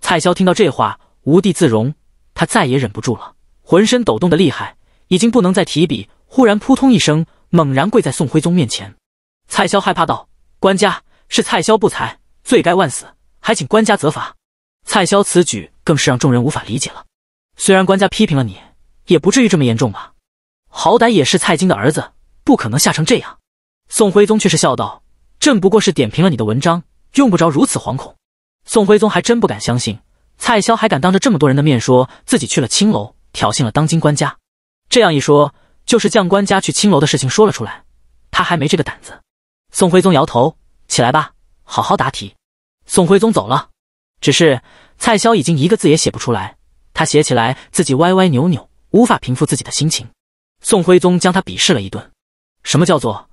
蔡萧听到这话，无地自容，他再也忍不住了，浑身抖动的厉害，已经不能再提笔。忽然扑通一声，猛然跪在宋徽宗面前。蔡萧害怕道：“官家，是蔡萧不才。”罪该万死，还请官家责罚。蔡萧此举更是让众人无法理解了。虽然官家批评了你，也不至于这么严重吧？好歹也是蔡京的儿子，不可能吓成这样。宋徽宗却是笑道：“朕不过是点评了你的文章，用不着如此惶恐。”宋徽宗还真不敢相信，蔡萧还敢当着这么多人的面说自己去了青楼，挑衅了当今官家。这样一说，就是将官家去青楼的事情说了出来，他还没这个胆子。宋徽宗摇头，起来吧。好好答题。宋徽宗走了，只是蔡萧已经一个字也写不出来。他写起来自己歪歪扭扭，无法平复自己的心情。宋徽宗将他鄙视了一顿。什么叫做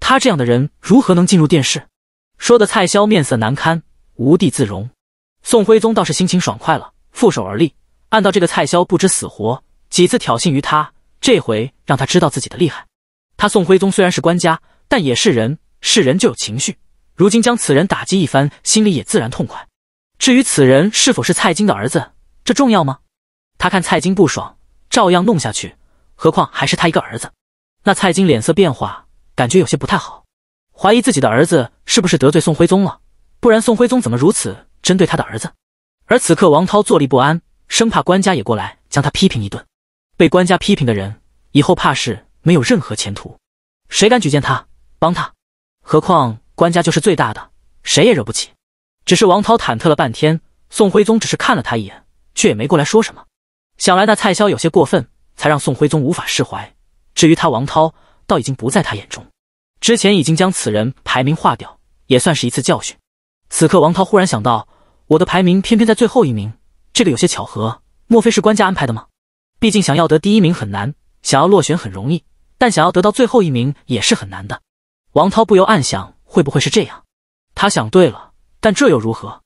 他这样的人如何能进入殿试？说的蔡萧面色难堪，无地自容。宋徽宗倒是心情爽快了，负手而立。按到这个蔡萧不知死活，几次挑衅于他，这回让他知道自己的厉害。他宋徽宗虽然是官家，但也是人，是人就有情绪。如今将此人打击一番，心里也自然痛快。至于此人是否是蔡京的儿子，这重要吗？他看蔡京不爽，照样弄下去。何况还是他一个儿子。那蔡京脸色变化，感觉有些不太好，怀疑自己的儿子是不是得罪宋徽宗了？不然宋徽宗怎么如此针对他的儿子？而此刻，王涛坐立不安，生怕官家也过来将他批评一顿。被官家批评的人，以后怕是没有任何前途，谁敢举荐他、帮他？何况……官家就是最大的，谁也惹不起。只是王涛忐忑了半天，宋徽宗只是看了他一眼，却也没过来说什么。想来那蔡萧有些过分，才让宋徽宗无法释怀。至于他王涛，倒已经不在他眼中。之前已经将此人排名划掉，也算是一次教训。此刻王涛忽然想到，我的排名偏偏在最后一名，这个有些巧合。莫非是官家安排的吗？毕竟想要得第一名很难，想要落选很容易，但想要得到最后一名也是很难的。王涛不由暗想。会不会是这样？他想对了，但这又如何？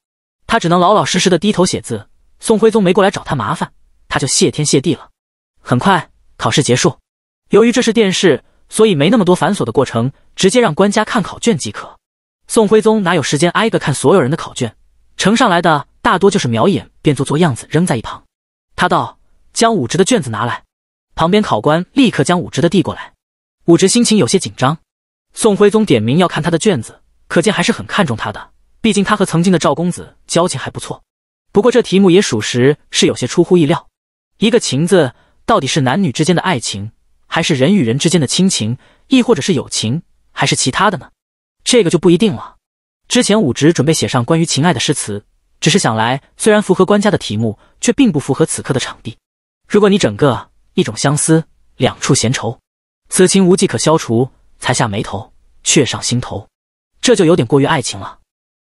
他只能老老实实的低头写字。宋徽宗没过来找他麻烦，他就谢天谢地了。很快，考试结束。由于这是殿试，所以没那么多繁琐的过程，直接让官家看考卷即可。宋徽宗哪有时间挨个看所有人的考卷？呈上来的大多就是瞄一眼便做做样子，扔在一旁。他道：“将武直的卷子拿来。”旁边考官立刻将武直的递过来。武直心情有些紧张。宋徽宗点名要看他的卷子，可见还是很看重他的。毕竟他和曾经的赵公子交情还不错。不过这题目也属实是有些出乎意料。一个情字，到底是男女之间的爱情，还是人与人之间的亲情，亦或者是友情，还是其他的呢？这个就不一定了。之前武植准备写上关于情爱的诗词，只是想来，虽然符合官家的题目，却并不符合此刻的场地。如果你整个一种相思，两处闲愁，此情无计可消除。才下眉头，却上心头，这就有点过于爱情了。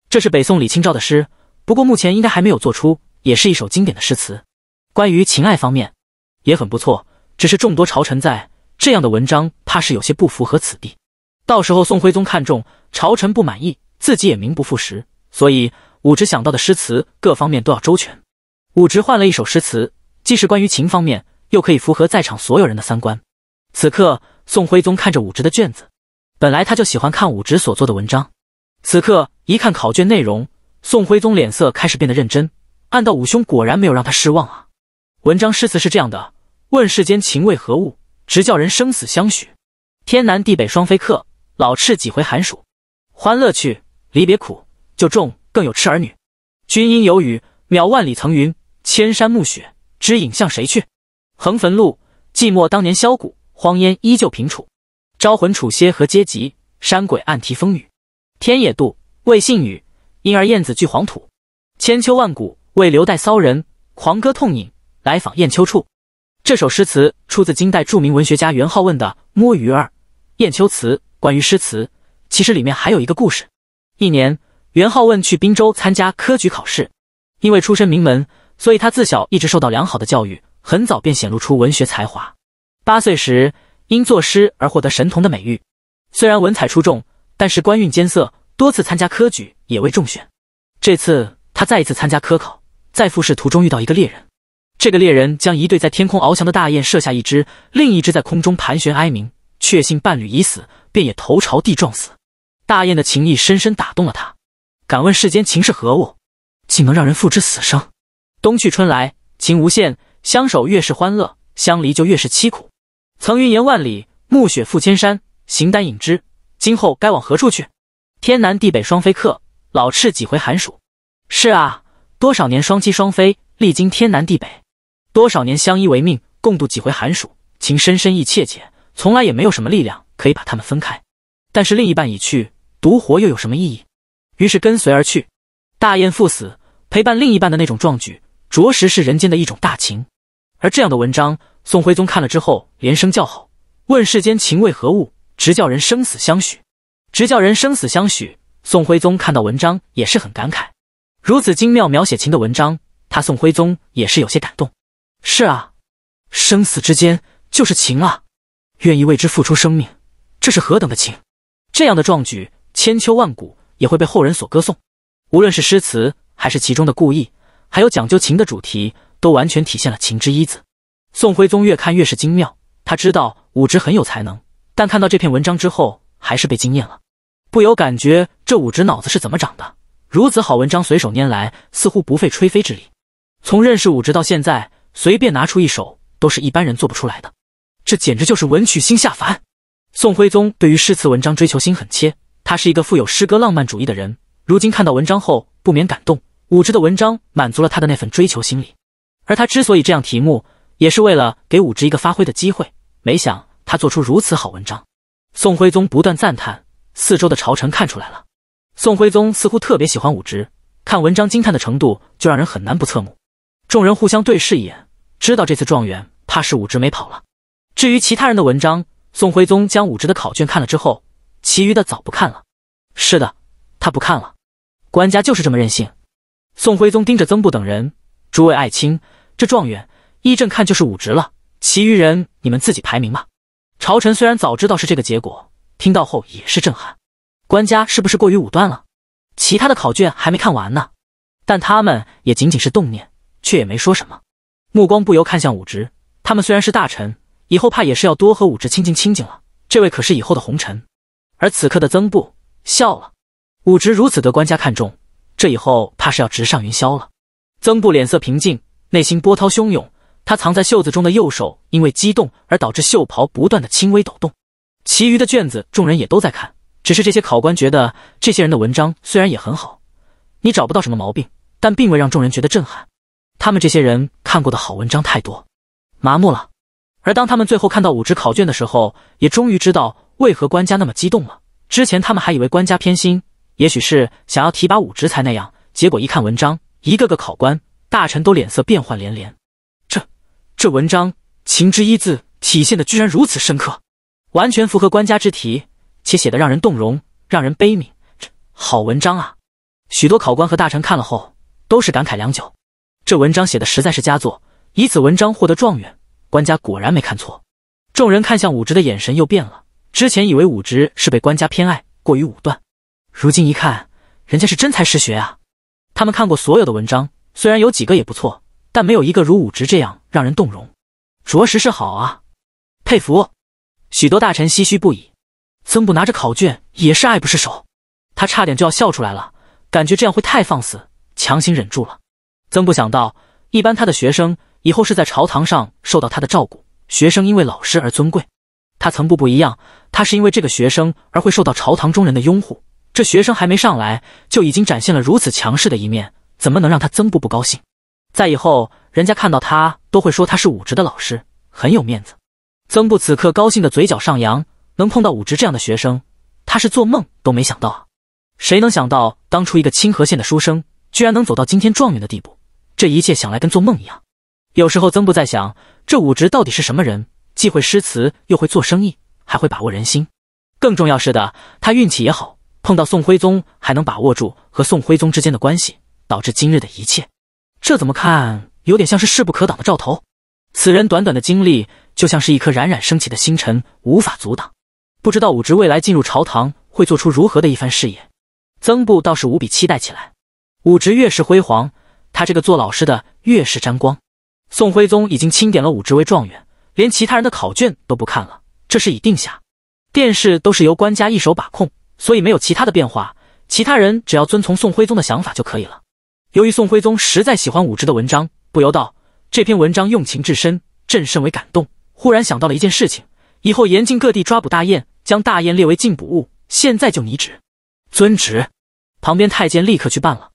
这是北宋李清照的诗，不过目前应该还没有做出，也是一首经典的诗词。关于情爱方面也很不错，只是众多朝臣在这样的文章，怕是有些不符合此地。到时候宋徽宗看中，朝臣不满意，自己也名不副实。所以武直想到的诗词各方面都要周全。武直换了一首诗词，既是关于情方面，又可以符合在场所有人的三观。此刻。宋徽宗看着武直的卷子，本来他就喜欢看武直所做的文章，此刻一看考卷内容，宋徽宗脸色开始变得认真。暗道武兄果然没有让他失望啊！文章诗词是这样的：问世间情为何物，直叫人生死相许。天南地北双飞客，老翅几回寒暑。欢乐去，离别苦。就中更有痴儿女，君应有语，渺万里层云，千山暮雪，知影向谁去？横汾路，寂寞当年箫鼓。荒烟依旧平楚，招魂楚些何嗟及？山鬼暗啼风雨，天也妒，未信与，因而燕子聚黄土，千秋万古为留待骚人狂歌痛饮，来访雁丘处。这首诗词出自金代著名文学家元好问的《摸鱼儿·雁丘词》。关于诗词，其实里面还有一个故事。一年，元好问去滨州参加科举考试，因为出身名门，所以他自小一直受到良好的教育，很早便显露出文学才华。八岁时因作诗而获得神童的美誉，虽然文采出众，但是官运艰涩，多次参加科举也未中选。这次他再一次参加科考，在复试途中遇到一个猎人，这个猎人将一对在天空翱翔的大雁射下一只，另一只在空中盘旋哀鸣，确信伴侣已死，便也头朝地撞死。大雁的情谊深深打动了他，敢问世间情是何物，竟能让人付之死生？冬去春来，情无限，相守越是欢乐，相离就越是凄苦。层云延万里，暮雪覆千山。形单影只，今后该往何处去？天南地北双飞客，老翅几回寒暑。是啊，多少年双栖双飞，历经天南地北；多少年相依为命，共度几回寒暑。情深深意切切，从来也没有什么力量可以把他们分开。但是另一半已去，独活又有什么意义？于是跟随而去，大雁赴死，陪伴另一半的那种壮举，着实是人间的一种大情。而这样的文章。宋徽宗看了之后，连声叫好，问世间情为何物，直叫人生死相许，直叫人生死相许。宋徽宗看到文章也是很感慨，如此精妙描写情的文章，他宋徽宗也是有些感动。是啊，生死之间就是情啊，愿意为之付出生命，这是何等的情！这样的壮举，千秋万古也会被后人所歌颂。无论是诗词，还是其中的故意，还有讲究情的主题，都完全体现了“情”之一字。宋徽宗越看越是精妙，他知道武直很有才能，但看到这篇文章之后，还是被惊艳了，不由感觉这武直脑子是怎么长的，如此好文章随手拈来，似乎不费吹灰之力。从认识武直到现在，随便拿出一首，都是一般人做不出来的，这简直就是文曲星下凡。宋徽宗对于诗词文章追求心很切，他是一个富有诗歌浪漫主义的人，如今看到文章后不免感动，武直的文章满足了他的那份追求心理，而他之所以这样题目。也是为了给武直一个发挥的机会，没想他做出如此好文章。宋徽宗不断赞叹，四周的朝臣看出来了。宋徽宗似乎特别喜欢武直，看文章惊叹的程度就让人很难不侧目。众人互相对视一眼，知道这次状元怕是武直没跑了。至于其他人的文章，宋徽宗将武直的考卷看了之后，其余的早不看了。是的，他不看了。官家就是这么任性。宋徽宗盯着曾布等人，诸位爱卿，这状元。一正看就是武直了，其余人你们自己排名吧。朝臣虽然早知道是这个结果，听到后也是震撼。官家是不是过于武断了？其他的考卷还没看完呢，但他们也仅仅是动念，却也没说什么，目光不由看向武直。他们虽然是大臣，以后怕也是要多和武直亲近亲近了。这位可是以后的红尘。而此刻的曾布笑了，武直如此得官家看重，这以后怕是要直上云霄了。曾布脸色平静，内心波涛汹涌。他藏在袖子中的右手因为激动而导致袖袍不断的轻微抖动，其余的卷子众人也都在看，只是这些考官觉得这些人的文章虽然也很好，你找不到什么毛病，但并未让众人觉得震撼。他们这些人看过的好文章太多，麻木了。而当他们最后看到武只考卷的时候，也终于知道为何官家那么激动了。之前他们还以为官家偏心，也许是想要提拔武职才那样，结果一看文章，一个个考官大臣都脸色变幻连连。这文章“情”之一字体现的居然如此深刻，完全符合官家之题，且写的让人动容，让人悲悯。这好文章啊！许多考官和大臣看了后都是感慨良久。这文章写的实在是佳作，以此文章获得状元，官家果然没看错。众人看向武直的眼神又变了，之前以为武直是被官家偏爱过于武断，如今一看，人家是真才实学啊！他们看过所有的文章，虽然有几个也不错，但没有一个如武直这样。让人动容，着实是好啊，佩服！许多大臣唏嘘不已。曾布拿着考卷也是爱不释手，他差点就要笑出来了，感觉这样会太放肆，强行忍住了。曾布想到，一般他的学生以后是在朝堂上受到他的照顾，学生因为老师而尊贵。他曾布不一样，他是因为这个学生而会受到朝堂中人的拥护。这学生还没上来，就已经展现了如此强势的一面，怎么能让他曾布不高兴？在以后，人家看到他都会说他是武职的老师，很有面子。曾布此刻高兴的嘴角上扬，能碰到武职这样的学生，他是做梦都没想到啊！谁能想到当初一个清河县的书生，居然能走到今天状元的地步？这一切想来跟做梦一样。有时候曾布在想，这武职到底是什么人？既会诗词，又会做生意，还会把握人心。更重要是的，他运气也好，碰到宋徽宗，还能把握住和宋徽宗之间的关系，导致今日的一切。这怎么看，有点像是势不可挡的兆头。此人短短的经历，就像是一颗冉冉升起的星辰，无法阻挡。不知道武直未来进入朝堂，会做出如何的一番事业。曾布倒是无比期待起来。武直越是辉煌，他这个做老师的越是沾光。宋徽宗已经钦点了武直为状元，连其他人的考卷都不看了，这事已定下。殿试都是由官家一手把控，所以没有其他的变化。其他人只要遵从宋徽宗的想法就可以了。由于宋徽宗实在喜欢武直的文章，不由道：“这篇文章用情至深，朕甚为感动。忽然想到了一件事情，以后严禁各地抓捕大雁，将大雁列为禁捕物。现在就拟旨。”“遵旨。”旁边太监立刻去办了。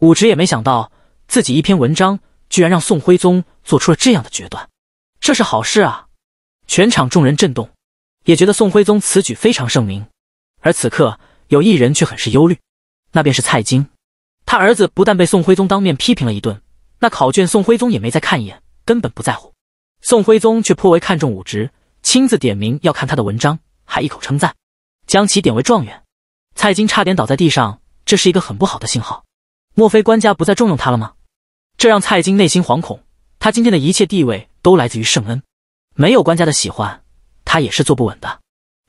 武直也没想到，自己一篇文章居然让宋徽宗做出了这样的决断，这是好事啊！全场众人震动，也觉得宋徽宗此举非常盛明。而此刻有一人却很是忧虑，那便是蔡京。他儿子不但被宋徽宗当面批评了一顿，那考卷宋徽宗也没再看一眼，根本不在乎。宋徽宗却颇为看重武直，亲自点名要看他的文章，还一口称赞，将其点为状元。蔡京差点倒在地上，这是一个很不好的信号。莫非官家不再重用他了吗？这让蔡京内心惶恐。他今天的一切地位都来自于圣恩，没有官家的喜欢，他也是坐不稳的。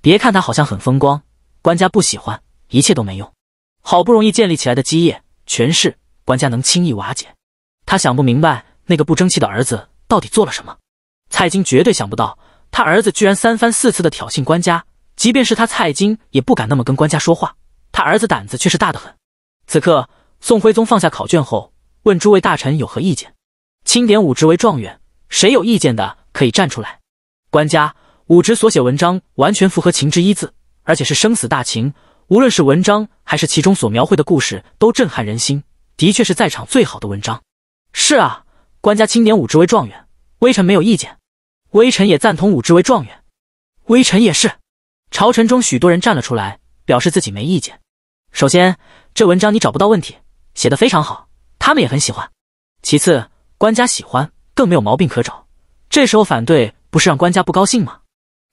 别看他好像很风光，官家不喜欢，一切都没用。好不容易建立起来的基业。权势官家能轻易瓦解，他想不明白那个不争气的儿子到底做了什么。蔡京绝对想不到，他儿子居然三番四次的挑衅官家，即便是他蔡京也不敢那么跟官家说话，他儿子胆子却是大得很。此刻，宋徽宗放下考卷后，问诸位大臣有何意见，钦点武职为状元，谁有意见的可以站出来。官家，武职所写文章完全符合“情”之一字，而且是生死大情。无论是文章还是其中所描绘的故事，都震撼人心，的确是在场最好的文章。是啊，官家钦点武之为状元，微臣没有意见。微臣也赞同武之为状元。微臣也是。朝臣中许多人站了出来，表示自己没意见。首先，这文章你找不到问题，写得非常好，他们也很喜欢。其次，官家喜欢，更没有毛病可找。这时候反对，不是让官家不高兴吗？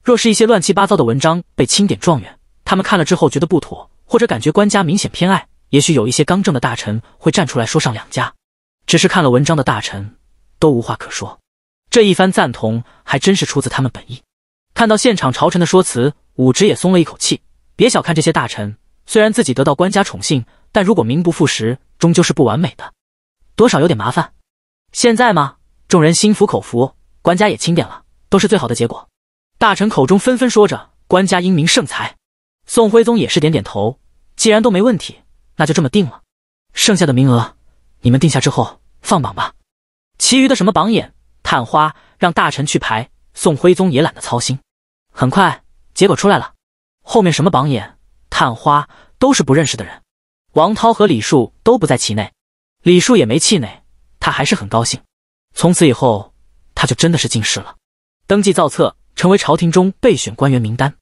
若是一些乱七八糟的文章被钦点状元。他们看了之后觉得不妥，或者感觉官家明显偏爱，也许有一些刚正的大臣会站出来说上两家。只是看了文章的大臣都无话可说，这一番赞同还真是出自他们本意。看到现场朝臣的说辞，武直也松了一口气。别小看这些大臣，虽然自己得到官家宠幸，但如果名不副实，终究是不完美的，多少有点麻烦。现在嘛，众人心服口服，官家也钦点了，都是最好的结果。大臣口中纷纷说着官家英明圣才。宋徽宗也是点点头，既然都没问题，那就这么定了。剩下的名额，你们定下之后放榜吧。其余的什么榜眼、探花，让大臣去排。宋徽宗也懒得操心。很快，结果出来了。后面什么榜眼、探花都是不认识的人，王涛和李树都不在其内。李树也没气馁，他还是很高兴。从此以后，他就真的是进士了，登记造册，成为朝廷中备选官员名单。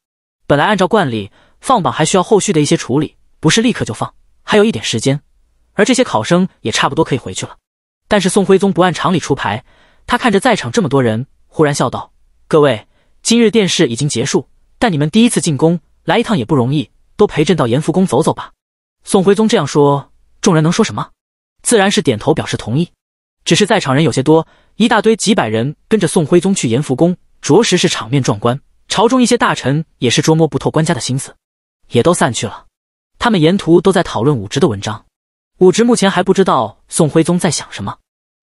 本来按照惯例。放榜还需要后续的一些处理，不是立刻就放，还有一点时间。而这些考生也差不多可以回去了。但是宋徽宗不按常理出牌，他看着在场这么多人，忽然笑道：“各位，今日殿试已经结束，但你们第一次进宫来一趟也不容易，都陪朕到延福宫走走吧。”宋徽宗这样说，众人能说什么？自然是点头表示同意。只是在场人有些多，一大堆几百人跟着宋徽宗去延福宫，着实是场面壮观。朝中一些大臣也是捉摸不透官家的心思。也都散去了，他们沿途都在讨论武植的文章。武植目前还不知道宋徽宗在想什么。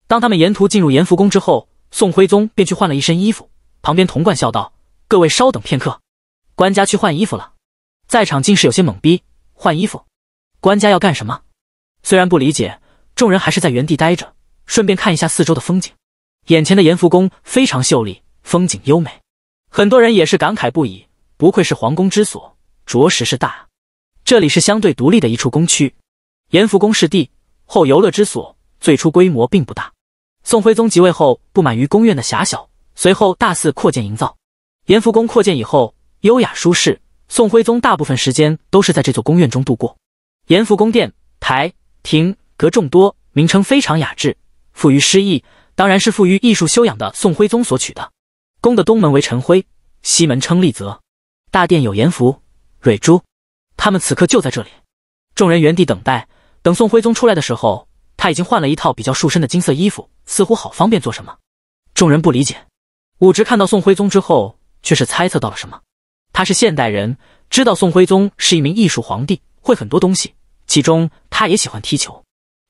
当他们沿途进入延福宫之后，宋徽宗便去换了一身衣服。旁边，童贯笑道：“各位稍等片刻，官家去换衣服了。”在场竟是有些懵逼，换衣服，官家要干什么？虽然不理解，众人还是在原地待着，顺便看一下四周的风景。眼前的延福宫非常秀丽，风景优美，很多人也是感慨不已，不愧是皇宫之所。着实是大，这里是相对独立的一处宫区。延福宫是帝后游乐之所，最初规模并不大。宋徽宗即位后，不满于宫苑的狭小，随后大肆扩建营造。延福宫扩建以后，优雅舒适。宋徽宗大部分时间都是在这座宫苑中度过。延福宫殿台亭阁众多，名称非常雅致，富于诗意，当然是富于艺术修养的宋徽宗所取的。宫的东门为晨辉，西门称丽泽。大殿有延福。蕊珠，他们此刻就在这里。众人原地等待，等宋徽宗出来的时候，他已经换了一套比较束身的金色衣服，似乎好方便做什么。众人不理解，武植看到宋徽宗之后，却是猜测到了什么。他是现代人，知道宋徽宗是一名艺术皇帝，会很多东西，其中他也喜欢踢球。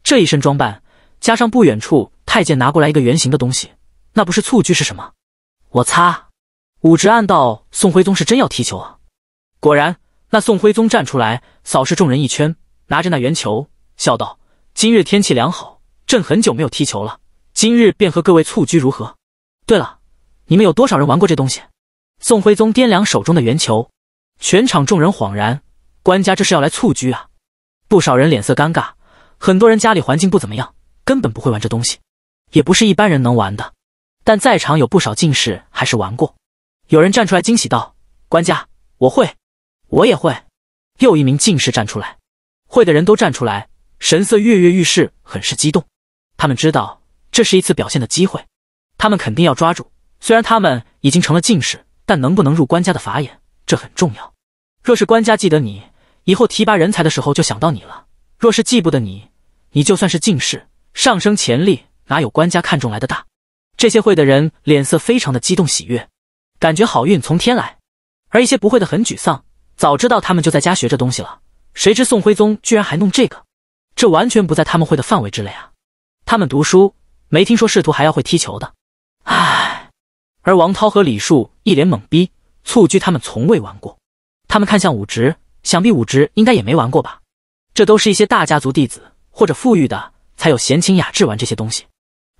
这一身装扮，加上不远处太监拿过来一个圆形的东西，那不是蹴鞠是什么？我擦！武植暗道：宋徽宗是真要踢球啊。果然，那宋徽宗站出来，扫视众人一圈，拿着那圆球，笑道：“今日天气良好，朕很久没有踢球了，今日便和各位蹴鞠如何？对了，你们有多少人玩过这东西？”宋徽宗掂量手中的圆球，全场众人恍然，官家这是要来蹴鞠啊！不少人脸色尴尬，很多人家里环境不怎么样，根本不会玩这东西，也不是一般人能玩的。但在场有不少进士还是玩过，有人站出来惊喜道：“官家，我会。”我也会，又一名进士站出来，会的人都站出来，神色跃跃欲试，很是激动。他们知道这是一次表现的机会，他们肯定要抓住。虽然他们已经成了进士，但能不能入官家的法眼，这很重要。若是官家记得你，以后提拔人才的时候就想到你了；若是记不得你，你就算是进士，上升潜力哪有官家看中来的大？这些会的人脸色非常的激动喜悦，感觉好运从天来；而一些不会的很沮丧。早知道他们就在家学这东西了，谁知宋徽宗居然还弄这个，这完全不在他们会的范围之内啊！他们读书没听说仕途还要会踢球的，唉。而王涛和李树一脸懵逼，蹴鞠他们从未玩过。他们看向武直，想必武直应该也没玩过吧？这都是一些大家族弟子或者富裕的才有闲情雅致玩这些东西，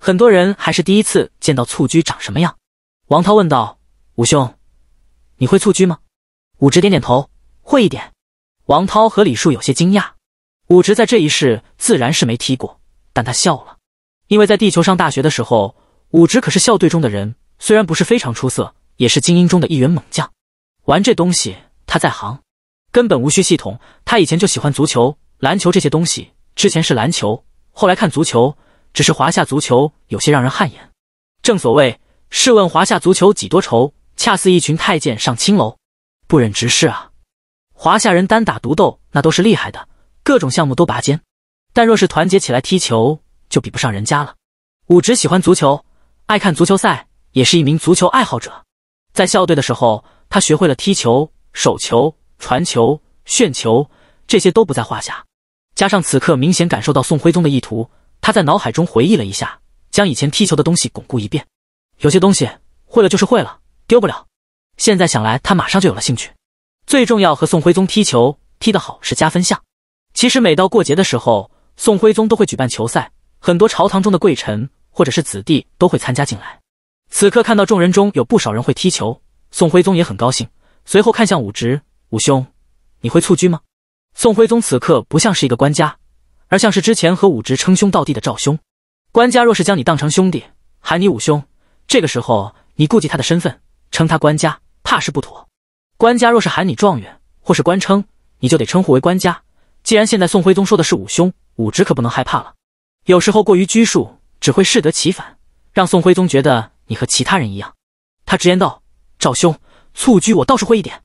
很多人还是第一次见到蹴鞠长什么样。王涛问道：“武兄，你会蹴鞠吗？”武直点点头，会一点。王涛和李树有些惊讶。武直在这一世自然是没踢过，但他笑了，因为在地球上大学的时候，武直可是校队中的人，虽然不是非常出色，也是精英中的一员猛将。玩这东西他在行，根本无需系统。他以前就喜欢足球、篮球这些东西，之前是篮球，后来看足球。只是华夏足球有些让人汗颜。正所谓，试问华夏足球几多愁？恰似一群太监上青楼。不忍直视啊！华夏人单打独斗那都是厉害的，各种项目都拔尖，但若是团结起来踢球，就比不上人家了。武直喜欢足球，爱看足球赛，也是一名足球爱好者。在校队的时候，他学会了踢球、手球、传球、炫球，这些都不在话下。加上此刻明显感受到宋徽宗的意图，他在脑海中回忆了一下，将以前踢球的东西巩固一遍。有些东西会了就是会了，丢不了。现在想来，他马上就有了兴趣。最重要和宋徽宗踢球踢得好是加分项。其实每到过节的时候，宋徽宗都会举办球赛，很多朝堂中的贵臣或者是子弟都会参加进来。此刻看到众人中有不少人会踢球，宋徽宗也很高兴。随后看向武植，武兄，你会蹴鞠吗？宋徽宗此刻不像是一个官家，而像是之前和武植称兄道弟的赵兄。官家若是将你当成兄弟，喊你武兄，这个时候你顾及他的身份，称他官家。怕是不妥，官家若是喊你状元或是官称，你就得称呼为官家。既然现在宋徽宗说的是武兄，武直可不能害怕了。有时候过于拘束只会适得其反，让宋徽宗觉得你和其他人一样。他直言道：“赵兄，蹴鞠我倒是会一点。”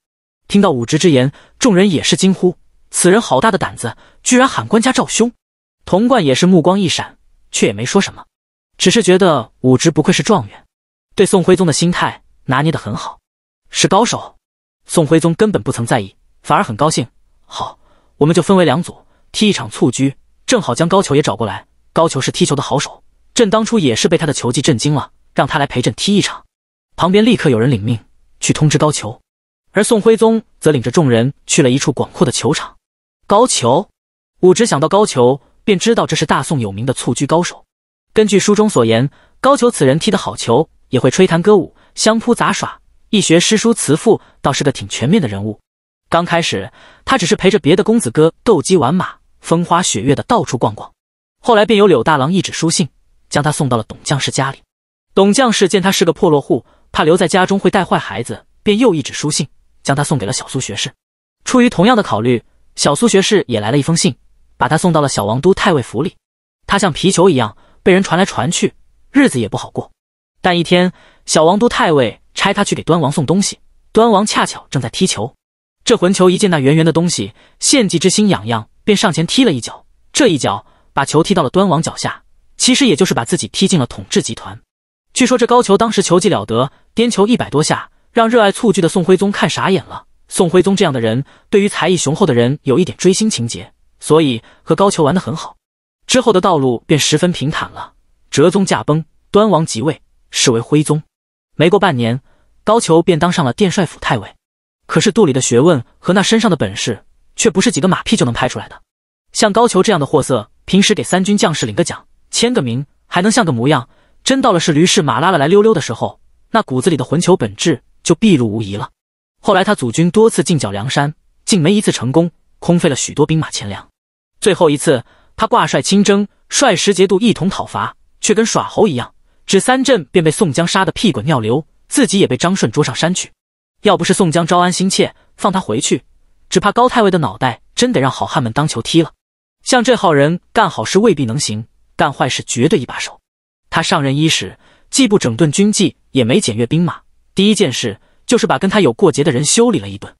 听到武直之言，众人也是惊呼：“此人好大的胆子，居然喊官家赵兄！”童贯也是目光一闪，却也没说什么，只是觉得武直不愧是状元，对宋徽宗的心态拿捏得很好。是高手，宋徽宗根本不曾在意，反而很高兴。好，我们就分为两组踢一场蹴鞠，正好将高俅也找过来。高俅是踢球的好手，朕当初也是被他的球技震惊了，让他来陪朕踢一场。旁边立刻有人领命去通知高俅，而宋徽宗则领着众人去了一处广阔的球场。高俅，武直想到高俅，便知道这是大宋有名的蹴鞠高手。根据书中所言，高俅此人踢得好球，也会吹弹歌舞、相扑杂耍。一学诗书词赋，倒是个挺全面的人物。刚开始，他只是陪着别的公子哥斗鸡玩马，风花雪月的到处逛逛。后来，便有柳大郎一纸书信，将他送到了董将士家里。董将士见他是个破落户，怕留在家中会带坏孩子，便又一纸书信，将他送给了小苏学士。出于同样的考虑，小苏学士也来了一封信，把他送到了小王都太尉府里。他像皮球一样被人传来传去，日子也不好过。但一天，小王都太尉。差他去给端王送东西，端王恰巧正在踢球，这魂球一见那圆圆的东西，献祭之心痒痒，便上前踢了一脚。这一脚把球踢到了端王脚下，其实也就是把自己踢进了统治集团。据说这高俅当时球技了得，颠球一百多下，让热爱蹴鞠的宋徽宗看傻眼了。宋徽宗这样的人，对于才艺雄厚的人有一点追星情节，所以和高俅玩得很好。之后的道路便十分平坦了。哲宗驾崩，端王即位，是为徽宗。没过半年。高俅便当上了殿帅府太尉，可是肚里的学问和那身上的本事，却不是几个马屁就能拍出来的。像高俅这样的货色，平时给三军将士领个奖、签个名，还能像个模样；真到了是驴是马拉了来溜溜的时候，那骨子里的浑球本质就毕露无遗了。后来他祖军多次进剿梁山，竟没一次成功，空费了许多兵马钱粮。最后一次，他挂帅亲征，率十节度一同讨伐，却跟耍猴一样，只三阵便被宋江杀得屁滚尿流。自己也被张顺捉上山去，要不是宋江招安心切放他回去，只怕高太尉的脑袋真得让好汉们当球踢了。像这号人，干好事未必能行，干坏事绝对一把手。他上任伊始，既不整顿军纪，也没检阅兵马，第一件事就是把跟他有过节的人修理了一顿。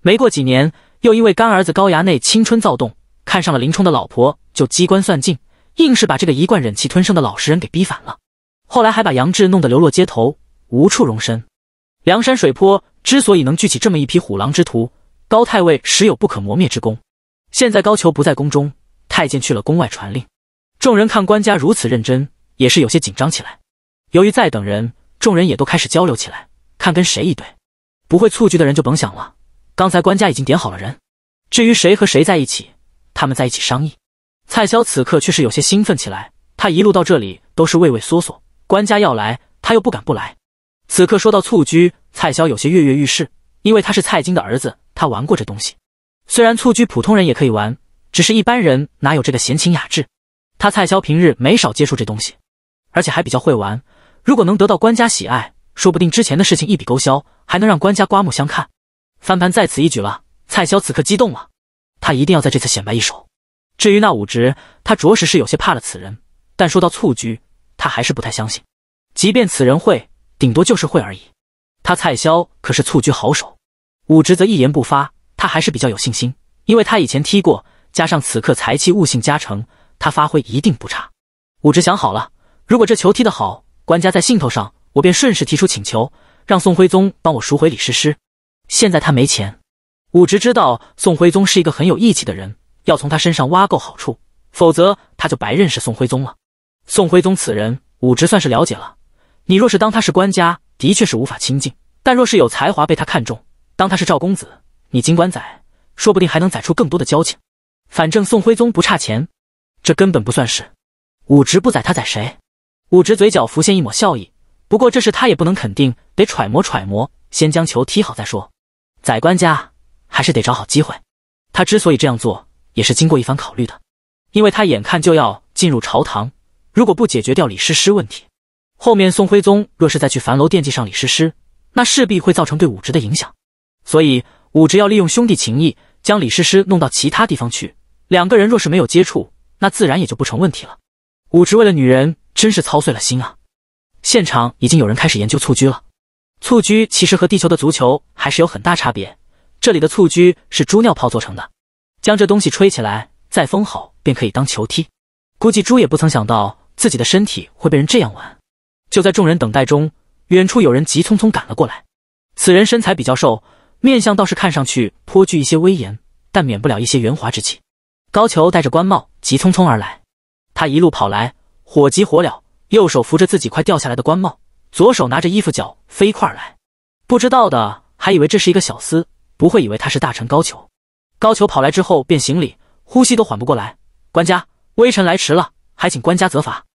没过几年，又因为干儿子高衙内青春躁动，看上了林冲的老婆，就机关算尽，硬是把这个一贯忍气吞声的老实人给逼反了。后来还把杨志弄得流落街头。无处容身。梁山水泊之所以能聚起这么一批虎狼之徒，高太尉实有不可磨灭之功。现在高俅不在宫中，太监去了宫外传令。众人看官家如此认真，也是有些紧张起来。由于在等人，众人也都开始交流起来，看跟谁一对。不会蹴鞠的人就甭想了。刚才官家已经点好了人，至于谁和谁在一起，他们在一起商议。蔡萧此刻却是有些兴奋起来，他一路到这里都是畏畏缩缩，官家要来，他又不敢不来。此刻说到蹴鞠，蔡潇有些跃跃欲试，因为他是蔡京的儿子，他玩过这东西。虽然蹴鞠普通人也可以玩，只是一般人哪有这个闲情雅致？他蔡潇平日没少接触这东西，而且还比较会玩。如果能得到官家喜爱，说不定之前的事情一笔勾销，还能让官家刮目相看，翻盘在此一举了。蔡潇此刻激动了，他一定要在这次显摆一手。至于那武职，他着实是有些怕了此人，但说到蹴鞠，他还是不太相信，即便此人会。顶多就是会而已。他蔡萧可是蹴鞠好手，武职则一言不发。他还是比较有信心，因为他以前踢过，加上此刻才气、悟性加成，他发挥一定不差。武职想好了，如果这球踢得好，官家在兴头上，我便顺势提出请求，让宋徽宗帮我赎回李师师。现在他没钱，武职知道宋徽宗是一个很有义气的人，要从他身上挖够好处，否则他就白认识宋徽宗了。宋徽宗此人，武职算是了解了。你若是当他是官家，的确是无法亲近；但若是有才华被他看中，当他是赵公子，你尽管宰，说不定还能宰出更多的交情。反正宋徽宗不差钱，这根本不算是。武直不宰他宰谁？武直嘴角浮现一抹笑意，不过这事他也不能肯定，得揣摩揣摩，先将球踢好再说。宰官家还是得找好机会。他之所以这样做，也是经过一番考虑的，因为他眼看就要进入朝堂，如果不解决掉李师师问题。后面宋徽宗若是再去樊楼惦记上李师师，那势必会造成对武植的影响。所以武植要利用兄弟情谊，将李师师弄到其他地方去。两个人若是没有接触，那自然也就不成问题了。武植为了女人，真是操碎了心啊！现场已经有人开始研究蹴鞠了。蹴鞠其实和地球的足球还是有很大差别。这里的蹴鞠是猪尿泡做成的，将这东西吹起来，再封好，便可以当球踢。估计猪也不曾想到自己的身体会被人这样玩。就在众人等待中，远处有人急匆匆赶了过来。此人身材比较瘦，面相倒是看上去颇具一些威严，但免不了一些圆滑之气。高俅戴着官帽，急匆匆而来。他一路跑来，火急火燎，右手扶着自己快掉下来的官帽，左手拿着衣服角飞快来。不知道的还以为这是一个小厮，不会以为他是大臣高俅。高俅跑来之后便行礼，呼吸都缓不过来。官家，微臣来迟了，还请官家责罚。